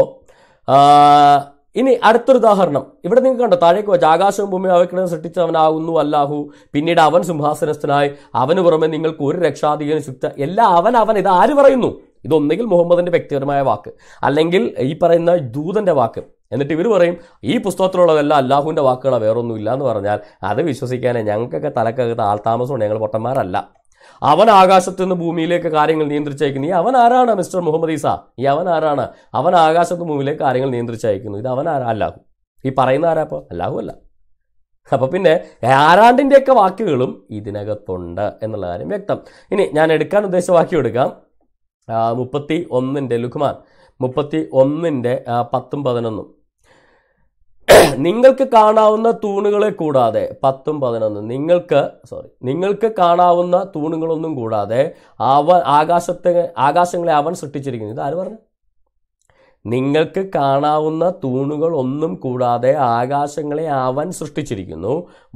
ഇനി അടുത്തൊരു ഉദാഹരണം ഇവിടെ നിങ്ങൾക്ക് കണ്ടോ താഴേക്ക് വെച്ച് ആകാശവും ഭൂമിയും അവക്കിടന്ന് സൃഷ്ടിച്ചവനാകുന്നു അല്ലാഹു പിന്നീട് അവൻ സിംഹാസനസ്ഥനായി അവന് പുറമെ നിങ്ങൾക്ക് ഒരു രക്ഷാധികാരം ശുക്ത എല്ലാം അവൻ അവൻ ഇത് ആര് പറയുന്നു ഇതൊന്നെങ്കിൽ മുഹമ്മദിന്റെ വ്യക്തിപരമായ വാക്ക് അല്ലെങ്കിൽ ഈ പറയുന്ന ദൂതന്റെ വാക്ക് എന്നിട്ട് ഇവർ പറയും ഈ പുസ്തകത്തിലുള്ളതെല്ലാം അല്ലാഹുവിൻ്റെ വാക്കുകളോ വേറൊന്നുമില്ല എന്ന് പറഞ്ഞാൽ അത് വിശ്വസിക്കാനേ ഞങ്ങൾക്കൊക്കെ തലക്കകത്ത് ആൾതാമസമുണ്ട് ഞങ്ങൾ പൊട്ടന്മാരല്ല അവൻ ആകാശത്ത് നിന്ന് ഭൂമിയിലേക്ക് കാര്യങ്ങൾ നിയന്ത്രിച്ചയക്കുന്നു ഈ അവൻ ആരാണ് മിസ്റ്റർ മുഹമ്മദ് ഈസ ഈ അവൻ ആരാണ് അവൻ ആകാശത്ത് ഭൂമിയിലേക്ക് കാര്യങ്ങൾ നിയന്ത്രിച്ചയക്കുന്നു ഇത് അവൻ ആരാ അല്ലാഹു ഈ പറയുന്ന ആരാ അപ്പോൾ അല്ലാഹു അല്ല അപ്പോൾ പിന്നെ ആരാണ്ടിൻ്റെയൊക്കെ വാക്കുകളും ഇതിനകത്തുണ്ട് എന്നുള്ള കാര്യം വ്യക്തം ഇനി ഞാൻ എടുക്കാൻ ഉദ്ദേശിച്ച വാക്യം എടുക്കാം മുപ്പത്തി ഒന്നിൻ്റെ ലുഖുമാൻ മുപ്പത്തി ഒന്നിൻ്റെ പത്തും പതിനൊന്നും നിങ്ങൾക്ക് കാണാവുന്ന തൂണുകളെ കൂടാതെ പത്തും പതിനൊന്നും നിങ്ങൾക്ക് സോറി നിങ്ങൾക്ക് കാണാവുന്ന തൂണുകളൊന്നും കൂടാതെ അവ ആകാശത്തെ ആകാശങ്ങളെ അവൻ സൃഷ്ടിച്ചിരിക്കുന്നു ഇത് ആര് പറഞ്ഞു നിങ്ങൾക്ക് കാണാവുന്ന തൂണുകൾ ഒന്നും കൂടാതെ ആകാശങ്ങളെ അവൻ സൃഷ്ടിച്ചിരിക്കുന്നു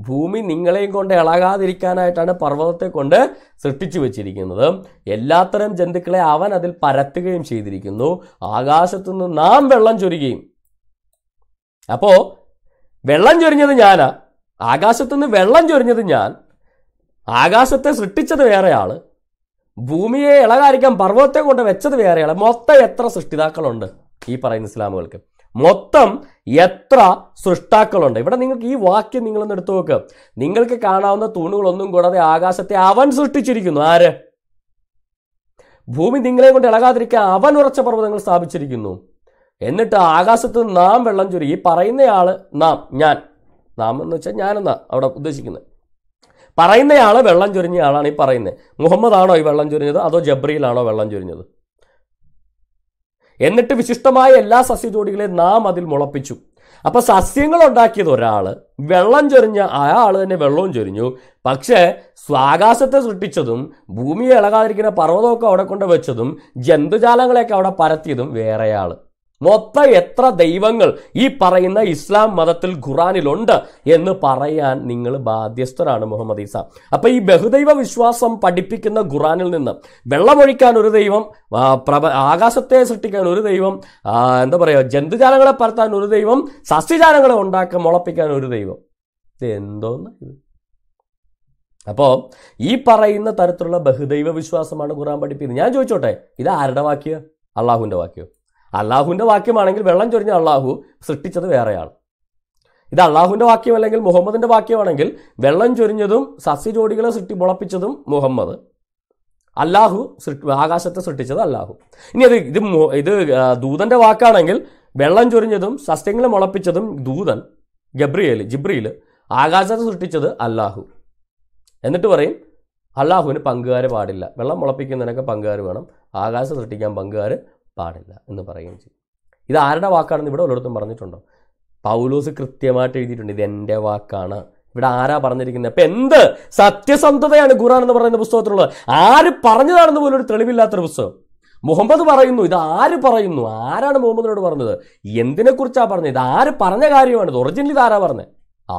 ഭൂമി നിങ്ങളെയും കൊണ്ട് ഇളകാതിരിക്കാനായിട്ടാണ് പർവ്വതത്തെ കൊണ്ട് സൃഷ്ടിച്ചു വെച്ചിരിക്കുന്നത് എല്ലാത്തരം ജന്തുക്കളെ അവൻ അതിൽ പരത്തുകയും ചെയ്തിരിക്കുന്നു ആകാശത്തുനിന്ന് നാം വെള്ളം ചൊരുകയും അപ്പോൾ വെള്ളം ചൊരിഞ്ഞത് ഞാനാ നിന്ന് വെള്ളം ചൊരിഞ്ഞത് ഞാൻ ആകാശത്തെ സൃഷ്ടിച്ചത് വേറെയാൾ ഭൂമിയെ ഇളകാരിക്കാൻ പർവ്വതത്തെ കൊണ്ട് വെച്ചത് വേറെയാൾ മൊത്തം എത്ര സൃഷ്ടിതാക്കളുണ്ട് ഈ പറയുന്ന ഇസ്ലാമുകൾക്ക് മൊത്തം എത്ര സൃഷ്ടാക്കളുണ്ട് ഇവിടെ നിങ്ങൾക്ക് ഈ വാക്യം നിങ്ങളൊന്ന് എടുത്തു നോക്ക് നിങ്ങൾക്ക് കാണാവുന്ന തൂണുകളൊന്നും കൂടാതെ ആകാശത്തെ അവൻ സൃഷ്ടിച്ചിരിക്കുന്നു ആര് ഭൂമി നിങ്ങളെ കൊണ്ട് ഇളകാതിരിക്കാൻ അവൻ ഉറച്ച പർവ്വതങ്ങൾ സ്ഥാപിച്ചിരിക്കുന്നു എന്നിട്ട് ആകാശത്ത് നാം വെള്ളം ചൊരി ഈ പറയുന്നയാൾ നാം ഞാൻ നാം എന്ന് വെച്ചാൽ ഞാനെന്നാ അവിടെ ഉദ്ദേശിക്കുന്നത് പറയുന്നയാൾ വെള്ളം ചൊരിഞ്ഞ ആളാണ് ഈ പറയുന്നത് മുഹമ്മദ് ആണോ ഈ വെള്ളം ചൊരിഞ്ഞത് അതോ ജബ്രിയിലാണോ വെള്ളം ചൊരിഞ്ഞത് എന്നിട്ട് വിശിഷ്ടമായ എല്ലാ സസ്യജോടികളെയും നാം അതിൽ മുളപ്പിച്ചു അപ്പോൾ സസ്യങ്ങൾ ഉണ്ടാക്കിയത് ഒരാൾ വെള്ളം ചൊരിഞ്ഞ ആ അയാൾ തന്നെ വെള്ളവും ചൊരിഞ്ഞു പക്ഷേ സ്വാകാശത്തെ സൃഷ്ടിച്ചതും ഭൂമിയെ ഇളകാതിരിക്കുന്ന പർവ്വതമൊക്കെ അവിടെ കൊണ്ട് വെച്ചതും ജന്തുജാലങ്ങളെയൊക്കെ അവിടെ പരത്തിയതും വേറെയാൾ മൊത്തം എത്ര ദൈവങ്ങൾ ഈ പറയുന്ന ഇസ്ലാം മതത്തിൽ ഖുറാനിലുണ്ട് എന്ന് പറയാൻ നിങ്ങൾ ബാധ്യസ്ഥരാണ് മുഹമ്മദ് ഈസ അപ്പൊ ഈ ബഹുദൈവ വിശ്വാസം പഠിപ്പിക്കുന്ന ഖുറാനിൽ നിന്ന് വെള്ളമൊഴിക്കാൻ ഒരു ദൈവം ആകാശത്തെ സൃഷ്ടിക്കാൻ ഒരു ദൈവം എന്താ പറയുക ജന്തുജാലങ്ങളെ പരത്താൻ ഒരു ദൈവം സസ്യജാലങ്ങളെ ഉണ്ടാക്കാൻ മുളപ്പിക്കാൻ ഒരു ദൈവം ഇത് എന്തോന്ന് ഇത് അപ്പോൾ ഈ പറയുന്ന തരത്തിലുള്ള ബഹുദൈവ വിശ്വാസമാണ് ഖുറാൻ പഠിപ്പിക്കുന്നത് ഞാൻ ചോദിച്ചോട്ടെ ഇത് ആരുടെ വാക്യ അള്ളാഹുവിൻ്റെ വാക്യോ അള്ളാഹുവിൻ്റെ വാക്യമാണെങ്കിൽ വെള്ളം ചൊരിഞ്ഞ അള്ളാഹു സൃഷ്ടിച്ചത് വേറെയാണ് ഇത് അള്ളാഹുവിൻ്റെ വാക്യം അല്ലെങ്കിൽ മുഹമ്മദിൻ്റെ വാക്യമാണെങ്കിൽ വെള്ളം ചൊരിഞ്ഞതും സസ്യജോടികളെ സൃഷ്ടി മുളപ്പിച്ചതും മുഹമ്മദ് അല്ലാഹു സൃഷ്ടി ആകാശത്തെ സൃഷ്ടിച്ചത് അല്ലാഹു ഇനി അത് ഇത് ഇത് ദൂതൻ്റെ വാക്കാണെങ്കിൽ വെള്ളം ചൊരിഞ്ഞതും സസ്യങ്ങളെ മുളപ്പിച്ചതും ദൂതൻ ഗബ്രിയേൽ ജിബ്രിയിൽ ആകാശത്തെ സൃഷ്ടിച്ചത് അല്ലാഹു എന്നിട്ട് പറയും അള്ളാഹുവിന് പങ്കുകാർ പാടില്ല വെള്ളം മുളപ്പിക്കുന്നതിനൊക്കെ പങ്കുകാർ വേണം ആകാശം സൃഷ്ടിക്കാൻ പങ്കുകാർ പാടില്ല എന്ന് പറയുകയും ചെയ്യും ഇത് ആരുടെ വാക്കാണെന്ന് ഇവിടെ ഓരോരുത്തരും പറഞ്ഞിട്ടുണ്ടോ പൗലോസ് കൃത്യമായിട്ട് എഴുതിയിട്ടുണ്ട് ഇത് എൻ്റെ വാക്കാണ് ഇവിടെ ആരാ പറഞ്ഞിരിക്കുന്നത് അപ്പം എന്ത് സത്യസന്ധതയാണ് ഖുറാൻ എന്ന് പറയുന്ന പുസ്തകത്തിലുള്ളത് ആര് പറഞ്ഞതാണെന്ന് പോലും ഒരു തെളിവില്ലാത്തൊരു പുസ്തകം മുഹമ്മദ് പറയുന്നു ഇത് ആര് പറയുന്നു ആരാണ് മുഹമ്മദിനോട് പറഞ്ഞത് എന്തിനെക്കുറിച്ചാണ് പറഞ്ഞത് ഇത് ആര് പറഞ്ഞ കാര്യമാണ് ഇത് ഒറിജിനൽ ഇത് ആരാ പറഞ്ഞത് ആ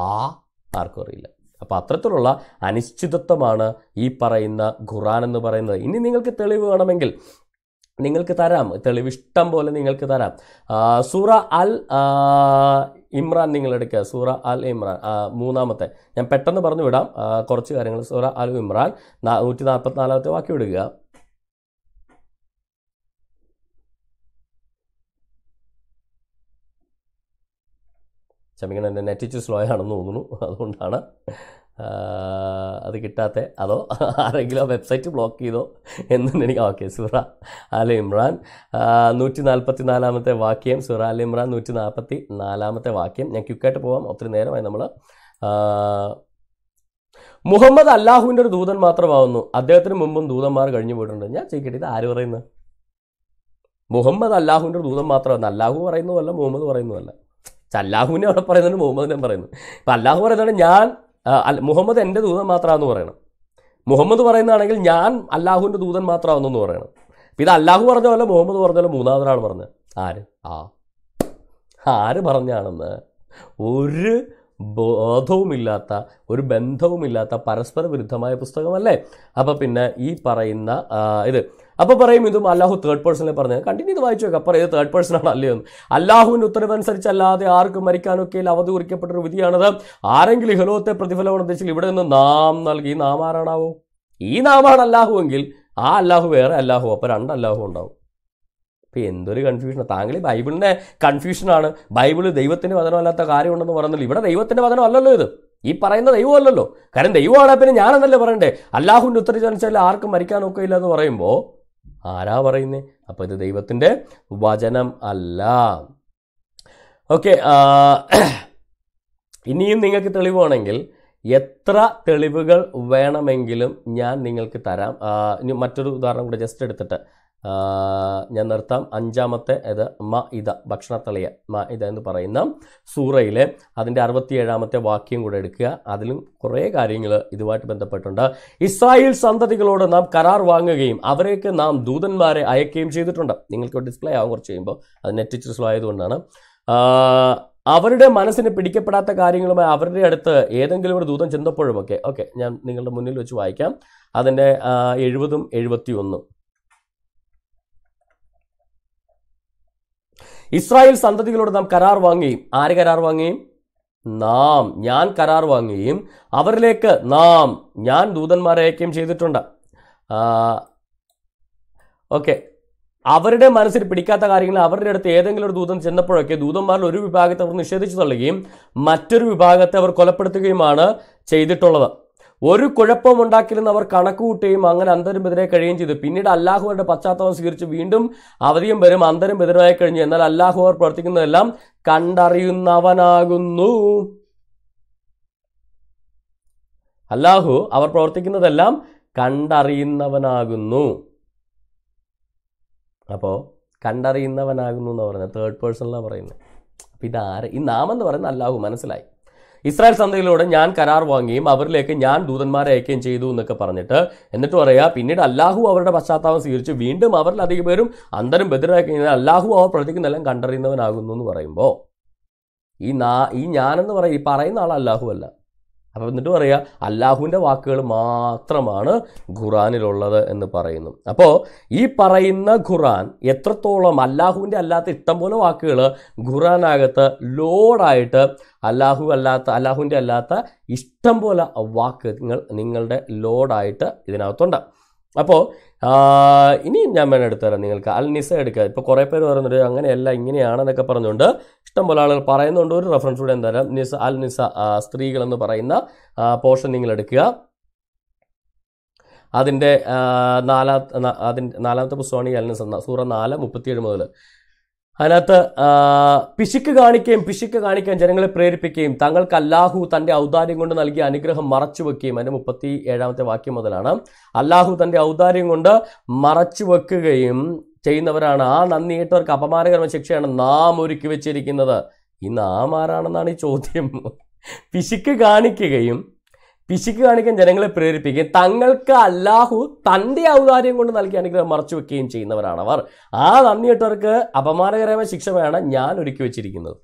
ആർക്കും അറിയില്ല അപ്പോൾ അത്തരത്തിലുള്ള അനിശ്ചിതത്വമാണ് ഈ പറയുന്ന ഖുറാൻ എന്ന് പറയുന്നത് ഇനി നിങ്ങൾക്ക് തെളിവ് വേണമെങ്കിൽ നിങ്ങൾക്ക് തരാം തെളിവ് ഇഷ്ടം പോലെ നിങ്ങൾക്ക് തരാം സൂറ അൽ ഇമ്രാൻ നിങ്ങൾ എടുക്കുക സൂറ അൽ ഇമ്രാൻ മൂന്നാമത്തെ ഞാൻ പെട്ടെന്ന് പറഞ്ഞു വിടാം കുറച്ച് കാര്യങ്ങൾ സൂറ അൽ ഇമ്രാൻ നൂറ്റി നാൽപ്പത്തിനാലാമത്തെ വാക്കി എടുക്കുക ക്ഷമിക്കണം എൻ്റെ നെറ്റിച്ച് സ്ലോ ആണെന്ന് തോന്നുന്നു അതുകൊണ്ടാണ് അത് കിട്ടാത്ത അതോ ആരെങ്കിലും ആ വെബ്സൈറ്റ് ബ്ലോക്ക് ചെയ്തോ എന്ന് എനിക്ക് ഓക്കെ സുറ അലി ഇമ്രാൻ നൂറ്റി നാൽപ്പത്തി നാലാമത്തെ വാക്യം സുറ അലി ഇമ്രാൻ നൂറ്റി നാൽപ്പത്തി നാലാമത്തെ വാക്യം ഞാൻ ക്യുക്കായിട്ട് പോവാം ഒത്തിരി നേരമായി നമ്മൾ മുഹമ്മദ് അല്ലാഹുവിൻ്റെ ഒരു ദൂതൻ മാത്രമാവുന്നു അദ്ദേഹത്തിന് മുമ്പും ദൂതന്മാർ കഴിഞ്ഞു പോയിട്ടുണ്ട് ഞാൻ ചെയ്യിക്കട്ടെ ഇത് ആര് പറയുന്നത് മുഹമ്മദ് അല്ലാഹുവിൻ്റെ ഒരു ദൂതം മാത്രമാണ് അല്ലാഹു പറയുന്നതല്ല മുഹമ്മദ് പറയുന്നതല്ല അല്ലാഹുവിനെ അവിടെ പറയുന്നുണ്ട് മുഹമ്മദിനെ പറയുന്നു ഇപ്പം അല്ലാഹു പറയുന്നതാണ് ഞാൻ മുഹമ്മദ് എൻ്റെ ദൂതൻ മാത്രമാണെന്ന് പറയണം മുഹമ്മദ് പറയുന്നതാണെങ്കിൽ ഞാൻ അല്ലാഹുവിൻ്റെ ദൂതൻ മാത്രമാണെന്ന് പറയണം അപ്പം ഇത് അല്ലാഹു പറഞ്ഞ പോലെ മുഹമ്മദ് പറഞ്ഞ പോലെ മൂന്നാമതൊരാൾ പറഞ്ഞത് ആര് ആ ആര് പറഞ്ഞാണെന്ന് ഒരു ബോധവുമില്ലാത്ത ഒരു ബന്ധവുമില്ലാത്ത പരസ്പര വിരുദ്ധമായ പുസ്തകമല്ലേ അപ്പോൾ പിന്നെ ഈ പറയുന്ന ഇത് അപ്പോൾ പറയും ഇതും അല്ലാഹു തേർഡ് പേഴ്സണിൽ പറഞ്ഞത് കണ്ടിന്യൂ ഇത് വായിച്ചു നോക്കുക അപ്പോൾ ഇത് തേർഡ് പേഴ്സൺ ആണ് അല്ലേ എന്ന് അല്ലാഹുവിൻ്റെ ഉത്തരവനുസരിച്ചല്ലാതെ ആർക്കും മരിക്കാനൊക്കെ അവധി കുറിക്കപ്പെട്ട ഒരു വിധിയാണത് ആരെങ്കിലും പ്രതിഫലം പ്രതിഫലമുണ്ടെങ്കിൽ ഇവിടെ നിന്ന് നാം നൽകി നാം ആരാണാവോ ഈ നാമാണ് അല്ലാഹു എങ്കിൽ ആ അല്ലാഹു വേറെ അല്ലാഹു അപ്പോൾ രണ്ട് അല്ലാഹു ഉണ്ടാവും ഇപ്പോൾ എന്തൊരു കൺഫ്യൂഷനാണ് താങ്കൾ ബൈബിളിൻ്റെ കൺഫ്യൂഷനാണ് ബൈബിൾ ദൈവത്തിൻ്റെ വചനമല്ലാത്ത കാര്യമുണ്ടെന്ന് പറയുന്നില്ല ഇവിടെ ദൈവത്തിൻ്റെ വചനം അല്ലല്ലോ ഇത് ഈ പറയുന്ന ദൈവമല്ലല്ലോ കാരണം ദൈവമാണ് പിന്നെ ഞാനെന്നല്ലേ പറയണ്ടേ അല്ലാഹുവിൻ്റെ ഉത്തരവിച്ചാൽ ആർക്കും മരിക്കാനൊക്കെ ഇല്ല എന്ന് പറയുമ്പോൾ ആരാ പറയുന്നത് അപ്പോൾ ഇത് ദൈവത്തിൻ്റെ വചനം അല്ല ഓക്കെ ഇനിയും നിങ്ങൾക്ക് തെളിവാണെങ്കിൽ എത്ര തെളിവുകൾ വേണമെങ്കിലും ഞാൻ നിങ്ങൾക്ക് തരാം മറ്റൊരു ഉദാഹരണം കൂടെ ജസ്റ്റ് എടുത്തിട്ട് ഞാൻ നിർത്താം അഞ്ചാമത്തെ ഇത് മ ഇത ഭക്ഷണത്തളിയ മ ഇത എന്ന് പറയുന്ന സൂറയിലെ അതിൻ്റെ അറുപത്തിയേഴാമത്തെ വാക്യം കൂടെ എടുക്കുക അതിലും കുറേ കാര്യങ്ങൾ ഇതുമായിട്ട് ബന്ധപ്പെട്ടുണ്ട് ഇസ്രായേൽ സന്തതികളോട് നാം കരാർ വാങ്ങുകയും അവരേക്ക് നാം ദൂതന്മാരെ അയക്കുകയും ചെയ്തിട്ടുണ്ട് നിങ്ങൾക്ക് ഡിസ്പ്ലേ ആവും കുറച്ച് കഴിയുമ്പോൾ അത് നെറ്റ് സ്ലോ ആയതുകൊണ്ടാണ് അവരുടെ മനസ്സിന് പിടിക്കപ്പെടാത്ത കാര്യങ്ങളുമായി അവരുടെ അടുത്ത് ഏതെങ്കിലും ഒരു ദൂതം ചെന്നപ്പോഴുമൊക്കെ ഓക്കെ ഞാൻ നിങ്ങളുടെ മുന്നിൽ വെച്ച് വായിക്കാം അതിൻ്റെ എഴുപതും എഴുപത്തി ഒന്നും ഇസ്രായേൽ സന്തതികളോട് നാം കരാർ വാങ്ങുകയും ആര് കരാർ വാങ്ങുകയും നാം ഞാൻ കരാർ വാങ്ങുകയും അവരിലേക്ക് നാം ഞാൻ ദൂതന്മാരെ അയക്കുകയും ചെയ്തിട്ടുണ്ട് ഓക്കെ അവരുടെ മനസ്സിൽ പിടിക്കാത്ത കാര്യങ്ങൾ അവരുടെ അടുത്ത് ഏതെങ്കിലും ഒരു ദൂതൻ ചെന്നപ്പോഴൊക്കെ ദൂതന്മാരിൽ ഒരു വിഭാഗത്തെ അവർ നിഷേധിച്ചു തള്ളുകയും മറ്റൊരു വിഭാഗത്തെ അവർ കൊലപ്പെടുത്തുകയുമാണ് ചെയ്തിട്ടുള്ളത് ഒരു കുഴപ്പം ഉണ്ടാക്കിയിരുന്ന അവർ കണക്കുകൂട്ടുകയും അങ്ങനെ അന്തരും ബിദരെ കഴിയുകയും ചെയ്തു പിന്നീട് അല്ലാഹുവിന്റെ പശ്ചാത്തലം സ്വീകരിച്ച് വീണ്ടും അവധിയും വരും അന്തരും ബിദരമായി കഴിഞ്ഞു എന്നാൽ അല്ലാഹു അവർ പ്രവർത്തിക്കുന്നതെല്ലാം കണ്ടറിയുന്നവനാകുന്നു അല്ലാഹു അവർ പ്രവർത്തിക്കുന്നതെല്ലാം കണ്ടറിയുന്നവനാകുന്നു അപ്പോ കണ്ടറിയുന്നവനാകുന്നു എന്ന് പറഞ്ഞത് തേർഡ് പേഴ്സണിലാണ് പറയുന്നത് അപ്പൊ ഇതാര് ഈ നാമെന്ന് പറയുന്നത് അല്ലാഹു മനസ്സിലായി ഇസ്രായേൽ സന്ധികളിലൂടെ ഞാൻ കരാർ വാങ്ങുകയും അവരിലേക്ക് ഞാൻ ദൂതന്മാരെ അയക്കുകയും ചെയ്തു എന്നൊക്കെ പറഞ്ഞിട്ട് എന്നിട്ട് പറയാ പിന്നീട് അല്ലാഹു അവരുടെ പശ്ചാത്താപം സ്വീകരിച്ച് വീണ്ടും അവരിൽ അധികം പേരും അന്തരം ബദിരായി കഴിഞ്ഞാൽ അല്ലാഹു അവർ പ്രവചിക്കുന്നെല്ലാം കണ്ടറിയുന്നവനാകുന്നു എന്ന് പറയുമ്പോൾ ഈ നാ ഈ ഞാനെന്ന് പറയും ഈ പറയുന്ന ആൾ അല്ലാഹു അല്ല അപ്പോൾ എന്നിട്ട് പറയുക അള്ളാഹുവിൻ്റെ വാക്കുകൾ മാത്രമാണ് ഖുറാനിലുള്ളത് എന്ന് പറയുന്നു അപ്പോൾ ഈ പറയുന്ന ഖുറാൻ എത്രത്തോളം അള്ളാഹുവിൻ്റെ അല്ലാത്ത ഇഷ്ടം പോലെ വാക്കുകൾ ഖുറാനകത്ത് ലോഡായിട്ട് അല്ലാഹു അല്ലാത്ത അല്ലാഹുവിൻ്റെ അല്ലാത്ത ഇഷ്ടം പോലെ വാക്കുകൾ നിങ്ങളുടെ ലോഡായിട്ട് ഇതിനകത്തുണ്ട് അപ്പോൾ ഇനിയും ഞാൻ വേണം എടുത്തുതരാം നിങ്ങൾക്ക് അൽ നിസ എടുക്കുക ഇപ്പോൾ കുറേ പേര് പറയുന്നുണ്ട് അങ്ങനെയല്ല ഇങ്ങനെയാണെന്നൊക്കെ പറഞ്ഞുകൊണ്ട് ഇഷ്ടംപോലെ ആളുകൾ പറയുന്നുണ്ട് ഒരു റെഫറൻസ് കൂടെ എന്തായാലും നിസ അൽ നിസ സ്ത്രീകളെന്ന് പറയുന്ന പോർഷൻ നിങ്ങൾ എടുക്കുക അതിൻ്റെ നാലാ അതിൻ്റെ നാലാമത്തെ പുസ്തകമാണ് ഈ അൽ നിസ സൂറ നാല് മുപ്പത്തിയേഴ് മുതൽ അതിനകത്ത് പിശുക്ക് കാണിക്കുകയും പിശുക്ക് കാണിക്കാൻ ജനങ്ങളെ പ്രേരിപ്പിക്കുകയും തങ്ങൾക്ക് അല്ലാഹു തന്റെ ഔദാര്യം കൊണ്ട് നൽകിയ അനുഗ്രഹം മറച്ചു വെക്കുകയും അതിന്റെ മുപ്പത്തി ഏഴാമത്തെ വാക്യം മുതലാണ് അല്ലാഹു തന്റെ ഔദാര്യം കൊണ്ട് മറച്ചു വെക്കുകയും ചെയ്യുന്നവരാണ് ആ നന്ദിയിട്ടവർക്ക് അപമാനകരമായ ശിക്ഷയാണ് നാം ഒരുക്കി വെച്ചിരിക്കുന്നത് ഈ നാം ആരാണെന്നാണ് ഈ ചോദ്യം പിശുക്ക് കാണിക്കുകയും പിശിക്ക് കാണിക്കാൻ ജനങ്ങളെ പ്രേരിപ്പിക്കുകയും തങ്ങൾക്ക് അല്ലാഹു തൻ്റെ ഔദാര്യം കൊണ്ട് നൽകിയ അനുഗ്രഹം മറച്ചു വെക്കുകയും ചെയ്യുന്നവരാണ് അവർ ആ നന്ദിയിട്ടവർക്ക് അപമാനകരമായ വേണം ഞാൻ ഒരുക്കി വെച്ചിരിക്കുന്നത്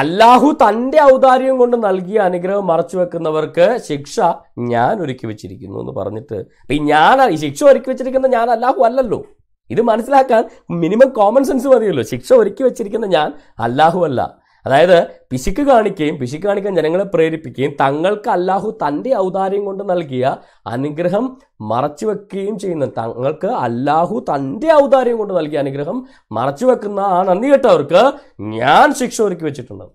അല്ലാഹു തൻ്റെ ഔദാര്യം കൊണ്ട് നൽകിയ അനുഗ്രഹം മറച്ചു വെക്കുന്നവർക്ക് ശിക്ഷ ഞാൻ ഒരുക്കി വെച്ചിരിക്കുന്നു എന്ന് പറഞ്ഞിട്ട് ഈ ഞാൻ ഈ ശിക്ഷ ഒരുക്കി വെച്ചിരിക്കുന്ന ഞാൻ അല്ലാഹു അല്ലല്ലോ ഇത് മനസ്സിലാക്കാൻ മിനിമം കോമൺ സെൻസ് മതിയല്ലോ ശിക്ഷ ഒരുക്കി വെച്ചിരിക്കുന്ന ഞാൻ അല്ലാഹു അല്ല അതായത് പിശുക്ക് കാണിക്കുകയും പിശുക്ക് കാണിക്കാൻ ജനങ്ങളെ പ്രേരിപ്പിക്കുകയും തങ്ങൾക്ക് അല്ലാഹു തൻ്റെ ഔദാര്യം കൊണ്ട് നൽകിയ അനുഗ്രഹം മറച്ചു വെക്കുകയും ചെയ്യുന്ന തങ്ങൾക്ക് അല്ലാഹു തൻ്റെ ഔദാര്യം കൊണ്ട് നൽകിയ അനുഗ്രഹം മറച്ചു വെക്കുന്ന ആ നന്ദി കേട്ടവർക്ക് ഞാൻ ശിക്ഷ ഒരുക്കി വെച്ചിട്ടുണ്ട്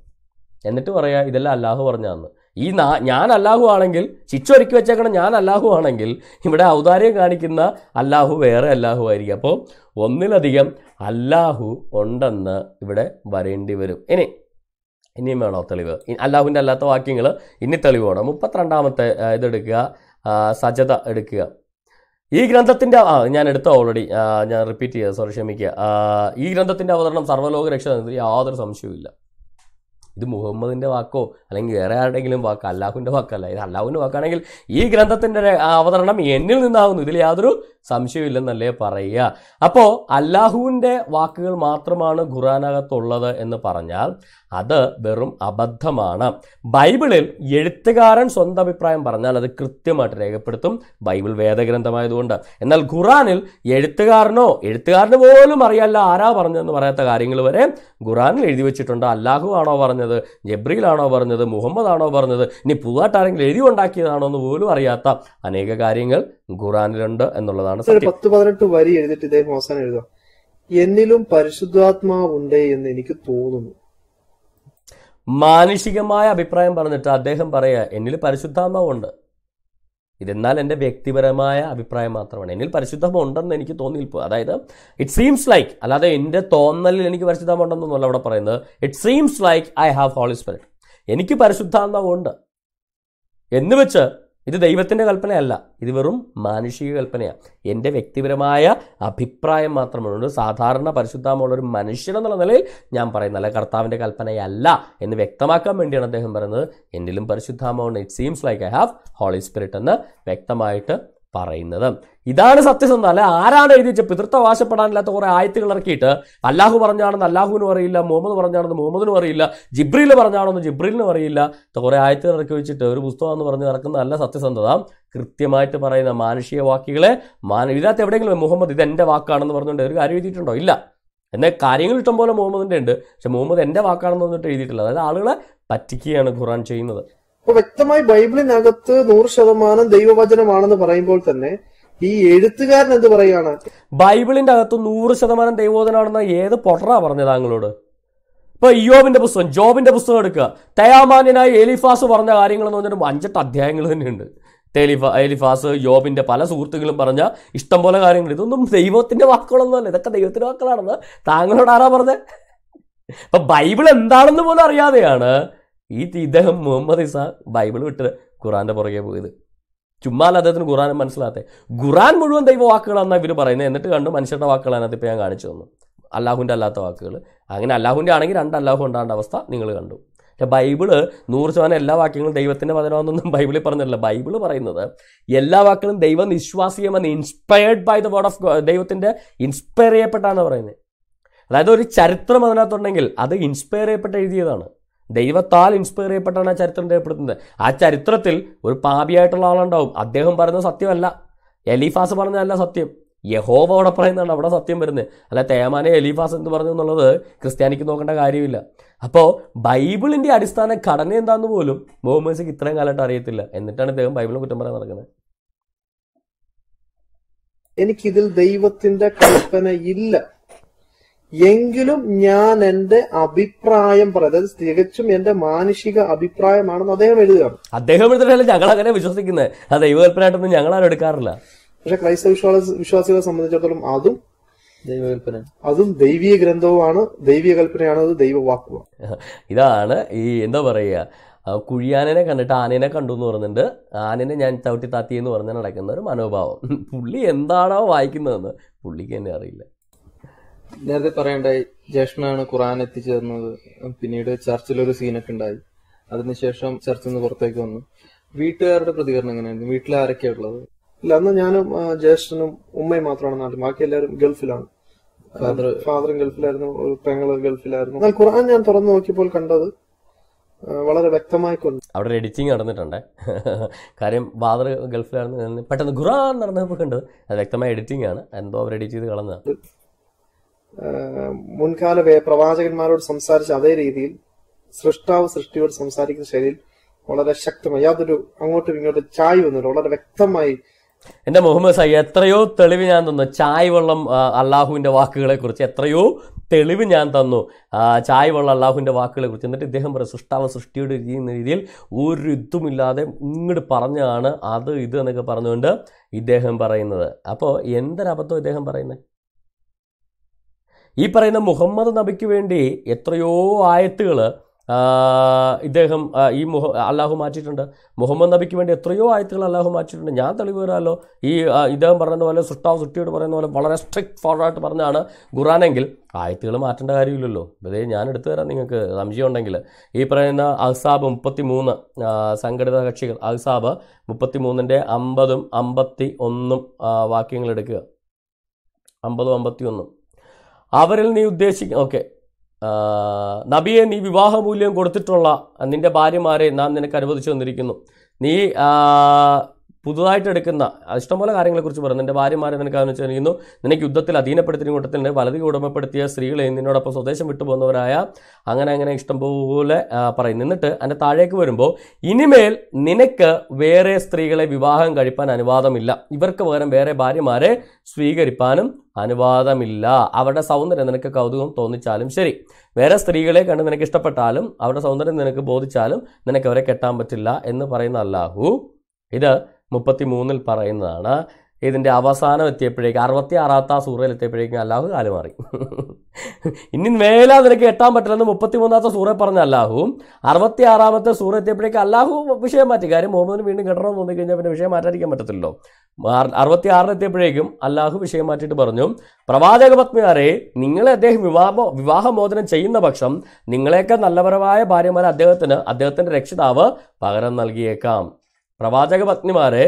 എന്നിട്ട് പറയാ ഇതെല്ലാം അല്ലാഹു പറഞ്ഞാന്ന് ഈ നാ ഞാൻ അല്ലാഹു ആണെങ്കിൽ ശിക്ഷ ഒരുക്കി വെച്ചേക്കണം ഞാൻ അല്ലാഹു ആണെങ്കിൽ ഇവിടെ ഔദാര്യം കാണിക്കുന്ന അല്ലാഹു വേറെ അല്ലാഹു ആയിരിക്കും അപ്പോൾ ഒന്നിലധികം അല്ലാഹു ഉണ്ടെന്ന് ഇവിടെ വരേണ്ടി വരും ഇനി ഇനിയും വേണോ തെളിവ് അല്ലാഹുവിൻ്റെ അല്ലാത്ത വാക്യങ്ങൾ ഇനി തെളിവ് വേണം മുപ്പത്തിരണ്ടാമത്തെ ഇതെടുക്കുക സജ്ജത എടുക്കുക ഈ ഗ്രന്ഥത്തിൻ്റെ ഞാൻ എടുത്ത ഓൾറെഡി ഞാൻ റിപ്പീറ്റ് ചെയ്യുക സോറി ക്ഷമിക്കുക ഈ ഗ്രന്ഥത്തിൻ്റെ അവതരണം സർവ്വലോക രക്ഷ യാതൊരു സംശയവുമില്ല ഇത് മുഹമ്മദിൻ്റെ വാക്കോ അല്ലെങ്കിൽ വേറെ ആരുടെങ്കിലും വാക്കോ അല്ലാഹുവിൻ്റെ വാക്കല്ല ഇത് അല്ലാഹുവിൻ്റെ വാക്കാണെങ്കിൽ ഈ ഗ്രന്ഥത്തിൻ്റെ അവതരണം എന്നിൽ നിന്നാവുന്നു ഇതിൽ യാതൊരു സംശയമില്ലെന്നല്ലേ പറയുക അപ്പോൾ അല്ലാഹുവിൻ്റെ വാക്കുകൾ മാത്രമാണ് ഖുറാനകത്തുള്ളത് എന്ന് പറഞ്ഞാൽ അത് വെറും അബദ്ധമാണ് ബൈബിളിൽ എഴുത്തുകാരൻ സ്വന്തം അഭിപ്രായം പറഞ്ഞാൽ അത് കൃത്യമായിട്ട് രേഖപ്പെടുത്തും ബൈബിൾ വേദഗ്രന്ഥമായതുകൊണ്ട് എന്നാൽ ഖുറാനിൽ എഴുത്തുകാരനോ എഴുത്തുകാരന് പോലും അറിയാമല്ല ആരാ പറഞ്ഞതെന്ന് പറയാത്ത കാര്യങ്ങൾ വരെ ഖുറാനിൽ എഴുതി വെച്ചിട്ടുണ്ട് അല്ലാഹു ആണോ പറഞ്ഞത് ആണോ പറഞ്ഞത് മുഹമ്മദ് ആണോ പറഞ്ഞത് ഇനി പുതുതായിട്ട് ആരെങ്കിലും എഴുതി ഉണ്ടാക്കിയതാണോ എന്ന് പോലും അറിയാത്ത അനേക കാര്യങ്ങൾ ഖുറാനിലുണ്ട് എന്നുള്ളതാണ് പത്ത് പതിനെട്ട് വരി എഴുതിട്ട് ഇദ്ദേഹം അവസാനം എഴുതാം എന്നിലും പരിശുദ്ധാത്മാവുണ്ട് എന്ന് എനിക്ക് തോന്നുന്നു മാനുഷികമായ അഭിപ്രായം പറഞ്ഞിട്ട് അദ്ദേഹം പറയുക എന്നിൽ പരിശുദ്ധാത്മാവുണ്ട് ഇതെന്നാൽ എൻ്റെ വ്യക്തിപരമായ അഭിപ്രായം മാത്രമാണ് എന്നിൽ പരിശുദ്ധം ഉണ്ടെന്ന് എനിക്ക് തോന്നിയിപ്പോൾ അതായത് ഇറ്റ് സീംസ് ലൈക്ക് അല്ലാതെ എൻ്റെ തോന്നലിൽ എനിക്ക് പരിശുദ്ധം ഉണ്ടെന്നൊന്നുമല്ല അവിടെ പറയുന്നത് it seems like I have holy spirit എനിക്ക് പരിശുദ്ധാത്മാവുണ്ട് എന്ന് വെച്ച് ഇത് ദൈവത്തിൻ്റെ കൽപ്പനയല്ല ഇത് വെറും മാനുഷിക കൽപ്പനയാണ് എൻ്റെ വ്യക്തിപരമായ അഭിപ്രായം മാത്രമേ ഉള്ളൂ സാധാരണ പരിശുദ്ധമുള്ള ഒരു മനുഷ്യൻ എന്നുള്ള നിലയിൽ ഞാൻ പറയുന്നല്ല കർത്താവിൻ്റെ കൽപ്പനയല്ല എന്ന് വ്യക്തമാക്കാൻ വേണ്ടിയാണ് അദ്ദേഹം പറയുന്നത് എന്നിലും പരിശുദ്ധാമോ it seems like I have holy spirit എന്ന് വ്യക്തമായിട്ട് പറയുന്നത് ഇതാണ് സത്യസന്ധ അല്ലെ ആരാണ് എഴുതി വെച്ച പിതൃത്വവാശപ്പെടാനില്ലാത്ത കുറെ ആയത്തുകൾ ഇറക്കിയിട്ട് അല്ലാഹു പറഞ്ഞാണെന്ന് അല്ലാഹുവിനും അറിയില്ല മുഹമ്മദ് പറഞ്ഞാണെന്ന് മുഹമ്മദിനും അറിയില്ല ജിബ്രീൽ പറഞ്ഞാണെന്ന് ജിബ്രീലിനും അറിയില്ല കുറെ ആയത്തുകൾ ഇറക്കി വെച്ചിട്ട് ഒരു പുസ്തകം എന്ന് പറഞ്ഞ് നടക്കുന്ന അല്ല സത്യസന്ധത കൃത്യമായിട്ട് പറയുന്ന മാനുഷിക വാക്കുകളെ മാന ഇതിനകത്ത് എവിടെയെങ്കിലും മുഹമ്മദ് ഇത് എൻ്റെ വാക്കാണെന്ന് പറഞ്ഞുകൊണ്ട് ഒരു കാര്യം എഴുതിയിട്ടുണ്ടോ ഇല്ല എന്നാൽ കാര്യങ്ങൾ ഇഷ്ടം പോലെ മുഹമ്മദിൻ്റെ ഉണ്ട് പക്ഷെ മുഹമ്മദ് എൻ്റെ വാക്കാണെന്ന് പറഞ്ഞിട്ട് എഴുതിയിട്ടില്ല അതായത് ആളുകളെ പറ്റിക്കുകയാണ് ഖുറാൻ ചെയ്യുന്നത് അപ്പൊ വ്യക്തമായി ബൈബിളിനകത്ത് നൂറ് ശതമാനം ദൈവവചനമാണെന്ന് പറയുമ്പോൾ തന്നെ ഈ എഴുത്തുകാരൻ എന്ത് പറയാണ് ബൈബിളിന്റെ അകത്ത് നൂറ് ശതമാനം ദൈവോധനാണെന്ന് ഏത് പൊട്ടറാ പറഞ്ഞത് താങ്കളോട് ഇപ്പൊ ഇയോബിന്റെ പുസ്തകം ജോബിന്റെ പുസ്തകം എടുക്കുക തയാമാന്യനായ എലിഫാസ് പറഞ്ഞ കാര്യങ്ങൾ എന്ന് പറഞ്ഞാൽ അഞ്ചെട്ട് അധ്യായങ്ങൾ തന്നെയുണ്ട് തെലിഫ എലിഫാസ് യോബിന്റെ പല സുഹൃത്തുക്കളും പറഞ്ഞ ഇഷ്ടംപോലെ കാര്യങ്ങൾ ഇതൊന്നും ദൈവത്തിന്റെ വാക്കുകളൊന്നുമല്ല ഇതൊക്കെ ദൈവത്തിന്റെ വാക്കുകളാണെന്ന് താങ്കളോട് ആരാ പറഞ്ഞത് അപ്പൊ ബൈബിൾ എന്താണെന്ന് പോലും അറിയാതെയാണ് ഈ ഇദ്ദേഹം മുഹമ്മദ് ഇസ ബൈബിൾ വിട്ട് ഖുറാൻ്റെ പുറകെ പോയത് ചുമ്മാൽ അദ്ദേഹത്തിന് ഖുറാൻ മനസ്സിലാത്തെ ഖുറാൻ മുഴുവൻ ദൈവവാക്കുകളാണ് ഇവർ പറയുന്നത് എന്നിട്ട് കണ്ടു മനുഷ്യരുടെ വാക്കുകളാണ് അതിപ്പോൾ ഞാൻ കാണിച്ചു തന്നു അല്ലാഹുവിൻ്റെ അല്ലാത്ത വാക്കുകൾ അങ്ങനെ അല്ലാഹുവിൻ്റെ ആണെങ്കിൽ രണ്ട് അല്ലാഹു ഉണ്ടാകേണ്ട അവസ്ഥ നിങ്ങൾ കണ്ടു പക്ഷേ ബൈബിൾ നൂറ് ശതമാനം എല്ലാ വാക്യങ്ങളും ദൈവത്തിൻ്റെ വചനമെന്നൊന്നും ബൈബിളിൽ പറഞ്ഞില്ല ബൈബിൾ പറയുന്നത് എല്ലാ വാക്കുകളും ദൈവം നിശ്വാസീയമെന്ന് inspired by the word of ദൈവത്തിൻ്റെ ഇൻസ്പയർ ചെയ്യപ്പെട്ടാണ് പറയുന്നത് അതായത് ഒരു ചരിത്രം അതിനകത്തുണ്ടെങ്കിൽ അത് ഇൻസ്പയർ ചെയ്യപ്പെട്ട് എഴുതിയതാണ് ദൈവത്താൽ ഇൻസ്പയർ ചെയ്യപ്പെട്ടാണ് ആ ചരിത്രം രേഖപ്പെടുത്തുന്നത് ആ ചരിത്രത്തിൽ ഒരു പാപിയായിട്ടുള്ള ആളുണ്ടാവും അദ്ദേഹം പറയുന്നത് സത്യമല്ല എലിഫാസ് പറഞ്ഞതല്ല സത്യം യഹോവ അവിടെ പറയുന്നതാണ് അവിടെ സത്യം വരുന്നത് അല്ല തേമാനെ എലിഫാസ് എന്ന് പറഞ്ഞു എന്നുള്ളത് ക്രിസ്ത്യാനിക്ക് നോക്കേണ്ട കാര്യമില്ല അപ്പോൾ ബൈബിളിൻ്റെ അടിസ്ഥാന ഘടന എന്താണെന്ന് പോലും മുഹമ്മദ്സിക്ക് ഇത്രയും കാലമായിട്ട് അറിയത്തില്ല എന്നിട്ടാണ് ഇദ്ദേഹം ബൈബിളിനെ കുറ്റം പറയാൻ നടക്കുന്നത് എനിക്കിതിൽ ദൈവത്തിന്റെ കൽപ്പന ഇല്ല എങ്കിലും ഞാൻ എന്റെ അഭിപ്രായം അതായത് തികച്ചും എന്റെ മാനുഷിക അഭിപ്രായമാണെന്ന് അദ്ദേഹം എഴുതുകയാണ് അദ്ദേഹം എഴുതിട്ടല്ല ഞങ്ങൾ അങ്ങനെ വിശ്വസിക്കുന്നത് ആ ദൈവകൽപ്പനയായിട്ടൊന്നും ഞങ്ങൾ ആരും എടുക്കാറില്ല പക്ഷെ ക്രൈസ്തവ വിശ്വാസ വിശ്വാസികളെ സംബന്ധിച്ചിടത്തോളം അതും ദൈവകൽപ്പന അതും ദൈവീയ ഗ്രന്ഥവുമാണ് ദൈവീയ കൽപ്പനയാണ് അത് ദൈവവാക്കുമാണ് ഇതാണ് ഈ എന്താ പറയുക കുഴിയാനെ കണ്ടിട്ട് ആനേനെ കണ്ടു എന്ന് പറഞ്ഞിട്ട് ആനേനെ ഞാൻ ചവിട്ടി താത്തി എന്ന് പറഞ്ഞ് നടക്കുന്ന ഒരു മനോഭാവം പുള്ളി എന്താണോ വായിക്കുന്നതെന്ന് പുള്ളിക്ക് തന്നെ അറിയില്ല നേരത്തെ പറയണ്ടായി ജേഷ്ണാണ് ഖുറാൻ എത്തിച്ചേർന്നത് പിന്നീട് ചർച്ചിൽ ഒരു സീനൊക്കെ ഉണ്ടായി അതിനുശേഷം ചർച്ചിൽ നിന്ന് പുറത്തേക്ക് വന്നു വീട്ടുകാരുടെ പ്രതികരണം എങ്ങനെയായിരുന്നു വീട്ടിൽ ആരൊക്കെയാ ഉള്ളത് ഇല്ല അന്ന് ഞാനും ജ്യേഷ്ഠനും ഉമ്മയും മാത്രമാണ് നാട്ടിൽ ബാക്കി എല്ലാവരും ഗൾഫിലാണ് ഫാദറും ഗൾഫിലായിരുന്നു പെങ്ങള് ഗൾഫിലായിരുന്നു എന്നാൽ ഖുറാൻ ഞാൻ തുറന്നു നോക്കിയപ്പോൾ കണ്ടത് വളരെ വ്യക്തമായി കൊണ്ട് അവിടെ എഡിറ്റിംഗ് നടന്നിട്ടുണ്ട് കാര്യം ബാദർ ഗൾഫിലായിരുന്നു പെട്ടെന്ന് ഖുറാൻ നടന്നപ്പോൾ കണ്ടത് അത് വ്യക്തമായ എഡിറ്റിംഗ് ആണ് എന്തോ അവർ എഡിറ്റ് ചെയ്ത് കളഞ്ഞത് മുൻകാല പ്രവാചകന്മാരോട് സംസാരിച്ച അതേ രീതിയിൽ സൃഷ്ടാവ് സൃഷ്ടിയോട് സംസാരിക്കുന്ന ശൈലിയിൽ വളരെ ശക്തമായി യാതൊരു അങ്ങോട്ടും ഇങ്ങോട്ടും ചായ വന്നില്ല വളരെ വ്യക്തമായി എന്റെ മുഹമ്മദ് സായി എത്രയോ തെളിവ് ഞാൻ തന്നു ചായ വെള്ളം അള്ളാഹുവിന്റെ വാക്കുകളെ കുറിച്ച് എത്രയോ തെളിവ് ഞാൻ തന്നു ചായ വെള്ളം അള്ളാഹുവിന്റെ വാക്കുകളെ കുറിച്ച് എന്നിട്ട് ഇദ്ദേഹം പറയും സൃഷ്ടാവ് സൃഷ്ടിയുടെ ഇരിക്കുന്ന രീതിയിൽ ഒരു ഇതുമില്ലാതെ ഇങ്ങോട്ട് പറഞ്ഞാണ് അത് ഇത് എന്നൊക്കെ പറഞ്ഞുകൊണ്ട് ഇദ്ദേഹം പറയുന്നത് അപ്പോൾ എന്തൊരബദ്ധം ഇദ്ദേഹം പറയുന്നത് ഈ പറയുന്ന മുഹമ്മദ് നബിക്ക് വേണ്ടി എത്രയോ ആയത്തുകൾ ഇദ്ദേഹം ഈ മുഹ അള്ളാഹു മാറ്റിയിട്ടുണ്ട് മുഹമ്മദ് നബിക്ക് വേണ്ടി എത്രയോ ആയത്തുകൾ അള്ളാഹു മാറ്റിയിട്ടുണ്ട് ഞാൻ തെളിവ് വരാമല്ലോ ഈ ഇദ്ദേഹം പറയുന്ന പോലെ സൃഷ്ടാവ് സൃഷ്ടിയോട് പറയുന്ന പോലെ വളരെ സ്ട്രിക്റ്റ് ഫോർവേഡ് പറഞ്ഞാണ് ഖുറാനെങ്കിൽ ആയത്തുകൾ മാറ്റേണ്ട കാര്യമില്ലല്ലോ അതേ ഞാൻ എടുത്തു തരാം നിങ്ങൾക്ക് സംശയം ഉണ്ടെങ്കിൽ ഈ പറയുന്ന അഹ്സാബ് മുപ്പത്തി മൂന്ന് സംഘടിത കക്ഷികൾ അഹ്സാബ് മുപ്പത്തി മൂന്നിൻ്റെ അമ്പതും അമ്പത്തി ഒന്നും വാക്യങ്ങൾ എടുക്കുക അമ്പതും അമ്പത്തി ഒന്നും അവരിൽ നീ ഉദ്ദേശിക്ക ഓക്കെ നബിയെ നീ വിവാഹമൂല്യം കൊടുത്തിട്ടുള്ള നിന്റെ ഭാര്യമാരെ നാം നിനക്ക് അനുവദിച്ചു തന്നിരിക്കുന്നു നീ പുതുതായിട്ട് എടുക്കുന്ന ഇഷ്ടംപോലെ കാര്യങ്ങളെക്കുറിച്ച് പറയുന്നു എൻ്റെ ഭാര്യമാരെ നിനക്ക് ആലോചിച്ചിരിക്കുന്നു നിനക്ക് യുദ്ധത്തിൽ അധീനപ്പെടുത്തിയ കൂട്ടത്തിൻ്റെ വലത് ഉടമപ്പെടുത്തിയ സ്ത്രീകളെ നിന്നോടൊപ്പം സ്വദേശം വിട്ടുപോകുന്നവരായ അങ്ങനെ അങ്ങനെ ഇഷ്ടംപോലെ പറയും നിന്നിട്ട് എൻ്റെ താഴേക്ക് വരുമ്പോൾ ഇനിമേൽ നിനക്ക് വേറെ സ്ത്രീകളെ വിവാഹം കഴിപ്പാൻ അനുവാദമില്ല ഇവർക്ക് പകരം വേറെ ഭാര്യമാരെ സ്വീകരിപ്പാനും അനുവാദമില്ല അവരുടെ സൗന്ദര്യം നിനക്ക് കൗതുകം തോന്നിച്ചാലും ശരി വേറെ സ്ത്രീകളെ കണ്ട് നിനക്ക് ഇഷ്ടപ്പെട്ടാലും അവരുടെ സൗന്ദര്യം നിനക്ക് ബോധിച്ചാലും നിനക്ക് അവരെ കെട്ടാൻ പറ്റില്ല എന്ന് പറയുന്ന അല്ലാഹു ഇത് മുപ്പത്തി മൂന്നിൽ പറയുന്നതാണ് ഇതിൻ്റെ അവസാനം എത്തിയപ്പോഴേക്കും അറുപത്തി ആറാമത്തെ സൂറയിൽ എത്തിയപ്പോഴേക്കും അല്ലാഹു കാല് മാറി ഇനി മേലാ നിനക്ക് എട്ടാൻ പറ്റില്ലെന്ന് മുപ്പത്തി മൂന്നാമത്തെ സൂറ പറഞ്ഞ അല്ലാഹുവും അറുപത്തി ആറാമത്തെ സൂറ എത്തിയപ്പോഴേക്കും അല്ലാഹു വിഷയം മാറ്റി കാര്യം മുഹമ്മദിന് വീണ്ടും കിട്ടണമെന്ന് തോന്നി കഴിഞ്ഞാൽ പിന്നെ വിഷയം മാറ്റാതിരിക്കാൻ പറ്റത്തില്ലല്ലോ അറുപത്തി എത്തിയപ്പോഴേക്കും അല്ലാഹു വിഷയം മാറ്റിയിട്ട് പറഞ്ഞു പ്രവാചക പത്മിമാരെ നിങ്ങളെ അദ്ദേഹം വിവാഹ വിവാഹമോചനം ചെയ്യുന്ന പക്ഷം നിങ്ങളെയൊക്കെ നല്ലപരമായ ഭാര്യമാരെ അദ്ദേഹത്തിന് അദ്ദേഹത്തിൻ്റെ രക്ഷിതാവ് പകരം നൽകിയേക്കാം പ്രവാചക പത്നിമാരെ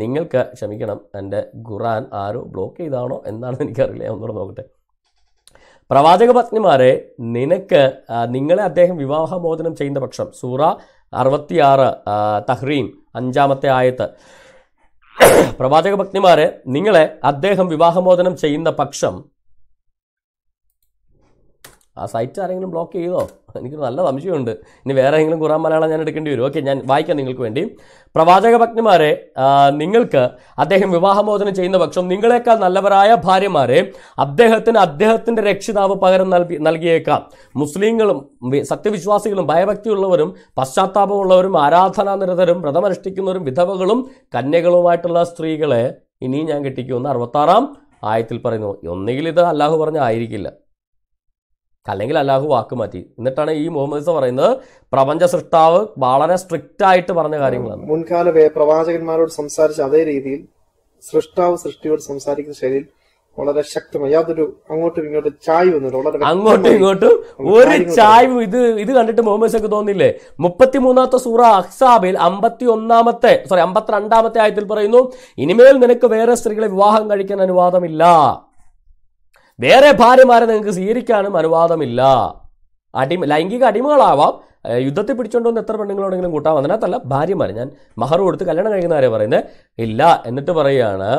നിങ്ങൾക്ക് ക്ഷമിക്കണം എൻ്റെ ഖുറാൻ ആരോ ബ്ലോക്ക് ചെയ്താണോ എന്നാണ് എനിക്കറിയില്ല ഒന്നുകൂടെ നോക്കട്ടെ പ്രവാചക പത്നിമാരെ നിനക്ക് നിങ്ങളെ അദ്ദേഹം വിവാഹമോചനം ചെയ്യുന്ന പക്ഷം സൂറ അറുപത്തിയാറ് തഹ്രീം അഞ്ചാമത്തെ ആയത്ത് പ്രവാചക പത്നിമാരെ നിങ്ങളെ അദ്ദേഹം വിവാഹമോചനം ചെയ്യുന്ന പക്ഷം ആ സൈറ്റ് ആരെങ്കിലും ബ്ലോക്ക് ചെയ്തോ എനിക്ക് നല്ല സംശയമുണ്ട് ഇനി വേറെ ഏതെങ്കിലും കുറാൻ മലയാളം ഞാൻ എടുക്കേണ്ടി വരും ഓക്കെ ഞാൻ വായിക്കാം നിങ്ങൾക്ക് വേണ്ടി പ്രവാചക ഭക്തിമാരെ നിങ്ങൾക്ക് അദ്ദേഹം വിവാഹമോചനം ചെയ്യുന്ന പക്ഷം നിങ്ങളെക്കാൾ നല്ലവരായ ഭാര്യമാരെ അദ്ദേഹത്തിന് അദ്ദേഹത്തിൻ്റെ രക്ഷിതാവ് പകരം നൽകി നൽകിയേക്കാം മുസ്ലിങ്ങളും സത്യവിശ്വാസികളും ഭയഭക്തിയുള്ളവരും പശ്ചാത്താപമുള്ളവരും ആരാധനാനിരതരും വ്രതമനുഷ്ഠിക്കുന്നവരും വിധവകളും കന്യകളുമായിട്ടുള്ള സ്ത്രീകളെ ഇനിയും ഞാൻ കെട്ടിക്കുമെന്ന് അറുപത്താറാം ആയത്തിൽ പറയുന്നു ഒന്നുകിൽ ഇത് അല്ലാഹു പറഞ്ഞ ആയിരിക്കില്ല അല്ലെങ്കിൽ അല്ലാഹു വാക്ക് മാറ്റി എന്നിട്ടാണ് ഈ മുഹമ്മദ് പറയുന്നത് പ്രപഞ്ച സൃഷ്ടാവ് വളരെ സ്ട്രിക്റ്റ് ആയിട്ട് പറഞ്ഞ കാര്യങ്ങളാണ് മുൻകാല പ്രവാചകന്മാരോട് സംസാരിച്ച അതേ രീതിയിൽ സൃഷ്ടാവ് സൃഷ്ടിയോട് സംസാരിക്കുന്ന ശൈലിയിൽ വളരെ ശക്തമായി യാതൊരു അങ്ങോട്ടും ഇങ്ങോട്ടും ചായ് വന്നില്ല വളരെ അങ്ങോട്ടും ഇങ്ങോട്ടും ഒരു ചായവും ഇത് ഇത് കണ്ടിട്ട് മുഹമ്മദ് ഒക്കെ തോന്നില്ലേ മുപ്പത്തി മൂന്നാമത്തെ സൂറ അഹ്സാബിൽ അമ്പത്തി ഒന്നാമത്തെ സോറി രണ്ടാമത്തെ ആയത്തിൽ പറയുന്നു ഇനിമേൽ നിനക്ക് വേറെ സ്ത്രീകളെ വിവാഹം കഴിക്കാൻ അനുവാദമില്ല വേറെ ഭാര്യമാരെ നിങ്ങൾക്ക് സ്വീകരിക്കാനും അനുവാദമില്ല അടിമ ലൈംഗിക അടിമകളാവാം യുദ്ധത്തിൽ പിടിച്ചോണ്ട് എത്ര പെണ്ണുങ്ങളുണ്ടെങ്കിലും കൂട്ടാം അതിനകത്തല്ല ഭാര്യമാർ ഞാൻ മഹർ കൊടുത്ത് കല്യാണം കഴിക്കുന്നവരെ പറയുന്നത് ഇല്ല എന്നിട്ട് പറയുകയാണ്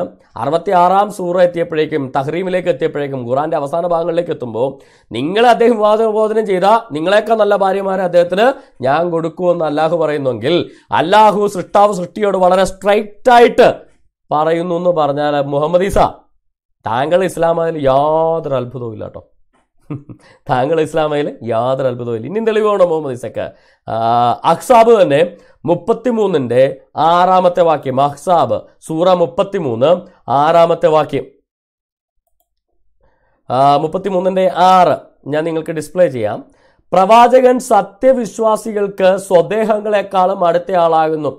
അറുപത്തി ആറാം സൂറ എത്തിയപ്പോഴേക്കും തഹ്റീമിലേക്ക് എത്തിയപ്പോഴേക്കും ഖുറാൻ്റെ അവസാന ഭാഗങ്ങളിലേക്ക് എത്തുമ്പോൾ നിങ്ങളെ അദ്ദേഹം വിവാദബോധനം ചെയ്ത നിങ്ങളെയൊക്കെ നല്ല ഭാര്യമാരെ അദ്ദേഹത്തിന് ഞാൻ കൊടുക്കുമെന്ന് അല്ലാഹു പറയുന്നെങ്കിൽ അല്ലാഹു സൃഷ്ടാവ് സൃഷ്ടിയോട് വളരെ സ്ട്രൈറ്റ് ആയിട്ട് പറയുന്നു എന്ന് പറഞ്ഞാൽ മുഹമ്മദ് ഈസ താങ്കൾ ഇസ്ലാമായാൽ യാതൊരു അത്ഭുതവും ഇല്ല കേട്ടോ താങ്കൾ ഇസ്ലാമയിൽ യാതൊരു അത്ഭുതവും ഇല്ല ഇനി തെളിവാണോ മുഹമ്മദ് ഇസക്ക് അഹ്സാബ് തന്നെ മുപ്പത്തിമൂന്നിൻ്റെ ആറാമത്തെ വാക്യം അഹ്സാബ് സൂറ മൂന്ന് ആറാമത്തെ വാക്യം മുപ്പത്തിമൂന്നിൻ്റെ ആറ് ഞാൻ നിങ്ങൾക്ക് ഡിസ്പ്ലേ ചെയ്യാം പ്രവാചകൻ സത്യവിശ്വാസികൾക്ക് സ്വദേഹങ്ങളെക്കാളും അടുത്തയാളാകുന്നു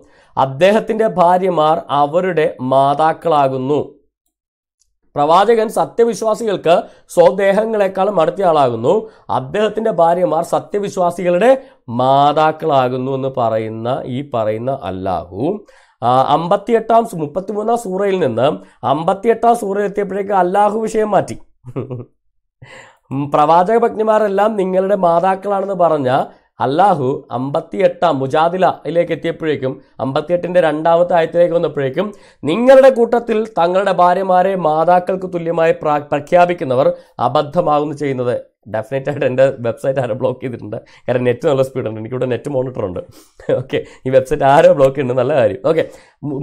അദ്ദേഹത്തിൻ്റെ ഭാര്യമാർ അവരുടെ മാതാക്കളാകുന്നു പ്രവാചകൻ സത്യവിശ്വാസികൾക്ക് സ്വദേഹങ്ങളെക്കാളും അടുത്ത ആളാകുന്നു അദ്ദേഹത്തിൻ്റെ ഭാര്യമാർ സത്യവിശ്വാസികളുടെ മാതാക്കളാകുന്നു എന്ന് പറയുന്ന ഈ പറയുന്ന അല്ലാഹു അമ്പത്തിയെട്ടാം മുപ്പത്തിമൂന്നാം സൂറയിൽ നിന്ന് അമ്പത്തിയെട്ടാം സൂറയിൽ എത്തിയപ്പോഴേക്ക് അല്ലാഹു വിഷയം മാറ്റി പ്രവാചക പത്നിമാരെല്ലാം നിങ്ങളുടെ മാതാക്കളാണെന്ന് പറഞ്ഞ അള്ളാഹു അമ്പത്തിയെട്ടാം മുജാദില അതിലേക്ക് എത്തിയപ്പോഴേക്കും അമ്പത്തിയെട്ടിൻ്റെ രണ്ടാമത്തെ ആയത്തിലേക്ക് വന്നപ്പോഴേക്കും നിങ്ങളുടെ കൂട്ടത്തിൽ തങ്ങളുടെ ഭാര്യമാരെ മാതാക്കൾക്ക് തുല്യമായി പ്രഖ്യാപിക്കുന്നവർ അബദ്ധമാകുന്നു ചെയ്യുന്നത് ഡെഫിനറ്റ് ആയിട്ട് എൻ്റെ വെബ്സൈറ്റ് ആരോ ബ്ലോക്ക് ചെയ്തിട്ടുണ്ട് കാരണം നെറ്റ് നല്ല സ്പീഡുണ്ട് എനിക്കിവിടെ നെറ്റ് മോണിറ്റർ ഉണ്ട് ഓക്കെ ഈ വെബ്സൈറ്റ് ആരോ ബ്ലോക്ക് ചെയ്യുന്നുണ്ട് നല്ല കാര്യം ഓക്കെ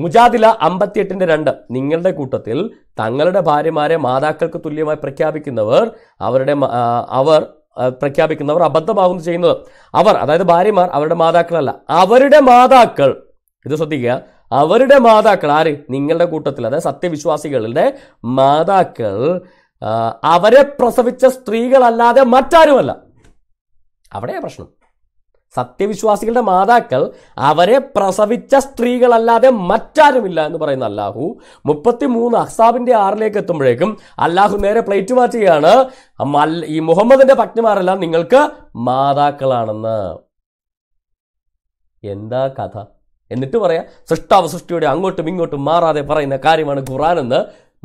മുജാദില അമ്പത്തിയെട്ടിൻ്റെ രണ്ട് നിങ്ങളുടെ കൂട്ടത്തിൽ തങ്ങളുടെ ഭാര്യമാരെ മാതാക്കൾക്ക് തുല്യമായി പ്രഖ്യാപിക്കുന്നവർ അവരുടെ അവർ പ്രഖ്യാപിക്കുന്നവർ അബദ്ധമാകുന്നു ചെയ്യുന്നത് അവർ അതായത് ഭാര്യമാർ അവരുടെ മാതാക്കളല്ല അവരുടെ മാതാക്കൾ ഇത് ശ്രദ്ധിക്കുക അവരുടെ മാതാക്കൾ ആര് നിങ്ങളുടെ കൂട്ടത്തിൽ അതായത് സത്യവിശ്വാസികളുടെ മാതാക്കൾ അവരെ പ്രസവിച്ച സ്ത്രീകളല്ലാതെ മറ്റാരുമല്ല അവിടെയാണ് പ്രശ്നം സത്യവിശ്വാസികളുടെ മാതാക്കൾ അവരെ പ്രസവിച്ച സ്ത്രീകളല്ലാതെ മറ്റാരുമില്ല എന്ന് പറയുന്ന അല്ലാഹു മുപ്പത്തി മൂന്ന് അഹ്സാബിന്റെ ആറിലേക്ക് എത്തുമ്പോഴേക്കും അല്ലാഹു നേരെ പ്ലേറ്റ് മാറ്റുകയാണ് ഈ മുഹമ്മദിന്റെ പത്നിമാരെല്ലാം നിങ്ങൾക്ക് മാതാക്കളാണെന്ന് എന്താ കഥ എന്നിട്ട് പറയാം സൃഷ്ടാവ് സൃഷ്ടിയുടെ അങ്ങോട്ടും ഇങ്ങോട്ടും മാറാതെ പറയുന്ന കാര്യമാണ് ഖുറാൻ എന്ന്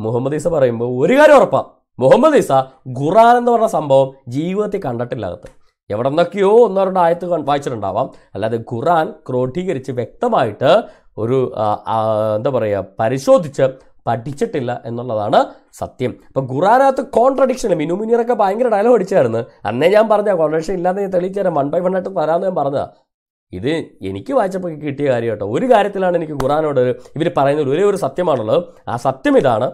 മുഹമ്മദ് ഈസ പറയുമ്പോൾ ഒരു കാര്യം ഉറപ്പാണ് മുഹമ്മദ് ഈസ ഖുറാൻ എന്ന് പറഞ്ഞ സംഭവം ജീവിതത്തിൽ കണ്ടിട്ടില്ലാത്ത എവിടെ നിന്നൊക്കെയോ ഒന്നോ രണ്ടോ ആയത്ത് വായിച്ചിട്ടുണ്ടാവാം അല്ലാതെ ഖുറാൻ ക്രോഡീകരിച്ച് വ്യക്തമായിട്ട് ഒരു എന്താ പറയുക പരിശോധിച്ച് പഠിച്ചിട്ടില്ല എന്നുള്ളതാണ് സത്യം അപ്പം ഖുറാനകത്ത് കോൺട്രഡിക്ഷൻ മിനു മുനീറൊക്കെ ഭയങ്കര ഡയലോഗ് അടിച്ചായിരുന്നു അന്നേ ഞാൻ പറഞ്ഞ കോൺട്രഡിക്ഷൻ ഇല്ലാതെ തെളിയിച്ചു തരാം വൺ ബൈ വൺ ആയിട്ട് വരാമെന്ന് ഞാൻ പറഞ്ഞതാ ഇത് എനിക്ക് വായിച്ചപ്പോൾ കിട്ടിയ കാര്യം കേട്ടോ ഒരു കാര്യത്തിലാണ് എനിക്ക് ഖുറാനോട് ഇവർ പറയുന്നത് ഒരേ ഒരു സത്യമാണുള്ളത് ആ സത്യം ഇതാണ്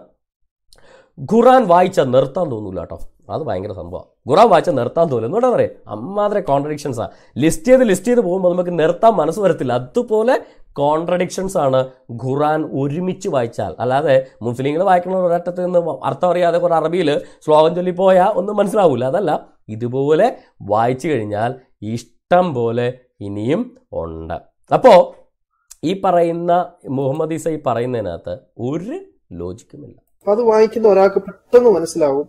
ഖുറാൻ വായിച്ചാൽ നിർത്താൻ തോന്നില്ല കേട്ടോ അത് ഭയങ്കര സംഭവമാണ് ഖുറാൻ വായിച്ചാൽ നിർത്താൻ തോന്നുന്നു എന്നോട് പറയാം അമ്മാതിരെ കോൺട്രഡിക്ഷൻസാണ് ലിസ്റ്റ് ചെയ്ത് ലിസ്റ്റ് ചെയ്ത് പോകുമ്പോൾ നമുക്ക് നിർത്താൻ മനസ്സ് വരത്തില്ല അതുപോലെ കോൺട്രഡിക്ഷൻസ് ആണ് ഖുറാൻ ഒരുമിച്ച് വായിച്ചാൽ അല്ലാതെ മുസ്ലിങ്ങൾ വായിക്കുന്ന ഒരറ്റത്ത് നിന്ന് അർത്ഥം അറിയാതെ കുറേ അറബിയിൽ ശ്ലോകം ചൊല്ലിപ്പോയാൽ ഒന്നും മനസ്സിലാവില്ല അതല്ല ഇതുപോലെ വായിച്ചു കഴിഞ്ഞാൽ ഇഷ്ടം പോലെ ഇനിയും ഉണ്ട് അപ്പോൾ ഈ പറയുന്ന മുഹമ്മദ് ഈസ ഈ പറയുന്നതിനകത്ത് ഒരു ലോജിക്കുമില്ല അത് വായിക്കുന്ന ഒരാൾക്ക് പെട്ടെന്ന് മനസ്സിലാവും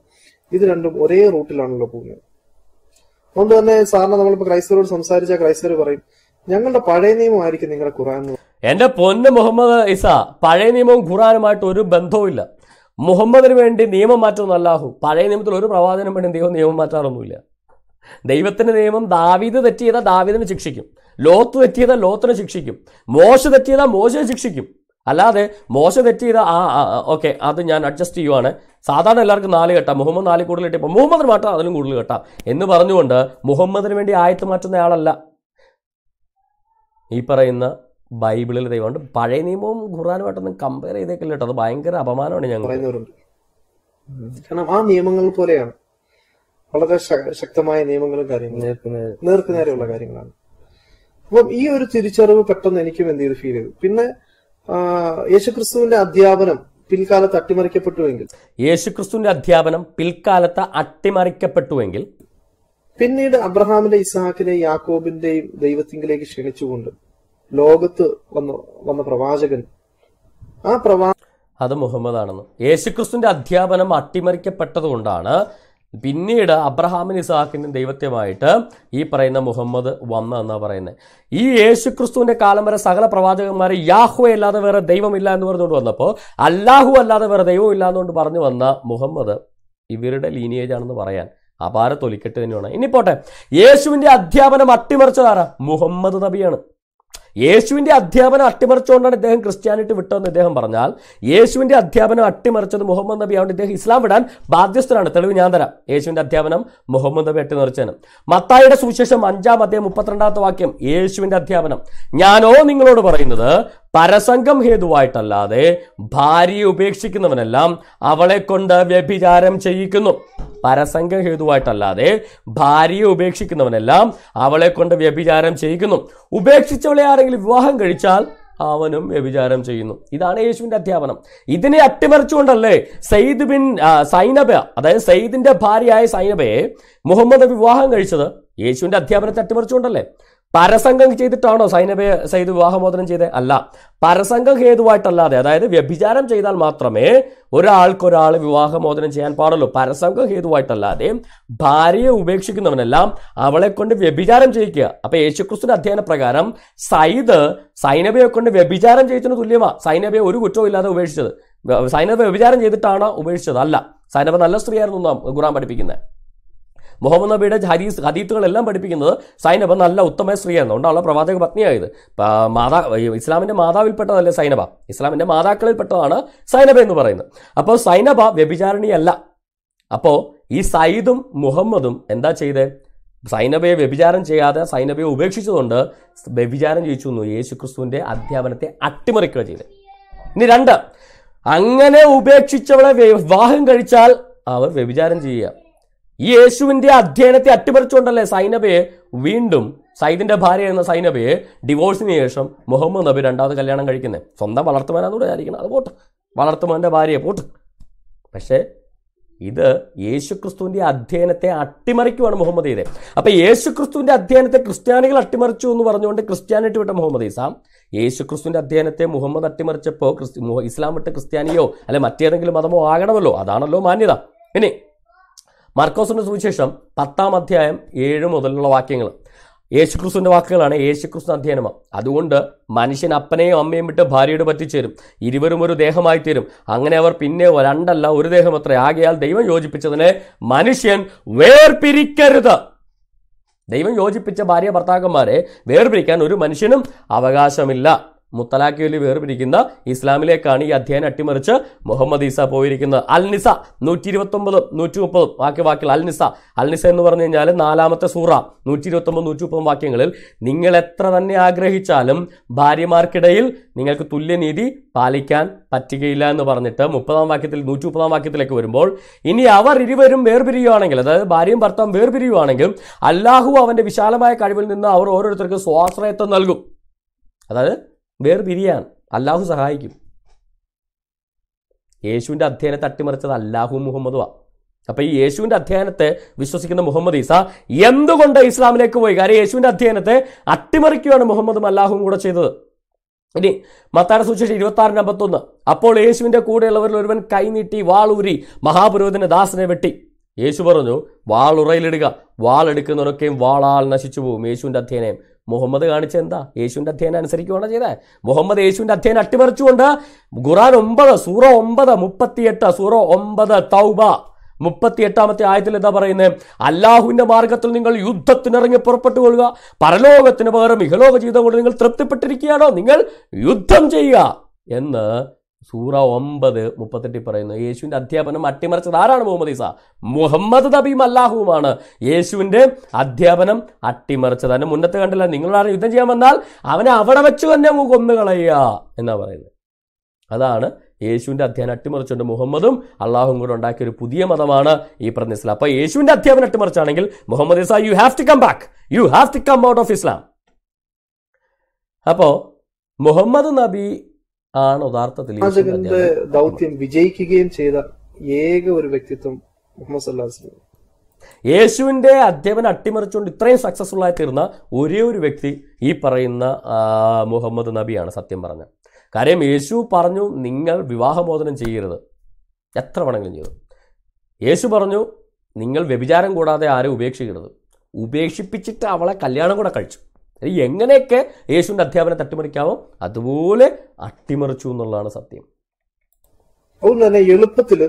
ഇത് രണ്ടും ഒരേ റൂട്ടിലാണല്ലോ പോകുന്നത് അതുകൊണ്ട് തന്നെ സാറിന് നമ്മളിപ്പോ ക്രൈസ്തവരോട് സംസാരിച്ച ക്രൈസ്തവർ പറയും ഞങ്ങളുടെ പഴയ ആയിരിക്കും നിങ്ങളുടെ ഖുറാൻ എന്റെ പൊന്ന് മുഹമ്മദ് ഇസ പഴയ നിയമവും ഖുറാനുമായിട്ട് ഒരു ബന്ധവുമില്ല മുഹമ്മദിന് വേണ്ടി നിയമം മാറ്റം അല്ലാഹു പഴയ നിയമത്തിൽ ഒരു പ്രവാചനം വേണ്ടി ദൈവം നിയമം മാറ്റാറൊന്നുമില്ല ദൈവത്തിന്റെ നിയമം ദാവീദ് തെറ്റിയതാ ദാവീദിനെ ശിക്ഷിക്കും ലോത്ത് തെറ്റിയതാ ലോത്തിനെ ശിക്ഷിക്കും മോശ തെറ്റിയതാ മോശയെ ശിക്ഷിക്കും അല്ലാതെ മോശം തെറ്റ് ചെയ്ത ആ ഓക്കെ അത് ഞാൻ അഡ്ജസ്റ്റ് ചെയ്യുവാണ് സാധാരണ എല്ലാവർക്കും നാല് കെട്ടാം മുഹമ്മദ് നാല് കൂടുതൽ കിട്ടിയപ്പോൾ മുഹമ്മദിന് മാത്രം അതിലും കൂടുതൽ കെട്ടാം എന്ന് പറഞ്ഞുകൊണ്ട് മുഹമ്മദിന് വേണ്ടി ആയത്ത് മാറ്റുന്ന ആളല്ല ഈ പറയുന്ന ബൈബിളിൽ ദൈവമുണ്ട് പഴയ നിയമവും ഖുറാനുമായിട്ടൊന്നും കമ്പയർ ചെയ്തേക്കില്ല കേട്ടോ അത് ഭയങ്കര അപമാനമാണ് ഞങ്ങൾ കാരണം ആ നിയമങ്ങൾ പോലെയാണ് വളരെ ശക്തമായ നിയമങ്ങളും കാര്യങ്ങളും നേർക്കുനേരെയുള്ള കാര്യങ്ങളാണ് അപ്പം ഈ ഒരു തിരിച്ചറിവ് പെട്ടെന്ന് എനിക്കും എന്ത് ചെയ്ത് ഫീൽ ചെയ്തു പിന്നെ യേശുക്രിസ്തുവിന്റെ അധ്യാപനം പിൽക്കാലത്ത് അട്ടിമറിക്കപ്പെട്ടുവെങ്കിൽ യേശുക്രിസ്തുവിന്റെ അധ്യാപനം പിൽക്കാലത്ത് അട്ടിമറിക്കപ്പെട്ടുവെങ്കിൽ പിന്നീട് അബ്രഹാമിന്റെ ഇസ്ഹാക്കിനെയും യാക്കോബിന്റെയും ദൈവത്തിങ്കിലേക്ക് ക്ഷണിച്ചുകൊണ്ട് ലോകത്ത് വന്ന വന്ന പ്രവാചകൻ ആ പ്രവാ അത് ആണെന്ന് യേശുക്രിസ്തുവിന്റെ അധ്യാപനം അട്ടിമറിക്കപ്പെട്ടതുകൊണ്ടാണ് പിന്നീട് അബ്രഹാമിൻ ഇസാഖിൻ്റെ ദൈവത്യമായിട്ട് ഈ പറയുന്ന മുഹമ്മദ് വന്ന എന്നാണ് പറയുന്നത് ഈ യേശു ക്രിസ്തുവിൻ്റെ കാലം വരെ സകല പ്രവാചകന്മാരെ യാഹു അല്ലാതെ വേറെ ദൈവമില്ല എന്ന് പറഞ്ഞുകൊണ്ട് വന്നപ്പോൾ അല്ലാഹു അല്ലാതെ വേറെ ദൈവമില്ല എന്നുകൊണ്ട് പറഞ്ഞു വന്ന മുഹമ്മദ് ഇവരുടെ ലീനിയേജ് ആണെന്ന് പറയാൻ അപാര തൊലിക്കെട്ട് തന്നെയാണ് ഇനി പോട്ടെ യേശുവിന്റെ അധ്യാപനം അട്ടിമറിച്ചതാരാ മുഹമ്മദ് നബിയാണ് യേശുവിൻ്റെ അധ്യാപനം അട്ടിമറിച്ചുകൊണ്ടാണ് ഇദ്ദേഹം ക്രിസ്ത്യാനിറ്റി വിട്ടതെന്ന് ഇദ്ദേഹം പറഞ്ഞാൽ യേശുവിൻ്റെ അധ്യാപനം അട്ടിമറിച്ചത് മുഹമ്മദ് നബി ആയതുകൊണ്ട് ഇദ്ദേഹം ഇസ്ലാം വിടാൻ ബാധ്യസ്ഥനാണ് തെളിവ് ഞാൻ തരാം യേശുവിൻ്റെ അധ്യാപനം മുഹമ്മദ് നബി അട്ടിമറിച്ചതിന് മത്തായിയുടെ സുവിശേഷം അഞ്ചാം അദ്ദേഹം മുപ്പത്തിരണ്ടാമത്തെ വാക്യം യേശുവിൻ്റെ അധ്യാപനം ഞാനോ നിങ്ങളോട് പറയുന്നത് പരസംഗം ഹേതുവായിട്ടല്ലാതെ ഭാര്യയെ ഉപേക്ഷിക്കുന്നവനെല്ലാം അവളെ കൊണ്ട് വ്യഭിചാരം ചെയ്യിക്കുന്നു പരസംഗ ഹേതുവായിട്ടല്ലാതെ ഭാര്യയെ ഉപേക്ഷിക്കുന്നവനെല്ലാം അവളെ കൊണ്ട് വ്യഭിചാരം ചെയ്യിക്കുന്നു ഉപേക്ഷിച്ചവളെ ആരെങ്കിലും വിവാഹം കഴിച്ചാൽ അവനും വ്യഭിചാരം ചെയ്യുന്നു ഇതാണ് യേശുവിൻ്റെ അധ്യാപനം ഇതിനെ അട്ടിമറിച്ചുകൊണ്ടല്ലേ സയ്യിദ് ബിൻ സൈനബ അതായത് സയ്യിദിന്റെ ഭാര്യയായ സൈനബയെ മുഹമ്മദ് വിവാഹം കഴിച്ചത് യേശുവിൻ്റെ അധ്യാപനത്തെ അട്ടിമറിച്ചുകൊണ്ടല്ലേ പരസംഗം ചെയ്തിട്ടാണോ സൈനബയെ സൈദ് വിവാഹമോചനം ചെയ്തത് അല്ല പരസംഗം ഹേതുവായിട്ടല്ലാതെ അതായത് വ്യഭിചാരം ചെയ്താൽ മാത്രമേ ഒരാൾക്കൊരാൾ വിവാഹമോചനം ചെയ്യാൻ പാടുള്ളൂ പരസംഗം ഹേതുവായിട്ടല്ലാതെ ഭാര്യയെ ഉപേക്ഷിക്കുന്നവനെല്ലാം അവളെ കൊണ്ട് വ്യഭിചാരം ചെയ്യിക്കുക അപ്പൊ യേശുക്രിസ്തുവിന്റെ അധ്യയന പ്രകാരം സൈദ് സൈനബയെ കൊണ്ട് വ്യഭിചാരം ചെയ്തതിന് തുല്യമാ സൈനബയെ ഒരു കുറ്റവും ഇല്ലാതെ ഉപേക്ഷിച്ചത് സൈനബ വ്യഭിചാരം ചെയ്തിട്ടാണോ ഉപേക്ഷിച്ചത് അല്ല സൈനബ നല്ല സ്ത്രീയായിരുന്നു നാം ഖുറാൻ പഠിപ്പിക്കുന്നത് മുഹമ്മദ് നബിയുടെ ഹരീസ് ഹദീത്തുകളെല്ലാം പഠിപ്പിക്കുന്നത് സൈനബ നല്ല ഉത്തമ സ്ത്രീയാണ് എന്നുകൊണ്ടാണല്ലോ പ്രവാചക പത്നിയായത് മാതാ ഇസ്ലാമിൻ്റെ മാതാവിൽപ്പെട്ടതല്ലേ സൈനബ ഇസ്ലാമിൻ്റെ മാതാക്കളിൽപ്പെട്ടതാണ് സൈനബ എന്ന് പറയുന്നത് അപ്പോൾ സൈനബ വ്യഭിചാരണിയല്ല അപ്പോൾ ഈ സയ്യിദും മുഹമ്മദും എന്താ ചെയ്തേ സൈനബയെ വ്യഭിചാരം ചെയ്യാതെ സൈനബയെ ഉപേക്ഷിച്ചതുകൊണ്ട് വ്യഭിചാരം ചെയ്യിച്ചു യേശു യേശുക്രിസ്തുവിൻ്റെ അധ്യാപനത്തെ അട്ടിമറിക്കുക ചെയ്ത് ഇനി രണ്ട് അങ്ങനെ ഉപേക്ഷിച്ചവളെ വിവാഹം കഴിച്ചാൽ അവർ വ്യഭിചാരം ചെയ്യുക യേശുവിന്റെ അധ്യയനത്തെ അട്ടിമറിച്ചുകൊണ്ടല്ലേ സൈനബയെ വീണ്ടും സൈദിന്റെ ഭാര്യ എന്ന സൈനബയെ ഡിവോഴ്സിന് ശേഷം മുഹമ്മദ് നബി രണ്ടാമത് കല്യാണം കഴിക്കുന്നത് സ്വന്തം വളർത്തുവാനാന്ന് വിചാരിക്കണം അത് പോട്ട് വളർത്തുവാൻ്റെ ഭാര്യയെ പോട്ട് പക്ഷേ ഇത് യേശുക്രിസ്തുവിന്റെ അധ്യയനത്തെ അട്ടിമറിക്കുവാണ് മുഹമ്മദ് ഈദ് അപ്പോൾ യേശുക്രിസ്തുവിന്റെ അധ്യയനത്തെ ക്രിസ്ത്യാനികൾ അട്ടിമറിച്ചു എന്ന് പറഞ്ഞുകൊണ്ട് ക്രിസ്ത്യാനിറ്റി വിട്ട മുഹമ്മദ് ഈസാം യേശുക്രിസ്തുവിൻ്റെ അധ്യയനത്തെ മുഹമ്മദ് അട്ടിമറിച്ചപ്പോൾ ഇസ്ലാം വിട്ട് ക്രിസ്ത്യാനിയോ അല്ലെ മറ്റേതെങ്കിലും മതമോ ആകണമല്ലോ അതാണല്ലോ മാന്യത ഇനി മർക്കോസിൻ്റെ സുവിശേഷം പത്താം അധ്യായം ഏഴ് മുതലുള്ള വാക്യങ്ങൾ യേശുക്രിസ്തുവിന്റെ വാക്കുകളാണ് യേശുക്രിസ്തു അധ്യയനമാണ് അതുകൊണ്ട് മനുഷ്യൻ അപ്പനെയും അമ്മയും വിട്ട് ഭാര്യയോട് പറ്റിച്ചേരും ഇരുവരും ഒരു ദേഹമായി തീരും അങ്ങനെ അവർ പിന്നെ രണ്ടല്ല ഒരു ദേഹം അത്ര ആകയാൽ ദൈവം യോജിപ്പിച്ചതിനെ മനുഷ്യൻ വേർപിരിക്കരുത് ദൈവം യോജിപ്പിച്ച ഭാര്യ ഭർത്താക്കന്മാരെ വേർപിരിക്കാൻ ഒരു മനുഷ്യനും അവകാശമില്ല മുത്തലാഖ് വലി വേർപിരിക്കുന്ന ഇസ്ലാമിലേക്കാണ് ഈ അധ്യയനം അട്ടിമറിച്ച് മുഹമ്മദ് ഈസ പോയിരിക്കുന്നത് അൽനിസ നൂറ്റി ഇരുപത്തൊമ്പതും നൂറ്റി മുപ്പതും വാക്യ നിസ അൽനിസ അൽനിസ എന്ന് പറഞ്ഞു കഴിഞ്ഞാൽ നാലാമത്തെ സൂറ നൂറ്റി ഇരുപത്തൊമ്പത് നൂറ്റി മുപ്പത് വാക്യങ്ങളിൽ നിങ്ങൾ എത്ര തന്നെ ആഗ്രഹിച്ചാലും ഭാര്യമാർക്കിടയിൽ നിങ്ങൾക്ക് തുല്യനീതി പാലിക്കാൻ പറ്റുകയില്ല എന്ന് പറഞ്ഞിട്ട് മുപ്പതാം വാക്യത്തിൽ നൂറ്റി മുപ്പതാം വാക്യത്തിലേക്ക് വരുമ്പോൾ ഇനി അവർ ഇരുവരും വേർപിരിയുകയാണെങ്കിൽ അതായത് ഭാര്യയും ഭർത്താവും വേർപിരിയുകയാണെങ്കിൽ അല്ലാഹു അവന്റെ വിശാലമായ കഴിവിൽ നിന്ന് അവർ ഓരോരുത്തർക്കും സ്വാശ്രയത്വം നൽകും അതായത് വേർപിരിയാണ് അല്ലാഹു സഹായിക്കും യേശുവിൻ്റെ അധ്യയനത്തെ അട്ടിമറിച്ചത് അല്ലാഹു മുഹമ്മദുവാ അപ്പോൾ ഈ യേശുവിൻ്റെ അധ്യയനത്തെ വിശ്വസിക്കുന്ന മുഹമ്മദ് ഈസ എന്തുകൊണ്ട് ഇസ്ലാമിലേക്ക് പോയി കാര്യം യേശുവിൻ്റെ അധ്യയനത്തെ അട്ടിമറിക്കുകയാണ് മുഹമ്മദും അല്ലാഹുവും കൂടെ ചെയ്തത് ഇനി മത്താട സൂക്ഷിച്ച ഇരുപത്തി ആറിന് അമ്പത്തൊന്ന് അപ്പോൾ യേശുവിൻ്റെ കൂടെയുള്ളവരിൽ ഒരുവൻ കൈനീട്ടി വാളൂരി മഹാപുരോഹിതൻ്റെ ദാസനെ വെട്ടി യേശു പറഞ്ഞു വാളുറയിലിടുക വാളെടുക്കുന്നവരൊക്കെയും വാളാൽ നശിച്ചു പോകും യേശുവിൻ്റെ അധ്യയനം മുഹമ്മദ് കാണിച്ച എന്താ യേശുവിൻ്റെ അധ്യയനം അനുസരിക്കുകയാണ് ചെയ്തത് മുഹമ്മദ് യേശുവിൻ്റെ അധ്യയനം അട്ടിമറിച്ചുകൊണ്ട് ഖുറാൻ ഒമ്പത് സൂറ ഒമ്പത് മുപ്പത്തിയെട്ട് സൂറ ഒമ്പത് തൗബ മുപ്പത്തി എട്ടാമത്തെ ആയത്തിൽ എന്താ പറയുന്നത് അല്ലാഹുവിന്റെ മാർഗത്തിൽ നിങ്ങൾ യുദ്ധത്തിനിറങ്ങി പുറപ്പെട്ടു കൊള്ളുക പരലോകത്തിന് പകരം ഇഹലോക ജീവിതം കൊണ്ട് നിങ്ങൾ തൃപ്തിപ്പെട്ടിരിക്കുകയാണോ നിങ്ങൾ യുദ്ധം ചെയ്യുക എന്ന് സൂറ ഒമ്പത് മുപ്പത്തെട്ടിൽ പറയുന്നു യേശുവിൻ്റെ അധ്യാപനം അട്ടിമറിച്ചത് ആരാണ് മുഹമ്മദ് ഈസ മുഹമ്മദ് നബീം അല്ലാഹുവുമാണ് യേശുവിൻ്റെ അധ്യാപനം അട്ടിമറിച്ചത് അതിന് മുന്നത്ത് കണ്ടില്ല നിങ്ങളാരും യുദ്ധം ചെയ്യാൻ വന്നാൽ അവനെ അവിടെ വെച്ച് തന്നെ കൊന്നു കളയുക എന്നാണ് പറയുന്നത് അതാണ് യേശുവിൻ്റെ അധ്യയനം അട്ടിമറിച്ചുകൊണ്ട് മുഹമ്മദും അള്ളാഹും കൂടെ ഉണ്ടാക്കിയ ഒരു പുതിയ മതമാണ് ഈ പറഞ്ഞ ഇസ്ലാം അപ്പോൾ യേശുവിൻ്റെ അധ്യാപനം അട്ടിമറിച്ചാണെങ്കിൽ Muhammad Isa you have to come back you have to come out of Islam അപ്പോൾ മുഹമ്മദ് നബി ആണ് യഥാർത്ഥത്തിൽ ദൗത്യം വിജയിക്കുകയും ചെയ്ത ഏക ഒരു വ്യക്തിത്വം മുഹമ്മദ് സല്ലാസ്ലിം യേശുവിന്റെ അധ്യാപനം അട്ടിമറിച്ചുകൊണ്ട് ഇത്രയും സക്സസ്ഫുൾ ആയി തീർന്ന ഒരേ ഒരു വ്യക്തി ഈ പറയുന്ന മുഹമ്മദ് നബിയാണ് സത്യം പറഞ്ഞ കാര്യം യേശു പറഞ്ഞു നിങ്ങൾ വിവാഹമോചനം ചെയ്യരുത് എത്ര വേണമെങ്കിലും ചെയ്തു യേശു പറഞ്ഞു നിങ്ങൾ വ്യഭിചാരം കൂടാതെ ആരെ ഉപേക്ഷിക്കരുത് ഉപേക്ഷിപ്പിച്ചിട്ട് അവളെ കല്യാണം കൂടെ കഴിച്ചു എങ്ങനെയൊക്കെ യേശുവിൻ്റെ അധ്യാപനം തട്ടിമറിക്കാമോ അതുപോലെ അട്ടിമറിച്ചു എന്നുള്ളതാണ് സത്യം അതുകൊണ്ട് തന്നെ എളുപ്പത്തിൽ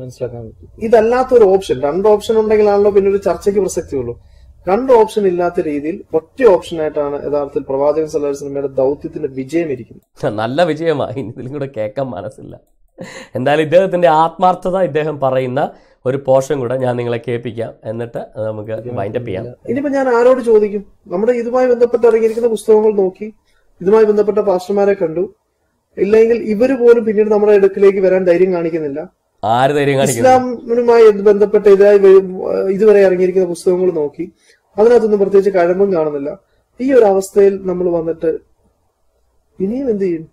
മനസ്സിലാക്കാൻ പറ്റും ഇതല്ലാത്തൊരു ഓപ്ഷൻ രണ്ട് ഓപ്ഷൻ ഉണ്ടെങ്കിലാണല്ലോ പിന്നെ ഒരു ചർച്ചയ്ക്ക് പ്രസക്തിയുള്ളൂ രണ്ട് ഓപ്ഷൻ ഇല്ലാത്ത രീതിയിൽ ഒറ്റ ഓപ്ഷനായിട്ടാണ് യഥാർത്ഥത്തിൽ പ്രവാചകൻ സിനിമയുടെ ദൗത്യത്തിന്റെ വിജയം ഇരിക്കുന്നത് നല്ല വിജയമായി ഇതിലും കൂടെ കേൾക്കാൻ മനസ്സില്ല എന്തായാലും ഇദ്ദേഹത്തിൻ്റെ ആത്മാർത്ഥത ഇദ്ദേഹം പറയുന്ന ഒരു പോർഷൻ കൂടെ ഞാൻ നിങ്ങളെ കേൾപ്പിക്കാം എന്നിട്ട് നമുക്ക് വൈൻഡ് അപ്പ് ചെയ്യാം ഇനിയിപ്പോ ഞാൻ ആരോട് ചോദിക്കും നമ്മുടെ ഇതുമായി ബന്ധപ്പെട്ട് ഇറങ്ങിയിരിക്കുന്ന പുസ്തകങ്ങൾ നോക്കി ഇതുമായി ബന്ധപ്പെട്ട പാസ്റ്റർമാരെ കണ്ടു ഇല്ലെങ്കിൽ ഇവര് പോലും പിന്നീട് നമ്മുടെ അടുക്കിലേക്ക് വരാൻ ധൈര്യം കാണിക്കുന്നില്ല ആര് ധൈര്യം ഇസ്ലാമിനുമായി ബന്ധപ്പെട്ട ഇതായി ഇതുവരെ ഇറങ്ങിയിരിക്കുന്ന പുസ്തകങ്ങൾ നോക്കി അതിനകത്തൊന്നും പ്രത്യേകിച്ച് കഴമ്പും കാണുന്നില്ല ഈ ഒരു അവസ്ഥയിൽ നമ്മൾ വന്നിട്ട് ഇനിയും എന്ത് ചെയ്യും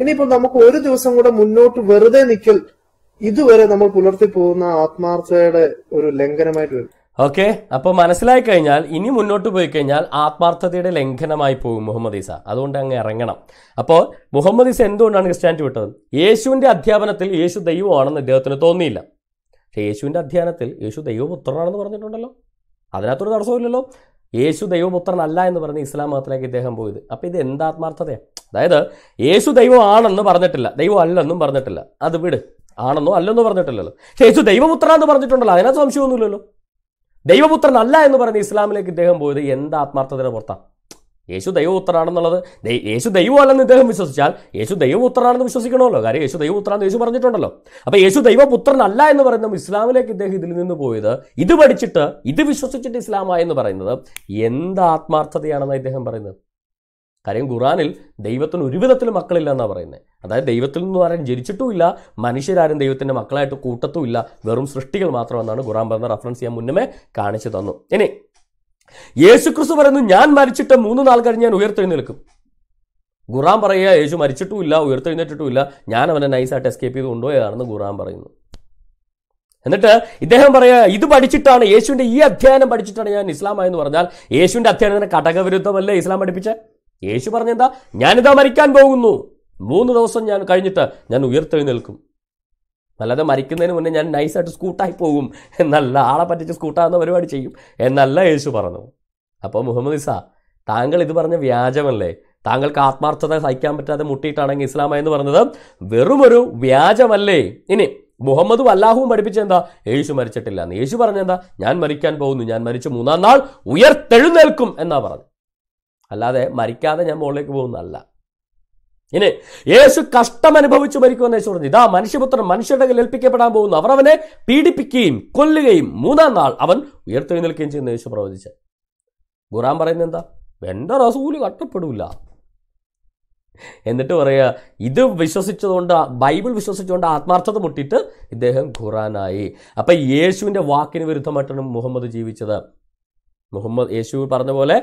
ഇനിയിപ്പോ നമുക്ക് ഒരു ദിവസം കൂടെ മുന്നോട്ട് വെറുതെ നിൽക്കൽ ഇതുവരെ നമ്മൾ പുലർത്തി പോകുന്ന ആത്മാർത്ഥതയുടെ ഒരു ലംഘനമായിട്ട് വരും ഓക്കെ അപ്പൊ മനസ്സിലായി കഴിഞ്ഞാൽ ഇനി മുന്നോട്ട് പോയി കഴിഞ്ഞാൽ ആത്മാർത്ഥതയുടെ ലംഘനമായി പോകും മുഹമ്മദ് ഈസ അതുകൊണ്ട് അങ്ങ് ഇറങ്ങണം അപ്പോൾ മുഹമ്മദ് ഈസ എന്തുകൊണ്ടാണ് ക്രിസ്ത്യാനിറ്റി വിട്ടത് യേശുവിന്റെ അധ്യാപനത്തിൽ യേശു ദൈവമാണെന്ന് അദ്ദേഹത്തിന് തോന്നിയില്ല യേശുവിന്റെ അധ്യാപനത്തിൽ യേശു ദൈവപുത്രനാണെന്ന് പറഞ്ഞിട്ടുണ്ടല്ലോ അതിനകത്തൊരു തടസ്സമില്ലല്ലോ യേശു ദൈവപുത്രനല്ല എന്ന് പറഞ്ഞ് ഇസ്ലാം മതത്തിലേക്ക് ഇദ്ദേഹം പോയത് അപ്പോൾ ഇത് എന്താ ആത്മാർത്ഥതയാണ് അതായത് യേശു ദൈവമാണെന്ന് പറഞ്ഞിട്ടില്ല ദൈവം അല്ലെന്നും പറഞ്ഞിട്ടില്ല അത് വിട് ആണെന്നോ അല്ലെന്നോ പറഞ്ഞിട്ടില്ലല്ലോ പക്ഷേ യേശു ദൈവപുത്രനാന്ന് പറഞ്ഞിട്ടുണ്ടല്ലോ അതിനകത്ത് സംശയമൊന്നുമില്ലല്ലോ ദൈവപുത്രനല്ല എന്ന് പറഞ്ഞ് ഇസ്ലാമിലേക്ക് ഇദ്ദേഹം പോയത് എന്താ ആത്മാർത്ഥതയുടെ പുറത്താണ് യേശു ദൈവപുത്രനാണെന്നുള്ളത് യേശു ദൈവമല്ലെന്ന് ഇദ്ദേഹം വിശ്വസിച്ചാൽ യേശു ദൈവപുത്രനാണെന്ന് വിശ്വസിക്കണമല്ലോ കാര്യം യേശു എന്ന് യേശു പറഞ്ഞിട്ടുണ്ടല്ലോ അപ്പോൾ യേശു ദൈവപുത്രനല്ല എന്ന് പറയുന്ന ഇസ്ലാമിലേക്ക് ഇദ്ദേഹം ഇതിൽ നിന്ന് പോയത് ഇത് പഠിച്ചിട്ട് ഇത് വിശ്വസിച്ചിട്ട് ഇസ്ലാമായെന്ന് പറയുന്നത് എന്ത് ആത്മാർത്ഥതയാണെന്ന് ഇദ്ദേഹം പറയുന്നത് കാര്യം ഖുറാനിൽ ദൈവത്തിന് ഒരു മക്കളില്ല എന്നാണ് പറയുന്നത് അതായത് ദൈവത്തിൽ നിന്ന് ആരും ജനിച്ചിട്ടുമില്ല മനുഷ്യരാരും ദൈവത്തിൻ്റെ മക്കളായിട്ട് കൂട്ടത്തുമില്ല വെറും സൃഷ്ടികൾ മാത്രമെന്നാണ് ഖുറാൻ പറഞ്ഞ റഫറൻസ് ഞാൻ മുന്നമേ കാണിച്ചു തന്നു ഇനി യേശുക്രിസ്തു പറയുന്നു ഞാൻ മരിച്ചിട്ട് മൂന്ന് നാൾ കഴിഞ്ഞ് ഞാൻ ഉയർത്തെഴുന്നേൽക്കും ഖുറാൻ പറയുക യേശു മരിച്ചിട്ടുമില്ല ഉയർത്തെഴുന്നേറ്റിട്ടുമില്ല ഞാൻ അവനെ നൈസായിട്ട് എസ്കേപ്പ് ചെയ്ത് കൊണ്ടുപോയതാണെന്ന് ഖുറാൻ പറയുന്നു എന്നിട്ട് ഇദ്ദേഹം പറയുക ഇത് പഠിച്ചിട്ടാണ് യേശുവിൻ്റെ ഈ അധ്യയനം പഠിച്ചിട്ടാണ് ഞാൻ ഇസ്ലാമായെന്ന് പറഞ്ഞാൽ യേശുവിൻ്റെ അധ്യയനത്തിന് കടകവിരുദ്ധമല്ലേ ഇസ്ലാം പഠിപ്പിച്ച യേശു പറഞ്ഞെന്താ ഞാനിതാ മരിക്കാൻ പോകുന്നു മൂന്ന് ദിവസം ഞാൻ കഴിഞ്ഞിട്ട് ഞാൻ ഉയർത്തെഴുന്നേൽക്കും അല്ലാതെ മരിക്കുന്നതിന് മുന്നേ ഞാൻ നൈസായിട്ട് സ്കൂട്ടായി പോകും എന്നല്ല ആളെ പറ്റിച്ച് സ്കൂട്ടാകുന്ന പരിപാടി ചെയ്യും എന്നല്ല യേശു പറഞ്ഞു അപ്പോൾ മുഹമ്മദ് ഇസ താങ്കൾ ഇത് പറഞ്ഞ വ്യാജമല്ലേ താങ്കൾക്ക് ആത്മാർത്ഥത സഹിക്കാൻ പറ്റാതെ മുട്ടിയിട്ടാണെങ്കിൽ ഇസ്ലാമായി എന്ന് പറഞ്ഞത് വെറുമൊരു വ്യാജമല്ലേ ഇനി മുഹമ്മദും അല്ലാഹുവും പഠിപ്പിച്ച എന്താ യേശു മരിച്ചിട്ടില്ല എന്ന് യേശു പറഞ്ഞെന്താ ഞാൻ മരിക്കാൻ പോകുന്നു ഞാൻ മരിച്ചു മൂന്നാം നാൾ ഉയർത്തെഴുന്നേൽക്കും എന്നാ പറഞ്ഞു അല്ലാതെ മരിക്കാതെ ഞാൻ മുകളിലേക്ക് പോകുന്നതല്ല ഇനി യേശു കഷ്ടം അനുഭവിച്ചു മരിക്കുമെന്ന് യേശു പറഞ്ഞു ഇതാ മനുഷ്യപുത്രൻ മനുഷ്യരുടെ ഏൽപ്പിക്കപ്പെടാൻ പോകുന്നു അവർ അവനെ പീഡിപ്പിക്കുകയും കൊല്ലുകയും മൂന്നാം നാൾ അവൻ നിൽക്കുകയും ചെയ്യുന്ന യേശു പ്രവചിച്ച് ഖുറാൻ പറയുന്നത് എന്താ എൻ്റെ റസൂല് കട്ടപ്പെടില്ല എന്നിട്ട് പറയുക ഇത് വിശ്വസിച്ചതുകൊണ്ട് ബൈബിൾ വിശ്വസിച്ചുകൊണ്ട് ആത്മാർത്ഥത മുട്ടിയിട്ട് ഇദ്ദേഹം ഖുറാനായി അപ്പൊ യേശുവിന്റെ വാക്കിന് വിരുദ്ധമായിട്ടാണ് മുഹമ്മദ് ജീവിച്ചത് മുഹമ്മദ് യേശു പറഞ്ഞ പോലെ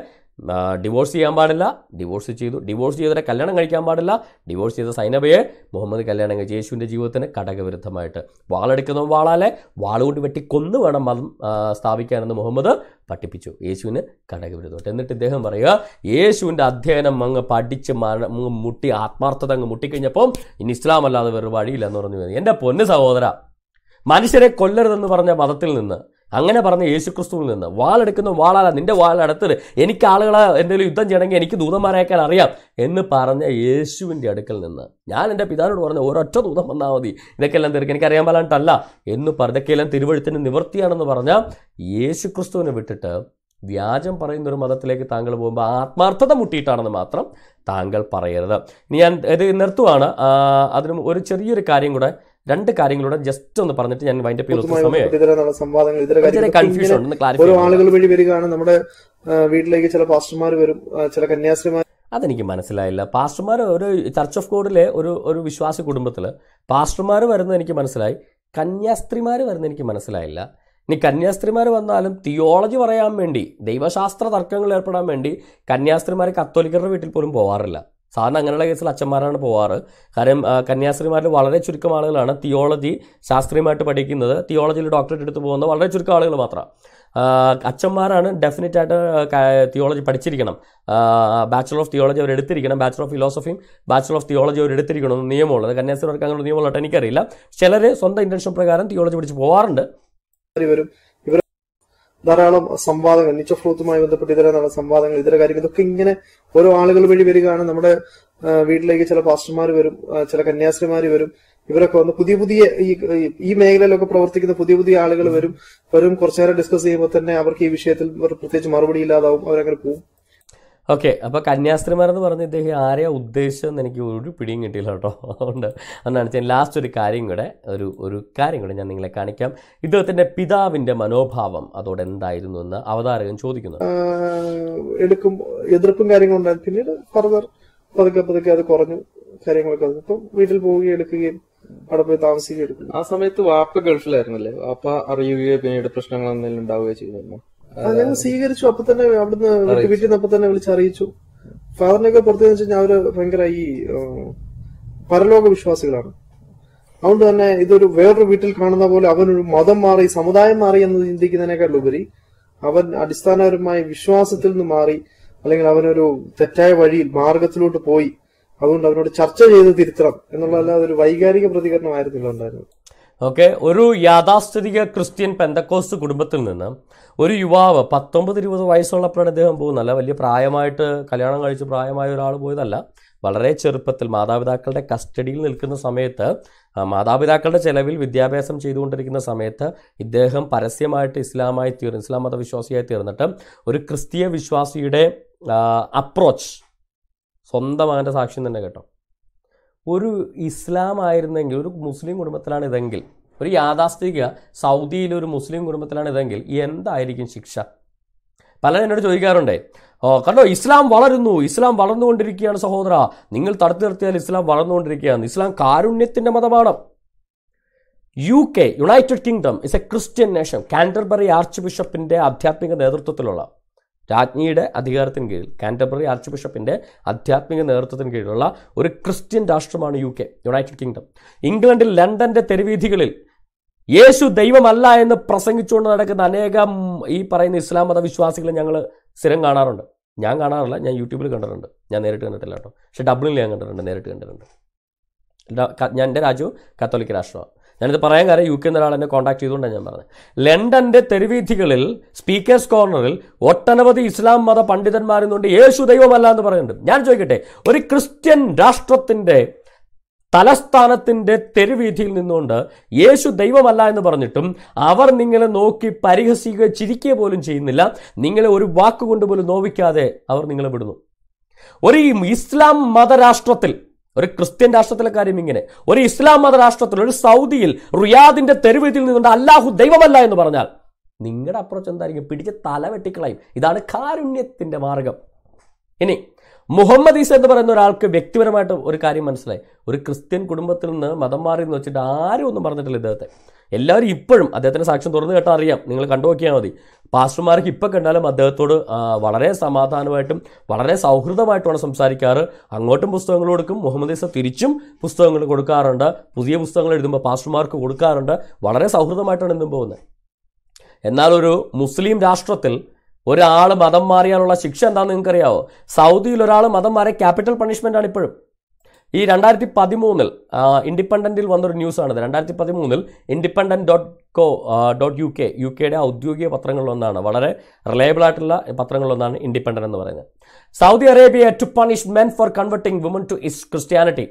ഡിവോഴ്സ് ചെയ്യാൻ പാടില്ല ഡിവോഴ്സ് ചെയ്തു ഡിവോഴ്സ് ചെയ്തവരെ കല്യാണം കഴിക്കാൻ പാടില്ല ഡിവോഴ്സ് ചെയ്ത സൈനബയെ മുഹമ്മദ് കല്യാണം കഴിച്ച് യേശുവിൻ്റെ ജീവിതത്തിന് ഘടകവിരുദ്ധമായിട്ട് വാളെടുക്കുന്നവൻ വാളാലെ വാളുകൊണ്ട് വെട്ടി കൊന്നു വേണം മതം സ്ഥാപിക്കാനെന്ന് മുഹമ്മദ് പഠിപ്പിച്ചു യേശുവിന് ഘടകവിരുദ്ധമായിട്ട് എന്നിട്ട് ഇദ്ദേഹം പറയുക യേശുവിൻ്റെ അധ്യയനം അങ്ങ് പഠിച്ച് മരണം മുട്ടി ആത്മാർത്ഥത അങ്ങ് മുട്ടിക്കഴിഞ്ഞപ്പം ഇനി ഇസ്ലാം അല്ലാതെ വേറെ വഴിയില്ല എന്ന് പറഞ്ഞു എൻ്റെ പൊന്ന് സഹോദര മനുഷ്യരെ കൊല്ലരുതെന്ന് പറഞ്ഞ മതത്തിൽ നിന്ന് അങ്ങനെ പറഞ്ഞ യേശുക്രിസ്തുവിൽ നിന്ന് വാളെടുക്കുന്ന വാളാല നിന്റെ വാളെടുത്തത് എനിക്ക് ആളുകളെ എന്തെങ്കിലും യുദ്ധം ചെയ്യണമെങ്കിൽ എനിക്ക് ദൂതന്മാരെയൊക്കെ അറിയാം എന്ന് പറഞ്ഞ യേശുവിൻ്റെ അടുക്കൽ നിന്ന് ഞാൻ എൻ്റെ പിതാവിനോട് പറഞ്ഞ ഒരൊറ്റ ദൂതം വന്നാൽ മതി ഇതൊക്കെ എല്ലാം തീർക്കും എനിക്കറിയാൻ പാലാണ്ടല്ല എന്ന് പറഞ്ഞൊക്കെയെല്ലാം തിരുവഴുത്തിന് നിവൃത്തിയാണെന്ന് പറഞ്ഞാൽ യേശുക്രിസ്തുവിനെ വിട്ടിട്ട് വ്യാജം പറയുന്ന ഒരു മതത്തിലേക്ക് താങ്കൾ പോകുമ്പോൾ ആത്മാർത്ഥത മുട്ടിയിട്ടാണെന്ന് മാത്രം താങ്കൾ പറയരുത് ഇനി ഞാൻ ഇത് നിർത്തുവാണ് അതിനും ഒരു ചെറിയൊരു കാര്യം കൂടെ രണ്ട് കാര്യങ്ങളോട് ജസ്റ്റ് ഒന്ന് പറഞ്ഞിട്ട് ഞാൻ വൈൻഡ് അപ്പ് ചെയ്യുന്ന കൺഫ്യൂഷൻ ഉണ്ടെന്ന് ക്ലാരിഫൈ ആളുകൾ വരികയാണ് നമ്മുടെ വീട്ടിലേക്ക് ചില പാസ്റ്റർമാർ വരും ചില കന്യാസ്ത്രീമാർ അതെനിക്ക് മനസ്സിലായില്ല പാസ്റ്റർമാർ ഒരു ചർച്ച് ഓഫ് കോഡിലെ ഒരു ഒരു വിശ്വാസ കുടുംബത്തില് പാസ്റ്റർമാർ വരുന്നത് എനിക്ക് മനസ്സിലായി കന്യാസ്ത്രീമാർ വരുന്നത് എനിക്ക് മനസ്സിലായില്ല ഇനി കന്യാസ്ത്രീമാർ വന്നാലും തിയോളജി പറയാൻ വേണ്ടി ദൈവശാസ്ത്ര തർക്കങ്ങൾ ഏർപ്പെടാൻ വേണ്ടി കന്യാസ്ത്രീമാർ കത്തോലിക്കരുടെ വീട്ടിൽ പോലും പോവാറില്ല സാധാരണ അങ്ങനെയുള്ള കേസിൽ അച്ഛന്മാരാണ് പോവാറ് കാര്യം കന്യാസ്ത്രീമാരിൽ വളരെ ചുരുക്കം ആളുകളാണ് തിയോളജി ശാസ്ത്രീയമായിട്ട് പഠിക്കുന്നത് തിയോളജിയിൽ ഡോക്ടറേറ്റ് എടുത്ത് പോകുന്നത് വളരെ ചുരുക്കം ആളുകൾ മാത്രമാണ് അച്ഛന്മാരാണ് ഡെഫിനറ്റ് ആയിട്ട് തിയോളജി പഠിച്ചിരിക്കണം ബാച്ചലർ ഓഫ് തിയോളജി അവർ എടുത്തിരിക്കണം ബാച്ചലർ ഓഫ് ഫിലോസഫിയും ബാച്ചലർ ഓഫ് തിയോളജി അവർ എടുത്തിരിക്കണം നിയമമുള്ളത് കന്യാസ്ത്രീകൾക്ക് അങ്ങനെ നിയമമുള്ളതായിട്ട് എനിക്കറിയില്ല ചിലർ സ്വന്തം ഇൻറ്റൻഷൻ പ്രകാരം തിയോളജി പഠിച്ച് പോകാറുണ്ട് വരും ധാരാളം സംവാദങ്ങൾ നിച്ച ഫ്രൂത്തുമായി ബന്ധപ്പെട്ട് ഇതര നല്ല സംവാദങ്ങൾ ഇതര കാര്യങ്ങൾ ഇതൊക്കെ ഇങ്ങനെ ഓരോ ആളുകൾ വഴി വരികയാണ് നമ്മുടെ വീട്ടിലേക്ക് ചില പാസ്റ്റർമാർ വരും ചില കന്യാസ്ത്രീമാർ വരും ഇവരൊക്കെ വന്ന് പുതിയ പുതിയ ഈ മേഖലയിലൊക്കെ പ്രവർത്തിക്കുന്ന പുതിയ പുതിയ ആളുകൾ വരും വരും കുറച്ചു നേരം ഡിസ്കസ് ചെയ്യുമ്പോൾ തന്നെ അവർക്ക് ഈ വിഷയത്തിൽ പ്രത്യേകിച്ച് മറുപടി ഇല്ലാതാവും അവരങ്ങനെ പോവും ഓക്കെ അപ്പോൾ കന്യാസ്ത്രീമാരെന്ന് പറഞ്ഞ ഇദ്ദേഹം ആരെയാ ഉദ്ദേശം എനിക്ക് ഒരു പിടിയും കിട്ടിയില്ല കേട്ടോ അതുകൊണ്ട് എന്നാണ് ഞാൻ ലാസ്റ്റ് ഒരു കാര്യം കൂടെ ഒരു ഒരു കാര്യം കൂടെ ഞാൻ നിങ്ങളെ കാണിക്കാം ഇദ്ദേഹത്തിന്റെ പിതാവിന്റെ മനോഭാവം അതോടെ എന്തായിരുന്നു എന്ന് അവതാരകൻ ചോദിക്കുന്നു എടുക്കും എതിർപ്പും കാര്യങ്ങളും പിന്നീട് ഫർദർ പതുക്കെ പതുക്കെ അത് കുറഞ്ഞു കാര്യങ്ങളൊക്കെ ഇപ്പം വീട്ടിൽ പോവുകയും എടുക്കുകയും അവിടെ പോയി താമസിക്കുകയും ആ സമയത്ത് വാപ്പ ഗൾഫിലായിരുന്നല്ലേ വാപ്പ അറിയുകയോ പിന്നീട് പ്രശ്നങ്ങൾ എന്തെങ്കിലും ഉണ്ടാവുകയോ ചെയ്തിരുന്നു ഞങ്ങൾ സ്വീകരിച്ചു അപ്പൊ തന്നെ അവിടുന്ന് വീട്ടിൽ നിന്ന് അപ്പൊ തന്നെ വിളിച്ചറിയിച്ചു ഫാദറിനൊക്കെ പുറത്തു വെച്ച് കഴിഞ്ഞാൽ അവര് ഭയങ്കര ഈ പരലോക വിശ്വാസികളാണ് അതുകൊണ്ട് തന്നെ ഇതൊരു വേറൊരു വീട്ടിൽ കാണുന്ന പോലെ അവനൊരു മതം മാറി സമുദായം മാറി എന്ന് ചിന്തിക്കുന്നതിനേക്കാൾ ഉപരി അവൻ അടിസ്ഥാനപരമായി വിശ്വാസത്തിൽ നിന്ന് മാറി അല്ലെങ്കിൽ അവനൊരു തെറ്റായ വഴിയിൽ മാർഗത്തിലോട്ട് പോയി അതുകൊണ്ട് അവനോട് ചർച്ച ചെയ്ത് തിരുത്തണം എന്നുള്ളതല്ലാതെ ഒരു വൈകാരിക പ്രതികരണമായിരുന്നില്ല ഉണ്ടായിരുന്നത് ഓക്കെ ഒരു യാഥാസ്ഥിതിക ക്രിസ്ത്യൻ പെന്തക്കോസ്റ്റ് കുടുംബത്തിൽ നിന്ന് ഒരു യുവാവ് പത്തൊമ്പത് ഇരുപത് വയസ്സുള്ളപ്പോഴാണ് അദ്ദേഹം പോകുന്നല്ല വലിയ പ്രായമായിട്ട് കല്യാണം കഴിച്ച് പ്രായമായ ഒരാൾ പോയതല്ല വളരെ ചെറുപ്പത്തിൽ മാതാപിതാക്കളുടെ കസ്റ്റഡിയിൽ നിൽക്കുന്ന സമയത്ത് മാതാപിതാക്കളുടെ ചെലവിൽ വിദ്യാഭ്യാസം ചെയ്തുകൊണ്ടിരിക്കുന്ന സമയത്ത് ഇദ്ദേഹം പരസ്യമായിട്ട് ഇസ്ലാമായി തീർന്നു ഇസ്ലാം മതവിശ്വാസിയായി തീർന്നിട്ട് ഒരു ക്രിസ്തീയ വിശ്വാസിയുടെ അപ്രോച്ച് സ്വന്തം അവൻ്റെ സാക്ഷ്യം തന്നെ കേട്ടോ ഒരു ഇസ്ലാം ആയിരുന്നെങ്കിൽ ഒരു മുസ്ലിം കുടുംബത്തിലാണ് ഇതെങ്കിൽ ഒരു യാഥാസ്ഥിതിക സൗദിയിൽ ഒരു മുസ്ലിം കുടുംബത്തിലാണ് ഇതെങ്കിൽ എന്തായിരിക്കും ശിക്ഷ പലരും എന്നോട് ചോദിക്കാറുണ്ട് ഓ കണ്ടോ ഇസ്ലാം വളരുന്നു ഇസ്ലാം വളർന്നുകൊണ്ടിരിക്കുകയാണ് സഹോദര നിങ്ങൾ തടുത്തു നിർത്തിയാൽ ഇസ്ലാം വളർന്നുകൊണ്ടിരിക്കുകയാണ് ഇസ്ലാം കാരുണ്യത്തിൻ്റെ മതമാണ് U K United Kingdom is a Christian nation Canterbury arch ബിഷപ്പിൻ്റെ ആധ്യാത്മിക നേതൃത്വത്തിലുള്ള രാജ്ഞിയുടെ അധികാരത്തിന് കീഴിൽ കാൻറ്റബറി ആർച്ച് ബിഷപ്പിൻ്റെ ആധ്യാത്മിക നേതൃത്വത്തിന് കീഴിലുള്ള ഒരു ക്രിസ്ത്യൻ രാഷ്ട്രമാണ് യു കെ യുണൈറ്റഡ് കിങ്ഡം ഇംഗ്ലണ്ടിൽ ലണ്ടൻ്റെ തെരുവീഥികളിൽ യേശു ദൈവമല്ല എന്ന് പ്രസംഗിച്ചുകൊണ്ട് നടക്കുന്ന അനേകം ഈ പറയുന്ന ഇസ്ലാം മതവിശ്വാസികളെ ഞങ്ങൾ സ്ഥിരം കാണാറുണ്ട് ഞാൻ കാണാറില്ല ഞാൻ യൂട്യൂബിൽ കണ്ടിട്ടുണ്ട് ഞാൻ നേരിട്ട് കണ്ടിട്ടില്ല കേട്ടോ പക്ഷേ ഡബ്ലിനിൽ ഞാൻ കണ്ടിട്ടുണ്ട് നേരിട്ട് കണ്ടിട്ടുണ്ട് ഞാൻ എൻ്റെ രാജ്യവും കത്തോലിക്ക രാഷ്ട്രമാണ് ഞാനിത് പറയാൻ കാര്യം യു കെ എന്ന എന്നെ കോൺടാക്ട് ചെയ്തുകൊണ്ടാണ് ഞാൻ പറഞ്ഞത് ലണ്ടൻ്റെ തെരുവീഥികളിൽ സ്പീക്കേഴ്സ് കോർണറിൽ ഒട്ടനവധി ഇസ്ലാം മത കൊണ്ട് യേശു ദൈവമല്ല എന്ന് പറയുന്നുണ്ട് ഞാൻ ചോദിക്കട്ടെ ഒരു ക്രിസ്ത്യൻ രാഷ്ട്രത്തിൻ്റെ തലസ്ഥാനത്തിൻ്റെ തെരുവീഥിയിൽ നിന്നുകൊണ്ട് യേശു ദൈവമല്ല എന്ന് പറഞ്ഞിട്ടും അവർ നിങ്ങളെ നോക്കി പരിഹസിക്കുക ചിരിക്കുക പോലും ചെയ്യുന്നില്ല നിങ്ങളെ ഒരു വാക്കുകൊണ്ട് പോലും നോവിക്കാതെ അവർ നിങ്ങളെ വിടുന്നു ഒരു ഇസ്ലാം മതരാഷ്ട്രത്തിൽ ഒരു ക്രിസ്ത്യൻ രാഷ്ട്രത്തിലെ കാര്യം ഇങ്ങനെ ഒരു ഇസ്ലാം മത രാഷ്ട്രത്തിൽ ഒരു സൗദിയിൽ റിയാദിന്റെ തെരുവിൽ നിന്നുകൊണ്ട് അല്ലാഹു ദൈവമല്ല എന്ന് പറഞ്ഞാൽ നിങ്ങളുടെ അപ്രോച്ച് എന്തായിരിക്കും പിടിച്ച് തല വെട്ടിക്കളയും ഇതാണ് കാരുണ്യത്തിന്റെ മാർഗം ഇനി മുഹമ്മദ് ഈസ എന്ന് പറയുന്ന ഒരാൾക്ക് വ്യക്തിപരമായിട്ട് ഒരു കാര്യം മനസ്സിലായി ഒരു ക്രിസ്ത്യൻ കുടുംബത്തിൽ നിന്ന് മതം മാറി എന്ന് വെച്ചിട്ട് ആരും ഒന്നും പറഞ്ഞിട്ടില്ല ഇദ്ദേഹത്തെ എല്ലാവരും ഇപ്പോഴും അദ്ദേഹത്തിന്റെ സാക്ഷ്യം തുറന്നു കേട്ടാൽ അറിയാം നിങ്ങൾ കണ്ടു നോക്കിയാൽ മതി പാസ്റ്റർമാർക്ക് ഇപ്പം കണ്ടാലും അദ്ദേഹത്തോട് വളരെ സമാധാനമായിട്ടും വളരെ സൗഹൃദമായിട്ടുമാണ് സംസാരിക്കാറ് അങ്ങോട്ടും പുസ്തകങ്ങൾ കൊടുക്കും മുഹമ്മദ് ഈസ തിരിച്ചും പുസ്തകങ്ങൾ കൊടുക്കാറുണ്ട് പുതിയ പുസ്തകങ്ങൾ എഴുതുമ്പോൾ പാസ്റ്റർമാർക്ക് കൊടുക്കാറുണ്ട് വളരെ സൗഹൃദമായിട്ടാണ് എന്നും പോകുന്നത് എന്നാൽ ഒരു മുസ്ലിം രാഷ്ട്രത്തിൽ ഒരാൾ മതം മാറിയാലുള്ള ശിക്ഷ എന്താണെന്ന് നിങ്ങൾക്കറിയാവോ സൗദിയിൽ ഒരാൾ മതം മാറിയ ക്യാപിറ്റൽ പണിഷ്മെൻ്റ് ആണ് ഇപ്പോഴും ഈ രണ്ടായിരത്തി പതിമൂന്നിൽ ഇൻഡിപെൻഡൻറ്റിൽ വന്നൊരു ന്യൂസാണിത് രണ്ടായിരത്തി പതിമൂന്നിൽ independent dot co dot U K U കെയുടെ ഔദ്യോഗിക പത്രങ്ങളിലൊന്നാണ് വളരെ റിലയബിൾ ആയിട്ടുള്ള പത്രങ്ങളിലൊന്നാണ് ഇൻഡിപെൻഡൻ്റ് എന്ന് പറയുന്നത് Saudi Arabia to punish men for converting women to ഇസ് Christianity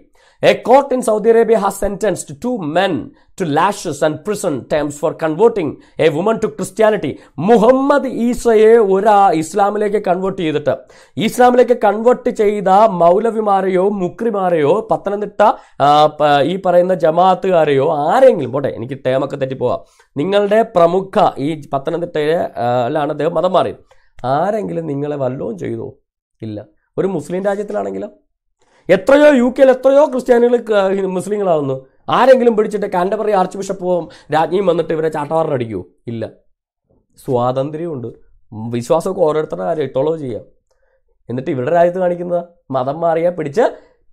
A court in Saudi Arabia has sentenced two men to lashes and prison terms for converting a woman to Christianity. Muhammad ഈസയെ ഒരാ ഇസ്ലാമിലേക്ക് convert ചെയ്തിട്ട് ഇസ്ലാമിലേക്ക് convert ചെയ്ത മൗലവിമാരെയോ മുക്രിമാരെയോ പത്തനംതിട്ട ഈ പറയുന്ന ജമാഅത്തുകാരെയോ ആരെങ്കിലും പോട്ടെ എനിക്ക് ടേമൊക്കെ തെറ്റിപ്പോവാം നിങ്ങളുടെ പ്രമുഖ ഈ പത്തനംതിട്ടയിലാണ് അദ്ദേഹം മതം മാറിയത് ആരെങ്കിലും നിങ്ങളെ വല്ലതും ചെയ്തോ ഇല്ല ഒരു മുസ്ലിം രാജ്യത്തിലാണെങ്കിലും എത്രയോ യു കെയിൽ എത്രയോ ക്രിസ്ത്യാനികൾ മുസ്ലിങ്ങളാവുന്നു ആരെങ്കിലും പിടിച്ചിട്ട് കാൻഡബറി ആർച്ച് ബിഷപ്പും രാജ്ഞിയും വന്നിട്ട് ഇവരെ അടിക്കൂ ഇല്ല സ്വാതന്ത്ര്യമുണ്ട് വിശ്വാസമൊക്കെ ഓരോരുത്തരുടെ കാര്യം ഇട്ടോളോ ചെയ്യാം എന്നിട്ട് ഇവരുടെ രാജ്യത്ത് കാണിക്കുന്നത് മതം മാറിയ പിടിച്ച്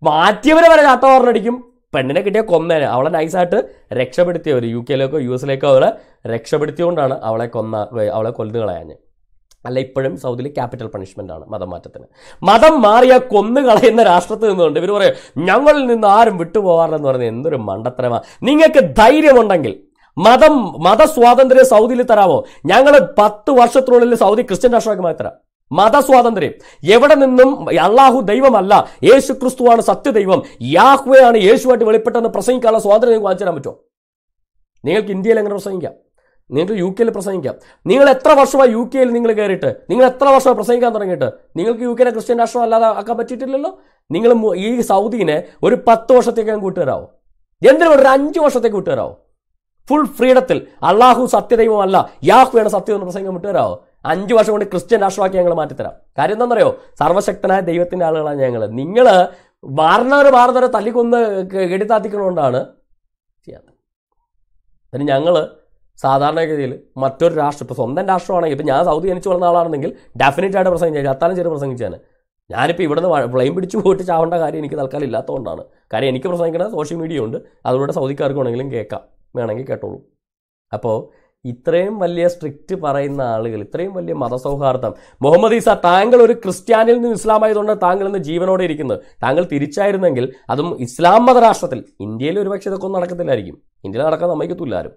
മാറ്റിയവരെ വരെ ചാട്ടവാറിനടിക്കും പെണ്ണിനെ കിട്ടിയ കൊന്നേന് അവളെ നൈസായിട്ട് രക്ഷപ്പെടുത്തിയവർ യു കെയിലേക്കോ യു എസിലേക്കോ അവളെ രക്ഷപ്പെടുത്തിയോണ്ടാണ് അവളെ കൊന്ന അവളെ കൊല്ലുകളയാഞ്ഞത് അല്ല ഇപ്പോഴും സൗദിയിൽ ക്യാപിറ്റൽ പണിഷ്മെന്റ് ആണ് മതം മാറ്റത്തിന് മതം മാറിയ കൊന്നു കളയുന്ന രാഷ്ട്രത്തിൽ നിന്നുകൊണ്ട് ഇവർ പറയും ഞങ്ങളിൽ നിന്ന് ആരും വിട്ടുപോകാറില്ലെന്ന് പറയുന്നത് എന്തൊരു മണ്ടത്തരമാണ് നിങ്ങൾക്ക് ധൈര്യമുണ്ടെങ്കിൽ മതം മതസ്വാതന്ത്ര്യം സൗദിയിൽ തരാമോ ഞങ്ങൾ പത്ത് വർഷത്തിനുള്ളിൽ സൗദി ക്രിസ്ത്യൻ രാഷ്ട്രമാക്കി തരാം മതസ്വാതന്ത്ര്യം എവിടെ നിന്നും അള്ളാഹു ദൈവമല്ല യേശു ക്രിസ്തുവാണ് സത്യദൈവം യാഹ്വയാണ് യേശുവായിട്ട് വെളിപ്പെട്ടെന്ന് പ്രസംഗിക്കാനുള്ള സ്വാതന്ത്ര്യം നിങ്ങൾക്ക് വാങ്ങിച്ചു തരാൻ പറ്റുമോ നിങ്ങൾക്ക് ഇന്ത്യയിൽ എങ്ങനെ പ്രസംഗിക്കാം നിങ്ങൾക്ക് യു കെയിൽ പ്രസംഗിക്കാം നിങ്ങൾ എത്ര വർഷമായി യു കെയിൽ നിങ്ങൾ കയറിയിട്ട് നിങ്ങൾ എത്ര വർഷമായി പ്രസംഗിക്കാൻ തുടങ്ങിയിട്ട് നിങ്ങൾക്ക് യു കെനെ ക്രിസ്ത്യൻ രാഷ്ട്രം അല്ലാതെ ആക്കാൻ പറ്റിയിട്ടില്ലല്ലോ നിങ്ങൾ ഈ സൗദിനെ ഒരു പത്ത് വർഷത്തേക്കകം കൂട്ടുകാരാവോ എന്തിനും ഒരു അഞ്ച് വർഷത്തേക്ക് വിട്ടുതരാവോ ഫുൾ ഫ്രീഡത്തിൽ അള്ളാഹു സത്യദൈവം അല്ല യാഹുവയുടെ സത്യം എന്ന് പ്രസംഗം വിട്ടുതരാവോ അഞ്ച് വർഷം കൊണ്ട് ക്രിസ്ത്യൻ രാഷ്ട്രമാക്കി ഞങ്ങൾ മാറ്റിത്തരാം കാര്യം എന്താണെന്നറിയോ സർവശക്തനായ ദൈവത്തിന്റെ ആളുകളാണ് ഞങ്ങൾ നിങ്ങൾ മാറുന്നവർ മാറുന്നവരെ തല്ലിക്കൊന്ന് എടുത്താത്തിക്കണോണ്ടാണ് ചെയ്യാത്തത് അതിന് ഞങ്ങൾ സാധാരണഗതിയിൽ മറ്റൊരു രാഷ്ട്രം ഇപ്പോൾ സ്വന്തം രാഷ്ട്രമാണെങ്കിൽ ഇപ്പോൾ ഞാൻ സൗദി ജനിച്ചു വളർന്ന ആളാണെങ്കിൽ ഡെഫിനറ്റ് ആയിട്ട് പ്രസംഗിച്ചു അത്താനം ചെറിയ പ്രസംഗിച്ചാണ് ഞാനിപ്പോൾ ഇവിടുന്ന് ഫ്ലെയിം പിടിച്ചു പോയിട്ട് ചാവേണ്ട കാര്യം എനിക്ക് തൽക്കാലം ഇല്ലാത്തതുകൊണ്ടാണ് കാര്യം എനിക്ക് പ്രസംഗിക്കുന്നത് സോഷ്യൽ മീഡിയ ഉണ്ട് അതിലൂടെ സൗദിക്കാർക്ക് വേണമെങ്കിലും കേൾക്കാം വേണമെങ്കിൽ കേട്ടോളൂ അപ്പോൾ ഇത്രയും വലിയ സ്ട്രിക്റ്റ് പറയുന്ന ആളുകൾ ഇത്രയും വലിയ മതസൗഹാർദ്ദം മുഹമ്മദ് ഈസ താങ്കൾ ഒരു ക്രിസ്ത്യാനിൽ നിന്ന് ഇസ്ലാം ആയതുകൊണ്ട് താങ്കൾ ഇന്ന് ജീവനോടെ ഇരിക്കുന്നത് താങ്കൾ തിരിച്ചായിരുന്നെങ്കിൽ അതും ഇസ്ലാം മതരാഷ്ട്രത്തിൽ ഇന്ത്യയിൽ ഒരുപക്ഷെ ഇതൊക്കെ ഒന്നും നടക്കത്തില്ലായിരിക്കും ഇന്ത്യയിൽ നടക്കാൻ സമ്മതിക്കത്തില്ല തുല്ലാരും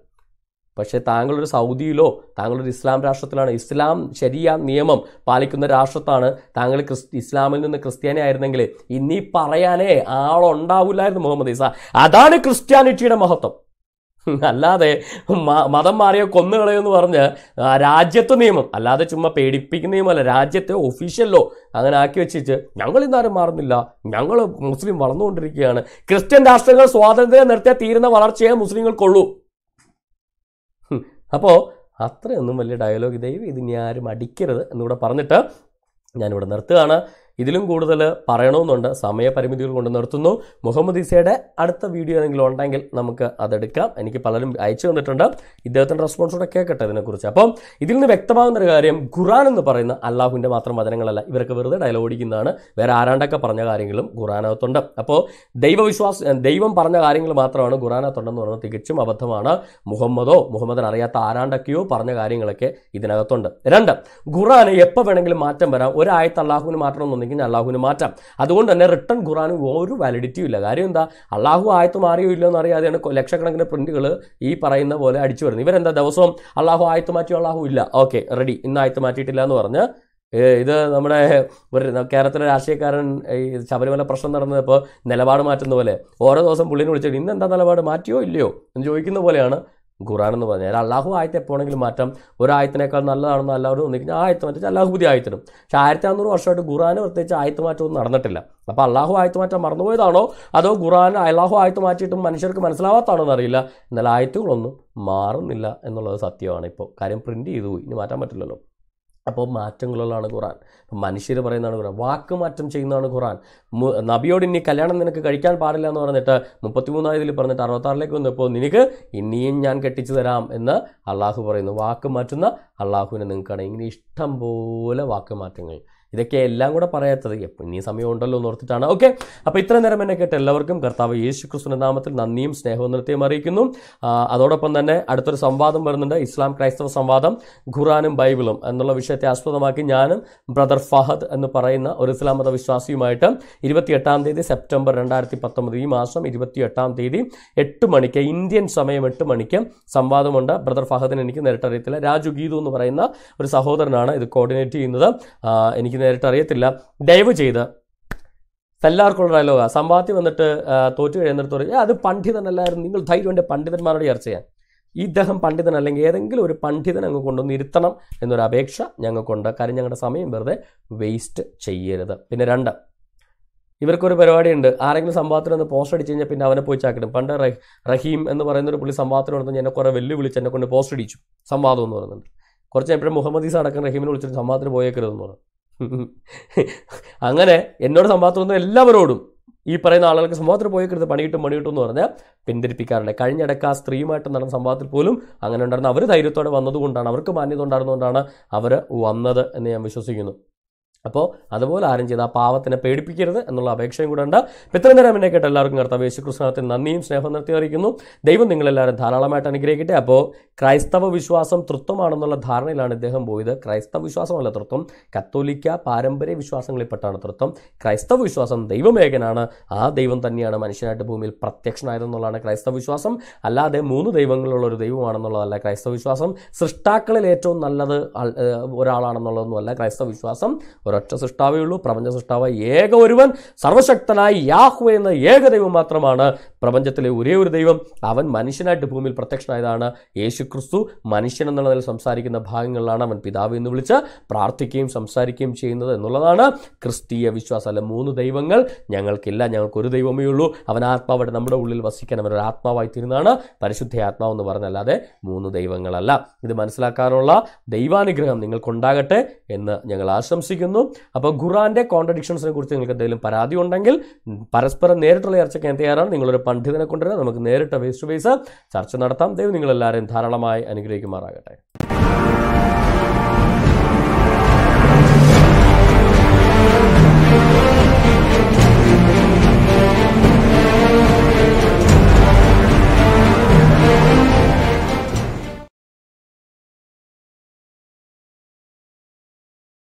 പക്ഷേ താങ്കളൊരു സൗദിയിലോ താങ്കളൊരു ഇസ്ലാം രാഷ്ട്രത്തിലാണ് ഇസ്ലാം ശരിയ നിയമം പാലിക്കുന്ന രാഷ്ട്രത്താണ് താങ്കൾ ക്രിസ് ഇസ്ലാമിൽ നിന്ന് ക്രിസ്ത്യാനി ആയിരുന്നെങ്കിൽ ഇനി പറയാനേ ആളുണ്ടാവില്ലായിരുന്നു മുഹമ്മദ് ഈസ അതാണ് ക്രിസ്ത്യാനിറ്റിയുടെ മഹത്വം അല്ലാതെ മതം മാറിയ കൊന്നുകളയെന്ന് പറഞ്ഞ് രാജ്യത്തെ നിയമം അല്ലാതെ ചുമ്മാ പേടിപ്പിക്കുന്ന നിയമമല്ല രാജ്യത്തെ ഒഫീഷ്യലോ അങ്ങനെ ആക്കി വെച്ചിട്ട് ഞങ്ങൾ ഇന്നാരും മാറുന്നില്ല ഞങ്ങൾ മുസ്ലിം വളർന്നുകൊണ്ടിരിക്കുകയാണ് ക്രിസ്ത്യൻ രാഷ്ട്രങ്ങൾ സ്വാതന്ത്ര്യം നിർത്തിയാൽ തീരുന്ന വളർച്ചയെ മുസ്ലിങ്ങൾക്കുള്ളൂ അപ്പോൾ അത്രയൊന്നും വലിയ ഡയലോഗ് ദൈവം ഇതിനി ആരും അടിക്കരുത് എന്നിവിടെ പറഞ്ഞിട്ട് ഞാനിവിടെ നിർത്തുകയാണ് ഇതിലും കൂടുതൽ പറയണമെന്നുണ്ട് സമയപരിമിതികൾ കൊണ്ട് നിർത്തുന്നു മുഹമ്മദ് ഈസയുടെ അടുത്ത വീഡിയോ ഏതെങ്കിലും ഉണ്ടെങ്കിൽ നമുക്ക് അതെടുക്കാം എനിക്ക് പലരും അയച്ചു തന്നിട്ടുണ്ട് ഇദ്ദേഹത്തിൻ്റെ റെസ്പോൺസോടെ കേൾക്കട്ടെ ഇതിനെക്കുറിച്ച് അപ്പം ഇതിൽ നിന്ന് വ്യക്തമാകുന്ന ഒരു കാര്യം ഖുറാൻ എന്ന് പറയുന്ന അള്ളാഹുവിൻ്റെ മാത്രം വചനങ്ങളല്ല ഇവരൊക്കെ വെറുതെ ഡയലോഗ് വേറെ ആരാണ്ടൊക്കെ പറഞ്ഞ കാര്യങ്ങളും ഖുറാനകത്തുണ്ട് അപ്പോൾ ദൈവവിശ്വാസ ദൈവം പറഞ്ഞ കാര്യങ്ങൾ മാത്രമാണ് ഖുറാനകത്തുണ്ടെന്ന് പറയുന്നത് തികച്ചും അബദ്ധമാണ് മുഹമ്മദോ മുഹമ്മദിനെ അറിയാത്ത ആരാണ്ടൊക്കെയോ പറഞ്ഞ കാര്യങ്ങളൊക്കെ ഇതിനകത്തുണ്ട് രണ്ട് ഖുറാൻ എപ്പോൾ വേണമെങ്കിലും മാറ്റം വരാം ഒരായത്ത് അള്ളാഹുവിന് മാത്രം വന്നെങ്കിൽ അള്ളാഹുവിന് മാറ്റാം അതുകൊണ്ട് തന്നെ റിട്ടേൺ ഖുറാനും ഒരു വാലിഡിറ്റിയും ഇല്ല കാര്യം എന്താ അള്ളാഹു ആയത്ത് മാറിയോ ഇല്ലയോ എന്ന് അറിയാതെയാണ് ലക്ഷക്കണക്കിന് പ്രിന്റുകൾ ഈ പറയുന്ന പോലെ അടിച്ചു വരുന്നത് ഇവരെന്താ ദിവസവും അള്ളാഹു ആയത്ത് മാറ്റിയോ അള്ളാഹു ഇല്ല ഓക്കെ റെഡി ഇന്ന് ആയത്ത് മാറ്റിയിട്ടില്ല എന്ന് പറഞ്ഞ് ഇത് നമ്മുടെ ഒരു കേരളത്തിലെ രാഷ്ട്രീയക്കാരൻ ഈ ശബരിമല പ്രശ്നം നടന്നപ്പോൾ നിലപാട് മാറ്റുന്ന പോലെ ഓരോ ദിവസം പുള്ളിനെ വിളിച്ചിട്ട് ഇന്ന് എന്താ നിലപാട് മാറ്റിയോ ഇല്ലയോ എന്ന് ചോദിക്കുന്ന പോലെയാണ് ഖുറാൻ എന്ന് പറഞ്ഞാൽ അള്ളാഹു ആയത്തെ എപ്പോഴെങ്കിലും മാറ്റാം ഒരായത്തിനേക്കാൾ നല്ലതാണെന്ന് എല്ലാവരും ഒന്നിക്കുന്ന ആയത്ത് മാറ്റി അള്ളാഹു പുതിയ ആയത്തിനും പക്ഷേ ആയിരത്തി അഞ്ഞൂറ് വർഷമായിട്ട് ഖുറാൻ പ്രത്യേകിച്ച് ആയത്ത് മാറ്റമൊന്നും നടന്നിട്ടില്ല അപ്പോൾ അള്ളാഹു ആയത്ത് മാറ്റം മറന്നുപോയതാണോ അതോ ഖുറാൻ അള്ളാഹു ആയത്ത് മാറ്റിയിട്ടും മനുഷ്യർക്ക് മനസ്സിലാവാത്താണോ എന്നറിയില്ല എന്നാൽ ആയത്തുകളൊന്നും മാറുന്നില്ല എന്നുള്ളത് സത്യമാണ് ഇപ്പോൾ കാര്യം പ്രിൻറ്റ് ചെയ്തു പോയി ഇനി മാറ്റാൻ പറ്റില്ലല്ലോ അപ്പോൾ മാറ്റങ്ങളുള്ളതാണ് ഖുറാൻ മനുഷ്യർ പറയുന്നതാണ് ഖുറാൻ വാക്ക് മാറ്റം ചെയ്യുന്നതാണ് ഖുറാൻ നബിയോട് ഇനി കല്യാണം നിനക്ക് കഴിക്കാൻ പാടില്ല എന്ന് പറഞ്ഞിട്ട് മുപ്പത്തിമൂന്നായതിൽ പറഞ്ഞിട്ട് അറുപത്താറിലേക്ക് വന്നപ്പോൾ നിനക്ക് ഇനിയും ഞാൻ കെട്ടിച്ചു തരാം എന്ന് അള്ളാഹു പറയുന്നു വാക്ക് മാറ്റുന്ന അള്ളാഹുവിനെ നിങ്ങൾക്കാണ് ഇങ്ങനെ ഇഷ്ടം പോലെ വാക്ക് മാറ്റങ്ങൾ ഇതൊക്കെ എല്ലാം കൂടെ പറയാത്തത് ഇനി സമയമുണ്ടല്ലോ എന്ന് ഓർത്തിട്ടാണ് ഓക്കെ അപ്പോൾ ഇത്ര നേരം എന്നെ കേട്ട എല്ലാവർക്കും കർത്താവ് യേശു ക്രിസ്തുവിൻ്റെ നാമത്തിൽ നന്ദിയും സ്നേഹവും നൃത്യം അറിയിക്കുന്നു അതോടൊപ്പം തന്നെ അടുത്തൊരു സംവാദം വരുന്നുണ്ട് ഇസ്ലാം ക്രൈസ്തവ സംവാദം ഖുറാനും ബൈബിളും എന്നുള്ള വിഷയത്തെ ആസ്പദമാക്കി ഞാനും ബ്രദർ ഫഹദ് എന്ന് പറയുന്ന ഒരു ഇസ്ലാം മത വിശ്വാസിയുമായിട്ട് ഇരുപത്തിയെട്ടാം തീയതി സെപ്റ്റംബർ രണ്ടായിരത്തി പത്തൊമ്പത് ഈ മാസം ഇരുപത്തിയെട്ടാം തീയതി എട്ട് മണിക്ക് ഇന്ത്യൻ സമയം എട്ട് മണിക്ക് സംവാദമുണ്ട് ബ്രദർ ഫഹദിന് എനിക്ക് നേരിട്ടറിയത്തില്ല രാജു ഗീതു എന്ന് പറയുന്ന ഒരു സഹോദരനാണ് ഇത് കോർഡിനേറ്റ് ചെയ്യുന്നത് എനിക്ക് നേരിട്ട് അറിയത്തില്ല ദയവ് ചെയ്ത് എല്ലാവർക്കുള്ള ഡയലോഗാ സമ്പാദ്യം വന്നിട്ട് തോറ്റു കഴിയുന്നിടത്തോളം പറയും അത് പണ്ഡിതനല്ലായിരുന്നു നിങ്ങൾ ധൈര്യമുണ്ട് പണ്ഡിതന്മാരോട് ചർച്ച ചെയ്യാൻ ഇദ്ദേഹം പണ്ഡിതൻ അല്ലെങ്കിൽ ഏതെങ്കിലും ഒരു പണ്ഡിതൻ അങ്ങ് കൊണ്ടുവന്ന് ഇരുത്തണം എന്നൊരു അപേക്ഷ ഞങ്ങൾക്കുണ്ട് കാര്യം ഞങ്ങളുടെ സമയം വെറുതെ വേസ്റ്റ് ചെയ്യരുത് പിന്നെ രണ്ട് ഇവർക്കൊരു പരിപാടിയുണ്ട് ആരെങ്കിലും സംഭവത്തിന് ഒന്ന് പോസ്റ്റ് അടിച്ചു കഴിഞ്ഞാൽ പിന്നെ അവനെ പോയി ചാക്കിടും പണ്ട് റഹീം എന്ന് പറയുന്ന ഒരു പുള്ളി സംഭവത്തിന് കൊടുത്ത് എന്നെ കുറേ വെല്ലുവിളിച്ച് എന്നെ കൊണ്ട് പോസ്റ്റ് അടിച്ചു സംവാദം എന്ന് പറയുന്നുണ്ട് കുറച്ച് എപ്പോഴും മുഹമ്മദ് അടക്കം റഹീമിനെ വിളിച്ചിട്ട് സംവാദത്തിന് പോയേക്കരുതെന്ന് പറഞ്ഞു അങ്ങനെ എന്നോട് സംഭാഷണം എല്ലാവരോടും ഈ പറയുന്ന ആളുകൾക്ക് സംഭവത്തിൽ പോയി കരുത് പണിയിട്ടും പണിയിട്ടും എന്ന് പറഞ്ഞാൽ പിന്തിരിപ്പിക്കാറുണ്ട് കഴിഞ്ഞിടയ്ക്ക് ആ സ്ത്രീയുമായിട്ട് നടന്ന സംഭവത്തിൽ പോലും അങ്ങനെ ഉണ്ടായിരുന്ന അവർ ധൈര്യത്തോടെ വന്നതുകൊണ്ടാണ് അവർക്ക് മാന്യത ഉണ്ടായിരുന്നുകൊണ്ടാണ് അവർ വന്നത് എന്ന് ഞാൻ വിശ്വസിക്കുന്നു അപ്പോൾ അതുപോലെ ആരും ചെയ്ത് ആ പാവത്തിനെ പേടിപ്പിക്കരുത് എന്നുള്ള അപേക്ഷയും കൂടെ ഉണ്ട് ഇത്രയും നേരം എന്നെ കേട്ട എല്ലാവർക്കും കർത്താവ് കൃഷ്ണത്തിന് നന്ദിയും സ്നേഹം നിർത്തി അറിയിക്കുന്നു ദൈവം നിങ്ങളെല്ലാവരും ധാരാളമായിട്ട് അനുഗ്രഹിക്കട്ടെ അപ്പോൾ ക്രൈസ്തവ വിശ്വാസം തൃത്വമാണെന്നുള്ള ധാരണയിലാണ് ഇദ്ദേഹം പോയത് ക്രൈസ്തവ വിശ്വാസമല്ല തൃത്വം കത്തോലിക്ക പാരമ്പര്യ വിശ്വാസങ്ങളിൽപ്പെട്ടാണ് തൃത്വം ക്രൈസ്തവ വിശ്വാസം ദൈവമേകനാണ് ആ ദൈവം തന്നെയാണ് മനുഷ്യനായിട്ട് ഭൂമിയിൽ പ്രത്യക്ഷനായതെന്നുള്ളതാണ് ക്രൈസ്തവ വിശ്വാസം അല്ലാതെ മൂന്ന് ദൈവങ്ങളുള്ള ഒരു ദൈവമാണെന്നുള്ളതല്ല ക്രൈസ്തവ വിശ്വാസം സൃഷ്ടാക്കളിൽ ഏറ്റവും നല്ലത് ഒരാളാണെന്നുള്ളതൊന്നുമല്ല ക്രൈസ്തവ വിശ്വാസം ഒരൊറ്റ സൃഷ്ടാവേ ഉള്ളൂ പ്രപഞ്ച സൃഷ്ടാവായ ഏക ഒരുവൻ സർവശക്തനായ യാഹു എന്ന ഏക ദൈവം മാത്രമാണ് പ്രപഞ്ചത്തിലെ ഒരേ ഒരു ദൈവം അവൻ മനുഷ്യനായിട്ട് ഭൂമിയിൽ പ്രത്യക്ഷനായതാണ് യേശു ക്രിസ്തു മനുഷ്യൻ എന്നുള്ള നിലയിൽ സംസാരിക്കുന്ന ഭാഗങ്ങളിലാണ് അവൻ പിതാവ് എന്ന് വിളിച്ച് പ്രാർത്ഥിക്കുകയും സംസാരിക്കുകയും ചെയ്യുന്നത് എന്നുള്ളതാണ് ക്രിസ്തീയ വിശ്വാസം അല്ല മൂന്ന് ദൈവങ്ങൾ ഞങ്ങൾക്കില്ല ഞങ്ങൾക്ക് ഒരു ദൈവമേ ഉള്ളൂ അവൻ ആത്മാവിടെ നമ്മുടെ ഉള്ളിൽ വസിക്കാൻ അവൻ ആത്മാവായി തീരുന്നതാണ് പരിശുദ്ധ ആത്മാവ് എന്ന് പറഞ്ഞല്ലാതെ മൂന്ന് ദൈവങ്ങളല്ല ഇത് മനസ്സിലാക്കാനുള്ള ദൈവാനുഗ്രഹം നിങ്ങൾക്കുണ്ടാകട്ടെ എന്ന് ഞങ്ങൾ ആശംസിക്കുന്നു നടക്കുന്നു അപ്പോൾ ഖുറാൻ്റെ കോൺട്രഡിക്ഷൻസിനെ കുറിച്ച് നിങ്ങൾക്ക് എന്തെങ്കിലും പരാതി ഉണ്ടെങ്കിൽ പരസ്പരം നേരിട്ടുള്ള ചർച്ചയ്ക്ക് ഞാൻ തയ്യാറാണ് നിങ്ങളൊരു പണ്ഡിതനെ കൊണ്ടുവരാം നമുക്ക് നേരിട്ട് ഫേസ് ടു ഫേസ് ചർച്ച നടത്താം ദൈവം നിങ്ങളെല്ലാവരും ധാരാളമായി അനുഗ്രഹിക്കുമാറാകട്ടെ